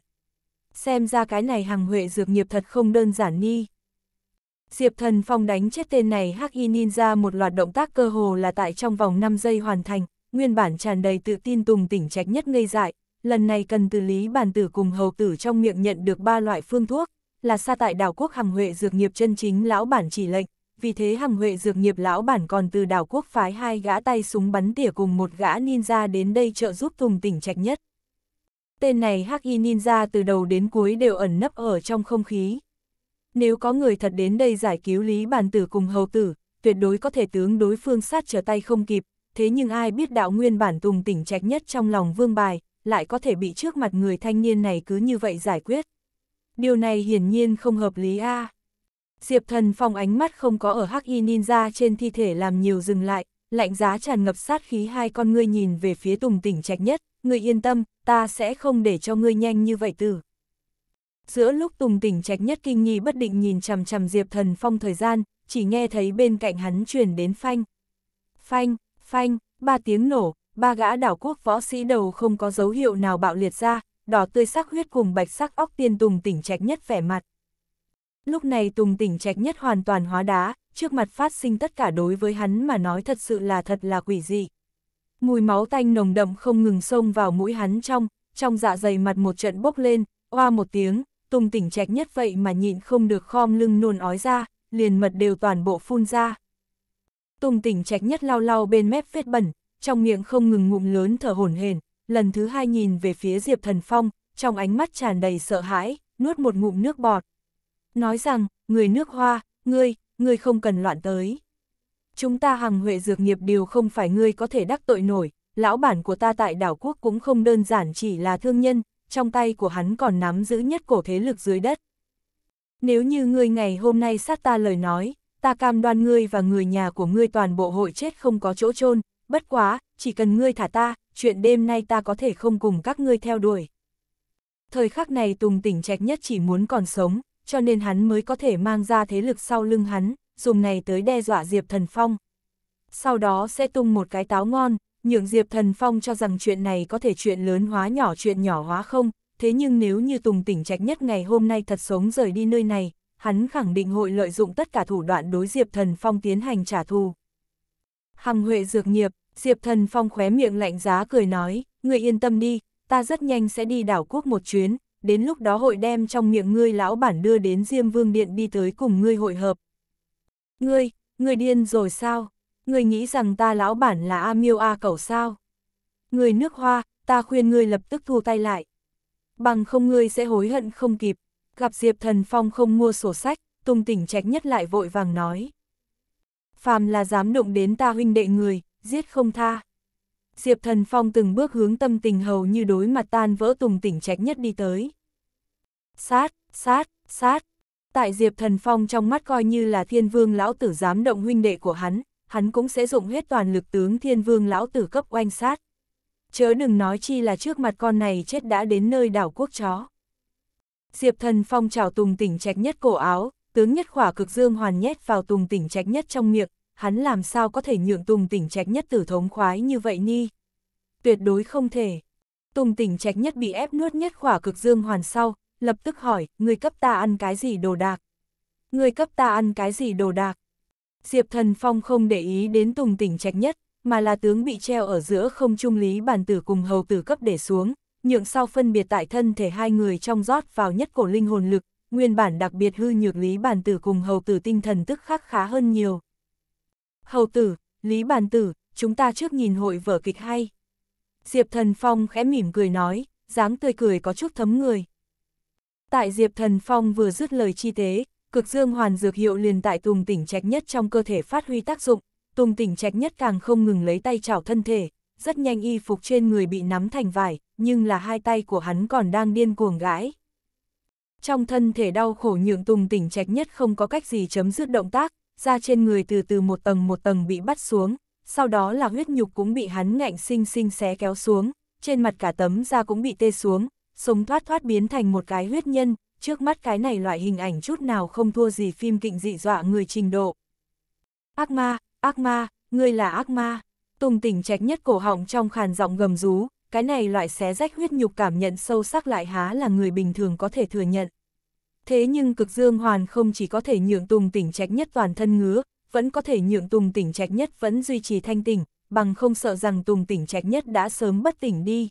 Xem ra cái này hàng huệ dược nghiệp thật không đơn giản ni. Diệp Thần Phong đánh chết tên này hắc y ninja một loạt động tác cơ hồ là tại trong vòng 5 giây hoàn thành, nguyên bản tràn đầy tự tin tùng tỉnh trạch nhất ngây dại, lần này cần từ lý bàn tử cùng hầu tử trong miệng nhận được ba loại phương thuốc, là xa tại đảo quốc hằng huệ dược nghiệp chân chính lão bản chỉ lệnh, vì thế hằng huệ dược nghiệp lão bản còn từ đảo quốc phái hai gã tay súng bắn tỉa cùng một gã ninja đến đây trợ giúp tùng tỉnh trạch nhất. Tên này hắc y ninja từ đầu đến cuối đều ẩn nấp ở trong không khí. Nếu có người thật đến đây giải cứu lý bàn tử cùng hầu tử, tuyệt đối có thể tướng đối phương sát trở tay không kịp, thế nhưng ai biết đạo nguyên bản tùng tỉnh trạch nhất trong lòng vương bài, lại có thể bị trước mặt người thanh niên này cứ như vậy giải quyết. Điều này hiển nhiên không hợp lý a. Diệp thần phong ánh mắt không có ở hắc y ninja trên thi thể làm nhiều dừng lại, lạnh giá tràn ngập sát khí hai con ngươi nhìn về phía tùng tỉnh trạch nhất, người yên tâm, ta sẽ không để cho ngươi nhanh như vậy từ. Giữa lúc tùng tỉnh trạch nhất kinh nghi bất định nhìn chằm chằm diệp thần phong thời gian, chỉ nghe thấy bên cạnh hắn truyền đến phanh. Phanh, phanh, ba tiếng nổ, ba gã đảo quốc võ sĩ đầu không có dấu hiệu nào bạo liệt ra, đỏ tươi sắc huyết cùng bạch sắc óc tiên tùng tỉnh trạch nhất vẻ mặt. Lúc này tùng tỉnh trạch nhất hoàn toàn hóa đá, trước mặt phát sinh tất cả đối với hắn mà nói thật sự là thật là quỷ dị. Mùi máu tanh nồng đậm không ngừng xông vào mũi hắn trong, trong dạ dày mặt một trận bốc lên, oa một tiếng, tùng tỉnh trạch nhất vậy mà nhịn không được khom lưng nôn ói ra, liền mật đều toàn bộ phun ra. Tùng tỉnh trạch nhất lau lau bên mép vết bẩn, trong miệng không ngừng ngụm lớn thở hổn hển, lần thứ hai nhìn về phía Diệp Thần Phong, trong ánh mắt tràn đầy sợ hãi, nuốt một ngụm nước bọt. Nói rằng, người nước hoa, ngươi, ngươi không cần loạn tới. Chúng ta hằng huệ dược nghiệp đều không phải ngươi có thể đắc tội nổi, lão bản của ta tại đảo quốc cũng không đơn giản chỉ là thương nhân, trong tay của hắn còn nắm giữ nhất cổ thế lực dưới đất. Nếu như ngươi ngày hôm nay sát ta lời nói, ta cam đoan ngươi và người nhà của ngươi toàn bộ hội chết không có chỗ chôn bất quá, chỉ cần ngươi thả ta, chuyện đêm nay ta có thể không cùng các ngươi theo đuổi. Thời khắc này Tùng tỉnh trạch nhất chỉ muốn còn sống, cho nên hắn mới có thể mang ra thế lực sau lưng hắn, dùng này tới đe dọa Diệp Thần Phong. Sau đó sẽ tung một cái táo ngon, nhượng Diệp Thần Phong cho rằng chuyện này có thể chuyện lớn hóa nhỏ chuyện nhỏ hóa không, thế nhưng nếu như Tùng tỉnh trạch nhất ngày hôm nay thật sống rời đi nơi này, hắn khẳng định hội lợi dụng tất cả thủ đoạn đối Diệp Thần Phong tiến hành trả thù. Hằng Huệ dược nghiệp, Diệp Thần Phong khóe miệng lạnh giá cười nói, người yên tâm đi, ta rất nhanh sẽ đi đảo quốc một chuyến, đến lúc đó hội đem trong miệng ngươi lão bản đưa đến Diêm Vương Điện đi tới cùng ngươi hội hợp. Ngươi, ngươi điên rồi sao? Ngươi nghĩ rằng ta lão bản là A Miêu A Cẩu sao? Ngươi nước hoa, ta khuyên ngươi lập tức thu tay lại. Bằng không ngươi sẽ hối hận không kịp gặp Diệp Thần Phong không mua sổ sách, Tung Tỉnh Trách nhất lại vội vàng nói. Phàm là dám động đến ta huynh đệ người, giết không tha. Diệp Thần Phong từng bước hướng tâm tình hầu như đối mặt tan vỡ Tùng Tỉnh Trách nhất đi tới. Sát, sát, sát. Tại Diệp Thần Phong trong mắt coi như là thiên vương lão tử dám động huynh đệ của hắn, hắn cũng sẽ dụng hết toàn lực tướng thiên vương lão tử cấp oanh sát. Chớ đừng nói chi là trước mặt con này chết đã đến nơi đảo quốc chó. Diệp Thần Phong trào Tùng Tỉnh Trạch Nhất cổ áo, tướng nhất khỏa cực dương hoàn nhét vào Tùng Tỉnh Trạch Nhất trong miệng, hắn làm sao có thể nhượng Tùng Tỉnh Trạch Nhất tử thống khoái như vậy ni? Tuyệt đối không thể. Tùng Tỉnh Trạch Nhất bị ép nuốt nhất khỏa cực dương hoàn sau, lập tức hỏi, người cấp ta ăn cái gì đồ đạc? Người cấp ta ăn cái gì đồ đạc? Diệp Thần Phong không để ý đến Tùng Tỉnh Trạch Nhất, mà là tướng bị treo ở giữa không trung lý bàn tử cùng hầu tử cấp để xuống, nhượng sau phân biệt tại thân thể hai người trong rót vào nhất cổ linh hồn lực, nguyên bản đặc biệt hư nhược Lý Bản Tử cùng hầu tử tinh thần tức khắc khá hơn nhiều. Hầu tử, Lý Bản Tử, chúng ta trước nhìn hội vở kịch hay. Diệp Thần Phong khẽ mỉm cười nói, dáng tươi cười có chút thấm người. Tại Diệp Thần Phong vừa dứt lời chi tế, cực dương hoàn dược hiệu liền tại tùng tỉnh trạch nhất trong cơ thể phát huy tác dụng, tùng tỉnh trạch nhất càng không ngừng lấy tay chảo thân thể, rất nhanh y phục trên người bị nắm thành vải, nhưng là hai tay của hắn còn đang điên cuồng gãi. Trong thân thể đau khổ nhượng Tùng tỉnh trạch nhất không có cách gì chấm dứt động tác, da trên người từ từ một tầng một tầng bị bắt xuống, sau đó là huyết nhục cũng bị hắn ngạnh sinh sinh xé kéo xuống, trên mặt cả tấm da cũng bị tê xuống, sống thoát thoát biến thành một cái huyết nhân, trước mắt cái này loại hình ảnh chút nào không thua gì phim kịnh dị dọa người trình độ. Ác ma, ác ma, ngươi là ác ma. Tùng tỉnh trách nhất cổ họng trong khàn giọng gầm rú, cái này loại xé rách huyết nhục cảm nhận sâu sắc lại há là người bình thường có thể thừa nhận. Thế nhưng cực dương hoàn không chỉ có thể nhượng tùng tỉnh trách nhất toàn thân ngứa, vẫn có thể nhượng tùng tỉnh trách nhất vẫn duy trì thanh tỉnh, bằng không sợ rằng tùng tỉnh trách nhất đã sớm bất tỉnh đi.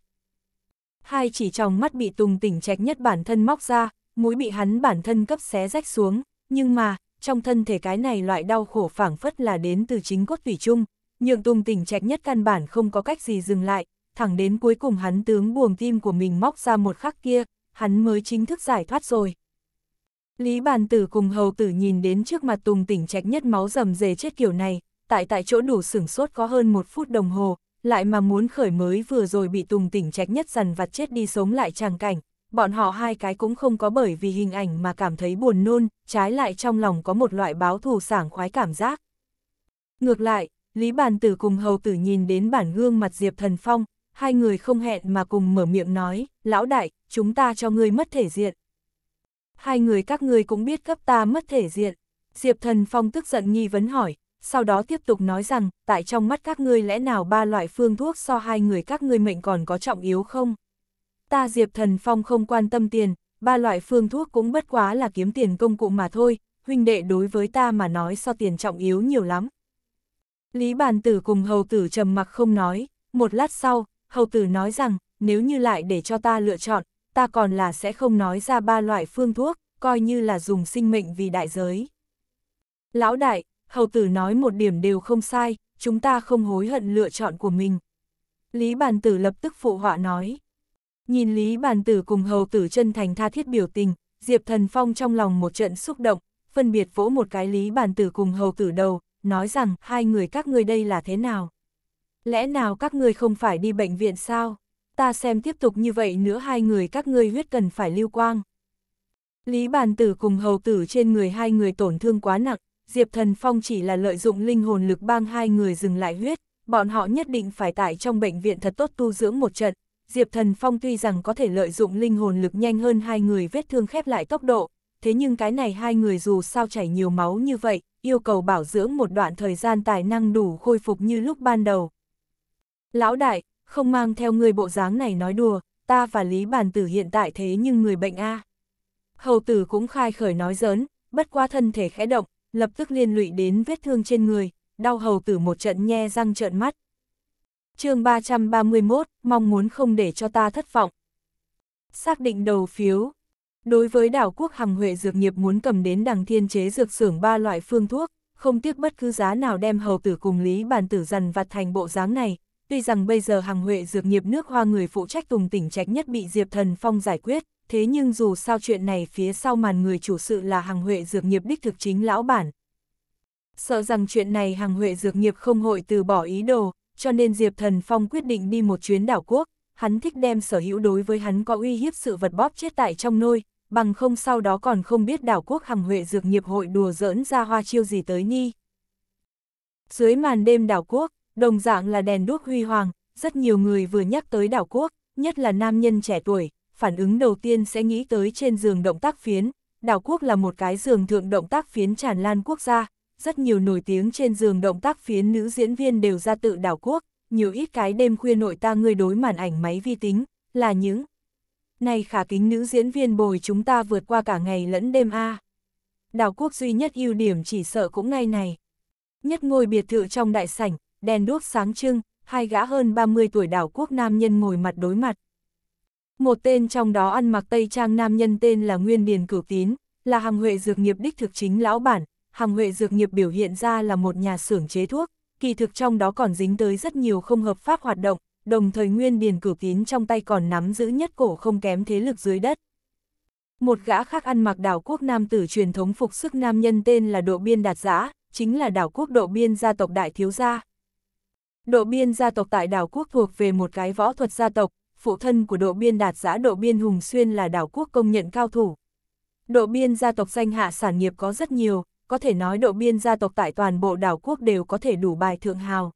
Hai chỉ trong mắt bị tùng tỉnh trách nhất bản thân móc ra, mũi bị hắn bản thân cấp xé rách xuống, nhưng mà, trong thân thể cái này loại đau khổ phảng phất là đến từ chính cốt tủy chung, nhượng tung tỉnh trạch nhất căn bản không có cách gì dừng lại, thẳng đến cuối cùng hắn tướng buồng tim của mình móc ra một khắc kia, hắn mới chính thức giải thoát rồi. Lý bàn tử cùng hầu tử nhìn đến trước mặt tùng tỉnh trạch nhất máu rầm rề chết kiểu này, tại tại chỗ đủ sửng sốt có hơn một phút đồng hồ, lại mà muốn khởi mới vừa rồi bị tùng tỉnh trạch nhất dằn vặt chết đi sống lại tràng cảnh, bọn họ hai cái cũng không có bởi vì hình ảnh mà cảm thấy buồn nôn, trái lại trong lòng có một loại báo thù sảng khoái cảm giác. Ngược lại, Lý Bàn Tử cùng hầu tử nhìn đến bản gương mặt Diệp Thần Phong, hai người không hẹn mà cùng mở miệng nói, lão đại, chúng ta cho ngươi mất thể diện. Hai người các ngươi cũng biết cấp ta mất thể diện. Diệp Thần Phong tức giận nghi vấn hỏi, sau đó tiếp tục nói rằng, tại trong mắt các ngươi lẽ nào ba loại phương thuốc so hai người các ngươi mệnh còn có trọng yếu không? Ta Diệp Thần Phong không quan tâm tiền, ba loại phương thuốc cũng bất quá là kiếm tiền công cụ mà thôi, huynh đệ đối với ta mà nói so tiền trọng yếu nhiều lắm, Lý bàn tử cùng hầu tử trầm mặc không nói, một lát sau, hầu tử nói rằng, nếu như lại để cho ta lựa chọn, ta còn là sẽ không nói ra ba loại phương thuốc, coi như là dùng sinh mệnh vì đại giới. Lão đại, hầu tử nói một điểm đều không sai, chúng ta không hối hận lựa chọn của mình. Lý bàn tử lập tức phụ họa nói. Nhìn Lý bàn tử cùng hầu tử chân thành tha thiết biểu tình, Diệp Thần Phong trong lòng một trận xúc động, phân biệt vỗ một cái Lý bàn tử cùng hầu tử đầu, nói rằng hai người các ngươi đây là thế nào? Lẽ nào các ngươi không phải đi bệnh viện sao? Ta xem tiếp tục như vậy nữa hai người các ngươi huyết cần phải lưu quang. Lý bàn tử cùng hầu tử trên người hai người tổn thương quá nặng, Diệp Thần Phong chỉ là lợi dụng linh hồn lực bang hai người dừng lại huyết, bọn họ nhất định phải tại trong bệnh viện thật tốt tu dưỡng một trận. Diệp Thần Phong tuy rằng có thể lợi dụng linh hồn lực nhanh hơn hai người vết thương khép lại tốc độ, thế nhưng cái này hai người dù sao chảy nhiều máu như vậy, yêu cầu bảo dưỡng một đoạn thời gian tài năng đủ khôi phục như lúc ban đầu. Lão đại, không mang theo người bộ dáng này nói đùa, ta và Lý Bàn Tử hiện tại thế nhưng người bệnh A. Hầu tử cũng khai khởi nói giỡn, bất qua thân thể khẽ động, lập tức liên lụy đến vết thương trên người, đau hầu tử một trận nhe răng trợn mắt. chương 331, mong muốn không để cho ta thất vọng. Xác định đầu phiếu, Đối với đảo quốc Hằng Huệ Dược nghiệp muốn cầm đến đằng thiên chế dược xưởng ba loại phương thuốc, không tiếc bất cứ giá nào đem hầu tử cùng lý bàn tử dằn vặt thành bộ dáng này. Tuy rằng bây giờ Hằng Huệ Dược nghiệp nước hoa người phụ trách tùng tỉnh trạch nhất bị Diệp Thần Phong giải quyết, thế nhưng dù sao chuyện này phía sau màn người chủ sự là Hằng Huệ Dược nghiệp đích thực chính lão bản. Sợ rằng chuyện này Hằng Huệ Dược nghiệp không hội từ bỏ ý đồ, cho nên Diệp Thần Phong quyết định đi một chuyến đảo quốc, hắn thích đem sở hữu đối với hắn có uy hiếp sự vật bóp chết tại trong nôi, bằng không sau đó còn không biết đảo quốc hằng huệ dược nghiệp hội đùa giỡn ra hoa chiêu gì tới ni. Dưới màn đêm đảo quốc, đồng dạng là đèn đuốc huy hoàng, rất nhiều người vừa nhắc tới đảo quốc, nhất là nam nhân trẻ tuổi, phản ứng đầu tiên sẽ nghĩ tới trên giường động tác phiến. Đảo quốc là một cái giường thượng động tác phiến tràn lan quốc gia, rất nhiều nổi tiếng trên giường động tác phiến nữ diễn viên đều ra tự đảo quốc, nhiều ít cái đêm khuya nội ta người đối màn ảnh máy vi tính, là những nay khả kính nữ diễn viên bồi chúng ta vượt qua cả ngày lẫn đêm a. À. Đào quốc duy nhất ưu điểm chỉ sợ cũng ngay này. Nhất ngôi biệt thự trong đại sảnh, đèn đuốc sáng trưng, hai gã hơn 30 tuổi đảo quốc nam nhân ngồi mặt đối mặt. Một tên trong đó ăn mặc tây trang nam nhân tên là Nguyên Điền Cửu Tín, là hàng huệ dược nghiệp đích thực chính lão bản, hàng huệ dược nghiệp biểu hiện ra là một nhà xưởng chế thuốc, kỳ thực trong đó còn dính tới rất nhiều không hợp pháp hoạt động, đồng thời nguyên điền cửu tín trong tay còn nắm giữ nhất cổ không kém thế lực dưới đất. Một gã khác ăn mặc đảo quốc nam tử truyền thống phục sức nam nhân tên là Độ Biên Đạt Giã, chính là đảo quốc Độ Biên gia tộc Đại Thiếu Gia. Độ Biên gia tộc tại đảo quốc thuộc về một cái võ thuật gia tộc, phụ thân của Độ Biên Đạt Giã Độ Biên Hùng Xuyên là đảo quốc công nhận cao thủ. Độ Biên gia tộc danh hạ sản nghiệp có rất nhiều, có thể nói Độ Biên gia tộc tại toàn bộ đảo quốc đều có thể đủ bài thượng hào.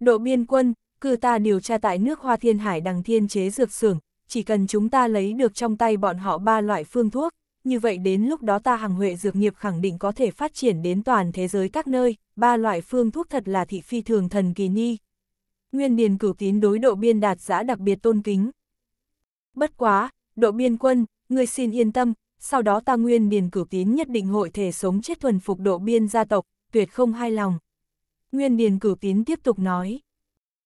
Độ Biên Quân, cư ta điều tra tại nước Hoa Thiên Hải đằng thiên chế dược xưởng, chỉ cần chúng ta lấy được trong tay bọn họ ba loại phương thuốc, như vậy đến lúc đó ta hằng huệ dược nghiệp khẳng định có thể phát triển đến toàn thế giới các nơi, ba loại phương thuốc thật là thị phi thường thần kỳ ni. Nguyên Điền cửu tín đối độ biên đạt giã đặc biệt tôn kính. Bất quá, độ biên quân, người xin yên tâm, sau đó ta Nguyên Điền cửu tín nhất định hội thể sống chết thuần phục độ biên gia tộc, tuyệt không hai lòng. Nguyên Điền cửu tín tiếp tục nói.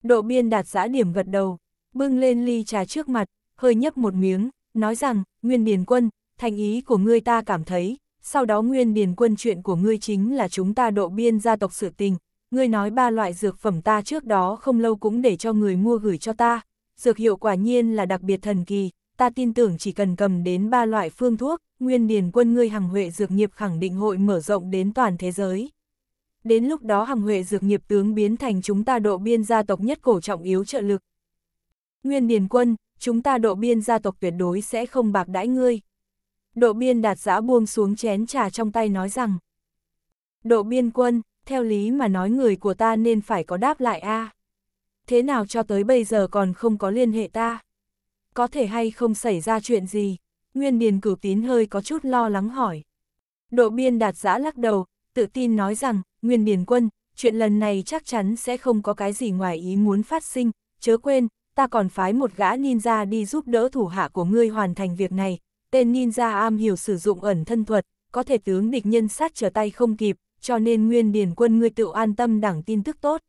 Độ biên đạt giã điểm gật đầu, bưng lên ly trà trước mặt, hơi nhấp một miếng, nói rằng, Nguyên Điền Quân, thành ý của ngươi ta cảm thấy, sau đó Nguyên Điền Quân chuyện của ngươi chính là chúng ta độ biên gia tộc sự tình, ngươi nói ba loại dược phẩm ta trước đó không lâu cũng để cho người mua gửi cho ta, dược hiệu quả nhiên là đặc biệt thần kỳ, ta tin tưởng chỉ cần cầm đến ba loại phương thuốc, Nguyên Điền Quân ngươi hằng huệ dược nghiệp khẳng định hội mở rộng đến toàn thế giới đến lúc đó hằng huệ dược nghiệp tướng biến thành chúng ta độ biên gia tộc nhất cổ trọng yếu trợ lực. Nguyên Điền Quân, chúng ta độ biên gia tộc tuyệt đối sẽ không bạc đãi ngươi. Độ biên đạt giã buông xuống chén trà trong tay nói rằng. Độ biên quân, theo lý mà nói người của ta nên phải có đáp lại a Thế nào cho tới bây giờ còn không có liên hệ ta? Có thể hay không xảy ra chuyện gì? Nguyên Điền cửu tín hơi có chút lo lắng hỏi. Độ biên đạt giã lắc đầu, tự tin nói rằng, Nguyên Biển Quân, chuyện lần này chắc chắn sẽ không có cái gì ngoài ý muốn phát sinh, chớ quên, ta còn phái một gã ninja đi giúp đỡ thủ hạ của ngươi hoàn thành việc này. Tên ninja am hiểu sử dụng ẩn thân thuật, có thể tướng địch nhân sát trở tay không kịp, cho nên Nguyên Điền Quân ngươi tự an tâm đẳng tin tức tốt.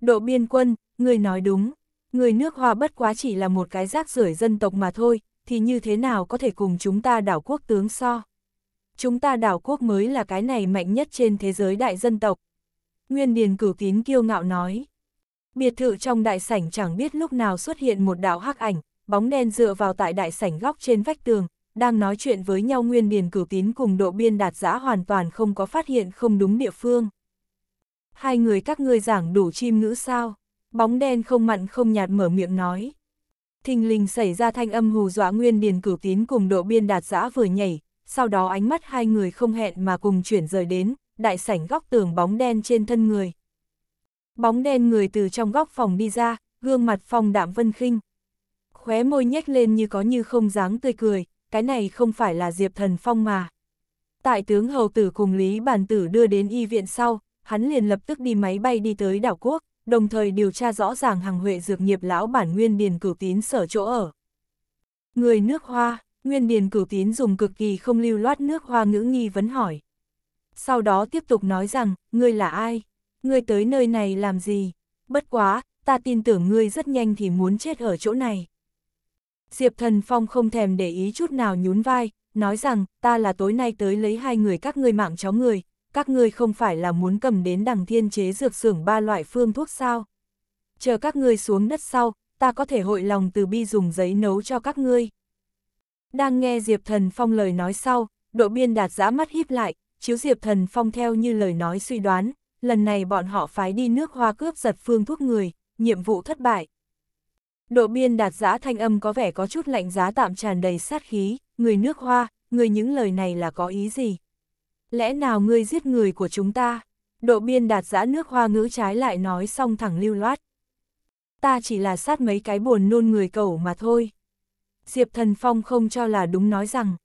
Độ biên quân, ngươi nói đúng, người nước hoa bất quá chỉ là một cái rác rưởi dân tộc mà thôi, thì như thế nào có thể cùng chúng ta đảo quốc tướng so chúng ta đảo quốc mới là cái này mạnh nhất trên thế giới đại dân tộc. Nguyên Điền cử kín kiêu ngạo nói. Biệt thự trong đại sảnh chẳng biết lúc nào xuất hiện một đạo hắc ảnh, bóng đen dựa vào tại đại sảnh góc trên vách tường, đang nói chuyện với nhau Nguyên Điền cử tín cùng độ biên đạt giã hoàn toàn không có phát hiện không đúng địa phương. Hai người các ngươi giảng đủ chim ngữ sao, bóng đen không mặn không nhạt mở miệng nói. Thình lình xảy ra thanh âm hù dọa Nguyên Điền cử tín cùng độ biên đạt giã vừa nhảy, sau đó ánh mắt hai người không hẹn mà cùng chuyển rời đến, đại sảnh góc tường bóng đen trên thân người. Bóng đen người từ trong góc phòng đi ra, gương mặt phong đạm vân khinh. Khóe môi nhếch lên như có như không dáng tươi cười, cái này không phải là Diệp Thần Phong mà. Tại tướng hầu tử cùng Lý Bàn Tử đưa đến y viện sau, hắn liền lập tức đi máy bay đi tới đảo quốc, đồng thời điều tra rõ ràng hàng Huệ dược nghiệp lão bản nguyên điền cửu tín sở chỗ ở. Người nước hoa Nguyên Điền cửu tín dùng cực kỳ không lưu loát nước hoa ngữ nghi vấn hỏi. Sau đó tiếp tục nói rằng, ngươi là ai? Ngươi tới nơi này làm gì? Bất quá, ta tin tưởng ngươi rất nhanh thì muốn chết ở chỗ này. Diệp Thần Phong không thèm để ý chút nào nhún vai, nói rằng, ta là tối nay tới lấy hai người các ngươi mạng cháu người, các ngươi không phải là muốn cầm đến đằng thiên chế dược xưởng ba loại phương thuốc sao? Chờ các ngươi xuống đất sau, ta có thể hội lòng từ bi dùng giấy nấu cho các ngươi. Đang nghe Diệp Thần Phong lời nói sau, độ biên đạt giã mắt híp lại, chiếu Diệp Thần Phong theo như lời nói suy đoán, lần này bọn họ phái đi nước hoa cướp giật phương thuốc người, nhiệm vụ thất bại. Độ biên đạt giã thanh âm có vẻ có chút lạnh giá tạm tràn đầy sát khí, người nước hoa, người những lời này là có ý gì? Lẽ nào ngươi giết người của chúng ta? Độ biên đạt giã nước hoa ngữ trái lại nói xong thẳng lưu loát. Ta chỉ là sát mấy cái buồn nôn người cầu mà thôi. Diệp Thần Phong không cho là đúng nói rằng,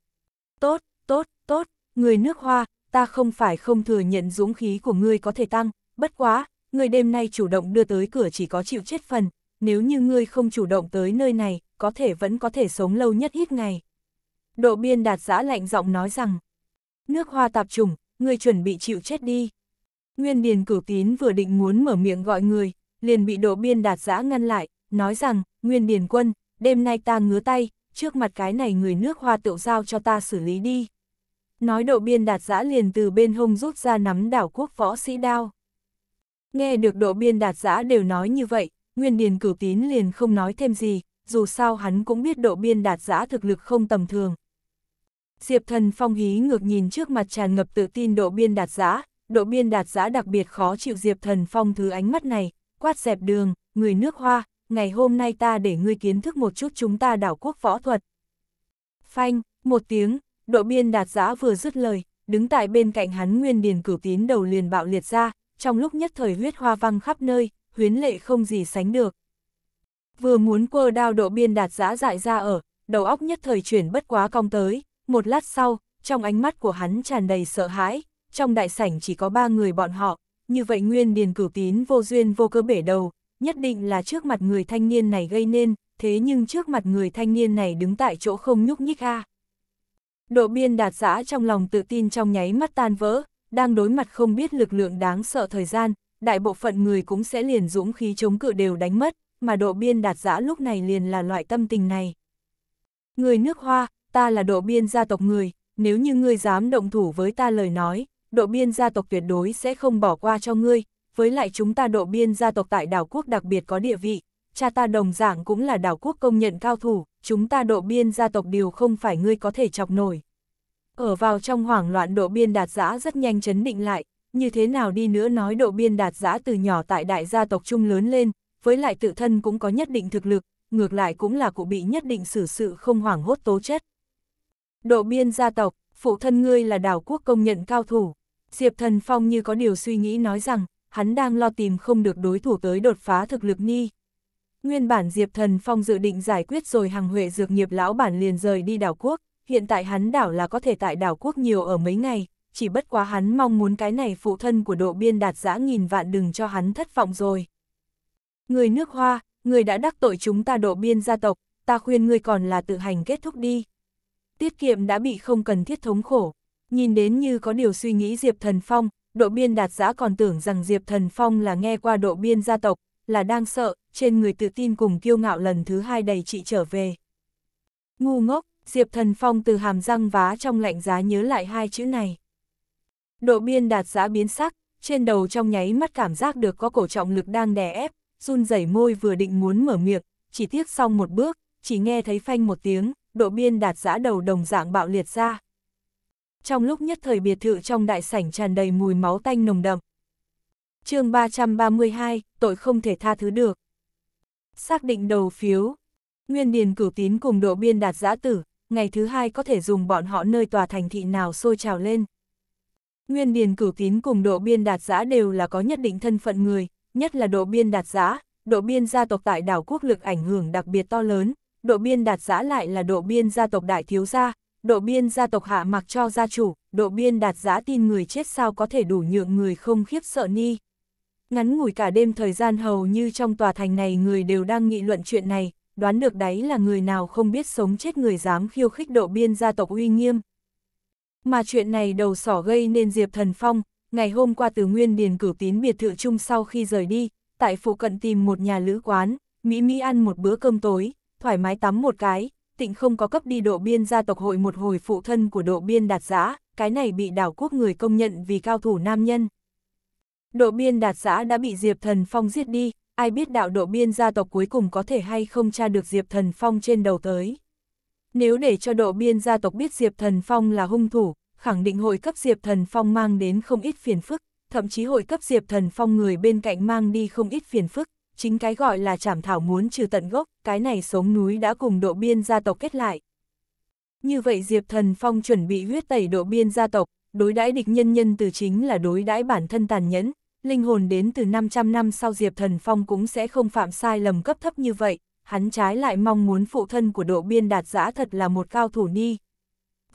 tốt, tốt, tốt, người nước hoa, ta không phải không thừa nhận dũng khí của ngươi có thể tăng, bất quá, người đêm nay chủ động đưa tới cửa chỉ có chịu chết phần, nếu như ngươi không chủ động tới nơi này, có thể vẫn có thể sống lâu nhất ít ngày. Độ biên đạt giã lạnh giọng nói rằng, nước hoa tạp trùng, ngươi chuẩn bị chịu chết đi. Nguyên Điền cửu tín vừa định muốn mở miệng gọi người, liền bị độ biên đạt giã ngăn lại, nói rằng, Nguyên Điền quân, đêm nay ta ngứa tay, trước mặt cái này người nước hoa tựu giao cho ta xử lý đi. Nói độ biên đạt giã liền từ bên hông rút ra nắm đảo quốc võ sĩ đao. Nghe được độ biên đạt giã đều nói như vậy, Nguyên Điền cửu tín liền không nói thêm gì, dù sao hắn cũng biết độ biên đạt giã thực lực không tầm thường. Diệp thần phong hí ngược nhìn trước mặt tràn ngập tự tin độ biên đạt giã, độ biên đạt giã đặc biệt khó chịu Diệp thần phong thứ ánh mắt này, quát dẹp đường, người nước hoa, ngày hôm nay ta để ngươi kiến thức một chút chúng ta đảo quốc võ thuật. Phanh, một tiếng, đội biên đạt giã vừa dứt lời, đứng tại bên cạnh hắn nguyên điền cửu tín đầu liền bạo liệt ra, trong lúc nhất thời huyết hoa văng khắp nơi, huyến lệ không gì sánh được. Vừa muốn quơ đao độ biên đạt giã dại ra ở, đầu óc nhất thời chuyển bất quá cong tới, một lát sau, trong ánh mắt của hắn tràn đầy sợ hãi, trong đại sảnh chỉ có ba người bọn họ, như vậy nguyên điền cửu tín vô duyên vô cơ bể đầu, nhất định là trước mặt người thanh niên này gây nên, thế nhưng trước mặt người thanh niên này đứng tại chỗ không nhúc nhích a. Độ biên đạt giã trong lòng tự tin trong nháy mắt tan vỡ, đang đối mặt không biết lực lượng đáng sợ thời gian, đại bộ phận người cũng sẽ liền dũng khí chống cự đều đánh mất, mà độ biên đạt giã lúc này liền là loại tâm tình này. Người nước hoa, ta là độ biên gia tộc người, nếu như ngươi dám động thủ với ta lời nói, độ biên gia tộc tuyệt đối sẽ không bỏ qua cho ngươi, với lại chúng ta độ biên gia tộc tại đảo quốc đặc biệt có địa vị, cha ta đồng dạng cũng là đảo quốc công nhận cao thủ, chúng ta độ biên gia tộc điều không phải ngươi có thể chọc nổi. Ở vào trong hoảng loạn độ biên đạt giã rất nhanh chấn định lại, như thế nào đi nữa nói độ biên đạt giã từ nhỏ tại đại gia tộc chung lớn lên, với lại tự thân cũng có nhất định thực lực, ngược lại cũng là cụ bị nhất định xử sự không hoảng hốt tố chất. Độ biên gia tộc, phụ thân ngươi là đảo quốc công nhận cao thủ. Diệp Thần Phong như có điều suy nghĩ nói rằng, hắn đang lo tìm không được đối thủ tới đột phá thực lực ni. Nguyên bản Diệp Thần Phong dự định giải quyết rồi hàng huệ dược nghiệp lão bản liền rời đi đảo quốc, hiện tại hắn đảo là có thể tại đảo quốc nhiều ở mấy ngày, chỉ bất quá hắn mong muốn cái này phụ thân của độ biên đạt giã nghìn vạn đừng cho hắn thất vọng rồi. Người nước hoa, người đã đắc tội chúng ta độ biên gia tộc, ta khuyên ngươi còn là tự hành kết thúc đi. Tiết kiệm đã bị không cần thiết thống khổ, nhìn đến như có điều suy nghĩ Diệp Thần Phong, độ biên đạt giã còn tưởng rằng Diệp Thần Phong là nghe qua độ biên gia tộc, là đang sợ, trên người tự tin cùng kiêu ngạo lần thứ hai đầy chị trở về. Ngu ngốc, Diệp Thần Phong từ hàm răng vá trong lạnh giá nhớ lại hai chữ này. Độ biên đạt giã biến sắc, trên đầu trong nháy mắt cảm giác được có cổ trọng lực đang đè ép, run rẩy môi vừa định muốn mở miệng, chỉ tiếc xong một bước, chỉ nghe thấy phanh một tiếng, độ biên đạt giã đầu đồng dạng bạo liệt ra trong lúc nhất thời biệt thự trong đại sảnh tràn đầy mùi máu tanh nồng đậm. chương 332, tội không thể tha thứ được. Xác định đầu phiếu, Nguyên Điền cử tín cùng độ biên đạt giã tử, ngày thứ hai có thể dùng bọn họ nơi tòa thành thị nào sôi trào lên. Nguyên Điền cử tín cùng độ biên đạt giã đều là có nhất định thân phận người, nhất là độ biên đạt giã, độ biên gia tộc tại đảo quốc lực ảnh hưởng đặc biệt to lớn, độ biên đạt giã lại là độ biên gia tộc đại thiếu gia, độ biên gia tộc hạ mặc cho gia chủ, độ biên đạt giá tin người chết sao có thể đủ nhượng người không khiếp sợ ni. Ngắn ngủi cả đêm thời gian hầu như trong tòa thành này người đều đang nghị luận chuyện này, đoán được đấy là người nào không biết sống chết người dám khiêu khích độ biên gia tộc uy nghiêm. Mà chuyện này đầu sỏ gây nên Diệp Thần Phong, ngày hôm qua từ Nguyên Điền cử tín biệt thự chung sau khi rời đi, tại phụ cận tìm một nhà lữ quán, Mỹ Mỹ ăn một bữa cơm tối, thoải mái tắm một cái, tịnh không có cấp đi độ biên gia tộc hội một hồi phụ thân của độ biên đạt giã, cái này bị đảo quốc người công nhận vì cao thủ nam nhân. Độ biên đạt giã đã bị Diệp Thần Phong giết đi, ai biết đạo độ biên gia tộc cuối cùng có thể hay không tra được Diệp Thần Phong trên đầu tới. Nếu để cho độ biên gia tộc biết Diệp Thần Phong là hung thủ, khẳng định hội cấp Diệp Thần Phong mang đến không ít phiền phức, thậm chí hội cấp Diệp Thần Phong người bên cạnh mang đi không ít phiền phức chính cái gọi là chảm thảo muốn trừ tận gốc, cái này sống núi đã cùng độ biên gia tộc kết lại. Như vậy Diệp Thần Phong chuẩn bị huyết tẩy độ biên gia tộc, đối đãi địch nhân nhân từ chính là đối đãi bản thân tàn nhẫn, linh hồn đến từ 500 năm sau Diệp Thần Phong cũng sẽ không phạm sai lầm cấp thấp như vậy, hắn trái lại mong muốn phụ thân của độ biên đạt giã thật là một cao thủ ni.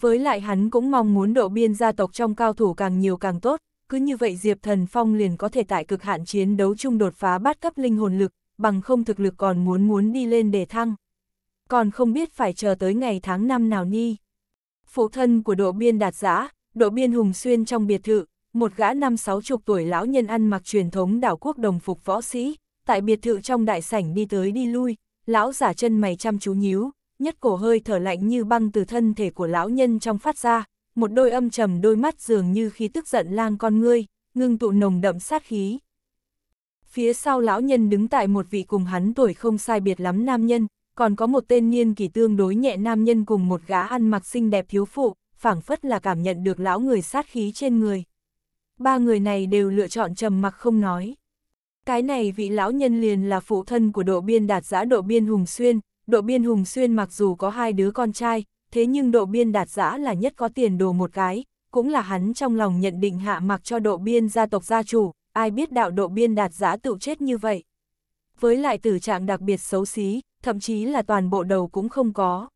Với lại hắn cũng mong muốn độ biên gia tộc trong cao thủ càng nhiều càng tốt, cứ như vậy Diệp Thần Phong liền có thể tại cực hạn chiến đấu chung đột phá bát cấp linh hồn lực, bằng không thực lực còn muốn muốn đi lên đề thăng. Còn không biết phải chờ tới ngày tháng năm nào ni. Phụ thân của độ biên đạt giã, độ biên hùng xuyên trong biệt thự, một gã năm sáu chục tuổi lão nhân ăn mặc truyền thống đảo quốc đồng phục võ sĩ, tại biệt thự trong đại sảnh đi tới đi lui, lão giả chân mày chăm chú nhíu, nhất cổ hơi thở lạnh như băng từ thân thể của lão nhân trong phát ra, một đôi âm trầm đôi mắt dường như khi tức giận lang con ngươi, ngưng tụ nồng đậm sát khí. Phía sau lão nhân đứng tại một vị cùng hắn tuổi không sai biệt lắm nam nhân, còn có một tên niên kỳ tương đối nhẹ nam nhân cùng một gã ăn mặc xinh đẹp thiếu phụ, phảng phất là cảm nhận được lão người sát khí trên người. Ba người này đều lựa chọn trầm mặc không nói. Cái này vị lão nhân liền là phụ thân của độ biên đạt giã độ biên Hùng Xuyên, độ biên Hùng Xuyên mặc dù có hai đứa con trai, thế nhưng độ biên đạt giã là nhất có tiền đồ một cái, cũng là hắn trong lòng nhận định hạ mặc cho độ biên gia tộc gia chủ, ai biết đạo độ biên đạt giã tự chết như vậy. Với lại tử trạng đặc biệt xấu xí, thậm chí là toàn bộ đầu cũng không có.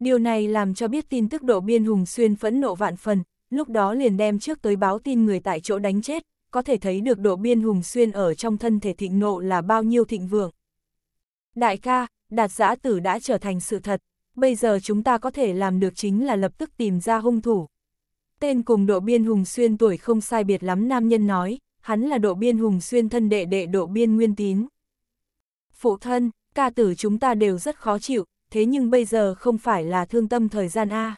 Điều này làm cho biết tin tức độ biên hùng xuyên phẫn nộ vạn phần, lúc đó liền đem trước tới báo tin người tại chỗ đánh chết, có thể thấy được độ biên hùng xuyên ở trong thân thể thịnh nộ là bao nhiêu thịnh vượng. Đại ca, đạt giã tử đã trở thành sự thật, bây giờ chúng ta có thể làm được chính là lập tức tìm ra hung thủ. Tên cùng độ biên Hùng Xuyên tuổi không sai biệt lắm nam nhân nói, hắn là độ biên Hùng Xuyên thân đệ đệ độ biên Nguyên Tín. Phụ thân, ca tử chúng ta đều rất khó chịu, thế nhưng bây giờ không phải là thương tâm thời gian A.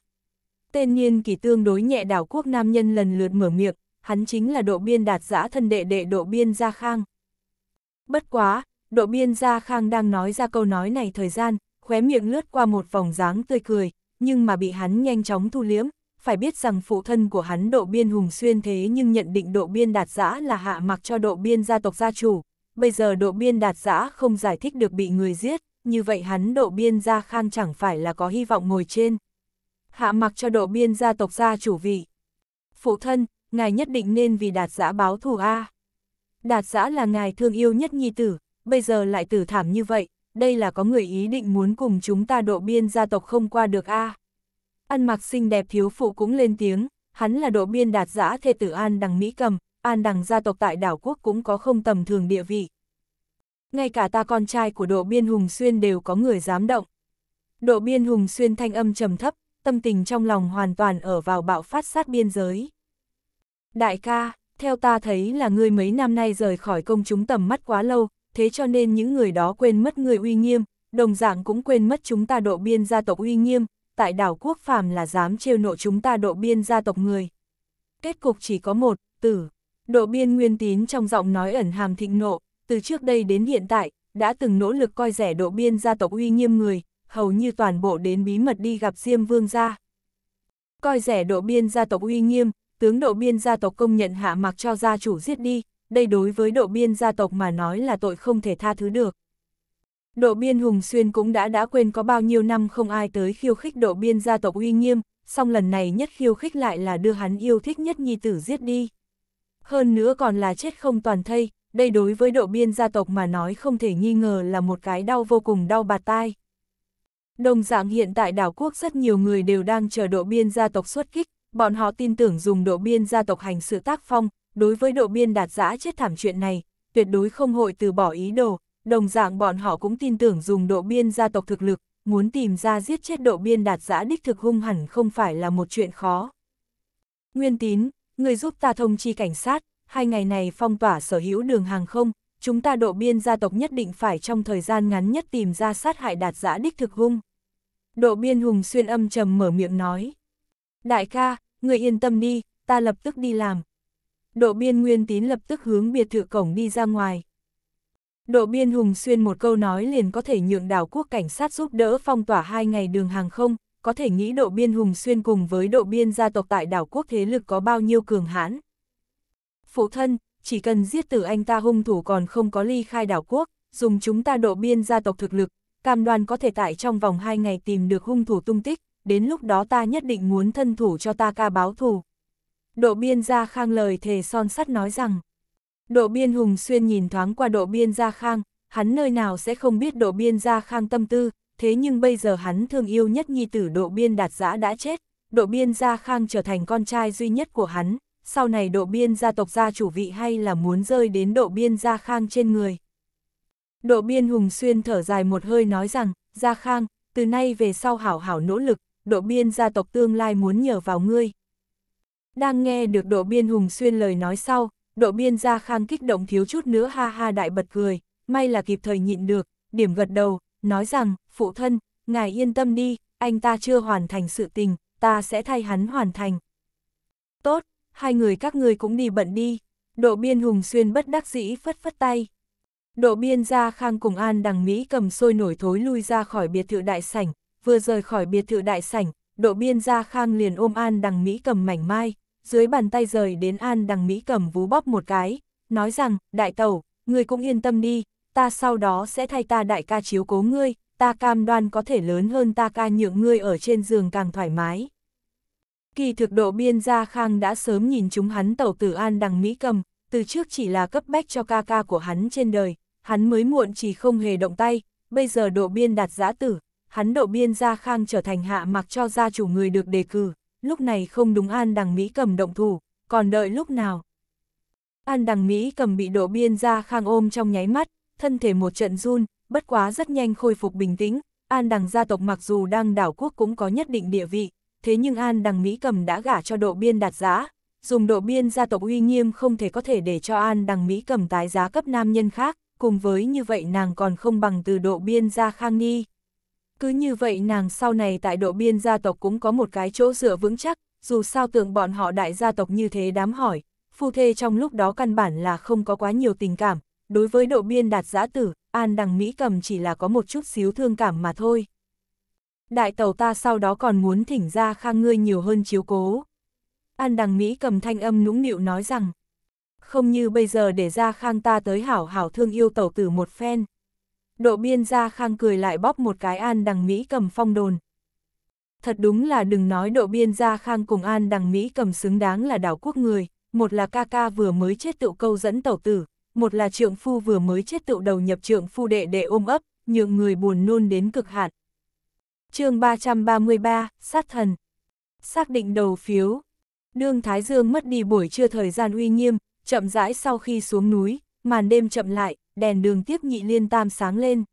Tên niên kỳ tương đối nhẹ đảo quốc nam nhân lần lượt mở miệng, hắn chính là độ biên đạt giã thân đệ đệ độ biên Gia Khang. Bất quá, độ biên Gia Khang đang nói ra câu nói này thời gian, khóe miệng lướt qua một vòng dáng tươi cười, nhưng mà bị hắn nhanh chóng thu liếm phải biết rằng phụ thân của hắn độ biên hùng xuyên thế nhưng nhận định độ biên đạt giã là hạ mặc cho độ biên gia tộc gia chủ, bây giờ độ biên đạt giã không giải thích được bị người giết, như vậy hắn độ biên gia khan chẳng phải là có hy vọng ngồi trên. Hạ mặc cho độ biên gia tộc gia chủ vị. Phụ thân, ngài nhất định nên vì đạt giã báo thù A. Đạt giã là ngài thương yêu nhất nhi tử, bây giờ lại tử thảm như vậy, đây là có người ý định muốn cùng chúng ta độ biên gia tộc không qua được a. À. Ăn mặc xinh đẹp thiếu phụ cũng lên tiếng, hắn là độ biên đạt giã thê tử An Đằng Mỹ Cầm, An Đằng gia tộc tại đảo quốc cũng có không tầm thường địa vị. Ngay cả ta con trai của độ biên Hùng Xuyên đều có người dám động. Độ biên Hùng Xuyên thanh âm trầm thấp, tâm tình trong lòng hoàn toàn ở vào bạo phát sát biên giới. Đại ca, theo ta thấy là ngươi mấy năm nay rời khỏi công chúng tầm mắt quá lâu, thế cho nên những người đó quên mất người uy nghiêm, đồng dạng cũng quên mất chúng ta độ biên gia tộc uy nghiêm, tại đảo quốc phàm là dám trêu nộ chúng ta độ biên gia tộc người. Kết cục chỉ có một, tử. Độ biên nguyên tín trong giọng nói ẩn hàm thịnh nộ, từ trước đây đến hiện tại, đã từng nỗ lực coi rẻ độ biên gia tộc uy nghiêm người, hầu như toàn bộ đến bí mật đi gặp Diêm Vương gia. Coi rẻ độ biên gia tộc uy nghiêm, tướng độ biên gia tộc công nhận hạ mặc cho gia chủ giết đi, đây đối với độ biên gia tộc mà nói là tội không thể tha thứ được. Độ biên Hùng Xuyên cũng đã đã quên có bao nhiêu năm không ai tới khiêu khích độ biên gia tộc uy nghiêm, song lần này nhất khiêu khích lại là đưa hắn yêu thích nhất nhi tử giết đi. Hơn nữa còn là chết không toàn thây, đây đối với độ biên gia tộc mà nói không thể nghi ngờ là một cái đau vô cùng đau bạt tai. Đồng dạng hiện tại đảo quốc rất nhiều người đều đang chờ độ biên gia tộc xuất kích, bọn họ tin tưởng dùng độ biên gia tộc hành sự tác phong, đối với độ biên đạt giã chết thảm chuyện này, tuyệt đối không hội từ bỏ ý đồ, đồng dạng bọn họ cũng tin tưởng dùng độ biên gia tộc thực lực, muốn tìm ra giết chết độ biên đạt giã đích thực hung hẳn không phải là một chuyện khó. Nguyên tín, người giúp ta thông chi cảnh sát, hai ngày này phong tỏa sở hữu đường hàng không, chúng ta độ biên gia tộc nhất định phải trong thời gian ngắn nhất tìm ra sát hại đạt giã đích thực hung. Độ biên hùng xuyên âm trầm mở miệng nói. Đại ca, người yên tâm đi, ta lập tức đi làm, độ biên nguyên tín lập tức hướng biệt thự cổng đi ra ngoài. Độ biên hùng xuyên một câu nói liền có thể nhượng đảo quốc cảnh sát giúp đỡ phong tỏa hai ngày đường hàng không, có thể nghĩ độ biên hùng xuyên cùng với độ biên gia tộc tại đảo quốc thế lực có bao nhiêu cường hãn. Phụ thân, chỉ cần giết tử anh ta hung thủ còn không có ly khai đảo quốc, dùng chúng ta độ biên gia tộc thực lực, cam đoan có thể tại trong vòng hai ngày tìm được hung thủ tung tích, đến lúc đó ta nhất định muốn thân thủ cho ta ca báo thù. Độ biên Gia Khang lời thề son sắt nói rằng. Độ biên Hùng Xuyên nhìn thoáng qua độ biên Gia Khang, hắn nơi nào sẽ không biết độ biên Gia Khang tâm tư, thế nhưng bây giờ hắn thương yêu nhất nhi tử độ biên đạt giã đã chết, độ biên Gia Khang trở thành con trai duy nhất của hắn, sau này độ biên gia tộc gia chủ vị hay là muốn rơi đến độ biên Gia Khang trên người. Độ biên Hùng Xuyên thở dài một hơi nói rằng, Gia Khang, từ nay về sau hảo hảo nỗ lực, độ biên gia tộc tương lai muốn nhờ vào ngươi. Đang nghe được độ biên hùng xuyên lời nói sau, độ biên gia khang kích động thiếu chút nữa ha ha đại bật cười, may là kịp thời nhịn được, điểm gật đầu, nói rằng, phụ thân, ngài yên tâm đi, anh ta chưa hoàn thành sự tình, ta sẽ thay hắn hoàn thành. Tốt, hai người các ngươi cũng đi bận đi, độ biên hùng xuyên bất đắc dĩ phất phất tay. Độ biên gia khang cùng an đằng Mỹ cầm sôi nổi thối lui ra khỏi biệt thự đại sảnh, vừa rời khỏi biệt thự đại sảnh, độ biên gia khang liền ôm an đằng Mỹ cầm mảnh mai, dưới bàn tay rời đến An Đằng Mỹ cầm vú bóp một cái, nói rằng, đại tẩu, ngươi cũng yên tâm đi, ta sau đó sẽ thay ta đại ca chiếu cố ngươi, ta cam đoan có thể lớn hơn ta ca nhượng ngươi ở trên giường càng thoải mái. Kỳ thực độ biên gia khang đã sớm nhìn chúng hắn tẩu tử An Đằng Mỹ cầm, từ trước chỉ là cấp bách cho ca ca của hắn trên đời, hắn mới muộn chỉ không hề động tay, bây giờ độ biên đạt giã tử, hắn độ biên gia khang trở thành hạ mặc cho gia chủ người được đề cử, lúc này không đúng An Đằng Mỹ cầm động thủ, còn đợi lúc nào. An Đằng Mỹ cầm bị đổ biên ra khang ôm trong nháy mắt, thân thể một trận run, bất quá rất nhanh khôi phục bình tĩnh, An Đằng gia tộc mặc dù đang đảo quốc cũng có nhất định địa vị, thế nhưng An Đằng Mỹ cầm đã gả cho độ biên đạt giá, dùng độ biên gia tộc uy nghiêm không thể có thể để cho An Đằng Mỹ cầm tái giá cấp nam nhân khác, cùng với như vậy nàng còn không bằng từ độ biên gia khang nghi. Cứ như vậy nàng sau này tại độ biên gia tộc cũng có một cái chỗ dựa vững chắc, dù sao tưởng bọn họ đại gia tộc như thế đám hỏi, phu thê trong lúc đó căn bản là không có quá nhiều tình cảm, đối với độ biên đạt giã tử, An Đằng Mỹ cầm chỉ là có một chút xíu thương cảm mà thôi. Đại tàu ta sau đó còn muốn thỉnh ra khang ngươi nhiều hơn chiếu cố. An Đằng Mỹ cầm thanh âm nũng nịu nói rằng, không như bây giờ để ra khang ta tới hảo hảo thương yêu tàu tử một phen độ biên gia khang cười lại bóp một cái an đằng Mỹ cầm phong đồn. Thật đúng là đừng nói độ biên gia khang cùng an đằng Mỹ cầm xứng đáng là đảo quốc người, một là ca ca vừa mới chết tựu câu dẫn tẩu tử, một là trượng phu vừa mới chết tựu đầu nhập trượng phu đệ đệ ôm ấp, nhượng người buồn nôn đến cực hạn. chương 333, sát thần. Xác định đầu phiếu. Đương Thái Dương mất đi buổi trưa thời gian uy nghiêm, chậm rãi sau khi xuống núi, màn đêm chậm lại, đèn đường tiếp nhị liên tam sáng lên.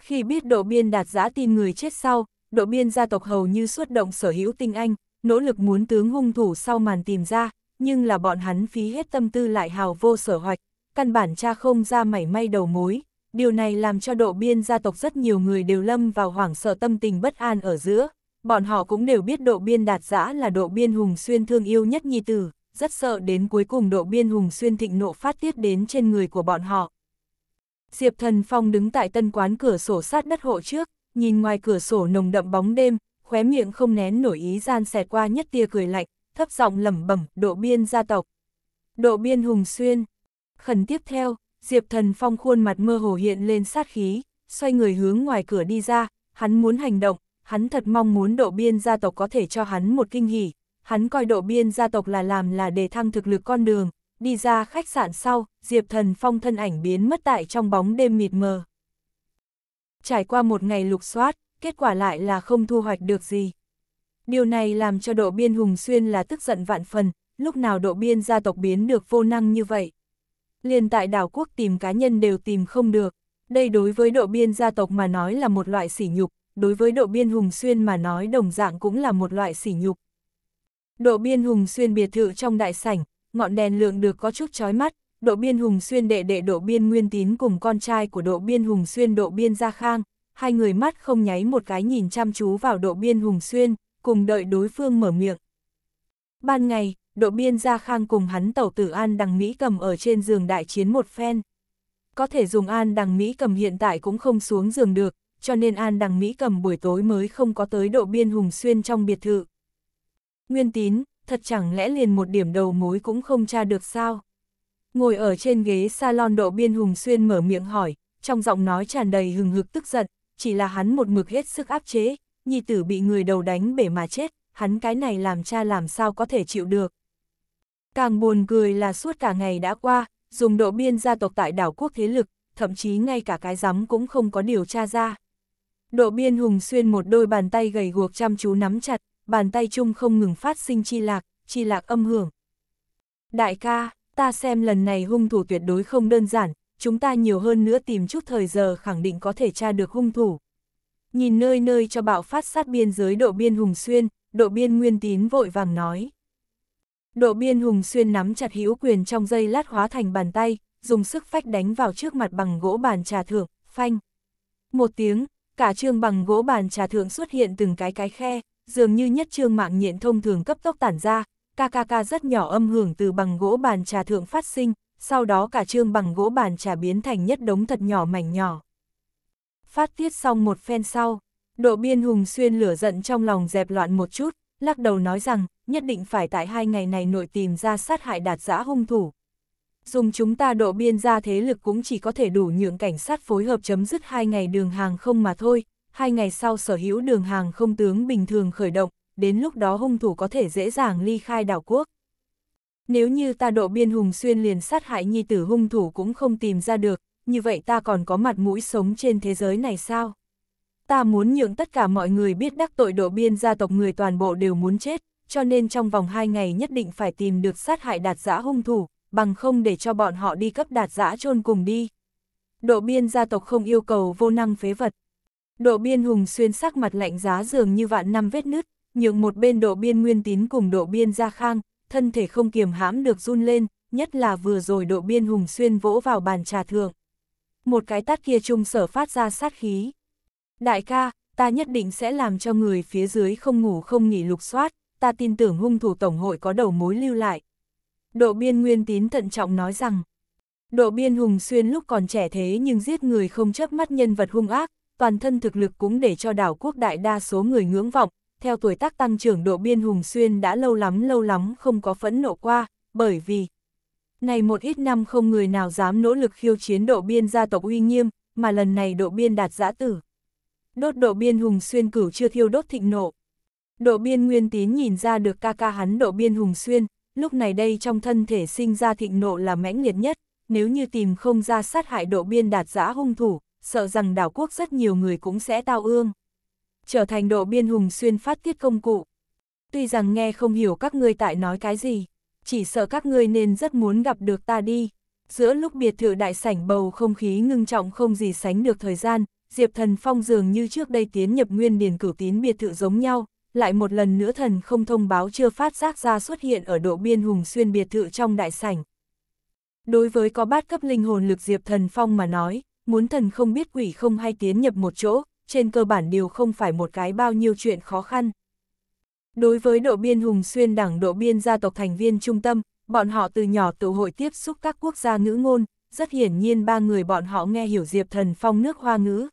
Khi biết độ biên đạt giã tin người chết sau, độ biên gia tộc hầu như xuất động sở hữu tinh anh, nỗ lực muốn tướng hung thủ sau màn tìm ra, nhưng là bọn hắn phí hết tâm tư lại hào vô sở hoạch, căn bản cha không ra mảy may đầu mối. Điều này làm cho độ biên gia tộc rất nhiều người đều lâm vào hoảng sợ tâm tình bất an ở giữa. Bọn họ cũng đều biết độ biên đạt giã là độ biên hùng xuyên thương yêu nhất nhi tử, rất sợ đến cuối cùng độ biên hùng xuyên thịnh nộ phát tiết đến trên người của bọn họ. Diệp Thần Phong đứng tại tân quán cửa sổ sát đất hộ trước, nhìn ngoài cửa sổ nồng đậm bóng đêm, khóe miệng không nén nổi ý gian xẹt qua nhất tia cười lạnh, thấp giọng lẩm bẩm, độ biên gia tộc. Độ biên hùng xuyên. Khẩn tiếp theo, Diệp Thần Phong khuôn mặt mơ hồ hiện lên sát khí, xoay người hướng ngoài cửa đi ra, hắn muốn hành động, hắn thật mong muốn độ biên gia tộc có thể cho hắn một kinh hỉ, hắn coi độ biên gia tộc là làm là để thăng thực lực con đường, đi ra khách sạn sau, Diệp Thần Phong thân ảnh biến mất tại trong bóng đêm mịt mờ. Trải qua một ngày lục soát, kết quả lại là không thu hoạch được gì. Điều này làm cho độ biên Hùng Xuyên là tức giận vạn phần, lúc nào độ biên gia tộc biến được vô năng như vậy. Liền tại đảo quốc tìm cá nhân đều tìm không được, đây đối với độ biên gia tộc mà nói là một loại sỉ nhục, đối với độ biên Hùng Xuyên mà nói đồng dạng cũng là một loại sỉ nhục. Độ biên Hùng Xuyên biệt thự trong đại sảnh, ngọn đèn lượng được có chút chói mắt, độ biên hùng xuyên đệ đệ độ biên nguyên tín cùng con trai của độ biên hùng xuyên độ biên gia khang, hai người mắt không nháy một cái nhìn chăm chú vào độ biên hùng xuyên, cùng đợi đối phương mở miệng. Ban ngày, độ biên gia khang cùng hắn tẩu tử An Đằng Mỹ cầm ở trên giường đại chiến một phen. Có thể dùng An Đằng Mỹ cầm hiện tại cũng không xuống giường được, cho nên An Đằng Mỹ cầm buổi tối mới không có tới độ biên hùng xuyên trong biệt thự. Nguyên tín, thật chẳng lẽ liền một điểm đầu mối cũng không tra được sao? Ngồi ở trên ghế salon độ biên Hùng Xuyên mở miệng hỏi, trong giọng nói tràn đầy hừng hực tức giận, chỉ là hắn một mực hết sức áp chế, nhi tử bị người đầu đánh bể mà chết, hắn cái này làm cha làm sao có thể chịu được. Càng buồn cười là suốt cả ngày đã qua, dùng độ biên gia tộc tại đảo quốc thế lực, thậm chí ngay cả cái giám cũng không có điều tra ra. Độ biên hùng xuyên một đôi bàn tay gầy guộc chăm chú nắm chặt, bàn tay chung không ngừng phát sinh chi lạc, chi lạc âm hưởng. Đại ca, ta xem lần này hung thủ tuyệt đối không đơn giản, chúng ta nhiều hơn nữa tìm chút thời giờ khẳng định có thể tra được hung thủ. Nhìn nơi nơi cho bạo phát sát biên giới độ biên Hùng Xuyên, độ biên Nguyên Tín vội vàng nói. Độ biên Hùng Xuyên nắm chặt hữu quyền trong dây lát hóa thành bàn tay, dùng sức phách đánh vào trước mặt bằng gỗ bàn trà thượng, phanh. Một tiếng, cả trương bằng gỗ bàn trà thượng xuất hiện từng cái cái khe, dường như nhất trương mạng nhện thông thường cấp tốc tản ra, KKK rất nhỏ âm hưởng từ bằng gỗ bàn trà thượng phát sinh, sau đó cả trương bằng gỗ bàn trà biến thành nhất đống thật nhỏ mảnh nhỏ. Phát tiết xong một phen sau, độ biên hùng xuyên lửa giận trong lòng dẹp loạn một chút, lắc đầu nói rằng, nhất định phải tại hai ngày này nội tìm ra sát hại đạt giã hung thủ. Dùng chúng ta độ biên ra thế lực cũng chỉ có thể đủ nhượng cảnh sát phối hợp chấm dứt hai ngày đường hàng không mà thôi, hai ngày sau sở hữu đường hàng không tướng bình thường khởi động, đến lúc đó hung thủ có thể dễ dàng ly khai đảo quốc. Nếu như ta độ biên hùng xuyên liền sát hại nhi tử hung thủ cũng không tìm ra được, như vậy ta còn có mặt mũi sống trên thế giới này sao? Ta muốn nhượng tất cả mọi người biết đắc tội độ biên gia tộc người toàn bộ đều muốn chết, cho nên trong vòng hai ngày nhất định phải tìm được sát hại đạt giã hung thủ, bằng không để cho bọn họ đi cấp đạt giã chôn cùng đi. Độ biên gia tộc không yêu cầu vô năng phế vật, Độ biên hùng xuyên sắc mặt lạnh giá dường như vạn năm vết nứt, nhượng một bên độ biên nguyên tín cùng độ biên gia khang, thân thể không kiềm hãm được run lên, nhất là vừa rồi độ biên hùng xuyên vỗ vào bàn trà thường. Một cái tát kia trung sở phát ra sát khí. Đại ca, ta nhất định sẽ làm cho người phía dưới không ngủ không nghỉ lục soát, ta tin tưởng hung thủ tổng hội có đầu mối lưu lại. Độ biên nguyên tín thận trọng nói rằng, độ biên hùng xuyên lúc còn trẻ thế nhưng giết người không chớp mắt nhân vật hung ác, toàn thân thực lực cũng để cho đảo quốc đại đa số người ngưỡng vọng, theo tuổi tác tăng trưởng độ biên Hùng Xuyên đã lâu lắm lâu lắm không có phẫn nộ qua, bởi vì này một ít năm không người nào dám nỗ lực khiêu chiến độ biên gia tộc uy nghiêm, mà lần này độ biên đạt giã tử. Đốt độ biên Hùng Xuyên cửu chưa thiêu đốt thịnh nộ. Độ biên Nguyên Tín nhìn ra được ca ca hắn độ biên Hùng Xuyên, lúc này đây trong thân thể sinh ra thịnh nộ là mãnh liệt nhất, nếu như tìm không ra sát hại độ biên đạt giã hung thủ, sợ rằng đảo quốc rất nhiều người cũng sẽ tao ương. Trở thành độ biên hùng xuyên phát tiết công cụ. Tuy rằng nghe không hiểu các ngươi tại nói cái gì, chỉ sợ các ngươi nên rất muốn gặp được ta đi. Giữa lúc biệt thự đại sảnh bầu không khí ngưng trọng không gì sánh được thời gian, Diệp Thần Phong dường như trước đây tiến nhập nguyên điền cửu tín biệt thự giống nhau, lại một lần nữa thần không thông báo chưa phát giác ra xuất hiện ở độ biên hùng xuyên biệt thự trong đại sảnh. Đối với có bát cấp linh hồn lực Diệp Thần Phong mà nói, muốn thần không biết quỷ không hay tiến nhập một chỗ, trên cơ bản đều không phải một cái bao nhiêu chuyện khó khăn. Đối với độ biên Hùng Xuyên đảng độ biên gia tộc thành viên trung tâm, bọn họ từ nhỏ tụ hội tiếp xúc các quốc gia ngữ ngôn, rất hiển nhiên ba người bọn họ nghe hiểu Diệp Thần Phong nước hoa ngữ.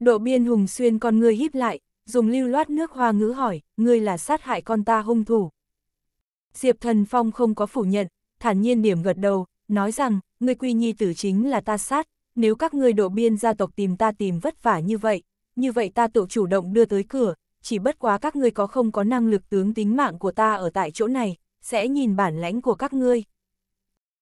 Độ biên Hùng Xuyên con ngươi híp lại, dùng lưu loát nước hoa ngữ hỏi, ngươi là sát hại con ta hung thủ. Diệp Thần Phong không có phủ nhận, thản nhiên điểm gật đầu, nói rằng, ngươi quy nhi tử chính là ta sát, nếu các ngươi đổ biên gia tộc tìm ta tìm vất vả như vậy, như vậy ta tự chủ động đưa tới cửa, chỉ bất quá các ngươi có không có năng lực tướng tính mạng của ta ở tại chỗ này, sẽ nhìn bản lãnh của các ngươi.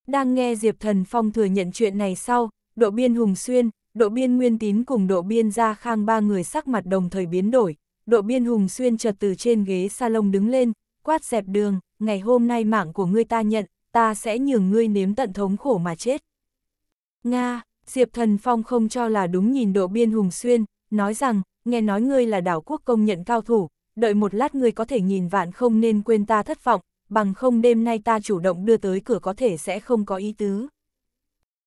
Đang nghe Diệp Thần Phong thừa nhận chuyện này sau, độ biên Hùng Xuyên, độ biên Nguyên Tín cùng độ biên Gia Khang ba người sắc mặt đồng thời biến đổi, độ biên Hùng Xuyên chợt từ trên ghế salon đứng lên, quát dẹp đường, ngày hôm nay mạng của ngươi ta nhận, ta sẽ nhường ngươi nếm tận thống khổ mà chết. Nga, Diệp Thần Phong không cho là đúng nhìn độ biên Hùng Xuyên, nói rằng, nghe nói ngươi là đảo quốc công nhận cao thủ, đợi một lát ngươi có thể nhìn vạn không nên quên ta thất vọng, bằng không đêm nay ta chủ động đưa tới cửa có thể sẽ không có ý tứ.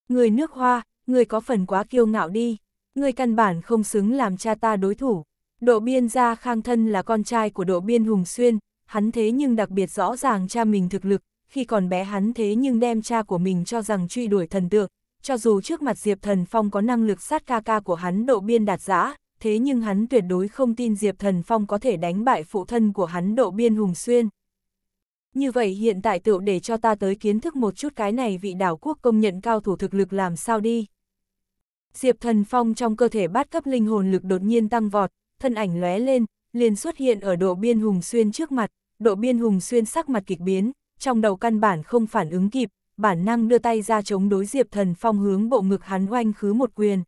Người nước hoa, người có phần quá kiêu ngạo đi, người căn bản không xứng làm cha ta đối thủ. Độ biên gia khang thân là con trai của độ biên Hùng Xuyên, hắn thế nhưng đặc biệt rõ ràng cha mình thực lực, khi còn bé hắn thế nhưng đem cha của mình cho rằng truy đuổi thần tượng, cho dù trước mặt Diệp Thần Phong có năng lực sát ca ca của hắn độ biên đạt giã, thế nhưng hắn tuyệt đối không tin Diệp Thần Phong có thể đánh bại phụ thân của hắn độ biên Hùng Xuyên. Như vậy hiện tại tựu để cho ta tới kiến thức một chút cái này vị đảo quốc công nhận cao thủ thực lực làm sao đi. Diệp Thần Phong trong cơ thể bát cấp linh hồn lực đột nhiên tăng vọt, thân ảnh lóe lên, liền xuất hiện ở độ biên Hùng Xuyên trước mặt, độ biên Hùng Xuyên sắc mặt kịch biến, trong đầu căn bản không phản ứng kịp, bản năng đưa tay ra chống đối Diệp Thần Phong hướng bộ ngực hắn oanh khứ một quyền.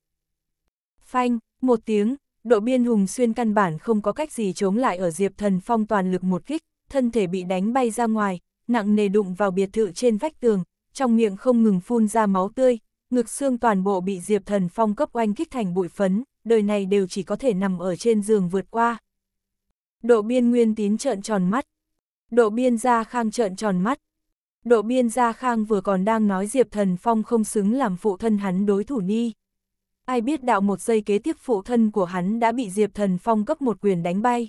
Phanh, một tiếng, độ biên hùng xuyên căn bản không có cách gì chống lại ở Diệp Thần Phong toàn lực một kích, thân thể bị đánh bay ra ngoài, nặng nề đụng vào biệt thự trên vách tường, trong miệng không ngừng phun ra máu tươi, ngực xương toàn bộ bị Diệp Thần Phong cấp oanh kích thành bụi phấn, đời này đều chỉ có thể nằm ở trên giường vượt qua. Độ biên nguyên tín trợn tròn mắt. Độ biên gia khang trợn tròn mắt. Độ biên Gia Khang vừa còn đang nói Diệp Thần Phong không xứng làm phụ thân hắn đối thủ ni. Ai biết đạo một giây kế tiếp phụ thân của hắn đã bị Diệp Thần Phong cấp một quyền đánh bay.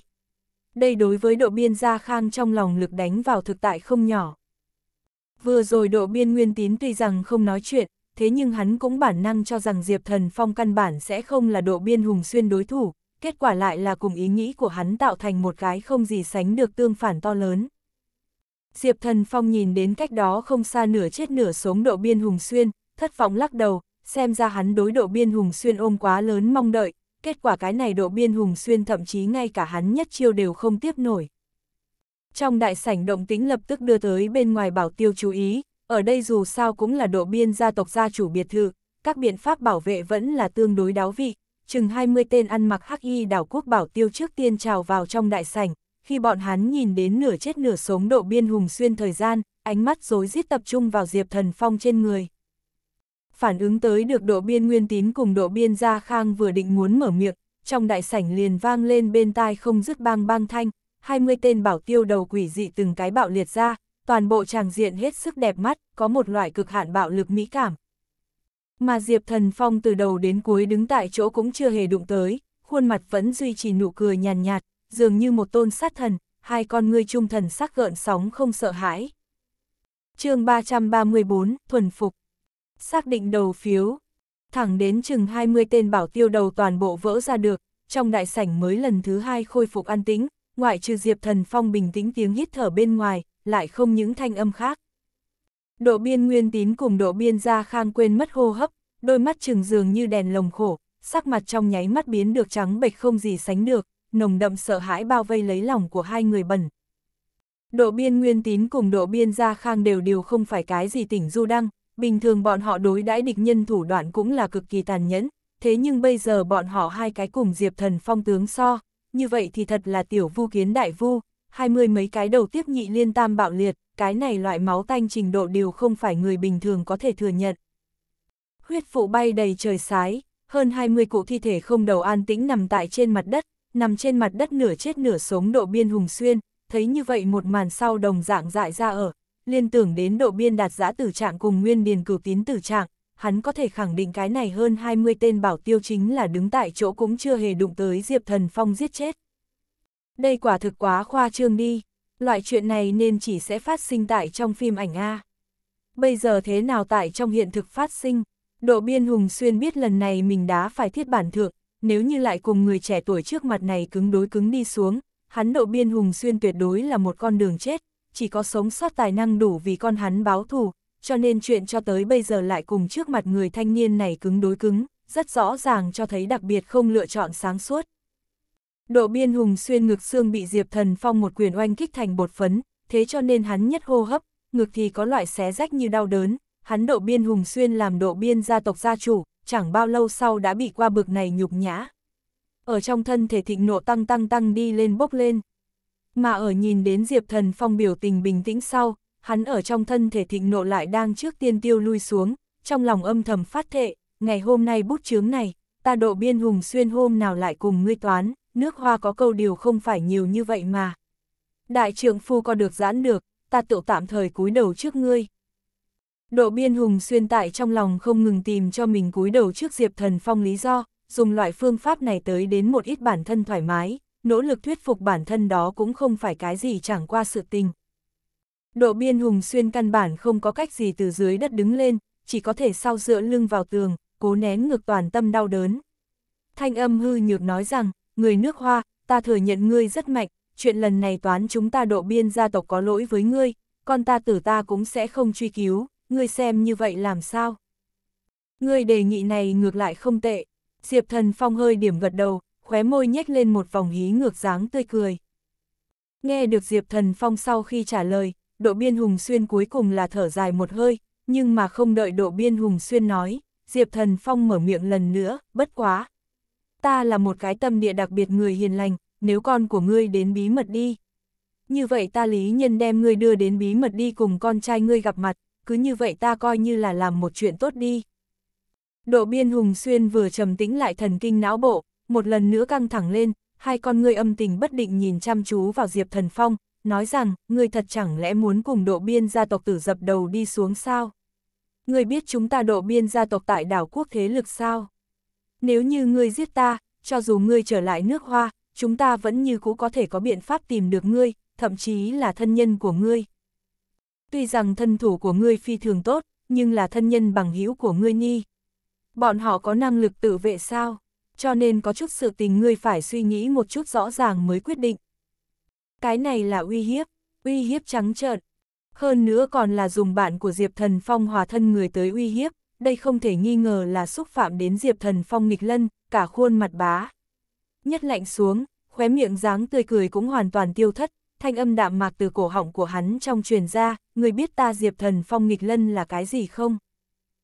Đây đối với độ biên Gia Khang trong lòng lực đánh vào thực tại không nhỏ. Vừa rồi độ biên Nguyên Tín tuy rằng không nói chuyện, thế nhưng hắn cũng bản năng cho rằng Diệp Thần Phong căn bản sẽ không là độ biên Hùng Xuyên đối thủ, kết quả lại là cùng ý nghĩ của hắn tạo thành một cái không gì sánh được tương phản to lớn. Diệp Thần Phong nhìn đến cách đó không xa nửa chết nửa sống độ biên Hùng Xuyên, thất vọng lắc đầu, xem ra hắn đối độ biên Hùng Xuyên ôm quá lớn mong đợi, kết quả cái này độ biên Hùng Xuyên thậm chí ngay cả hắn nhất chiêu đều không tiếp nổi. Trong đại sảnh động tĩnh lập tức đưa tới bên ngoài bảo tiêu chú ý, ở đây dù sao cũng là độ biên gia tộc gia chủ biệt thự, các biện pháp bảo vệ vẫn là tương đối đáo vị, chừng 20 tên ăn mặc hắc y đảo quốc bảo tiêu trước tiên trào vào trong đại sảnh, khi bọn hắn nhìn đến nửa chết nửa sống độ biên hùng xuyên thời gian, ánh mắt dối rít tập trung vào Diệp Thần Phong trên người. Phản ứng tới được độ biên nguyên tín cùng độ biên gia khang vừa định muốn mở miệng, trong đại sảnh liền vang lên bên tai không dứt bang bang thanh, 20 tên bảo tiêu đầu quỷ dị từng cái bạo liệt ra, toàn bộ tràng diện hết sức đẹp mắt, có một loại cực hạn bạo lực mỹ cảm. Mà Diệp Thần Phong từ đầu đến cuối đứng tại chỗ cũng chưa hề đụng tới, khuôn mặt vẫn duy trì nụ cười nhàn nhạt, nhạt, dường như một tôn sát thần, hai con ngươi trung thần sắc gợn sóng không sợ hãi. chương 334, thuần phục. Xác định đầu phiếu. Thẳng đến chừng 20 tên bảo tiêu đầu toàn bộ vỡ ra được, trong đại sảnh mới lần thứ hai khôi phục an tĩnh, ngoại trừ Diệp Thần Phong bình tĩnh tiếng hít thở bên ngoài, lại không những thanh âm khác. Độ biên nguyên tín cùng độ biên gia khang quên mất hô hấp, đôi mắt chừng dường như đèn lồng khổ, sắc mặt trong nháy mắt biến được trắng bệch không gì sánh được, nồng đậm sợ hãi bao vây lấy lòng của hai người bẩn. Độ biên Nguyên Tín cùng độ biên Gia Khang đều đều không phải cái gì tỉnh Du Đăng, bình thường bọn họ đối đãi địch nhân thủ đoạn cũng là cực kỳ tàn nhẫn, thế nhưng bây giờ bọn họ hai cái cùng Diệp Thần Phong tướng so, như vậy thì thật là tiểu vu kiến đại vu, hai mươi mấy cái đầu tiếp nhị liên tam bạo liệt, cái này loại máu tanh trình độ đều không phải người bình thường có thể thừa nhận. Huyết phụ bay đầy trời sái, hơn 20 cụ thi thể không đầu an tĩnh nằm tại trên mặt đất, nằm trên mặt đất nửa chết nửa sống độ biên hùng xuyên, thấy như vậy một màn sau đồng dạng dại ra ở, liên tưởng đến độ biên đạt giã tử trạng cùng nguyên điền cửu tín tử trạng, hắn có thể khẳng định cái này hơn 20 tên bảo tiêu chính là đứng tại chỗ cũng chưa hề đụng tới Diệp Thần Phong giết chết. Đây quả thực quá khoa trương đi, loại chuyện này nên chỉ sẽ phát sinh tại trong phim ảnh A. Bây giờ thế nào tại trong hiện thực phát sinh, độ biên hùng xuyên biết lần này mình đã phải thiết bản thượng, nếu như lại cùng người trẻ tuổi trước mặt này cứng đối cứng đi xuống, hắn độ biên hùng xuyên tuyệt đối là một con đường chết, chỉ có sống sót tài năng đủ vì con hắn báo thù, cho nên chuyện cho tới bây giờ lại cùng trước mặt người thanh niên này cứng đối cứng, rất rõ ràng cho thấy đặc biệt không lựa chọn sáng suốt. Độ biên hùng xuyên ngực xương bị Diệp Thần Phong một quyền oanh kích thành bột phấn, thế cho nên hắn nhất hô hấp, ngực thì có loại xé rách như đau đớn, hắn độ biên hùng xuyên làm độ biên gia tộc gia chủ, chẳng bao lâu sau đã bị qua bực này nhục nhã. Ở trong thân thể thịnh nộ tăng tăng tăng đi lên bốc lên. Mà ở nhìn đến Diệp Thần Phong biểu tình bình tĩnh sau, hắn ở trong thân thể thịnh nộ lại đang trước tiên tiêu lui xuống, trong lòng âm thầm phát thệ, ngày hôm nay bút chướng này, ta độ biên hùng xuyên hôm nào lại cùng ngươi toán, nước hoa có câu điều không phải nhiều như vậy mà. Đại trưởng phu có được giãn được, ta tự tạm thời cúi đầu trước ngươi. Độ biên hùng xuyên tại trong lòng không ngừng tìm cho mình cúi đầu trước Diệp Thần Phong lý do, dùng loại phương pháp này tới đến một ít bản thân thoải mái, nỗ lực thuyết phục bản thân đó cũng không phải cái gì chẳng qua sự tình. Độ biên hùng xuyên căn bản không có cách gì từ dưới đất đứng lên, chỉ có thể sau dựa lưng vào tường, cố nén ngược toàn tâm đau đớn. Thanh âm hư nhược nói rằng, người nước hoa, ta thừa nhận ngươi rất mạnh, chuyện lần này toán chúng ta độ biên gia tộc có lỗi với ngươi, con ta tử ta cũng sẽ không truy cứu, ngươi xem như vậy làm sao? Ngươi đề nghị này ngược lại không tệ. Diệp Thần Phong hơi điểm gật đầu, khóe môi nhếch lên một vòng hí ngược dáng tươi cười. Nghe được Diệp Thần Phong sau khi trả lời, độ biên hùng xuyên cuối cùng là thở dài một hơi, nhưng mà không đợi độ biên hùng xuyên nói, Diệp Thần Phong mở miệng lần nữa, bất quá. Ta là một cái tâm địa đặc biệt người hiền lành, nếu con của ngươi đến bí mật đi. Như vậy ta lý nhân đem ngươi đưa đến bí mật đi cùng con trai ngươi gặp mặt, cứ như vậy ta coi như là làm một chuyện tốt đi. Độ biên hùng xuyên vừa trầm tĩnh lại thần kinh não bộ, một lần nữa căng thẳng lên, hai con ngươi âm tình bất định nhìn chăm chú vào Diệp Thần Phong, nói rằng, ngươi thật chẳng lẽ muốn cùng độ biên gia tộc tử dập đầu đi xuống sao? Ngươi biết chúng ta độ biên gia tộc tại đảo quốc thế lực sao? Nếu như ngươi giết ta, cho dù ngươi trở lại nước hoa, chúng ta vẫn như cũ có thể có biện pháp tìm được ngươi, thậm chí là thân nhân của ngươi, tuy rằng thân thủ của ngươi phi thường tốt, nhưng là thân nhân bằng hữu của ngươi nhi. Bọn họ có năng lực tự vệ sao, cho nên có chút sự tình ngươi phải suy nghĩ một chút rõ ràng mới quyết định. Cái này là uy hiếp, uy hiếp trắng trợn. Hơn nữa còn là dùng bạn của Diệp Thần Phong hòa thân người tới uy hiếp, đây không thể nghi ngờ là xúc phạm đến Diệp Thần Phong nghịch lân, cả khuôn mặt bá. Nhất lạnh xuống, khóe miệng dáng tươi cười cũng hoàn toàn tiêu thất, thanh âm đạm mạc từ cổ họng của hắn trong truyền ra, người biết ta Diệp Thần Phong nghịch lân là cái gì không?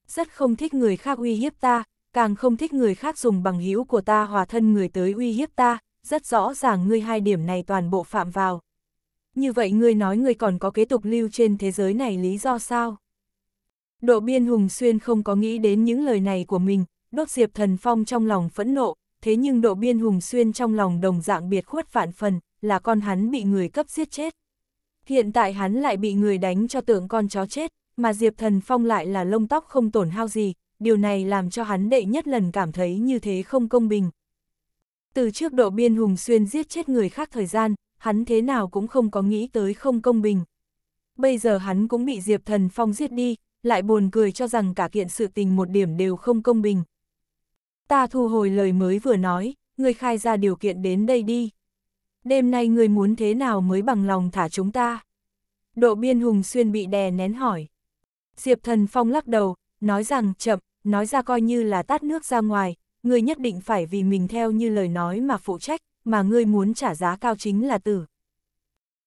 Rất không thích người khác uy hiếp ta, càng không thích người khác dùng bằng hữu của ta hòa thân người tới uy hiếp ta, rất rõ ràng ngươi hai điểm này toàn bộ phạm vào. Như vậy ngươi nói ngươi còn có kế tục lưu trên thế giới này lý do sao? Độ biên Hùng Xuyên không có nghĩ đến những lời này của mình, đốt Diệp Thần Phong trong lòng phẫn nộ, thế nhưng độ biên Hùng Xuyên trong lòng đồng dạng biệt khuất vạn phần, là con hắn bị người cấp giết chết. Hiện tại hắn lại bị người đánh cho tưởng con chó chết, mà Diệp Thần Phong lại là lông tóc không tổn hao gì, điều này làm cho hắn đệ nhất lần cảm thấy như thế không công bình. Từ trước độ biên hùng xuyên giết chết người khác thời gian, hắn thế nào cũng không có nghĩ tới không công bình. Bây giờ hắn cũng bị Diệp Thần Phong giết đi, lại buồn cười cho rằng cả kiện sự tình một điểm đều không công bình. Ta thu hồi lời mới vừa nói, người khai ra điều kiện đến đây đi đêm nay người muốn thế nào mới bằng lòng thả chúng ta? Độ biên hùng xuyên bị đè nén hỏi. Diệp thần phong lắc đầu, nói rằng chậm, nói ra coi như là tát nước ra ngoài, người nhất định phải vì mình theo như lời nói mà phụ trách, mà ngươi muốn trả giá cao chính là tử.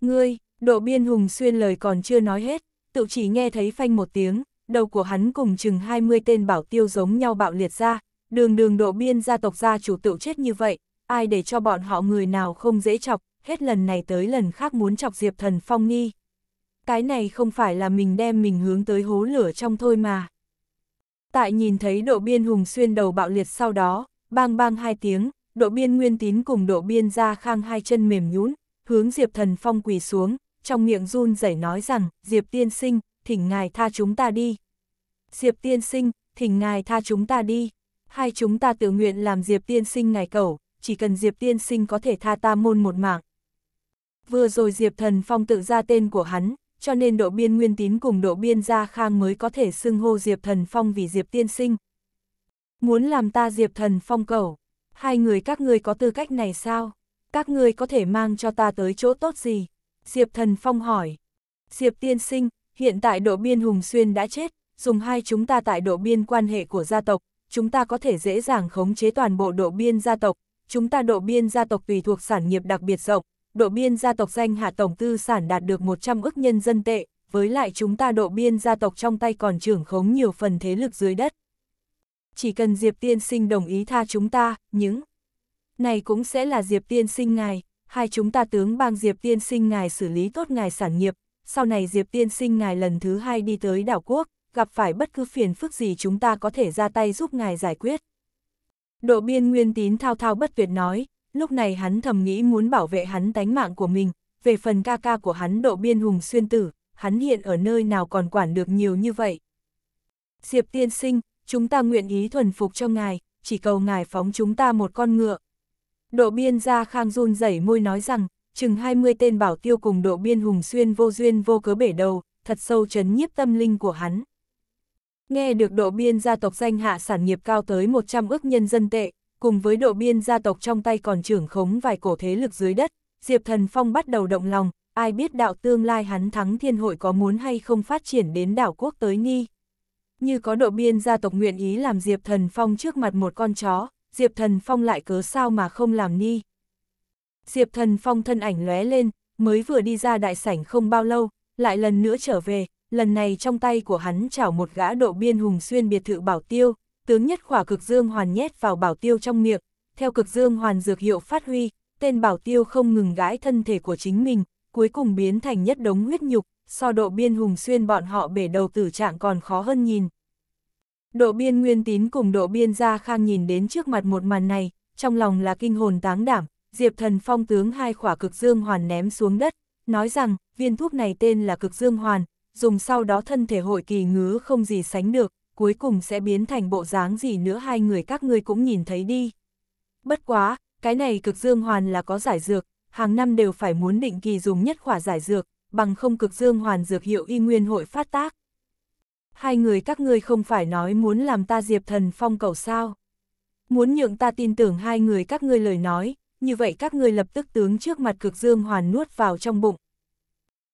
Ngươi, độ biên hùng xuyên lời còn chưa nói hết, tự chỉ nghe thấy phanh một tiếng, đầu của hắn cùng chừng 20 tên bảo tiêu giống nhau bạo liệt ra, đường đường độ biên gia tộc gia chủ tự chết như vậy, ai để cho bọn họ người nào không dễ chọc, hết lần này tới lần khác muốn chọc Diệp Thần Phong nhi, Cái này không phải là mình đem mình hướng tới hố lửa trong thôi mà. Tại nhìn thấy độ biên hùng xuyên đầu bạo liệt sau đó, bang bang hai tiếng, độ biên nguyên tín cùng độ biên ra khang hai chân mềm nhũn hướng Diệp Thần Phong quỳ xuống, trong miệng run rẩy nói rằng, Diệp tiên sinh, thỉnh ngài tha chúng ta đi. Diệp tiên sinh, thỉnh ngài tha chúng ta đi. Hai chúng ta tự nguyện làm Diệp tiên sinh ngài cầu, chỉ cần Diệp tiên sinh có thể tha ta môn một mạng. Vừa rồi Diệp Thần Phong tự ra tên của hắn, cho nên độ biên Nguyên Tín cùng độ biên Gia Khang mới có thể xưng hô Diệp Thần Phong vì Diệp tiên sinh. Muốn làm ta Diệp Thần Phong cầu, hai người các ngươi có tư cách này sao? Các ngươi có thể mang cho ta tới chỗ tốt gì? Diệp Thần Phong hỏi. Diệp tiên sinh, hiện tại độ biên Hùng Xuyên đã chết, dùng hai chúng ta tại độ biên quan hệ của gia tộc, chúng ta có thể dễ dàng khống chế toàn bộ độ biên gia tộc, chúng ta độ biên gia tộc tùy thuộc sản nghiệp đặc biệt rộng, độ biên gia tộc danh hạ tổng tư sản đạt được 100 ức nhân dân tệ, với lại chúng ta độ biên gia tộc trong tay còn trưởng khống nhiều phần thế lực dưới đất. Chỉ cần Diệp Tiên Sinh đồng ý tha chúng ta, những này cũng sẽ là Diệp Tiên Sinh ngài, hai chúng ta tướng bang Diệp Tiên Sinh ngài xử lý tốt ngài sản nghiệp, sau này Diệp Tiên Sinh ngài lần thứ hai đi tới đảo quốc, gặp phải bất cứ phiền phức gì chúng ta có thể ra tay giúp ngài giải quyết. Độ biên nguyên tín thao thao bất tuyệt nói, lúc này hắn thầm nghĩ muốn bảo vệ hắn tánh mạng của mình, về phần ca ca của hắn độ biên hùng xuyên tử, hắn hiện ở nơi nào còn quản được nhiều như vậy. Diệp tiên sinh, chúng ta nguyện ý thuần phục cho ngài, chỉ cầu ngài phóng chúng ta một con ngựa. Độ biên ra khang run rẩy môi nói rằng, chừng 20 tên bảo tiêu cùng độ biên hùng xuyên vô duyên vô cớ bể đầu, thật sâu chấn nhiếp tâm linh của hắn. Nghe được độ biên gia tộc danh hạ sản nghiệp cao tới 100 ước nhân dân tệ, cùng với độ biên gia tộc trong tay còn trưởng khống vài cổ thế lực dưới đất, Diệp Thần Phong bắt đầu động lòng, ai biết đạo tương lai hắn thắng thiên hội có muốn hay không phát triển đến đảo quốc tới ni? Như có độ biên gia tộc nguyện ý làm Diệp Thần Phong trước mặt một con chó, Diệp Thần Phong lại cớ sao mà không làm ni. Diệp Thần Phong thân ảnh lóe lên, mới vừa đi ra đại sảnh không bao lâu, lại lần nữa trở về, lần này trong tay của hắn chảo một gã độ biên hùng xuyên biệt thự bảo tiêu, tướng nhất khỏa cực dương hoàn nhét vào bảo tiêu trong miệng, theo cực dương hoàn dược hiệu phát huy, tên bảo tiêu không ngừng gãi thân thể của chính mình, cuối cùng biến thành nhất đống huyết nhục, so độ biên hùng xuyên bọn họ bể đầu tử trạng còn khó hơn nhìn. Độ biên nguyên tín cùng độ biên gia khang nhìn đến trước mặt một màn này, trong lòng là kinh hồn táng đảm, diệp thần phong tướng hai khỏa cực dương hoàn ném xuống đất, nói rằng viên thuốc này tên là cực dương hoàn, dùng sau đó thân thể hội kỳ ngứa không gì sánh được, cuối cùng sẽ biến thành bộ dáng gì nữa hai người các ngươi cũng nhìn thấy đi. Bất quá, cái này cực dương hoàn là có giải dược, hàng năm đều phải muốn định kỳ dùng nhất khỏa giải dược, bằng không cực dương hoàn dược hiệu y nguyên hội phát tác. Hai người các ngươi không phải nói muốn làm ta diệp thần phong cầu sao. Muốn nhượng ta tin tưởng hai người các ngươi lời nói, như vậy các ngươi lập tức tướng trước mặt cực dương hoàn nuốt vào trong bụng,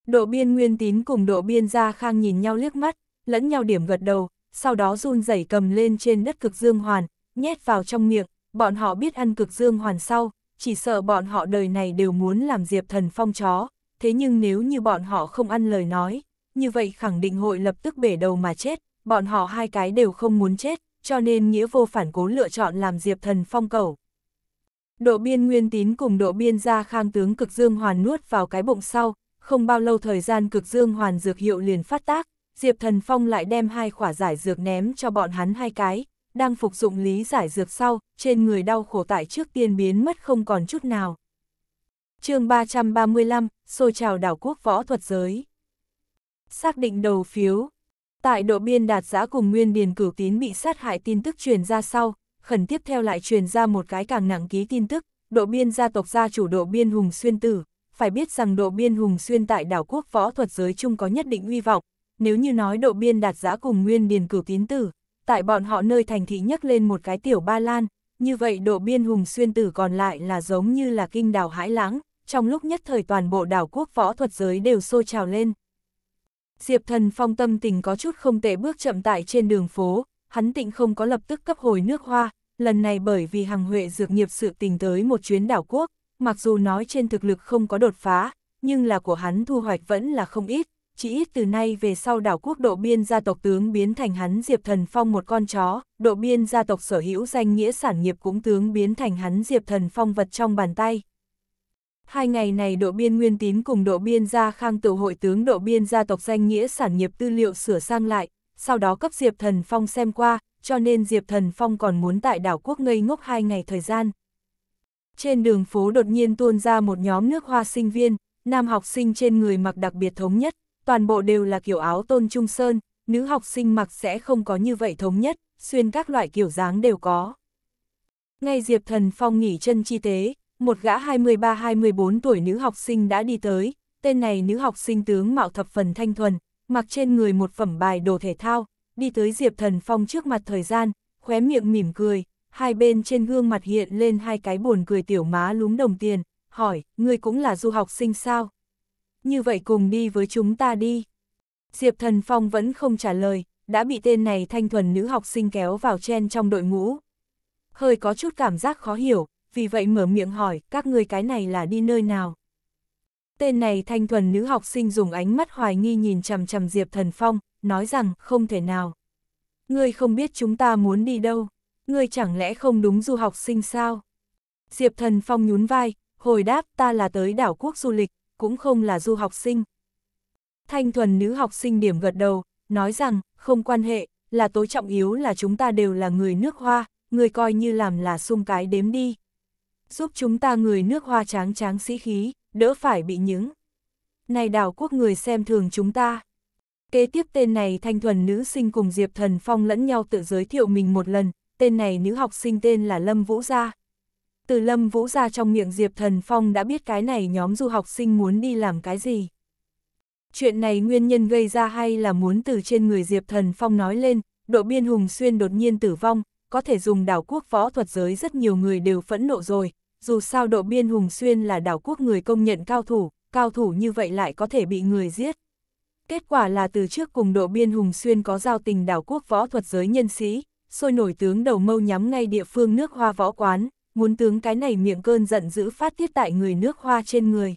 Độ biên nguyên tín cùng độ biên gia khang nhìn nhau liếc mắt, lẫn nhau điểm gật đầu, sau đó run rẩy cầm lên trên đất cực dương hoàn, nhét vào trong miệng, bọn họ biết ăn cực dương hoàn sau, chỉ sợ bọn họ đời này đều muốn làm diệp thần phong chó, thế nhưng nếu như bọn họ không ăn lời nói, như vậy khẳng định hội lập tức bể đầu mà chết, bọn họ hai cái đều không muốn chết, cho nên nghĩa vô phản cố lựa chọn làm diệp thần phong cầu. Độ biên nguyên tín cùng độ biên gia khang tướng cực dương hoàn nuốt vào cái bụng sau, không bao lâu thời gian cực dương hoàn dược hiệu liền phát tác, Diệp Thần Phong lại đem hai khỏa giải dược ném cho bọn hắn hai cái, đang phục dụng lý giải dược sau, trên người đau khổ tại trước tiên biến mất không còn chút nào. chương 335, xôi trào đảo quốc võ thuật giới. Xác định đầu phiếu. Tại độ biên đạt giã cùng Nguyên Điền Cửu Tín bị sát hại tin tức truyền ra sau, khẩn tiếp theo lại truyền ra một cái càng nặng ký tin tức, độ biên gia tộc gia chủ độ biên Hùng Xuyên Tử, phải biết rằng độ biên hùng xuyên tại đảo quốc võ thuật giới chung có nhất định uy vọng, nếu như nói độ biên đạt giã cùng nguyên điền cửu tín tử, tại bọn họ nơi thành thị nhất lên một cái tiểu ba lan, như vậy độ biên hùng xuyên tử còn lại là giống như là kinh đảo hãi lãng, trong lúc nhất thời toàn bộ đảo quốc võ thuật giới đều sôi trào lên. Diệp thần phong tâm tình có chút không tệ bước chậm tại trên đường phố, hắn tịnh không có lập tức cấp hồi nước hoa, lần này bởi vì hàng huệ dược nghiệp sự tình tới một chuyến đảo quốc, mặc dù nói trên thực lực không có đột phá, nhưng là của hắn thu hoạch vẫn là không ít, chỉ ít từ nay về sau đảo quốc độ biên gia tộc tướng biến thành hắn Diệp Thần Phong một con chó, độ biên gia tộc sở hữu danh nghĩa sản nghiệp cũng tướng biến thành hắn Diệp Thần Phong vật trong bàn tay. Hai ngày này độ biên nguyên tín cùng độ biên gia khang tự hội tướng độ biên gia tộc danh nghĩa sản nghiệp tư liệu sửa sang lại, sau đó cấp Diệp Thần Phong xem qua, cho nên Diệp Thần Phong còn muốn tại đảo quốc ngây ngốc hai ngày thời gian. Trên đường phố đột nhiên tuôn ra một nhóm nước hoa sinh viên, nam học sinh trên người mặc đặc biệt thống nhất, toàn bộ đều là kiểu áo tôn trung sơn, nữ học sinh mặc sẽ không có như vậy thống nhất, xuyên các loại kiểu dáng đều có. Ngay Diệp Thần Phong nghỉ chân chi tế, một gã 23-24 tuổi nữ học sinh đã đi tới, tên này nữ học sinh tướng mạo thập phần thanh thuần, mặc trên người một phẩm bài đồ thể thao, đi tới Diệp Thần Phong trước mặt thời gian, khóe miệng mỉm cười, hai bên trên gương mặt hiện lên hai cái buồn cười tiểu má lúm đồng tiền, hỏi, ngươi cũng là du học sinh sao? Như vậy cùng đi với chúng ta đi. Diệp Thần Phong vẫn không trả lời, đã bị tên này thanh thuần nữ học sinh kéo vào chen trong đội ngũ. Hơi có chút cảm giác khó hiểu, vì vậy mở miệng hỏi, các ngươi cái này là đi nơi nào? Tên này thanh thuần nữ học sinh dùng ánh mắt hoài nghi nhìn chằm chằm Diệp Thần Phong, nói rằng không thể nào. Ngươi không biết chúng ta muốn đi đâu ngươi chẳng lẽ không đúng du học sinh sao? Diệp Thần Phong nhún vai, hồi đáp ta là tới đảo quốc du lịch, cũng không là du học sinh. Thanh thuần nữ học sinh điểm gật đầu, nói rằng, không quan hệ, là tối trọng yếu là chúng ta đều là người nước hoa, người coi như làm là sung cái đếm đi. Giúp chúng ta người nước hoa tráng tráng sĩ khí, đỡ phải bị những. Này đảo quốc người xem thường chúng ta. Kế tiếp tên này thanh thuần nữ sinh cùng Diệp Thần Phong lẫn nhau tự giới thiệu mình một lần, tên này nữ học sinh tên là Lâm Vũ Gia. Từ Lâm Vũ Gia trong miệng Diệp Thần Phong đã biết cái này nhóm du học sinh muốn đi làm cái gì. Chuyện này nguyên nhân gây ra hay là muốn từ trên người Diệp Thần Phong nói lên, độ biên Hùng Xuyên đột nhiên tử vong, có thể dùng đảo quốc võ thuật giới rất nhiều người đều phẫn nộ rồi, dù sao độ biên Hùng Xuyên là đảo quốc người công nhận cao thủ, cao thủ như vậy lại có thể bị người giết. Kết quả là từ trước cùng độ biên Hùng Xuyên có giao tình đảo quốc võ thuật giới nhân sĩ, sôi nổi tướng đầu mâu nhắm ngay địa phương nước hoa võ quán, muốn tướng cái này miệng cơn giận dữ phát tiết tại người nước hoa trên người.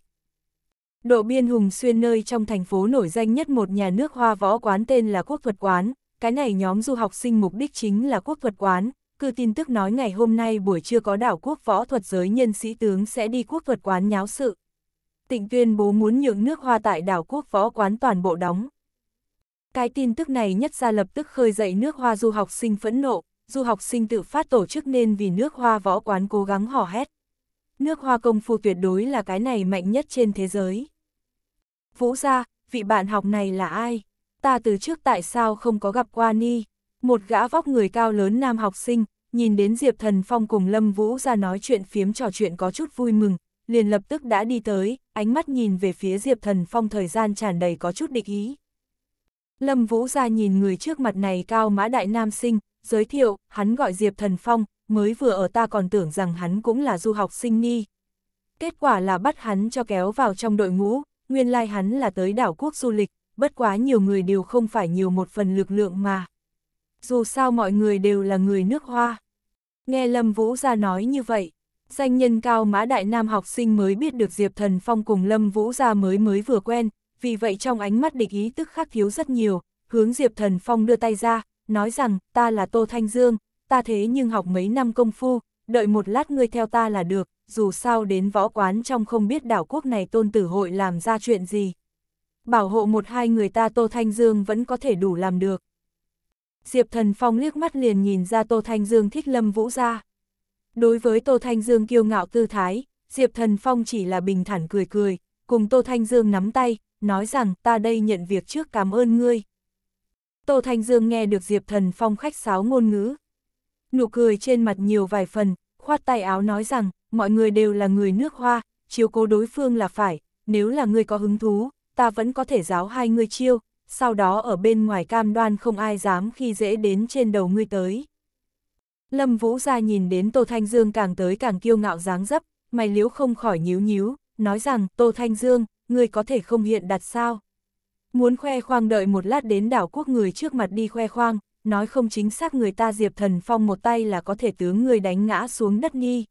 Độ biên hùng xuyên nơi trong thành phố nổi danh nhất một nhà nước hoa võ quán tên là Quốc thuật quán, cái này nhóm du học sinh mục đích chính là Quốc thuật quán, cư tin tức nói ngày hôm nay buổi trưa có đảo quốc võ thuật giới nhân sĩ tướng sẽ đi Quốc thuật quán nháo sự. Tịnh tuyên bố muốn nhượng nước hoa tại đảo quốc võ quán toàn bộ đóng. Cái tin tức này nhất ra lập tức khơi dậy nước hoa du học sinh phẫn nộ, du học sinh tự phát tổ chức nên vì nước hoa võ quán cố gắng hò hét. Nước hoa công phu tuyệt đối là cái này mạnh nhất trên thế giới. Vũ gia vị bạn học này là ai? Ta từ trước tại sao không có gặp qua Ni? Một gã vóc người cao lớn nam học sinh, nhìn đến Diệp Thần Phong cùng Lâm Vũ ra nói chuyện phiếm trò chuyện có chút vui mừng, liền lập tức đã đi tới, ánh mắt nhìn về phía Diệp Thần Phong thời gian tràn đầy có chút địch ý. Lâm Vũ ra nhìn người trước mặt này cao mã đại nam sinh, giới thiệu, hắn gọi Diệp Thần Phong, mới vừa ở ta còn tưởng rằng hắn cũng là du học sinh nghi. Kết quả là bắt hắn cho kéo vào trong đội ngũ, nguyên lai like hắn là tới đảo quốc du lịch, bất quá nhiều người đều không phải nhiều một phần lực lượng mà. Dù sao mọi người đều là người nước hoa. Nghe Lâm Vũ ra nói như vậy, danh nhân cao mã đại nam học sinh mới biết được Diệp Thần Phong cùng Lâm Vũ ra mới mới vừa quen, vì vậy trong ánh mắt địch ý tức khắc thiếu rất nhiều, hướng Diệp Thần Phong đưa tay ra, nói rằng, ta là Tô Thanh Dương, ta thế nhưng học mấy năm công phu, đợi một lát ngươi theo ta là được, dù sao đến võ quán trong không biết đảo quốc này tôn tử hội làm ra chuyện gì. Bảo hộ một hai người ta Tô Thanh Dương vẫn có thể đủ làm được. Diệp Thần Phong liếc mắt liền nhìn ra Tô Thanh Dương thích Lâm Vũ ra. Đối với Tô Thanh Dương kiêu ngạo tư thái, Diệp Thần Phong chỉ là bình thản cười cười, cùng Tô Thanh Dương nắm tay, nói rằng ta đây nhận việc trước cảm ơn ngươi. Tô Thanh Dương nghe được Diệp Thần Phong khách sáo ngôn ngữ. Nụ cười trên mặt nhiều vài phần, khoát tay áo nói rằng, mọi người đều là người nước hoa, chiếu cố đối phương là phải, nếu là người có hứng thú, ta vẫn có thể giáo hai người chiêu, sau đó ở bên ngoài cam đoan không ai dám khi dễ đến trên đầu ngươi tới. Lâm Vũ ra nhìn đến Tô Thanh Dương càng tới càng kiêu ngạo dáng dấp, mày liếu không khỏi nhíu nhíu, nói rằng Tô Thanh Dương, ngươi có thể không hiện đặt sao? Muốn khoe khoang đợi một lát đến đảo quốc người trước mặt đi khoe khoang, nói không chính xác người ta Diệp Thần Phong một tay là có thể tướng người đánh ngã xuống đất nghi.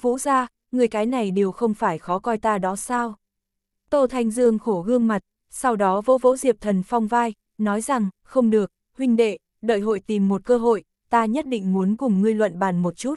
Vũ ra, người cái này đều không phải khó coi ta đó sao? Tô Thanh Dương khổ gương mặt, sau đó vỗ vỗ Diệp Thần Phong vai, nói rằng, không được, huynh đệ, đợi hội tìm một cơ hội, ta nhất định muốn cùng ngươi luận bàn một chút.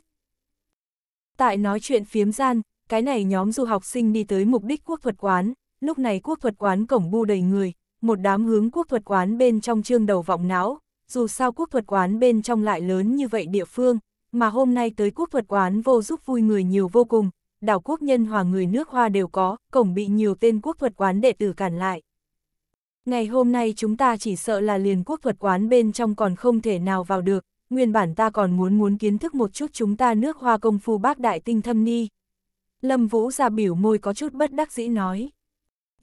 Tại nói chuyện phiếm gian, cái này nhóm du học sinh đi tới mục đích quốc thuật quán, lúc này quốc thuật quán cổng bu đầy người, một đám hướng quốc thuật quán bên trong trương đầu vọng não, dù sao quốc thuật quán bên trong lại lớn như vậy địa phương, mà hôm nay tới quốc thuật quán vô giúp vui người nhiều vô cùng, đảo quốc nhân hòa người nước hoa đều có, cổng bị nhiều tên quốc thuật quán đệ tử cản lại. Ngày hôm nay chúng ta chỉ sợ là liền quốc thuật quán bên trong còn không thể nào vào được, nguyên bản ta còn muốn muốn kiến thức một chút chúng ta nước hoa công phu bác đại tinh thâm ni, Lâm Vũ ra biểu môi có chút bất đắc dĩ nói.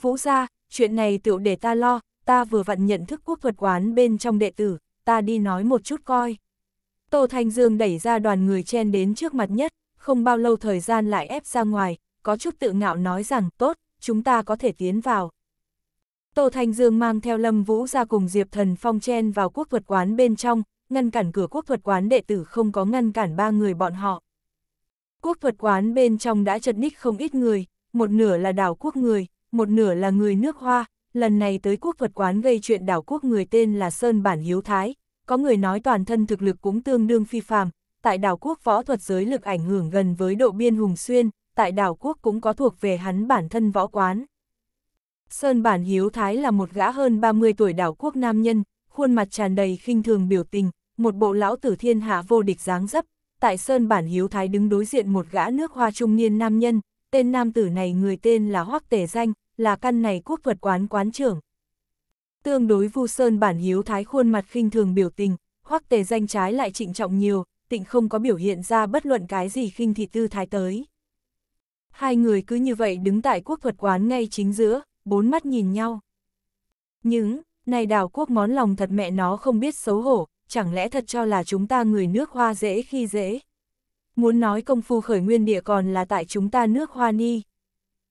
Vũ ra, chuyện này tựu để ta lo, ta vừa vặn nhận thức quốc thuật quán bên trong đệ tử, ta đi nói một chút coi. Tô Thanh Dương đẩy ra đoàn người chen đến trước mặt nhất, không bao lâu thời gian lại ép ra ngoài, có chút tự ngạo nói rằng tốt, chúng ta có thể tiến vào. Tô Thanh Dương mang theo Lâm Vũ ra cùng Diệp Thần Phong chen vào quốc thuật quán bên trong, ngăn cản cửa quốc thuật quán đệ tử không có ngăn cản ba người bọn họ. Quốc thuật quán bên trong đã chật ních không ít người, một nửa là đảo quốc người, một nửa là người nước hoa, lần này tới quốc thuật quán gây chuyện đảo quốc người tên là Sơn Bản Hiếu Thái, có người nói toàn thân thực lực cũng tương đương phi phàm, tại đảo quốc võ thuật giới lực ảnh hưởng gần với độ biên hùng xuyên, tại đảo quốc cũng có thuộc về hắn bản thân võ quán. Sơn Bản Hiếu Thái là một gã hơn 30 tuổi đảo quốc nam nhân, khuôn mặt tràn đầy khinh thường biểu tình, một bộ lão tử thiên hạ vô địch dáng dấp, tại Sơn Bản Hiếu Thái đứng đối diện một gã nước hoa trung niên nam nhân, tên nam tử này người tên là Hoắc tề Danh, là căn này quốc thuật quán quán trưởng. Tương đối Vu Sơn Bản Hiếu Thái khuôn mặt khinh thường biểu tình, Hoắc Tề Danh trái lại trịnh trọng nhiều, tịnh không có biểu hiện ra bất luận cái gì khinh thị tư thái tới. Hai người cứ như vậy đứng tại quốc thuật quán ngay chính giữa, bốn mắt nhìn nhau. Những, này đào quốc món lòng thật mẹ nó không biết xấu hổ, chẳng lẽ thật cho là chúng ta người nước hoa dễ khi dễ. Muốn nói công phu khởi nguyên địa còn là tại chúng ta nước hoa ni.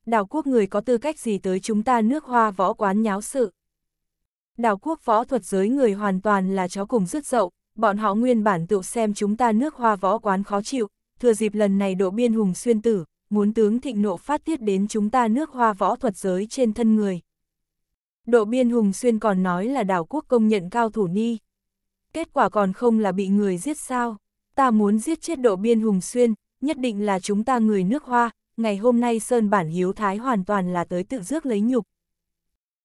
Đảo quốc người có tư cách gì tới chúng ta nước hoa võ quán nháo sự. Đảo quốc võ thuật giới người hoàn toàn là chó cùng rứt dậu, bọn họ nguyên bản tự xem chúng ta nước hoa võ quán khó chịu, thừa dịp lần này độ biên hùng xuyên tử, muốn tướng thịnh nộ phát tiết đến chúng ta nước hoa võ thuật giới trên thân người. Độ biên hùng xuyên còn nói là đảo quốc công nhận cao thủ ni kết quả còn không là bị người giết sao. Ta muốn giết chết độ biên Hùng Xuyên, nhất định là chúng ta người nước hoa, ngày hôm nay Sơn Bản Hiếu Thái hoàn toàn là tới tự rước lấy nhục.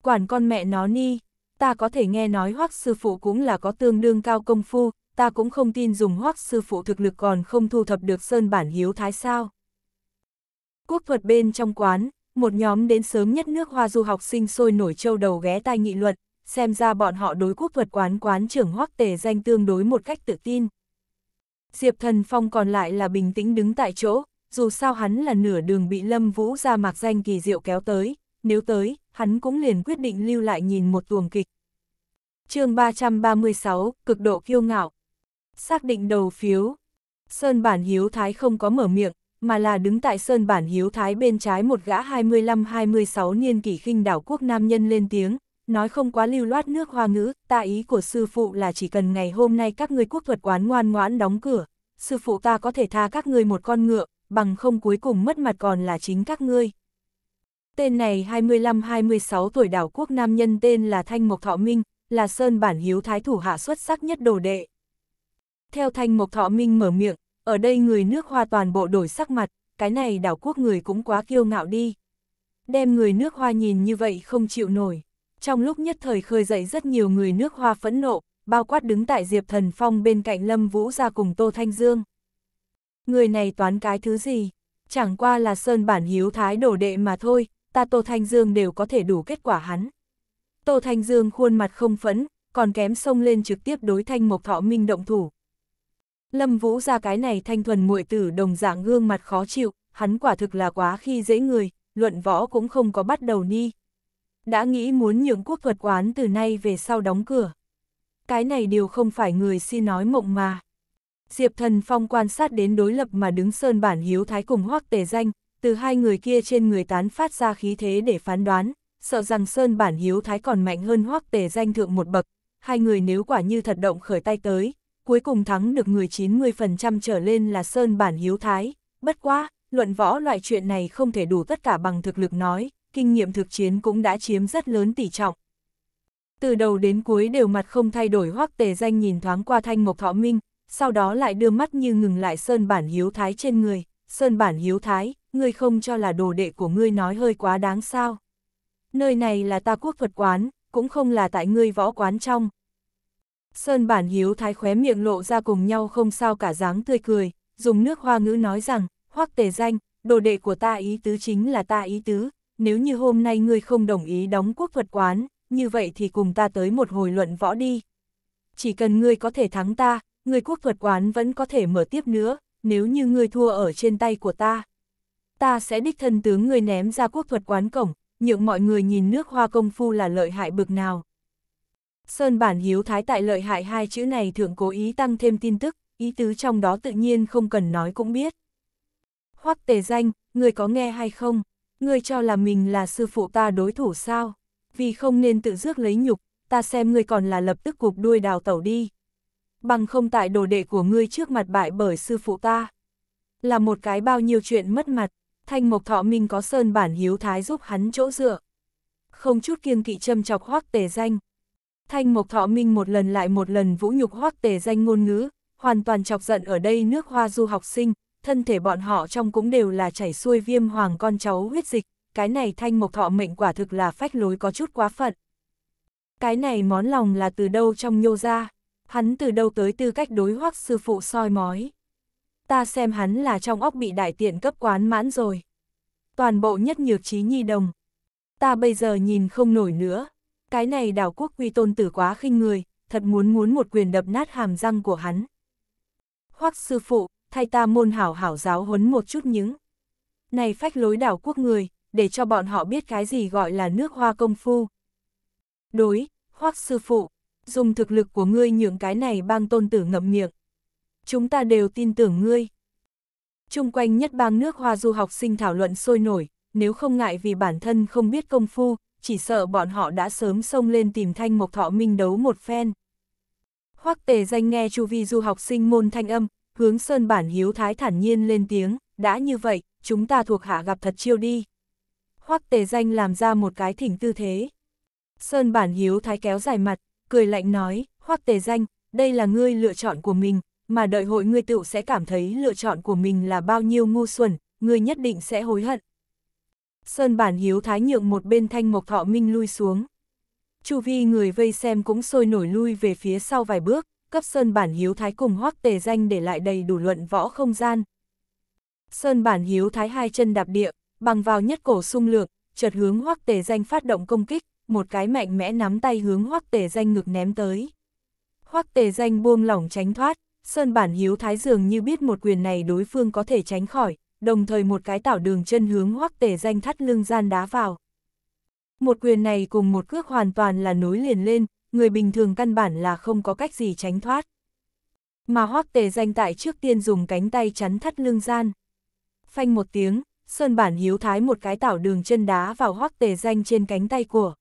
Quản con mẹ nó ni, ta có thể nghe nói hoắc sư phụ cũng là có tương đương cao công phu, ta cũng không tin dùng hoắc sư phụ thực lực còn không thu thập được Sơn Bản Hiếu Thái sao. Quốc thuật bên trong quán, một nhóm đến sớm nhất nước hoa du học sinh sôi nổi châu đầu ghé tai nghị luận, xem ra bọn họ đối quốc thuật quán quán trưởng hoắc tề danh tương đối một cách tự tin. Diệp Thần Phong còn lại là bình tĩnh đứng tại chỗ, dù sao hắn là nửa đường bị Lâm Vũ ra mạc danh kỳ diệu kéo tới, nếu tới, hắn cũng liền quyết định lưu lại nhìn một tuồng kịch. chương 336, cực độ kiêu ngạo. Xác định đầu phiếu. Sơn Bản Hiếu Thái không có mở miệng, mà là đứng tại Sơn Bản Hiếu Thái bên trái một gã 25-26 niên kỷ khinh đảo quốc nam nhân lên tiếng, nói không quá lưu loát nước hoa ngữ, ta ý của sư phụ là chỉ cần ngày hôm nay các ngươi quốc thuật quán ngoan ngoãn đóng cửa, sư phụ ta có thể tha các ngươi một con ngựa, bằng không cuối cùng mất mặt còn là chính các ngươi. Tên này 25-26 tuổi đảo quốc nam nhân tên là Thanh Mộc Thọ Minh, là Sơn Bản Hiếu Thái thủ hạ xuất sắc nhất đồ đệ. Theo Thanh Mộc Thọ Minh mở miệng, ở đây người nước hoa toàn bộ đổi sắc mặt, cái này đảo quốc người cũng quá kiêu ngạo đi. Đem người nước hoa nhìn như vậy không chịu nổi trong lúc nhất thời khơi dậy rất nhiều người nước hoa phẫn nộ, bao quát đứng tại Diệp Thần Phong bên cạnh Lâm Vũ ra cùng Tô Thanh Dương. Người này toán cái thứ gì? Chẳng qua là sơn bản hiếu thái đổ đệ mà thôi, ta Tô Thanh Dương đều có thể đủ kết quả hắn. Tô Thanh Dương khuôn mặt không phẫn, còn kém sông lên trực tiếp đối thanh mộc thọ minh động thủ. Lâm Vũ ra cái này thanh thuần muội tử đồng dạng gương mặt khó chịu, hắn quả thực là quá khi dễ người, luận võ cũng không có bắt đầu ni đã nghĩ muốn nhượng quốc thuật quán từ nay về sau đóng cửa. Cái này đều không phải người si nói mộng mà. Diệp Thần Phong quan sát đến đối lập mà đứng Sơn Bản Hiếu Thái cùng Hoắc Tề Danh, từ hai người kia trên người tán phát ra khí thế để phán đoán, sợ rằng Sơn Bản Hiếu Thái còn mạnh hơn Hoắc Tề Danh thượng một bậc, hai người nếu quả như thật động khởi tay tới, cuối cùng thắng được người 90% trở lên là Sơn Bản Hiếu Thái, bất quá, luận võ loại chuyện này không thể đủ tất cả bằng thực lực nói, kinh nghiệm thực chiến cũng đã chiếm rất lớn tỷ trọng. Từ đầu đến cuối đều mặt không thay đổi hoắc tề danh nhìn thoáng qua thanh mộc thọ minh, sau đó lại đưa mắt như ngừng lại sơn bản hiếu thái trên người, sơn bản hiếu thái, ngươi không cho là đồ đệ của ngươi nói hơi quá đáng sao. Nơi này là ta quốc phật quán, cũng không là tại ngươi võ quán trong. Sơn bản hiếu thái khóe miệng lộ ra cùng nhau không sao cả dáng tươi cười, dùng nước hoa ngữ nói rằng, hoắc tề danh, đồ đệ của ta ý tứ chính là ta ý tứ, nếu như hôm nay ngươi không đồng ý đóng quốc thuật quán, như vậy thì cùng ta tới một hồi luận võ đi. Chỉ cần ngươi có thể thắng ta, ngươi quốc thuật quán vẫn có thể mở tiếp nữa, nếu như ngươi thua ở trên tay của ta. Ta sẽ đích thân tướng ngươi ném ra quốc thuật quán cổng, nhượng mọi người nhìn nước hoa công phu là lợi hại bực nào. Sơn bản hiếu thái tại lợi hại hai chữ này thượng cố ý tăng thêm tin tức, ý tứ trong đó tự nhiên không cần nói cũng biết. Hoắc tề danh, người có nghe hay không? ngươi cho là mình là sư phụ ta đối thủ sao? Vì không nên tự rước lấy nhục, ta xem ngươi còn là lập tức cục đuôi đào tẩu đi. Bằng không tại đồ đệ của ngươi trước mặt bại bởi sư phụ ta. Là một cái bao nhiêu chuyện mất mặt, thanh mộc thọ minh có sơn bản hiếu thái giúp hắn chỗ dựa. Không chút kiêng kỵ châm chọc hoác tề danh. Thanh mộc thọ minh một lần lại một lần vũ nhục hoác tề danh ngôn ngữ, hoàn toàn chọc giận ở đây nước hoa du học sinh, thân thể bọn họ trong cũng đều là chảy xuôi viêm hoàng con cháu huyết dịch, cái này thanh mộc thọ mệnh quả thực là phách lối có chút quá phận. Cái này món lòng là từ đâu trong nhô ra, hắn từ đâu tới tư cách đối hoắc sư phụ soi mói. Ta xem hắn là trong óc bị đại tiện cấp quán mãn rồi. Toàn bộ nhất nhược trí nhi đồng. Ta bây giờ nhìn không nổi nữa. Cái này đảo quốc quy tôn tử quá khinh người, thật muốn muốn một quyền đập nát hàm răng của hắn. Hoắc sư phụ, thay ta môn hảo hảo giáo huấn một chút những. Này phách lối đảo quốc người, để cho bọn họ biết cái gì gọi là nước hoa công phu. Đối, hoắc sư phụ, dùng thực lực của ngươi nhượng cái này bang tôn tử ngậm miệng. Chúng ta đều tin tưởng ngươi. Trung quanh nhất bang nước hoa du học sinh thảo luận sôi nổi, nếu không ngại vì bản thân không biết công phu, chỉ sợ bọn họ đã sớm xông lên tìm thanh mộc thọ minh đấu một phen. Hoắc tề danh nghe chu vi du học sinh môn thanh âm, hướng sơn bản hiếu thái thản nhiên lên tiếng, đã như vậy, chúng ta thuộc hạ gặp thật chiêu đi. Hoắc tề danh làm ra một cái thỉnh tư thế. Sơn bản hiếu thái kéo dài mặt, cười lạnh nói, Hoắc tề danh, đây là ngươi lựa chọn của mình, mà đợi hội ngươi tựu sẽ cảm thấy lựa chọn của mình là bao nhiêu ngu xuẩn, ngươi nhất định sẽ hối hận. Sơn bản hiếu thái nhượng một bên thanh mộc thọ minh lui xuống. Chu vi người vây xem cũng sôi nổi lui về phía sau vài bước, cấp Sơn Bản Hiếu Thái cùng hoắc tề danh để lại đầy đủ luận võ không gian. Sơn Bản Hiếu Thái hai chân đạp địa, bằng vào nhất cổ sung lược, chợt hướng hoắc tề danh phát động công kích, một cái mạnh mẽ nắm tay hướng hoắc tề danh ngực ném tới. hoắc tề danh buông lỏng tránh thoát, Sơn Bản Hiếu Thái dường như biết một quyền này đối phương có thể tránh khỏi, đồng thời một cái tảo đường chân hướng hoắc tề danh thắt lưng gian đá vào. Một quyền này cùng một cước hoàn toàn là nối liền lên, người bình thường căn bản là không có cách gì tránh thoát. Mà hoắc tề danh tại trước tiên dùng cánh tay chắn thắt lưng gian. Phanh một tiếng, Sơn Bản hiếu thái một cái tảo đường chân đá vào hoắc tề danh trên cánh tay của.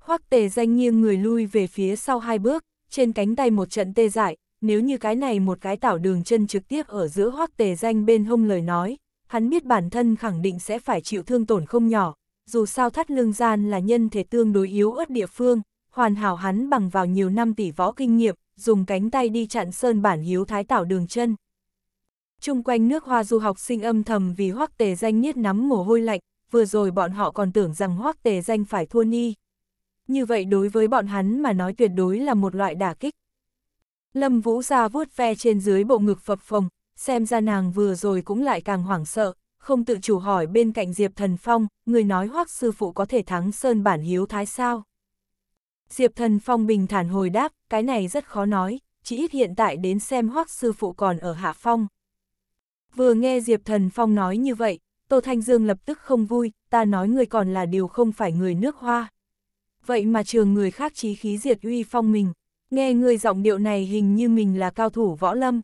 Hoắc tề danh nghiêng người lui về phía sau hai bước, trên cánh tay một trận tê dại, nếu như cái này một cái tảo đường chân trực tiếp ở giữa hoắc tề danh bên hông lời nói, hắn biết bản thân khẳng định sẽ phải chịu thương tổn không nhỏ, dù sao thắt lưng gian là nhân thể tương đối yếu ớt địa phương, hoàn hảo hắn bằng vào nhiều năm tỷ võ kinh nghiệm, dùng cánh tay đi chặn sơn bản hiếu thái tảo đường chân. Trung quanh nước hoa du học sinh âm thầm vì hoắc tề danh niết nắm mồ hôi lạnh, vừa rồi bọn họ còn tưởng rằng hoắc tề danh phải thua ni. Như vậy đối với bọn hắn mà nói tuyệt đối là một loại đả kích. Lâm Vũ ra vuốt ve trên dưới bộ ngực phập phồng, xem ra nàng vừa rồi cũng lại càng hoảng sợ, không tự chủ hỏi bên cạnh Diệp Thần Phong, người nói hoắc sư phụ có thể thắng Sơn Bản Hiếu Thái sao. Diệp Thần Phong bình thản hồi đáp, cái này rất khó nói, chỉ ít hiện tại đến xem hoắc sư phụ còn ở Hạ Phong. Vừa nghe Diệp Thần Phong nói như vậy, Tô Thanh Dương lập tức không vui, ta nói người còn là điều không phải người nước hoa. Vậy mà trường người khác chí khí diệt uy phong mình, nghe người giọng điệu này hình như mình là cao thủ võ lâm.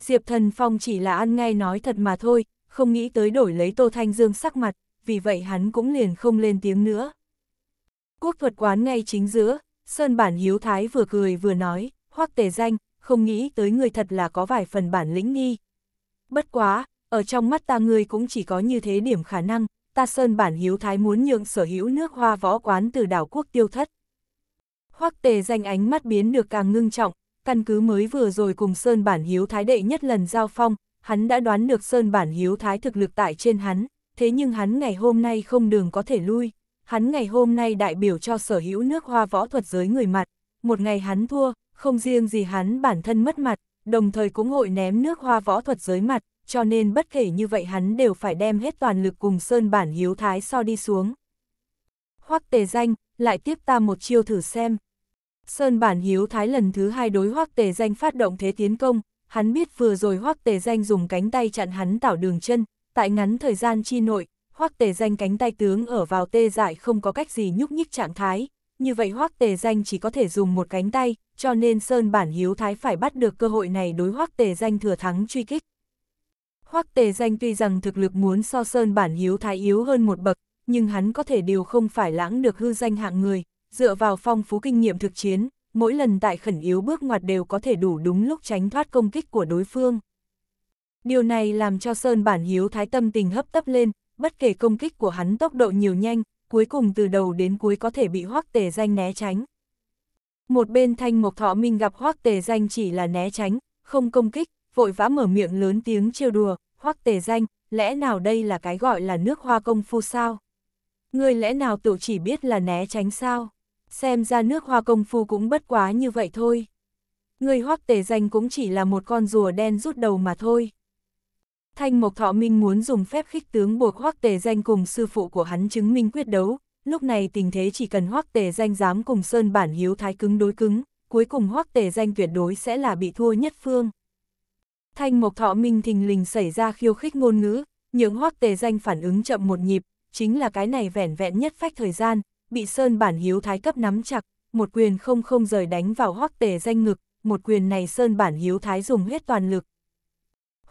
Diệp Thần Phong chỉ là ăn ngay nói thật mà thôi, không nghĩ tới đổi lấy Tô Thanh Dương sắc mặt, vì vậy hắn cũng liền không lên tiếng nữa. Quốc thuật quán ngay chính giữa, Sơn Bản Hiếu Thái vừa cười vừa nói, hoắc tề danh, không nghĩ tới người thật là có vài phần bản lĩnh nghi. Bất quá, ở trong mắt ta người cũng chỉ có như thế điểm khả năng, ta Sơn Bản Hiếu Thái muốn nhượng sở hữu nước hoa võ quán từ đảo quốc tiêu thất. Hoắc tề danh ánh mắt biến được càng ngưng trọng, căn cứ mới vừa rồi cùng Sơn Bản Hiếu Thái đệ nhất lần giao phong, hắn đã đoán được Sơn Bản Hiếu Thái thực lực tại trên hắn, thế nhưng hắn ngày hôm nay không đường có thể lui hắn ngày hôm nay đại biểu cho sở hữu nước hoa võ thuật giới người mặt, một ngày hắn thua, không riêng gì hắn bản thân mất mặt, đồng thời cũng hội ném nước hoa võ thuật giới mặt, cho nên bất kể như vậy hắn đều phải đem hết toàn lực cùng sơn bản hiếu thái so đi xuống. Hoắc tề danh, lại tiếp ta một chiêu thử xem. Sơn bản hiếu thái lần thứ hai đối hoắc tề danh phát động thế tiến công, hắn biết vừa rồi hoắc tề danh dùng cánh tay chặn hắn tảo đường chân, tại ngắn thời gian chi nội, hoắc tề danh cánh tay tướng ở vào tê dại không có cách gì nhúc nhích trạng thái, như vậy hoắc tề danh chỉ có thể dùng một cánh tay, cho nên Sơn Bản Hiếu Thái phải bắt được cơ hội này đối hoắc tề danh thừa thắng truy kích. Hoắc tề danh tuy rằng thực lực muốn so Sơn Bản Hiếu Thái yếu hơn một bậc, nhưng hắn có thể điều không phải lãng được hư danh hạng người, dựa vào phong phú kinh nghiệm thực chiến, mỗi lần tại khẩn yếu bước ngoặt đều có thể đủ đúng lúc tránh thoát công kích của đối phương. Điều này làm cho Sơn Bản Hiếu Thái tâm tình hấp tấp lên, bất kể công kích của hắn tốc độ nhiều nhanh, cuối cùng từ đầu đến cuối có thể bị hoắc tề danh né tránh. Một bên thanh mộc thọ minh gặp hoắc tề danh chỉ là né tránh, không công kích, vội vã mở miệng lớn tiếng trêu đùa, hoắc tề danh, lẽ nào đây là cái gọi là nước hoa công phu sao? Ngươi lẽ nào tự chỉ biết là né tránh sao? Xem ra nước hoa công phu cũng bất quá như vậy thôi. Ngươi hoắc tề danh cũng chỉ là một con rùa đen rút đầu mà thôi. Thanh Mộc Thọ Minh muốn dùng phép khích tướng buộc Hoắc Tề Danh cùng sư phụ của hắn chứng minh quyết đấu, lúc này tình thế chỉ cần Hoắc Tề Danh dám cùng Sơn Bản Hiếu Thái cứng đối cứng, cuối cùng Hoắc Tề Danh tuyệt đối sẽ là bị thua nhất phương. Thanh Mộc Thọ Minh thình lình xảy ra khiêu khích ngôn ngữ, những Hoắc Tề Danh phản ứng chậm một nhịp, chính là cái này vẻn vẹn nhất phách thời gian, bị Sơn Bản Hiếu Thái cấp nắm chặt, một quyền không không rời đánh vào Hoắc Tề Danh ngực, một quyền này Sơn Bản Hiếu Thái dùng hết toàn lực,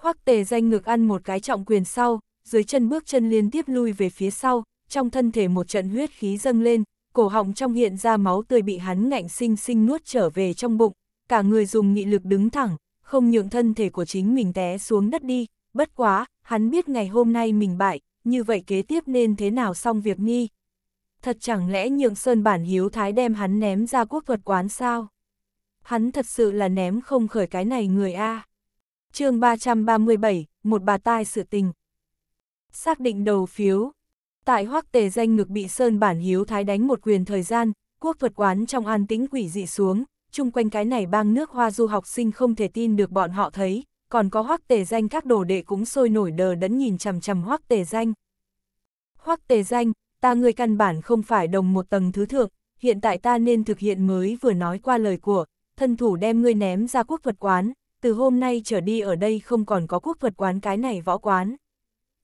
Hoắc tề danh ngực ăn một cái trọng quyền sau, dưới chân bước chân liên tiếp lui về phía sau, trong thân thể một trận huyết khí dâng lên, cổ họng trong hiện ra máu tươi bị hắn ngạnh sinh sinh nuốt trở về trong bụng, cả người dùng nghị lực đứng thẳng, không nhượng thân thể của chính mình té xuống đất đi, bất quá, hắn biết ngày hôm nay mình bại, như vậy kế tiếp nên thế nào xong việc nghi. Thật chẳng lẽ nhượng Sơn Bản Hiếu Thái đem hắn ném ra quốc thuật quán sao? Hắn thật sự là ném không khởi cái này người A chương 337, một bà tai sự tình. Xác định đầu phiếu. Tại hoắc tề danh ngực bị Sơn Bản Hiếu Thái đánh một quyền thời gian, quốc thuật quán trong an tĩnh quỷ dị xuống, chung quanh cái này bang nước hoa du học sinh không thể tin được bọn họ thấy, còn có hoắc tề danh các đồ đệ cũng sôi nổi đờ đẫn nhìn chằm chằm hoắc tề danh. Hoắc tề danh, ta người căn bản không phải đồng một tầng thứ thượng, hiện tại ta nên thực hiện mới vừa nói qua lời của, thân thủ đem ngươi ném ra quốc thuật quán, từ hôm nay trở đi ở đây không còn có quốc vật quán cái này võ quán.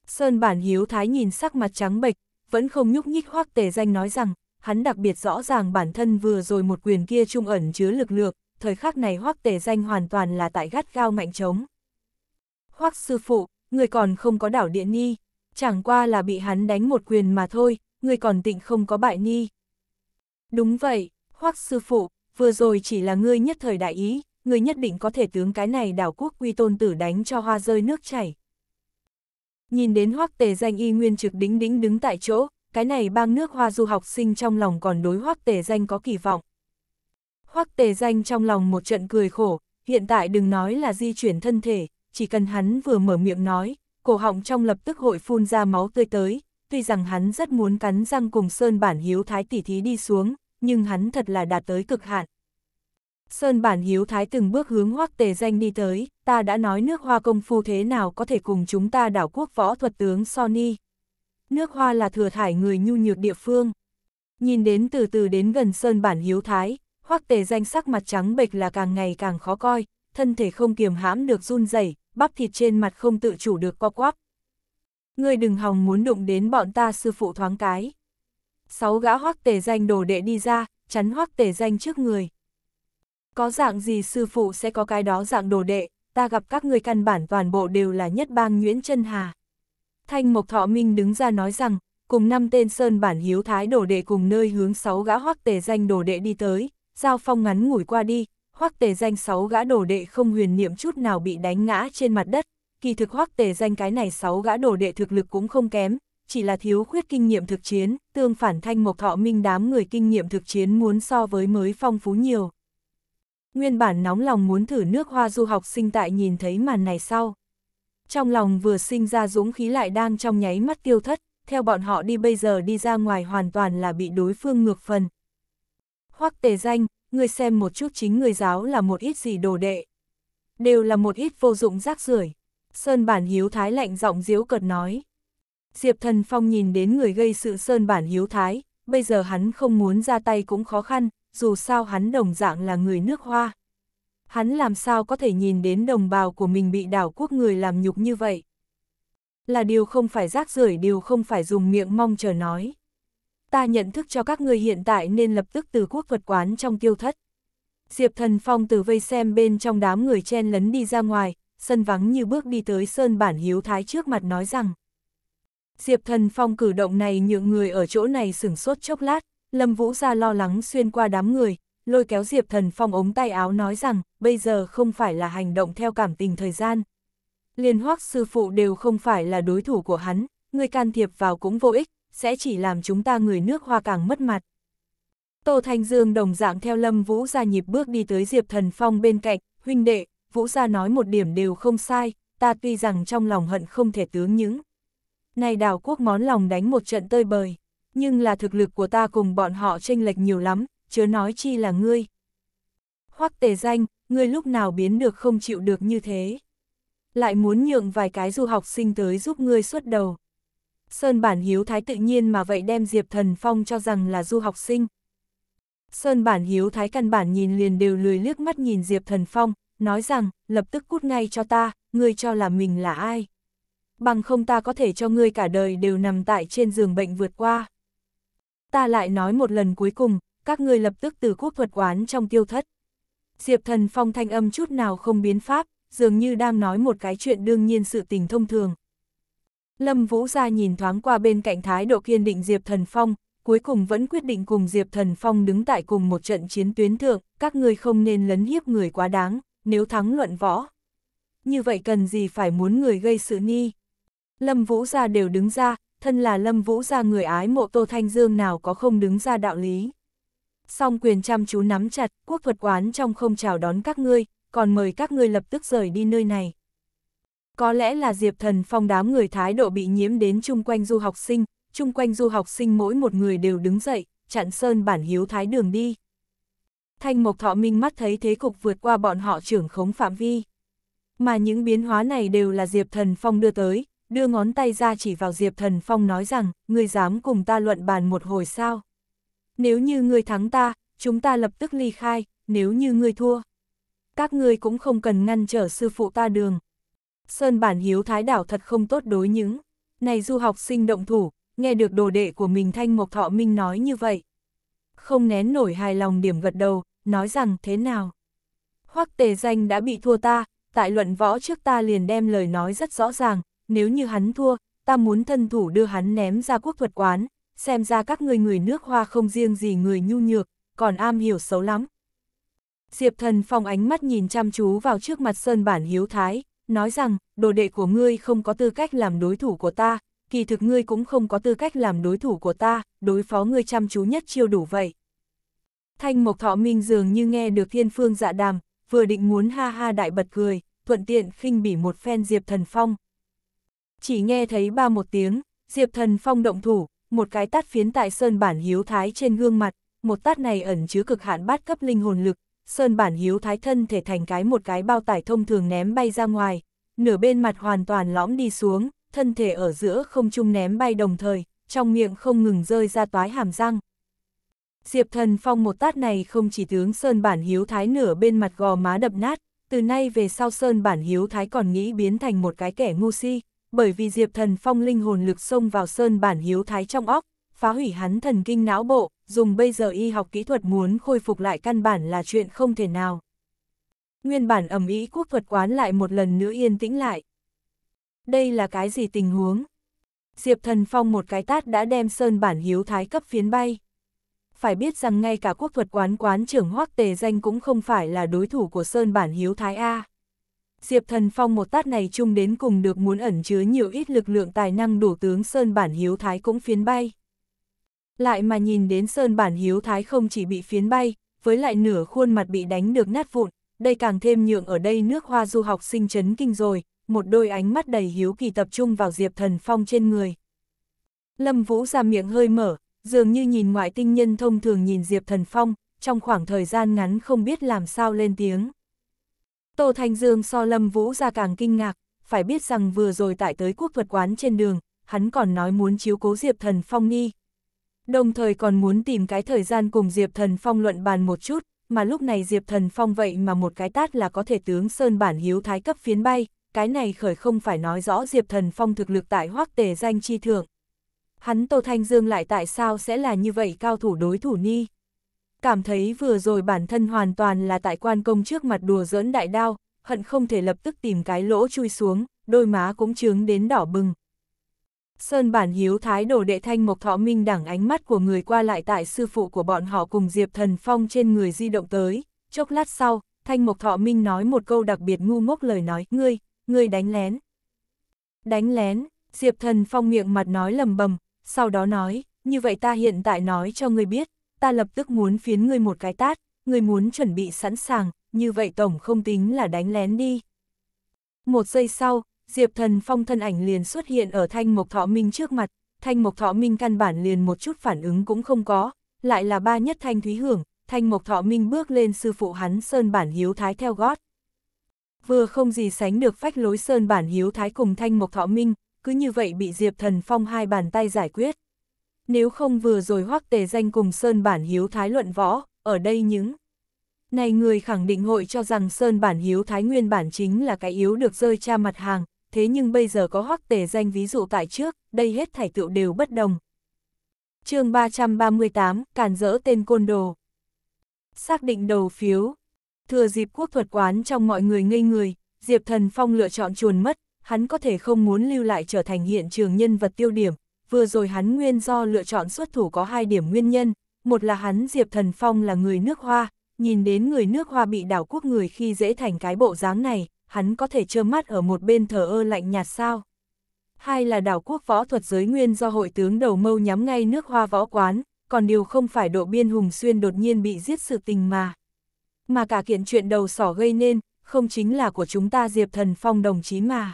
Sơn bản hiếu thái nhìn sắc mặt trắng bệch, vẫn không nhúc nhích hoác tề danh nói rằng, hắn đặc biệt rõ ràng bản thân vừa rồi một quyền kia trung ẩn chứa lực lượng, thời khắc này hoác tề danh hoàn toàn là tại gắt gao mạnh chống. Hoác sư phụ, người còn không có đảo điện ni, chẳng qua là bị hắn đánh một quyền mà thôi, người còn tịnh không có bại ni. Đúng vậy, hoác sư phụ, vừa rồi chỉ là ngươi nhất thời đại ý, người nhất định có thể tướng cái này đảo quốc quy tôn tử đánh cho hoa rơi nước chảy. Nhìn đến hoắc tề danh y nguyên trực đính đính đứng tại chỗ, cái này bang nước hoa du học sinh trong lòng còn đối hoắc tề danh có kỳ vọng. Hoắc tề danh trong lòng một trận cười khổ, hiện tại đừng nói là di chuyển thân thể, chỉ cần hắn vừa mở miệng nói, cổ họng trong lập tức hội phun ra máu tươi tới, tuy rằng hắn rất muốn cắn răng cùng sơn bản hiếu thái tỷ thí đi xuống, nhưng hắn thật là đạt tới cực hạn, Sơn Bản Hiếu Thái từng bước hướng hoắc tề danh đi tới, ta đã nói nước hoa công phu thế nào có thể cùng chúng ta đảo quốc võ thuật tướng Sony. Nước hoa là thừa thải người nhu nhược địa phương. Nhìn đến từ từ đến gần Sơn Bản Hiếu Thái, hoắc tề danh sắc mặt trắng bệch là càng ngày càng khó coi, thân thể không kiềm hãm được run rẩy, bắp thịt trên mặt không tự chủ được co quắp. Ngươi đừng hòng muốn đụng đến bọn ta sư phụ thoáng cái. Sáu gã hoắc tề danh đồ đệ đi ra, chắn hoắc tề danh trước người. Có dạng gì sư phụ sẽ có cái đó dạng đồ đệ, ta gặp các người căn bản toàn bộ đều là nhất bang Nguyễn chân Hà. Thanh Mộc Thọ Minh đứng ra nói rằng, cùng năm tên sơn bản hiếu thái đồ đệ cùng nơi hướng sáu gã hoắc tề danh đồ đệ đi tới, giao phong ngắn ngủi qua đi, hoắc tề danh sáu gã đồ đệ không huyền niệm chút nào bị đánh ngã trên mặt đất, kỳ thực hoắc tề danh cái này sáu gã đồ đệ thực lực cũng không kém, chỉ là thiếu khuyết kinh nghiệm thực chiến, tương phản thanh mộc thọ minh đám người kinh nghiệm thực chiến muốn so với mới phong phú nhiều nguyên bản nóng lòng muốn thử nước hoa du học sinh tại nhìn thấy màn này sau. Trong lòng vừa sinh ra dũng khí lại đang trong nháy mắt tiêu thất, theo bọn họ đi bây giờ đi ra ngoài hoàn toàn là bị đối phương ngược phần. Hoắc tề danh, người xem một chút chính người giáo là một ít gì đồ đệ. Đều là một ít vô dụng rác rưởi Sơn bản hiếu thái lạnh giọng diếu cợt nói. Diệp thần phong nhìn đến người gây sự sơn bản hiếu thái, bây giờ hắn không muốn ra tay cũng khó khăn, dù sao hắn đồng dạng là người nước hoa. Hắn làm sao có thể nhìn đến đồng bào của mình bị đảo quốc người làm nhục như vậy? Là điều không phải rác rưởi điều không phải dùng miệng mong chờ nói. Ta nhận thức cho các người hiện tại nên lập tức từ quốc vật quán trong tiêu thất. Diệp thần phong từ vây xem bên trong đám người chen lấn đi ra ngoài, sân vắng như bước đi tới sơn bản hiếu thái trước mặt nói rằng. Diệp thần phong cử động này nhượng người ở chỗ này sửng sốt chốc lát, Lâm Vũ gia lo lắng xuyên qua đám người, lôi kéo Diệp Thần Phong ống tay áo nói rằng, bây giờ không phải là hành động theo cảm tình thời gian. Liên hoắc sư phụ đều không phải là đối thủ của hắn, người can thiệp vào cũng vô ích, sẽ chỉ làm chúng ta người nước hoa càng mất mặt. Tô Thanh Dương đồng dạng theo Lâm Vũ gia nhịp bước đi tới Diệp Thần Phong bên cạnh, huynh đệ, Vũ gia nói một điểm đều không sai, ta tuy rằng trong lòng hận không thể tướng những. Này đảo quốc món lòng đánh một trận tơi bời nhưng là thực lực của ta cùng bọn họ tranh lệch nhiều lắm, chớ nói chi là ngươi. Hoắc tề danh, ngươi lúc nào biến được không chịu được như thế. Lại muốn nhượng vài cái du học sinh tới giúp ngươi xuất đầu. Sơn bản hiếu thái tự nhiên mà vậy đem Diệp Thần Phong cho rằng là du học sinh. Sơn bản hiếu thái căn bản nhìn liền đều lười liếc mắt nhìn Diệp Thần Phong, nói rằng, lập tức cút ngay cho ta, ngươi cho là mình là ai. Bằng không ta có thể cho ngươi cả đời đều nằm tại trên giường bệnh vượt qua ta lại nói một lần cuối cùng, các ngươi lập tức từ quốc thuật quán trong tiêu thất. Diệp Thần Phong thanh âm chút nào không biến pháp, dường như đang nói một cái chuyện đương nhiên sự tình thông thường. Lâm Vũ ra nhìn thoáng qua bên cạnh thái độ kiên định Diệp Thần Phong, cuối cùng vẫn quyết định cùng Diệp Thần Phong đứng tại cùng một trận chiến tuyến thượng, các ngươi không nên lấn hiếp người quá đáng, nếu thắng luận võ. Như vậy cần gì phải muốn người gây sự ni. Lâm Vũ ra đều đứng ra, thân là Lâm Vũ gia người ái mộ Tô Thanh Dương nào có không đứng ra đạo lý. Song quyền chăm chú nắm chặt, quốc thuật quán trong không chào đón các ngươi, còn mời các ngươi lập tức rời đi nơi này. Có lẽ là Diệp Thần Phong đám người thái độ bị nhiễm đến chung quanh du học sinh, chung quanh du học sinh mỗi một người đều đứng dậy, chặn sơn bản hiếu thái đường đi. Thanh Mộc Thọ Minh mắt thấy thế cục vượt qua bọn họ trưởng khống phạm vi. Mà những biến hóa này đều là Diệp Thần Phong đưa tới, đưa ngón tay ra chỉ vào Diệp Thần Phong nói rằng, ngươi dám cùng ta luận bàn một hồi sao. Nếu như ngươi thắng ta, chúng ta lập tức ly khai, nếu như ngươi thua. Các ngươi cũng không cần ngăn trở sư phụ ta đường. Sơn bản hiếu thái đảo thật không tốt đối những. Này du học sinh động thủ, nghe được đồ đệ của mình Thanh Mộc Thọ Minh nói như vậy. Không nén nổi hài lòng điểm gật đầu, nói rằng thế nào. Hoắc tề danh đã bị thua ta, tại luận võ trước ta liền đem lời nói rất rõ ràng, nếu như hắn thua, ta muốn thân thủ đưa hắn ném ra quốc thuật quán, xem ra các người người nước hoa không riêng gì người nhu nhược, còn am hiểu xấu lắm. Diệp thần phong ánh mắt nhìn chăm chú vào trước mặt sơn bản hiếu thái, nói rằng, đồ đệ của ngươi không có tư cách làm đối thủ của ta, kỳ thực ngươi cũng không có tư cách làm đối thủ của ta, đối phó ngươi chăm chú nhất chiêu đủ vậy. Thanh Mộc Thọ Minh dường như nghe được thiên phương dạ đàm, vừa định muốn ha ha đại bật cười, thuận tiện khinh bỉ một phen Diệp Thần Phong, chỉ nghe thấy ba một tiếng, Diệp Thần Phong động thủ, một cái tát phiến tại Sơn Bản Hiếu Thái trên gương mặt, một tát này ẩn chứa cực hạn bát cấp linh hồn lực, Sơn Bản Hiếu Thái thân thể thành cái một cái bao tải thông thường ném bay ra ngoài, nửa bên mặt hoàn toàn lõm đi xuống, thân thể ở giữa không trung ném bay đồng thời, trong miệng không ngừng rơi ra toái hàm răng. Diệp Thần Phong một tát này không chỉ tướng Sơn Bản Hiếu Thái nửa bên mặt gò má đập nát, từ nay về sau Sơn Bản Hiếu Thái còn nghĩ biến thành một cái kẻ ngu si bởi vì Diệp Thần Phong linh hồn lực xông vào sơn bản hiếu thái trong óc, phá hủy hắn thần kinh não bộ, dùng bây giờ y học kỹ thuật muốn khôi phục lại căn bản là chuyện không thể nào. Nguyên bản ẩm ý quốc thuật quán lại một lần nữa yên tĩnh lại. Đây là cái gì tình huống? Diệp Thần Phong một cái tát đã đem sơn bản hiếu thái cấp phiến bay. Phải biết rằng ngay cả quốc thuật quán quán trưởng hoắc tề danh cũng không phải là đối thủ của sơn bản hiếu thái A. Diệp Thần Phong một tát này chung đến cùng được muốn ẩn chứa nhiều ít lực lượng tài năng đủ tướng Sơn Bản Hiếu Thái cũng phiến bay. Lại mà nhìn đến Sơn Bản Hiếu Thái không chỉ bị phiến bay, với lại nửa khuôn mặt bị đánh được nát vụn, đây càng thêm nhượng ở đây nước hoa du học sinh chấn kinh rồi, một đôi ánh mắt đầy hiếu kỳ tập trung vào Diệp Thần Phong trên người. Lâm Vũ ra miệng hơi mở, dường như nhìn ngoại tinh nhân thông thường nhìn Diệp Thần Phong, trong khoảng thời gian ngắn không biết làm sao lên tiếng. Tô Thanh Dương so Lâm Vũ ra càng kinh ngạc, phải biết rằng vừa rồi tại tới quốc thuật quán trên đường, hắn còn nói muốn chiếu cố Diệp Thần Phong nhi, Đồng thời còn muốn tìm cái thời gian cùng Diệp Thần Phong luận bàn một chút, mà lúc này Diệp Thần Phong vậy mà một cái tát là có thể tướng Sơn Bản Hiếu Thái cấp phiến bay, cái này khởi không phải nói rõ Diệp Thần Phong thực lực tại hoắc tề danh chi thượng. Hắn Tô Thanh Dương lại tại sao sẽ là như vậy cao thủ đối thủ nhi? cảm thấy vừa rồi bản thân hoàn toàn là tại quan công trước mặt đùa giỡn đại đao, hận không thể lập tức tìm cái lỗ chui xuống, đôi má cũng trướng đến đỏ bừng. Sơn bản hiếu thái đồ đệ thanh mộc thọ minh đẳng ánh mắt của người qua lại tại sư phụ của bọn họ cùng Diệp Thần Phong trên người di động tới, chốc lát sau, thanh mộc thọ minh nói một câu đặc biệt ngu ngốc lời nói, ngươi, ngươi đánh lén. Đánh lén, Diệp Thần Phong miệng mặt nói lầm bầm, sau đó nói, như vậy ta hiện tại nói cho ngươi biết, ta lập tức muốn phiến ngươi một cái tát, ngươi muốn chuẩn bị sẵn sàng, như vậy tổng không tính là đánh lén đi. Một giây sau, Diệp Thần Phong thân ảnh liền xuất hiện ở Thanh Mộc Thọ Minh trước mặt, Thanh Mộc Thọ Minh căn bản liền một chút phản ứng cũng không có, lại là ba nhất Thanh Thúy Hưởng, Thanh Mộc Thọ Minh bước lên sư phụ hắn Sơn Bản Hiếu Thái theo gót. Vừa không gì sánh được phách lối Sơn Bản Hiếu Thái cùng Thanh Mộc Thọ Minh, cứ như vậy bị Diệp Thần Phong hai bàn tay giải quyết nếu không vừa rồi hoắc tề danh cùng Sơn Bản Hiếu Thái luận võ, ở đây những này người khẳng định hội cho rằng Sơn Bản Hiếu Thái nguyên bản chính là cái yếu được rơi cha mặt hàng, thế nhưng bây giờ có hoắc tề danh ví dụ tại trước, đây hết thảy tựu đều bất đồng. chương 338, càn dỡ tên côn đồ. Xác định đầu phiếu. Thừa dịp quốc thuật quán trong mọi người ngây người, Diệp Thần Phong lựa chọn chuồn mất, hắn có thể không muốn lưu lại trở thành hiện trường nhân vật tiêu điểm, vừa rồi hắn nguyên do lựa chọn xuất thủ có hai điểm nguyên nhân, một là hắn Diệp Thần Phong là người nước hoa, nhìn đến người nước hoa bị đảo quốc người khi dễ thành cái bộ dáng này, hắn có thể trơ mắt ở một bên thờ ơ lạnh nhạt sao. Hai là đảo quốc võ thuật giới nguyên do hội tướng đầu mâu nhắm ngay nước hoa võ quán, còn điều không phải độ biên hùng xuyên đột nhiên bị giết sự tình mà. Mà cả kiện chuyện đầu sỏ gây nên, không chính là của chúng ta Diệp Thần Phong đồng chí mà.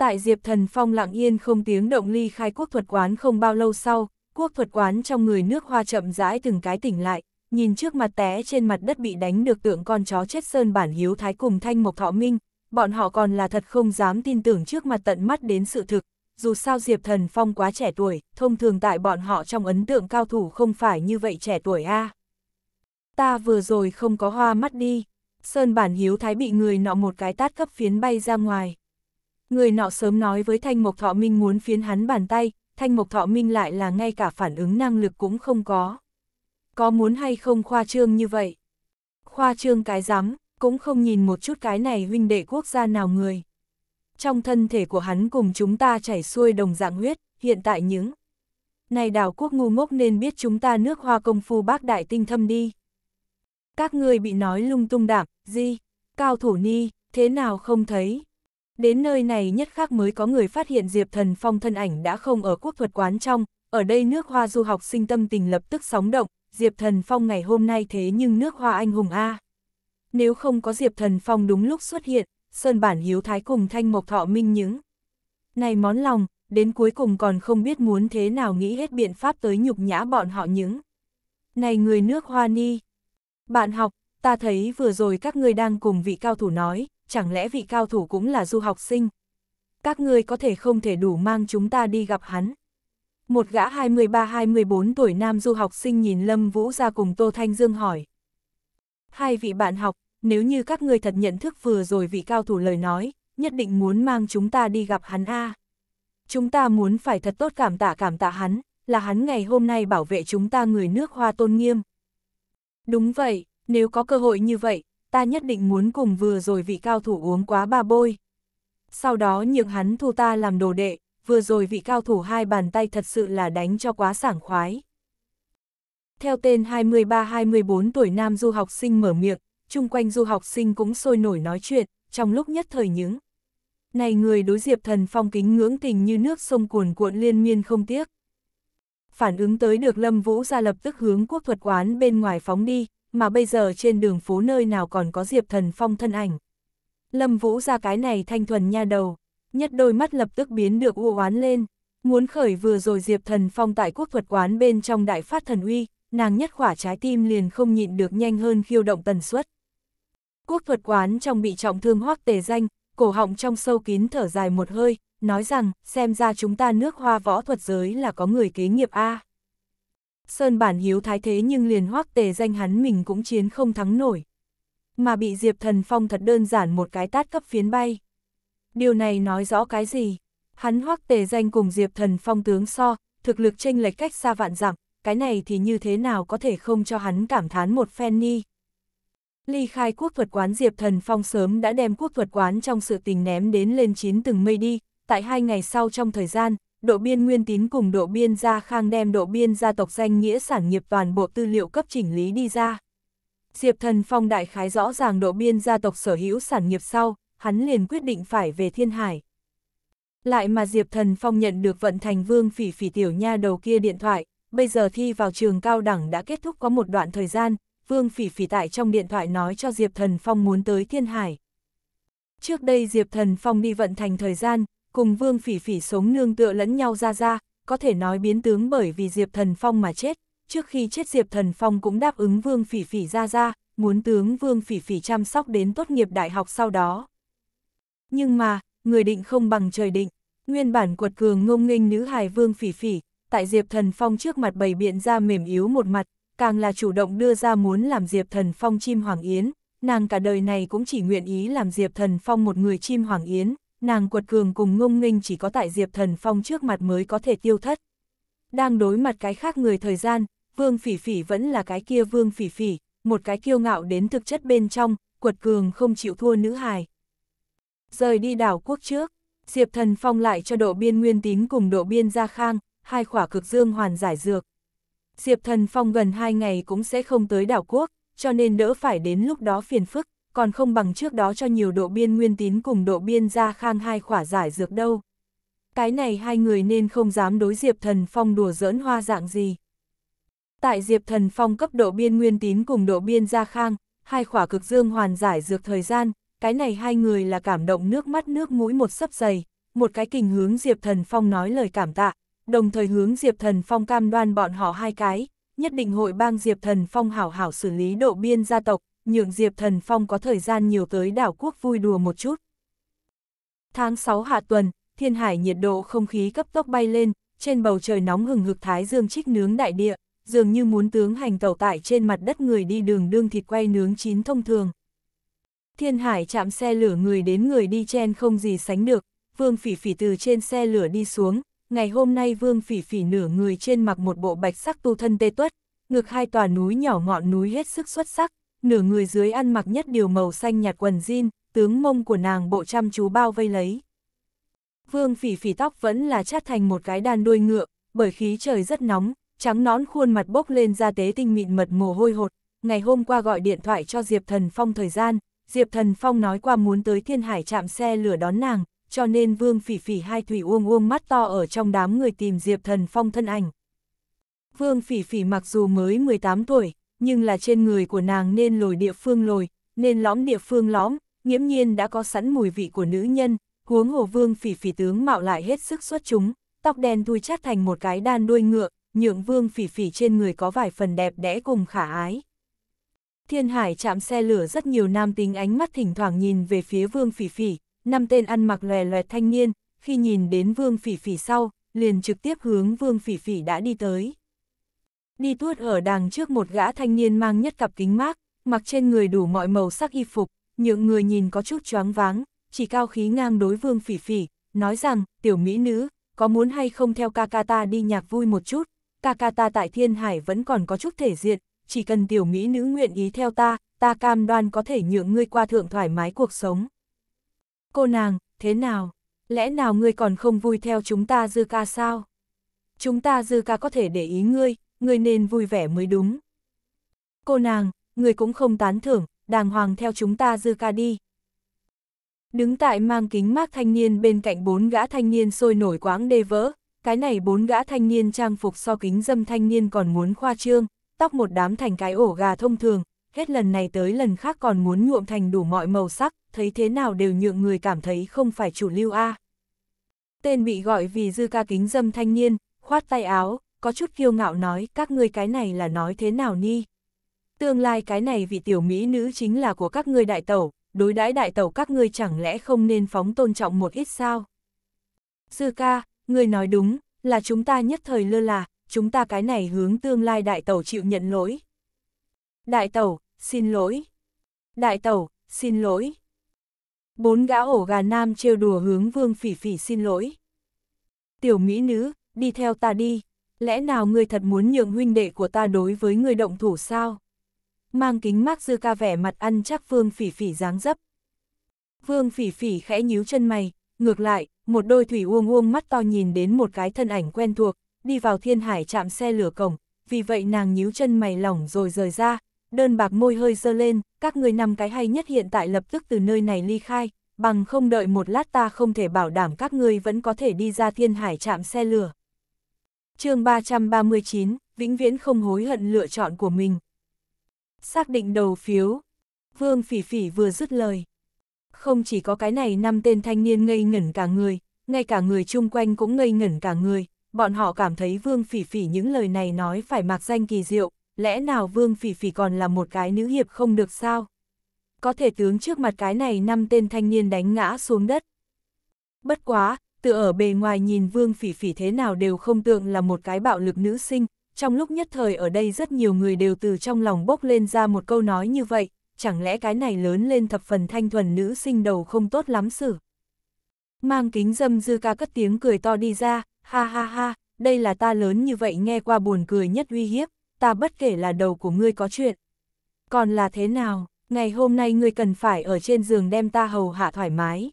Tại Diệp Thần Phong lặng yên không tiếng động ly khai quốc thuật quán không bao lâu sau, quốc thuật quán trong người nước hoa chậm rãi từng cái tỉnh lại, nhìn trước mặt té trên mặt đất bị đánh được tượng con chó chết sơn bản hiếu thái cùng thanh mộc thọ minh, bọn họ còn là thật không dám tin tưởng trước mặt tận mắt đến sự thực, dù sao Diệp Thần Phong quá trẻ tuổi, thông thường tại bọn họ trong ấn tượng cao thủ không phải như vậy trẻ tuổi a. Ta vừa rồi không có hoa mắt đi, sơn bản hiếu thái bị người nọ một cái tát cấp phiến bay ra ngoài. Người nọ sớm nói với Thanh Mộc Thọ Minh muốn phiến hắn bàn tay, Thanh Mộc Thọ Minh lại là ngay cả phản ứng năng lực cũng không có. Có muốn hay không khoa trương như vậy? Khoa trương cái rắm cũng không nhìn một chút cái này huynh đệ quốc gia nào người. Trong thân thể của hắn cùng chúng ta chảy xuôi đồng dạng huyết, hiện tại những này đảo quốc ngu ngốc nên biết chúng ta nước hoa công phu bác đại tinh thâm đi. Các người bị nói lung tung đạp, gì, cao thủ ni, thế nào không thấy, Đến nơi này nhất khác mới có người phát hiện Diệp Thần Phong thân ảnh đã không ở quốc thuật quán trong, ở đây nước hoa du học sinh tâm tình lập tức sóng động, Diệp Thần Phong ngày hôm nay thế nhưng nước hoa anh hùng A. Nếu không có Diệp Thần Phong đúng lúc xuất hiện, Sơn Bản Hiếu Thái cùng Thanh Mộc Thọ Minh những. Này món lòng, đến cuối cùng còn không biết muốn thế nào nghĩ hết biện pháp tới nhục nhã bọn họ những. Này người nước hoa ni. Bạn học, ta thấy vừa rồi các người đang cùng vị cao thủ nói, chẳng lẽ vị cao thủ cũng là du học sinh? Các ngươi có thể không thể đủ mang chúng ta đi gặp hắn. Một gã 23-24 tuổi nam du học sinh nhìn Lâm Vũ ra cùng Tô Thanh Dương hỏi. Hai vị bạn học, nếu như các ngươi thật nhận thức vừa rồi vị cao thủ lời nói, nhất định muốn mang chúng ta đi gặp hắn a. Chúng ta muốn phải thật tốt cảm tạ cảm tạ hắn, là hắn ngày hôm nay bảo vệ chúng ta người nước hoa tôn nghiêm. Đúng vậy, nếu có cơ hội như vậy, ta nhất định muốn cùng vừa rồi vị cao thủ uống quá ba bôi. Sau đó nhường hắn thu ta làm đồ đệ, vừa rồi vị cao thủ hai bàn tay thật sự là đánh cho quá sảng khoái. Theo tên 23-24 tuổi nam du học sinh mở miệng, chung quanh du học sinh cũng sôi nổi nói chuyện, trong lúc nhất thời những. Này người đối diệp thần phong kính ngưỡng tình như nước sông cuồn cuộn liên miên không tiếc. Phản ứng tới được Lâm Vũ ra lập tức hướng quốc thuật quán bên ngoài phóng đi, mà bây giờ trên đường phố nơi nào còn có Diệp Thần Phong thân ảnh. Lâm Vũ ra cái này thanh thuần nha đầu, nhất đôi mắt lập tức biến được u oán lên, muốn khởi vừa rồi Diệp Thần Phong tại quốc thuật quán bên trong đại phát thần uy, nàng nhất khỏa trái tim liền không nhịn được nhanh hơn khiêu động tần suất. Quốc thuật quán trong bị trọng thương hoắc tề danh, cổ họng trong sâu kín thở dài một hơi, nói rằng, xem ra chúng ta nước hoa võ thuật giới là có người kế nghiệp A. À. Sơn bản hiếu thái thế nhưng liền hoắc tề danh hắn mình cũng chiến không thắng nổi. Mà bị Diệp Thần Phong thật đơn giản một cái tát cấp phiến bay. Điều này nói rõ cái gì? Hắn hoắc tề danh cùng Diệp Thần Phong tướng so, thực lực chênh lệch cách xa vạn dặm, cái này thì như thế nào có thể không cho hắn cảm thán một phen ni. Ly khai quốc thuật quán Diệp Thần Phong sớm đã đem quốc thuật quán trong sự tình ném đến lên chín từng mây đi, tại hai ngày sau trong thời gian, độ biên nguyên tín cùng độ biên gia khang đem độ biên gia tộc danh nghĩa sản nghiệp toàn bộ tư liệu cấp chỉnh lý đi ra. Diệp Thần Phong đại khái rõ ràng độ biên gia tộc sở hữu sản nghiệp sau, hắn liền quyết định phải về Thiên Hải. Lại mà Diệp Thần Phong nhận được vận thành vương phỉ phỉ tiểu nha đầu kia điện thoại, bây giờ thi vào trường cao đẳng đã kết thúc có một đoạn thời gian, vương phỉ phỉ tại trong điện thoại nói cho Diệp Thần Phong muốn tới Thiên Hải. Trước đây Diệp Thần Phong đi vận thành thời gian, cùng Vương Phỉ Phỉ sống nương tựa lẫn nhau ra ra, có thể nói biến tướng bởi vì Diệp Thần Phong mà chết, trước khi chết Diệp Thần Phong cũng đáp ứng Vương Phỉ Phỉ ra ra, muốn tướng Vương Phỉ Phỉ chăm sóc đến tốt nghiệp đại học sau đó. Nhưng mà, người định không bằng trời định, nguyên bản quật cường ngông nghênh nữ hài Vương Phỉ Phỉ, tại Diệp Thần Phong trước mặt bày biện ra mềm yếu một mặt, càng là chủ động đưa ra muốn làm Diệp Thần Phong chim hoàng yến, nàng cả đời này cũng chỉ nguyện ý làm Diệp Thần Phong một người chim hoàng yến, nàng quật cường cùng ngông nghênh chỉ có tại Diệp Thần Phong trước mặt mới có thể tiêu thất. Đang đối mặt cái khác người thời gian, Vương Phỉ Phỉ vẫn là cái kia Vương Phỉ Phỉ, một cái kiêu ngạo đến thực chất bên trong, quật cường không chịu thua nữ hài. Rời đi đảo quốc trước, Diệp Thần Phong lại cho độ biên Nguyên Tín cùng độ biên Gia Khang, hai khỏa cực dương hoàn giải dược. Diệp Thần Phong gần hai ngày cũng sẽ không tới đảo quốc, cho nên đỡ phải đến lúc đó phiền phức, còn không bằng trước đó cho nhiều độ biên nguyên tín cùng độ biên gia khang hai khỏa giải dược đâu. Cái này hai người nên không dám đối Diệp Thần Phong đùa giỡn hoa dạng gì. Tại Diệp Thần Phong cấp độ biên nguyên tín cùng độ biên gia khang, hai khỏa cực dương hoàn giải dược thời gian, cái này hai người là cảm động nước mắt nước mũi một sấp dày, một cái kình hướng Diệp Thần Phong nói lời cảm tạ, đồng thời hướng Diệp Thần Phong cam đoan bọn họ hai cái, nhất định hội bang Diệp Thần Phong hảo hảo xử lý độ biên gia tộc, nhượng Diệp Thần Phong có thời gian nhiều tới đảo quốc vui đùa một chút. Tháng 6 hạ tuần, thiên hải nhiệt độ không khí cấp tốc bay lên, trên bầu trời nóng hừng hực thái dương trích nướng đại địa, dường như muốn tướng hành tẩu tại trên mặt đất người đi đường đương thịt quay nướng chín thông thường. Thiên hải chạm xe lửa người đến người đi chen không gì sánh được, vương phỉ phỉ từ trên xe lửa đi xuống, ngày hôm nay vương phỉ phỉ nửa người trên mặc một bộ bạch sắc tu thân tê tuất, ngực hai tòa núi nhỏ ngọn núi hết sức xuất sắc, nửa người dưới ăn mặc nhất điều màu xanh nhạt quần jean, tướng mông của nàng bộ chăm chú bao vây lấy. Vương phỉ phỉ tóc vẫn là chát thành một cái đàn đuôi ngựa, bởi khí trời rất nóng, trắng nón khuôn mặt bốc lên ra tế tinh mịn mật mồ hôi hột. Ngày hôm qua gọi điện thoại cho Diệp Thần Phong thời gian, Diệp Thần Phong nói qua muốn tới Thiên Hải chạm xe lửa đón nàng, cho nên Vương Phỉ Phỉ hai thủy uông uông mắt to ở trong đám người tìm Diệp Thần Phong thân ảnh. Vương Phỉ Phỉ mặc dù mới 18 tuổi, nhưng là trên người của nàng nên lồi địa phương lồi, nên lõm địa phương lõm, nghiễm nhiên đã có sẵn mùi vị của nữ nhân, huống hồ vương phỉ phỉ tướng mạo lại hết sức xuất chúng, tóc đen thui chát thành một cái đan đuôi ngựa, nhượng vương phỉ phỉ trên người có vài phần đẹp đẽ cùng khả ái. Thiên Hải chạm xe lửa rất nhiều nam tính ánh mắt thỉnh thoảng nhìn về phía vương phỉ phỉ, năm tên ăn mặc lòe lòe thanh niên, khi nhìn đến vương phỉ phỉ sau, liền trực tiếp hướng vương phỉ phỉ đã đi tới đi tuốt ở đằng trước một gã thanh niên mang nhất cặp kính mát, mặc trên người đủ mọi màu sắc y phục, những người nhìn có chút choáng váng, chỉ cao khí ngang đối vương phỉ phỉ, nói rằng, tiểu mỹ nữ, có muốn hay không theo ca ca ta đi nhạc vui một chút, ca ca ta tại thiên hải vẫn còn có chút thể diện, chỉ cần tiểu mỹ nữ nguyện ý theo ta, ta cam đoan có thể nhượng ngươi qua thượng thoải mái cuộc sống. Cô nàng, thế nào? Lẽ nào ngươi còn không vui theo chúng ta dư ca sao? Chúng ta dư ca có thể để ý ngươi, người nên vui vẻ mới đúng. Cô nàng, người cũng không tán thưởng, đàng hoàng theo chúng ta dư ca đi. Đứng tại mang kính mát thanh niên bên cạnh bốn gã thanh niên sôi nổi quáng đê vỡ, cái này bốn gã thanh niên trang phục so kính dâm thanh niên còn muốn khoa trương, tóc một đám thành cái ổ gà thông thường, hết lần này tới lần khác còn muốn nhuộm thành đủ mọi màu sắc, thấy thế nào đều nhượng người cảm thấy không phải chủ lưu A. Tên bị gọi vì dư ca kính dâm thanh niên, khoát tay áo, có chút kiêu ngạo nói các ngươi cái này là nói thế nào ni. Tương lai cái này vị tiểu mỹ nữ chính là của các ngươi đại tẩu, đối đãi đại tẩu các ngươi chẳng lẽ không nên phóng tôn trọng một ít sao? Sư ca, ngươi nói đúng, là chúng ta nhất thời lơ là, chúng ta cái này hướng tương lai đại tẩu chịu nhận lỗi. Đại tẩu, xin lỗi. Đại tẩu, xin lỗi. Bốn gã ổ gà nam trêu đùa hướng vương phỉ phỉ xin lỗi. Tiểu mỹ nữ, đi theo ta đi lẽ nào ngươi thật muốn nhượng huynh đệ của ta đối với người động thủ sao? Mang kính mắt dư ca vẻ mặt ăn chắc vương phỉ phỉ dáng dấp. Vương phỉ phỉ khẽ nhíu chân mày, ngược lại, một đôi thủy uông uông mắt to nhìn đến một cái thân ảnh quen thuộc, đi vào thiên hải chạm xe lửa cổng, vì vậy nàng nhíu chân mày lỏng rồi rời ra, đơn bạc môi hơi dơ lên, các người năm cái hay nhất hiện tại lập tức từ nơi này ly khai, bằng không đợi một lát ta không thể bảo đảm các ngươi vẫn có thể đi ra thiên hải chạm xe lửa chương 339, vĩnh viễn không hối hận lựa chọn của mình. Xác định đầu phiếu. Vương Phỉ Phỉ vừa dứt lời. Không chỉ có cái này năm tên thanh niên ngây ngẩn cả người, ngay cả người chung quanh cũng ngây ngẩn cả người, bọn họ cảm thấy Vương Phỉ Phỉ những lời này nói phải mặc danh kỳ diệu, lẽ nào Vương Phỉ Phỉ còn là một cái nữ hiệp không được sao? Có thể tướng trước mặt cái này năm tên thanh niên đánh ngã xuống đất. Bất quá, tự ở bề ngoài nhìn Vương Phỉ Phỉ thế nào đều không tượng là một cái bạo lực nữ sinh, trong lúc nhất thời ở đây rất nhiều người đều từ trong lòng bốc lên ra một câu nói như vậy, chẳng lẽ cái này lớn lên thập phần thanh thuần nữ sinh đầu không tốt lắm xử. Mang kính dâm dư ca cất tiếng cười to đi ra, ha ha ha, đây là ta lớn như vậy nghe qua buồn cười nhất uy hiếp, ta bất kể là đầu của ngươi có chuyện. Còn là thế nào, ngày hôm nay ngươi cần phải ở trên giường đem ta hầu hạ thoải mái.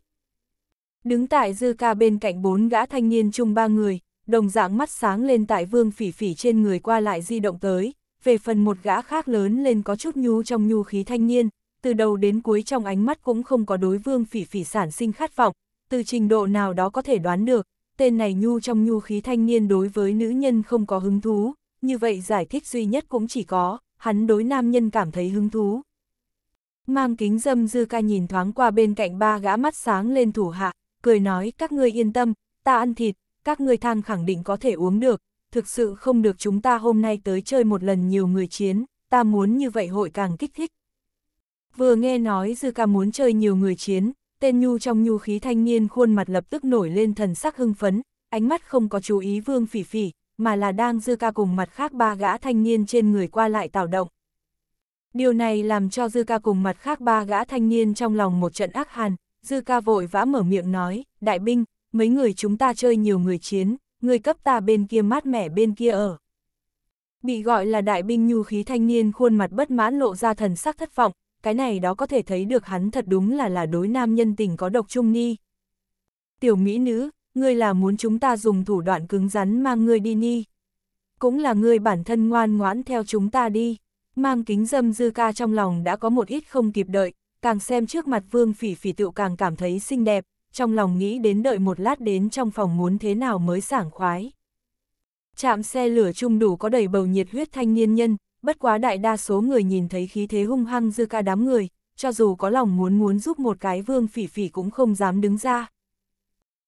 Đứng tại dư ca bên cạnh bốn gã thanh niên chung ba người, đồng dạng mắt sáng lên tại vương phỉ phỉ trên người qua lại di động tới, về phần một gã khác lớn lên có chút nhu trong nhu khí thanh niên, từ đầu đến cuối trong ánh mắt cũng không có đối vương phỉ phỉ sản sinh khát vọng, từ trình độ nào đó có thể đoán được, tên này nhu trong nhu khí thanh niên đối với nữ nhân không có hứng thú, như vậy giải thích duy nhất cũng chỉ có, hắn đối nam nhân cảm thấy hứng thú. Mang kính dâm dư ca nhìn thoáng qua bên cạnh ba gã mắt sáng lên thủ hạ, cười nói các ngươi yên tâm, ta ăn thịt, các ngươi thang khẳng định có thể uống được, thực sự không được chúng ta hôm nay tới chơi một lần nhiều người chiến, ta muốn như vậy hội càng kích thích. Vừa nghe nói Dư Ca muốn chơi nhiều người chiến, tên Nhu trong nhu khí thanh niên khuôn mặt lập tức nổi lên thần sắc hưng phấn, ánh mắt không có chú ý Vương Phỉ Phỉ, mà là đang Dư Ca cùng mặt khác ba gã thanh niên trên người qua lại tạo động. Điều này làm cho Dư Ca cùng mặt khác ba gã thanh niên trong lòng một trận ác hàn, Dư ca vội vã mở miệng nói, đại binh, mấy người chúng ta chơi nhiều người chiến, người cấp ta bên kia mát mẻ bên kia ở. Bị gọi là đại binh nhu khí thanh niên khuôn mặt bất mãn lộ ra thần sắc thất vọng, cái này đó có thể thấy được hắn thật đúng là là đối nam nhân tình có độc trung ni. Tiểu mỹ nữ, ngươi là muốn chúng ta dùng thủ đoạn cứng rắn mang ngươi đi ni. Cũng là ngươi bản thân ngoan ngoãn theo chúng ta đi. Mang kính dâm dư ca trong lòng đã có một ít không kịp đợi, càng xem trước mặt vương phỉ phỉ tựu càng cảm thấy xinh đẹp, trong lòng nghĩ đến đợi một lát đến trong phòng muốn thế nào mới sảng khoái. Chạm xe lửa chung đủ có đầy bầu nhiệt huyết thanh niên nhân, bất quá đại đa số người nhìn thấy khí thế hung hăng dư ca đám người, cho dù có lòng muốn muốn giúp một cái vương phỉ phỉ cũng không dám đứng ra.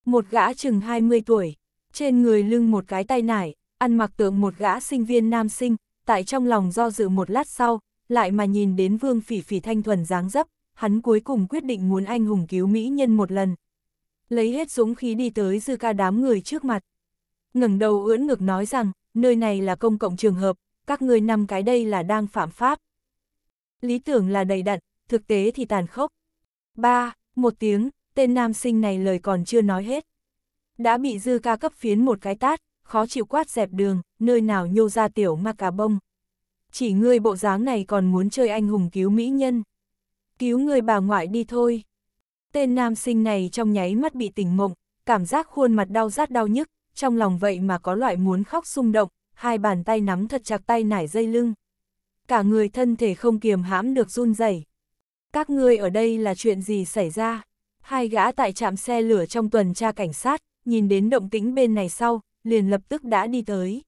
Một gã chừng 20 tuổi, trên người lưng một cái tay nải, ăn mặc tượng một gã sinh viên nam sinh, tại trong lòng do dự một lát sau, lại mà nhìn đến vương phỉ phỉ thanh thuần dáng dấp, hắn cuối cùng quyết định muốn anh hùng cứu mỹ nhân một lần. Lấy hết dũng khí đi tới dư ca đám người trước mặt. ngẩng đầu ưỡn ngực nói rằng, nơi này là công cộng trường hợp, các người nằm cái đây là đang phạm pháp. Lý tưởng là đầy đặn, thực tế thì tàn khốc. Ba, một tiếng, tên nam sinh này lời còn chưa nói hết. Đã bị dư ca cấp phiến một cái tát, khó chịu quát dẹp đường, nơi nào nhô ra tiểu ma cà bông. Chỉ người bộ dáng này còn muốn chơi anh hùng cứu mỹ nhân cứu người bà ngoại đi thôi. Tên nam sinh này trong nháy mắt bị tỉnh mộng, cảm giác khuôn mặt đau rát đau nhức, trong lòng vậy mà có loại muốn khóc xung động, hai bàn tay nắm thật chặt tay nải dây lưng. Cả người thân thể không kiềm hãm được run rẩy. Các ngươi ở đây là chuyện gì xảy ra? Hai gã tại trạm xe lửa trong tuần tra cảnh sát, nhìn đến động tĩnh bên này sau, liền lập tức đã đi tới.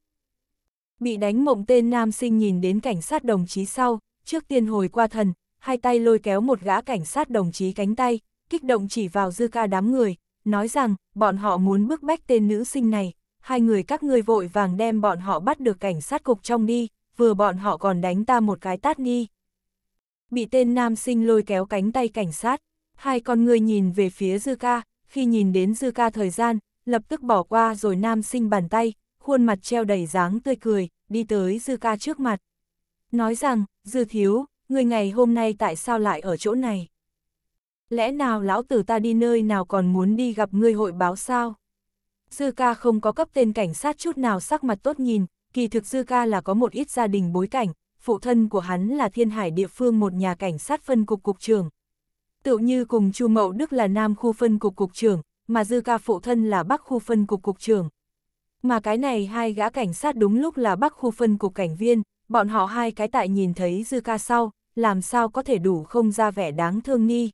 Bị đánh mộng tên nam sinh nhìn đến cảnh sát đồng chí sau, trước tiên hồi qua thần, hai tay lôi kéo một gã cảnh sát đồng chí cánh tay, kích động chỉ vào dư ca đám người, nói rằng bọn họ muốn bức bách tên nữ sinh này, hai người các ngươi vội vàng đem bọn họ bắt được cảnh sát cục trong đi, vừa bọn họ còn đánh ta một cái tát đi. Bị tên nam sinh lôi kéo cánh tay cảnh sát, hai con người nhìn về phía dư ca, khi nhìn đến dư ca thời gian, lập tức bỏ qua rồi nam sinh bàn tay, khuôn mặt treo đầy dáng tươi cười, đi tới dư ca trước mặt. Nói rằng, dư thiếu, người ngày hôm nay tại sao lại ở chỗ này? Lẽ nào lão tử ta đi nơi nào còn muốn đi gặp ngươi hội báo sao? Dư ca không có cấp tên cảnh sát chút nào sắc mặt tốt nhìn, kỳ thực Dư ca là có một ít gia đình bối cảnh, phụ thân của hắn là thiên hải địa phương một nhà cảnh sát phân cục cục trưởng. Tự như cùng Chu Mậu Đức là nam khu phân cục cục trưởng, mà Dư ca phụ thân là bắc khu phân cục cục trưởng. Mà cái này hai gã cảnh sát đúng lúc là bắc khu phân cục cảnh viên, bọn họ hai cái tại nhìn thấy Dư ca sau, làm sao có thể đủ không ra vẻ đáng thương ni.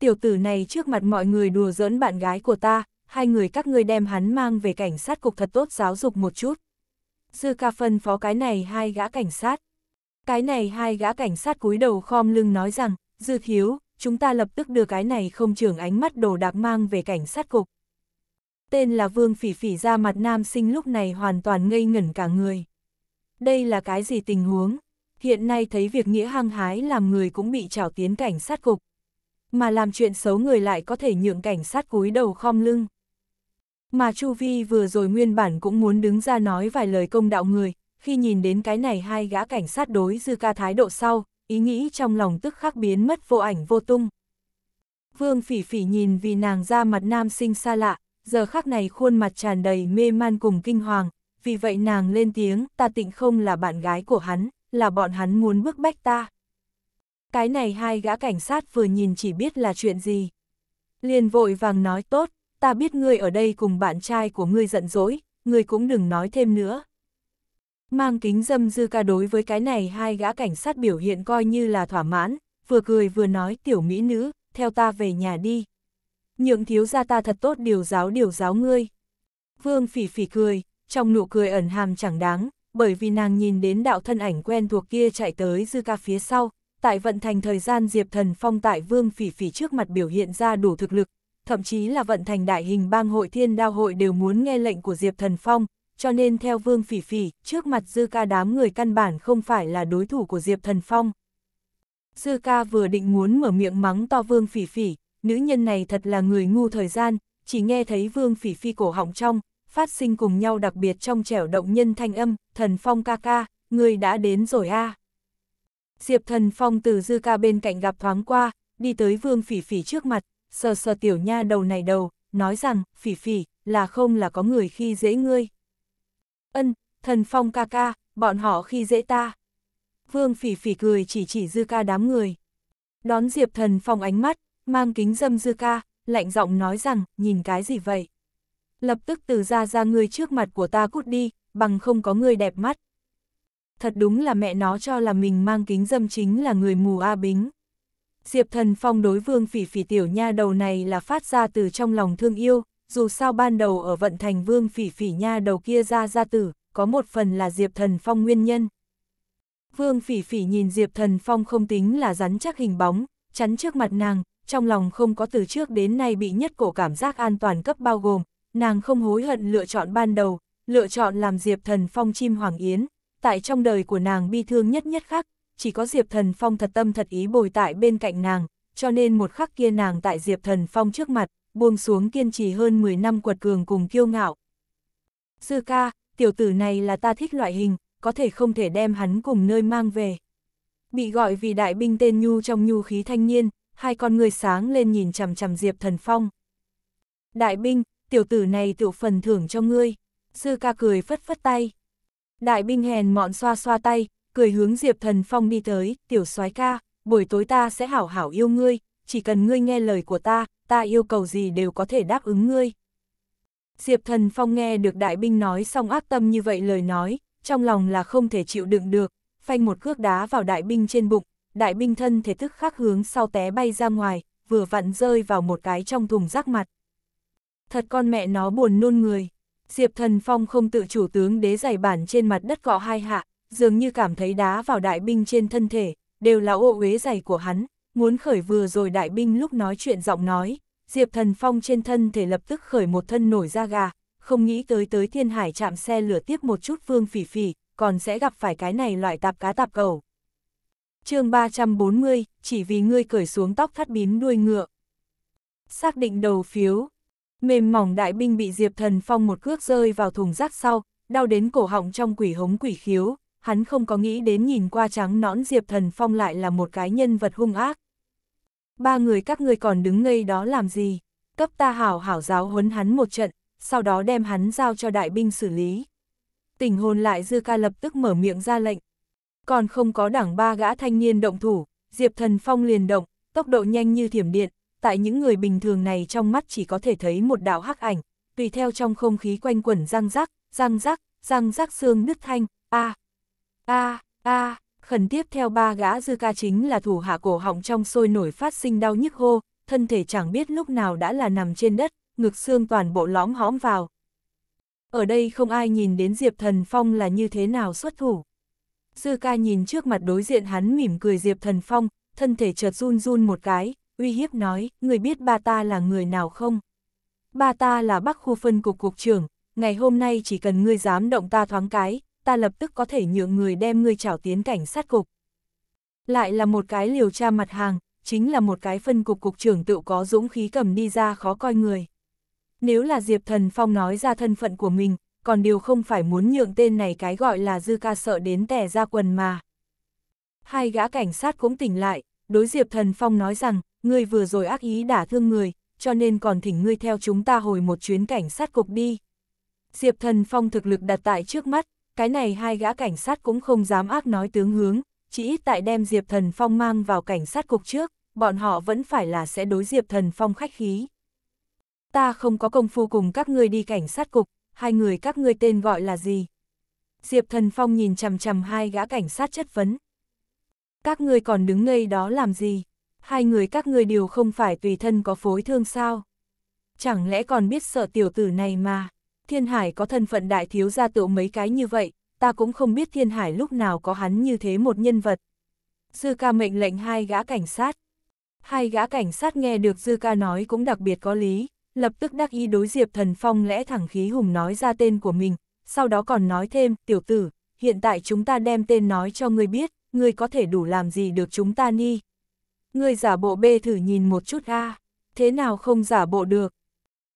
Tiểu tử này trước mặt mọi người đùa giỡn bạn gái của ta, hai người các ngươi đem hắn mang về cảnh sát cục thật tốt giáo dục một chút. Dư ca phân phó cái này hai gã cảnh sát. Cái này hai gã cảnh sát cúi đầu khom lưng nói rằng, dư thiếu, chúng ta lập tức đưa cái này không trưởng ánh mắt đồ đạc mang về cảnh sát cục. Tên là Vương Phỉ Phỉ ra mặt nam sinh lúc này hoàn toàn ngây ngẩn cả người. Đây là cái gì tình huống? hiện nay thấy việc nghĩa hăng hái làm người cũng bị trảo tiến cảnh sát cục. Mà làm chuyện xấu người lại có thể nhượng cảnh sát cúi đầu khom lưng. Mà Chu Vi vừa rồi nguyên bản cũng muốn đứng ra nói vài lời công đạo người, khi nhìn đến cái này hai gã cảnh sát đối dư ca thái độ sau, ý nghĩ trong lòng tức khắc biến mất vô ảnh vô tung. Vương phỉ phỉ nhìn vì nàng ra mặt nam sinh xa lạ, giờ khắc này khuôn mặt tràn đầy mê man cùng kinh hoàng, vì vậy nàng lên tiếng ta tịnh không là bạn gái của hắn là bọn hắn muốn bức bách ta. Cái này hai gã cảnh sát vừa nhìn chỉ biết là chuyện gì. Liền vội vàng nói tốt, ta biết ngươi ở đây cùng bạn trai của ngươi giận dỗi, ngươi cũng đừng nói thêm nữa. Mang kính dâm dư ca đối với cái này hai gã cảnh sát biểu hiện coi như là thỏa mãn, vừa cười vừa nói tiểu mỹ nữ, theo ta về nhà đi. Nhượng thiếu gia ta thật tốt điều giáo điều giáo ngươi. Vương phỉ phỉ cười, trong nụ cười ẩn hàm chẳng đáng, bởi vì nàng nhìn đến đạo thân ảnh quen thuộc kia chạy tới dư ca phía sau, tại vận thành thời gian Diệp Thần Phong tại Vương Phỉ Phỉ trước mặt biểu hiện ra đủ thực lực, thậm chí là vận thành đại hình bang hội thiên đao hội đều muốn nghe lệnh của Diệp Thần Phong, cho nên theo Vương Phỉ Phỉ, trước mặt Dư Ca đám người căn bản không phải là đối thủ của Diệp Thần Phong. Dư Ca vừa định muốn mở miệng mắng to Vương Phỉ Phỉ, nữ nhân này thật là người ngu thời gian, chỉ nghe thấy Vương Phỉ phi cổ họng trong, phát sinh cùng nhau đặc biệt trong trẻo động nhân thanh âm, thần phong ca ca, người đã đến rồi a à. Diệp thần phong từ dư ca bên cạnh gặp thoáng qua, đi tới vương phỉ phỉ trước mặt, sờ sờ tiểu nha đầu này đầu, nói rằng, phỉ phỉ, là không là có người khi dễ ngươi. Ân, thần phong ca ca, bọn họ khi dễ ta. Vương phỉ phỉ cười chỉ chỉ dư ca đám người. Đón diệp thần phong ánh mắt, mang kính dâm dư ca, lạnh giọng nói rằng, nhìn cái gì vậy? Lập tức từ ra ra ngươi trước mặt của ta cút đi, bằng không có ngươi đẹp mắt. Thật đúng là mẹ nó cho là mình mang kính dâm chính là người mù A Bính. Diệp Thần Phong đối vương phỉ phỉ tiểu nha đầu này là phát ra từ trong lòng thương yêu, dù sao ban đầu ở vận thành vương phỉ phỉ nha đầu kia ra ra tử, có một phần là Diệp Thần Phong nguyên nhân. Vương phỉ phỉ nhìn Diệp Thần Phong không tính là rắn chắc hình bóng, chắn trước mặt nàng, trong lòng không có từ trước đến nay bị nhất cổ cảm giác an toàn cấp bao gồm, nàng không hối hận lựa chọn ban đầu, lựa chọn làm Diệp Thần Phong chim hoàng yến, tại trong đời của nàng bi thương nhất nhất khác, chỉ có Diệp Thần Phong thật tâm thật ý bồi tại bên cạnh nàng, cho nên một khắc kia nàng tại Diệp Thần Phong trước mặt, buông xuống kiên trì hơn 10 năm quật cường cùng kiêu ngạo. Sư ca, tiểu tử này là ta thích loại hình, có thể không thể đem hắn cùng nơi mang về. Bị gọi vì đại binh tên Nhu trong Nhu khí thanh niên, hai con người sáng lên nhìn chằm chằm Diệp Thần Phong. Đại binh, tiểu tử này tiểu phần thưởng cho ngươi. Sư ca cười phất phất tay. Đại binh hèn mọn xoa xoa tay, cười hướng Diệp Thần Phong đi tới, tiểu soái ca, buổi tối ta sẽ hảo hảo yêu ngươi, chỉ cần ngươi nghe lời của ta, ta yêu cầu gì đều có thể đáp ứng ngươi. Diệp Thần Phong nghe được đại binh nói xong ác tâm như vậy lời nói, trong lòng là không thể chịu đựng được, phanh một cước đá vào đại binh trên bụng, đại binh thân thể thức khắc hướng sau té bay ra ngoài, vừa vặn rơi vào một cái trong thùng rác mặt thật con mẹ nó buồn nôn người. Diệp Thần Phong không tự chủ tướng đế giày bản trên mặt đất gọ hai hạ, dường như cảm thấy đá vào đại binh trên thân thể, đều là ô uế giày của hắn, muốn khởi vừa rồi đại binh lúc nói chuyện giọng nói, Diệp Thần Phong trên thân thể lập tức khởi một thân nổi da gà, không nghĩ tới tới thiên hải chạm xe lửa tiếp một chút vương phỉ phỉ, còn sẽ gặp phải cái này loại tạp cá tạp cầu. chương 340, chỉ vì ngươi cởi xuống tóc thắt bím đuôi ngựa. Xác định đầu phiếu, Mềm mỏng đại binh bị Diệp Thần Phong một cước rơi vào thùng rác sau, đau đến cổ họng trong quỷ hống quỷ khiếu, hắn không có nghĩ đến nhìn qua trắng nõn Diệp Thần Phong lại là một cái nhân vật hung ác. Ba người các ngươi còn đứng ngây đó làm gì? Cấp ta hảo hảo giáo huấn hắn một trận, sau đó đem hắn giao cho đại binh xử lý. Tình hồn lại dư ca lập tức mở miệng ra lệnh. Còn không có đảng ba gã thanh niên động thủ, Diệp Thần Phong liền động, tốc độ nhanh như thiểm điện, tại những người bình thường này trong mắt chỉ có thể thấy một đạo hắc ảnh, tùy theo trong không khí quanh quẩn răng rắc, răng rắc, răng rắc xương nứt thanh, a a a khẩn tiếp theo ba gã dư ca chính là thủ hạ cổ họng trong sôi nổi phát sinh đau nhức hô, thân thể chẳng biết lúc nào đã là nằm trên đất, ngực xương toàn bộ lõm hõm vào. Ở đây không ai nhìn đến Diệp Thần Phong là như thế nào xuất thủ. Dư ca nhìn trước mặt đối diện hắn mỉm cười Diệp Thần Phong, thân thể chợt run run một cái, uy hiếp nói, người biết ba ta là người nào không? ba ta là bắc khu phân cục cục trưởng, ngày hôm nay chỉ cần ngươi dám động ta thoáng cái, ta lập tức có thể nhượng người đem ngươi trảo tiến cảnh sát cục. Lại là một cái liều tra mặt hàng, chính là một cái phân cục cục trưởng tự có dũng khí cầm đi ra khó coi người. Nếu là Diệp Thần Phong nói ra thân phận của mình, còn điều không phải muốn nhượng tên này cái gọi là dư ca sợ đến tẻ ra quần mà. Hai gã cảnh sát cũng tỉnh lại, đối Diệp Thần Phong nói rằng, ngươi vừa rồi ác ý đả thương người, cho nên còn thỉnh ngươi theo chúng ta hồi một chuyến cảnh sát cục đi. Diệp Thần Phong thực lực đặt tại trước mắt, cái này hai gã cảnh sát cũng không dám ác nói tướng hướng, chỉ ít tại đem Diệp Thần Phong mang vào cảnh sát cục trước, bọn họ vẫn phải là sẽ đối Diệp Thần Phong khách khí. Ta không có công phu cùng các ngươi đi cảnh sát cục, hai người các ngươi tên gọi là gì? Diệp Thần Phong nhìn chằm chằm hai gã cảnh sát chất vấn. Các ngươi còn đứng ngây đó làm gì? hai người các ngươi đều không phải tùy thân có phối thương sao. Chẳng lẽ còn biết sợ tiểu tử này mà, thiên hải có thân phận đại thiếu gia tựu mấy cái như vậy, ta cũng không biết thiên hải lúc nào có hắn như thế một nhân vật. Dư ca mệnh lệnh hai gã cảnh sát. Hai gã cảnh sát nghe được dư ca nói cũng đặc biệt có lý, lập tức đắc ý đối diệp thần phong lẽ thẳng khí hùng nói ra tên của mình, sau đó còn nói thêm, tiểu tử, hiện tại chúng ta đem tên nói cho người biết, người có thể đủ làm gì được chúng ta ni. Ngươi giả bộ bê thử nhìn một chút a thế nào không giả bộ được.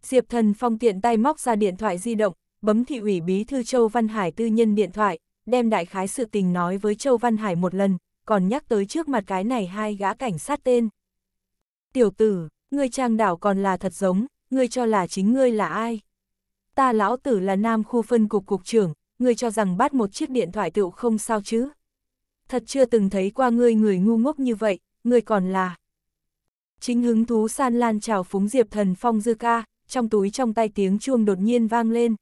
Diệp thần phong tiện tay móc ra điện thoại di động, bấm thị ủy bí thư Châu Văn Hải tư nhân điện thoại, đem đại khái sự tình nói với Châu Văn Hải một lần, còn nhắc tới trước mặt cái này hai gã cảnh sát tên. Tiểu tử, ngươi trang đảo còn là thật giống, ngươi cho là chính ngươi là ai? Ta lão tử là nam khu phân cục cục trưởng, ngươi cho rằng bắt một chiếc điện thoại tựu không sao chứ? Thật chưa từng thấy qua ngươi người ngu ngốc như vậy, người còn là. Chính hứng thú san lan trào phúng Diệp Thần Phong dư ca, trong túi trong tay tiếng chuông đột nhiên vang lên.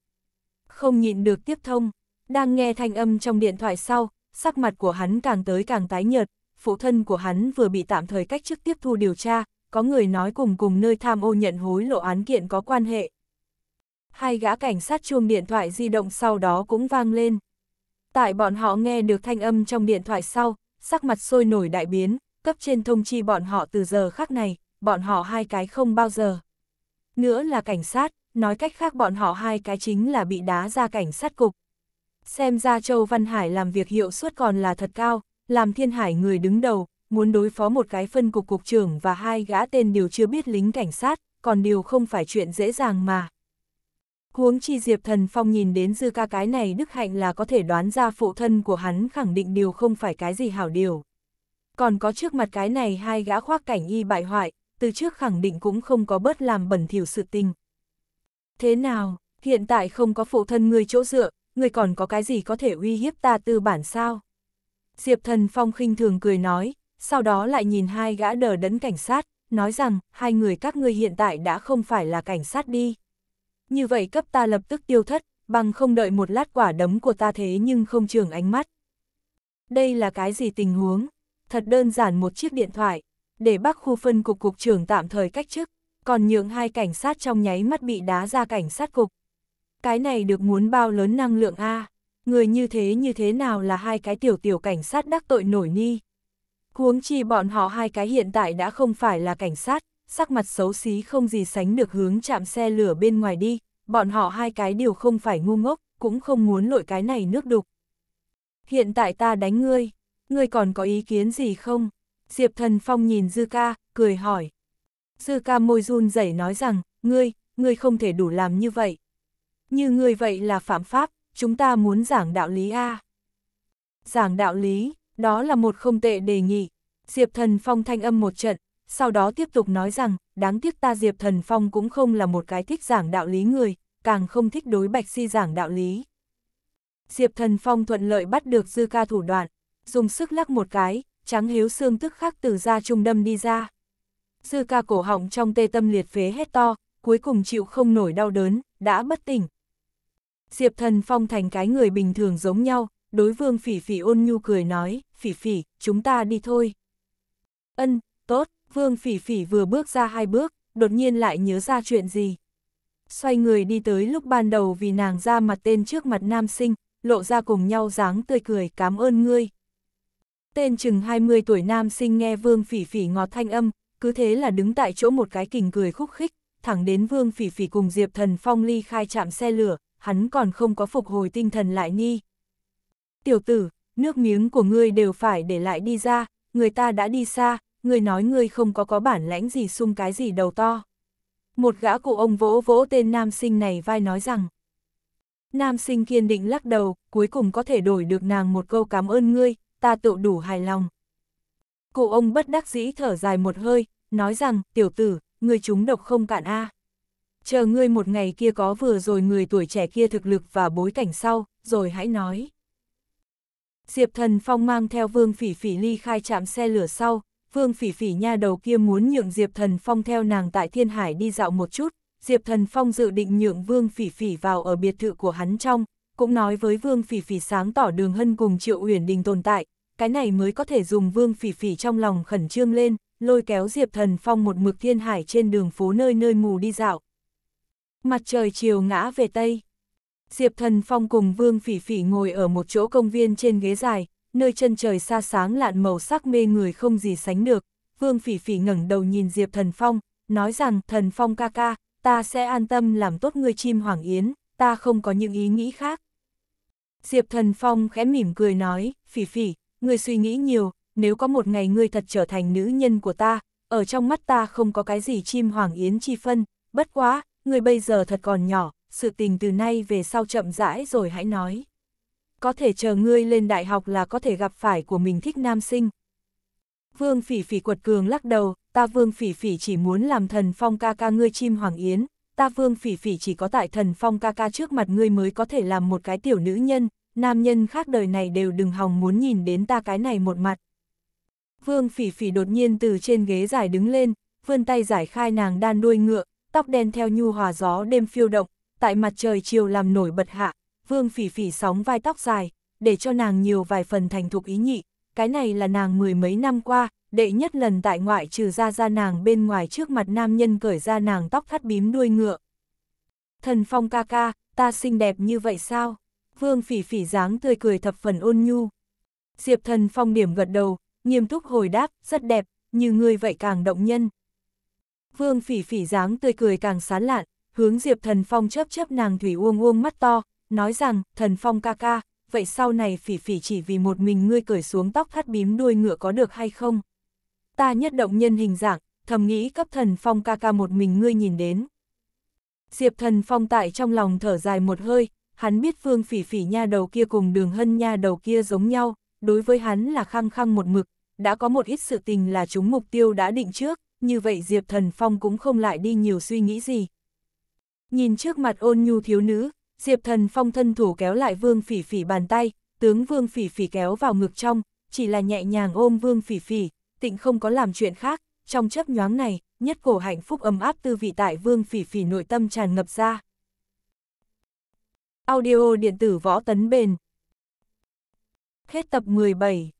Không nhịn được tiếp thông, đang nghe thanh âm trong điện thoại sau, sắc mặt của hắn càng tới càng tái nhợt, phụ thân của hắn vừa bị tạm thời cách chức tiếp thu điều tra, có người nói cùng cùng nơi tham ô nhận hối lộ án kiện có quan hệ. Hai gã cảnh sát chuông điện thoại di động sau đó cũng vang lên. Tại bọn họ nghe được thanh âm trong điện thoại sau, sắc mặt sôi nổi đại biến, cấp trên thông chi bọn họ từ giờ khác này, bọn họ hai cái không bao giờ. Nữa là cảnh sát, nói cách khác bọn họ hai cái chính là bị đá ra cảnh sát cục. Xem ra Châu Văn Hải làm việc hiệu suất còn là thật cao, làm thiên hải người đứng đầu, muốn đối phó một cái phân cục cục trưởng và hai gã tên đều chưa biết lính cảnh sát, còn điều không phải chuyện dễ dàng mà. Huống chi Diệp Thần Phong nhìn đến dư ca cái này đức hạnh là có thể đoán ra phụ thân của hắn khẳng định điều không phải cái gì hảo điều còn có trước mặt cái này hai gã khoác cảnh y bại hoại, từ trước khẳng định cũng không có bớt làm bẩn thỉu sự tình. Thế nào, hiện tại không có phụ thân người chỗ dựa, người còn có cái gì có thể uy hiếp ta tư bản sao? Diệp thần phong khinh thường cười nói, sau đó lại nhìn hai gã đờ đẫn cảnh sát, nói rằng, hai người các ngươi hiện tại đã không phải là cảnh sát đi. Như vậy cấp ta lập tức tiêu thất, bằng không đợi một lát quả đấm của ta thế nhưng không trường ánh mắt. Đây là cái gì tình huống? thật đơn giản một chiếc điện thoại, để bác khu phân cục cục trưởng tạm thời cách chức, còn nhượng hai cảnh sát trong nháy mắt bị đá ra cảnh sát cục. Cái này được muốn bao lớn năng lượng A, người như thế như thế nào là hai cái tiểu tiểu cảnh sát đắc tội nổi ni. Huống chi bọn họ hai cái hiện tại đã không phải là cảnh sát, sắc mặt xấu xí không gì sánh được hướng chạm xe lửa bên ngoài đi, bọn họ hai cái đều không phải ngu ngốc, cũng không muốn lội cái này nước đục. Hiện tại ta đánh ngươi, ngươi còn có ý kiến gì không? Diệp Thần Phong nhìn Dư Ca, cười hỏi. Dư Ca môi run rẩy nói rằng, ngươi, ngươi không thể đủ làm như vậy. Như ngươi vậy là phạm pháp, chúng ta muốn giảng đạo lý A. Giảng đạo lý, đó là một không tệ đề nghị. Diệp Thần Phong thanh âm một trận, sau đó tiếp tục nói rằng, đáng tiếc ta Diệp Thần Phong cũng không là một cái thích giảng đạo lý người, càng không thích đối Bạch Si giảng đạo lý. Diệp Thần Phong thuận lợi bắt được Dư Ca thủ đoạn, dùng sức lắc một cái, trắng hiếu xương tức khắc từ da trung đâm đi ra. Dư ca cổ họng trong tê tâm liệt phế hết to, cuối cùng chịu không nổi đau đớn, đã bất tỉnh. Diệp thần phong thành cái người bình thường giống nhau, đối vương phỉ phỉ ôn nhu cười nói, phỉ phỉ, chúng ta đi thôi. Ân, tốt, vương phỉ phỉ vừa bước ra hai bước, đột nhiên lại nhớ ra chuyện gì. Xoay người đi tới lúc ban đầu vì nàng ra mặt tên trước mặt nam sinh, lộ ra cùng nhau dáng tươi cười cảm ơn ngươi, Tên chừng 20 tuổi nam sinh nghe Vương Phỉ Phỉ ngọt thanh âm, cứ thế là đứng tại chỗ một cái kình cười khúc khích, thẳng đến Vương Phỉ Phỉ cùng Diệp Thần Phong ly khai chạm xe lửa, hắn còn không có phục hồi tinh thần lại nhi. Tiểu tử, nước miếng của ngươi đều phải để lại đi ra, người ta đã đi xa, ngươi nói ngươi không có có bản lãnh gì sung cái gì đầu to. Một gã cụ ông vỗ vỗ tên nam sinh này vai nói rằng. Nam sinh kiên định lắc đầu, cuối cùng có thể đổi được nàng một câu cảm ơn ngươi, ta tự đủ hài lòng. Cụ ông bất đắc dĩ thở dài một hơi, nói rằng, tiểu tử, người chúng độc không cạn a. À. Chờ ngươi một ngày kia có vừa rồi người tuổi trẻ kia thực lực và bối cảnh sau, rồi hãy nói. Diệp Thần Phong mang theo Vương Phỉ Phỉ ly khai chạm xe lửa sau, Vương Phỉ Phỉ nha đầu kia muốn nhượng Diệp Thần Phong theo nàng tại Thiên Hải đi dạo một chút, Diệp Thần Phong dự định nhượng Vương Phỉ Phỉ vào ở biệt thự của hắn trong, cũng nói với Vương Phỉ Phỉ sáng tỏ đường hân cùng Triệu Uyển Đình tồn tại, cái này mới có thể dùng Vương Phỉ Phỉ trong lòng khẩn trương lên, lôi kéo Diệp Thần Phong một mực thiên hải trên đường phố nơi nơi mù đi dạo. Mặt trời chiều ngã về Tây. Diệp Thần Phong cùng Vương Phỉ Phỉ ngồi ở một chỗ công viên trên ghế dài, nơi chân trời xa sáng lạn màu sắc mê người không gì sánh được. Vương Phỉ Phỉ ngẩng đầu nhìn Diệp Thần Phong, nói rằng Thần Phong ca ca, ta sẽ an tâm làm tốt người chim Hoàng Yến, ta không có những ý nghĩ khác. Diệp Thần Phong khẽ mỉm cười nói, phỉ phỉ, ngươi suy nghĩ nhiều, nếu có một ngày ngươi thật trở thành nữ nhân của ta, ở trong mắt ta không có cái gì chim hoàng yến chi phân, bất quá, ngươi bây giờ thật còn nhỏ, sự tình từ nay về sau chậm rãi rồi hãy nói. Có thể chờ ngươi lên đại học là có thể gặp phải của mình thích nam sinh. Vương phỉ phỉ quật cường lắc đầu, ta vương phỉ phỉ chỉ muốn làm thần phong ca ca ngươi chim hoàng yến, ta vương phỉ phỉ chỉ có tại thần phong ca ca trước mặt ngươi mới có thể làm một cái tiểu nữ nhân, nam nhân khác đời này đều đừng hòng muốn nhìn đến ta cái này một mặt. Vương phỉ phỉ đột nhiên từ trên ghế dài đứng lên, vươn tay giải khai nàng đan đuôi ngựa, tóc đen theo nhu hòa gió đêm phiêu động, tại mặt trời chiều làm nổi bật hạ, vương phỉ phỉ sóng vai tóc dài, để cho nàng nhiều vài phần thành thục ý nhị, cái này là nàng mười mấy năm qua, đệ nhất lần tại ngoại trừ ra ra nàng bên ngoài trước mặt nam nhân cởi ra nàng tóc thắt bím đuôi ngựa. Thần phong ca ca, ta xinh đẹp như vậy sao? Vương phỉ phỉ dáng tươi cười thập phần ôn nhu. Diệp thần phong điểm gật đầu, nghiêm túc hồi đáp, rất đẹp, như ngươi vậy càng động nhân. Vương phỉ phỉ dáng tươi cười càng sán lạn, hướng Diệp thần phong chớp chớp nàng thủy uông uông mắt to, nói rằng, thần phong ca ca, vậy sau này phỉ phỉ chỉ vì một mình ngươi cởi xuống tóc thắt bím đuôi ngựa có được hay không? ta nhất động nhân hình dạng, thầm nghĩ cấp thần phong ca ca một mình ngươi nhìn đến. Diệp thần phong tại trong lòng thở dài một hơi, hắn biết phương phỉ phỉ nha đầu kia cùng đường hân nha đầu kia giống nhau, đối với hắn là khăng khăng một mực, đã có một ít sự tình là chúng mục tiêu đã định trước, như vậy Diệp Thần Phong cũng không lại đi nhiều suy nghĩ gì. Nhìn trước mặt ôn nhu thiếu nữ, Diệp Thần Phong thân thủ kéo lại Vương Phỉ Phỉ bàn tay, tướng Vương Phỉ Phỉ kéo vào ngực trong, chỉ là nhẹ nhàng ôm Vương Phỉ Phỉ, tịnh không có làm chuyện khác, trong chấp nhoáng này, nhất cổ hạnh phúc ấm áp tư vị tại vương phỉ phỉ nội tâm tràn ngập ra. Audio điện tử võ tấn bền Hết tập 17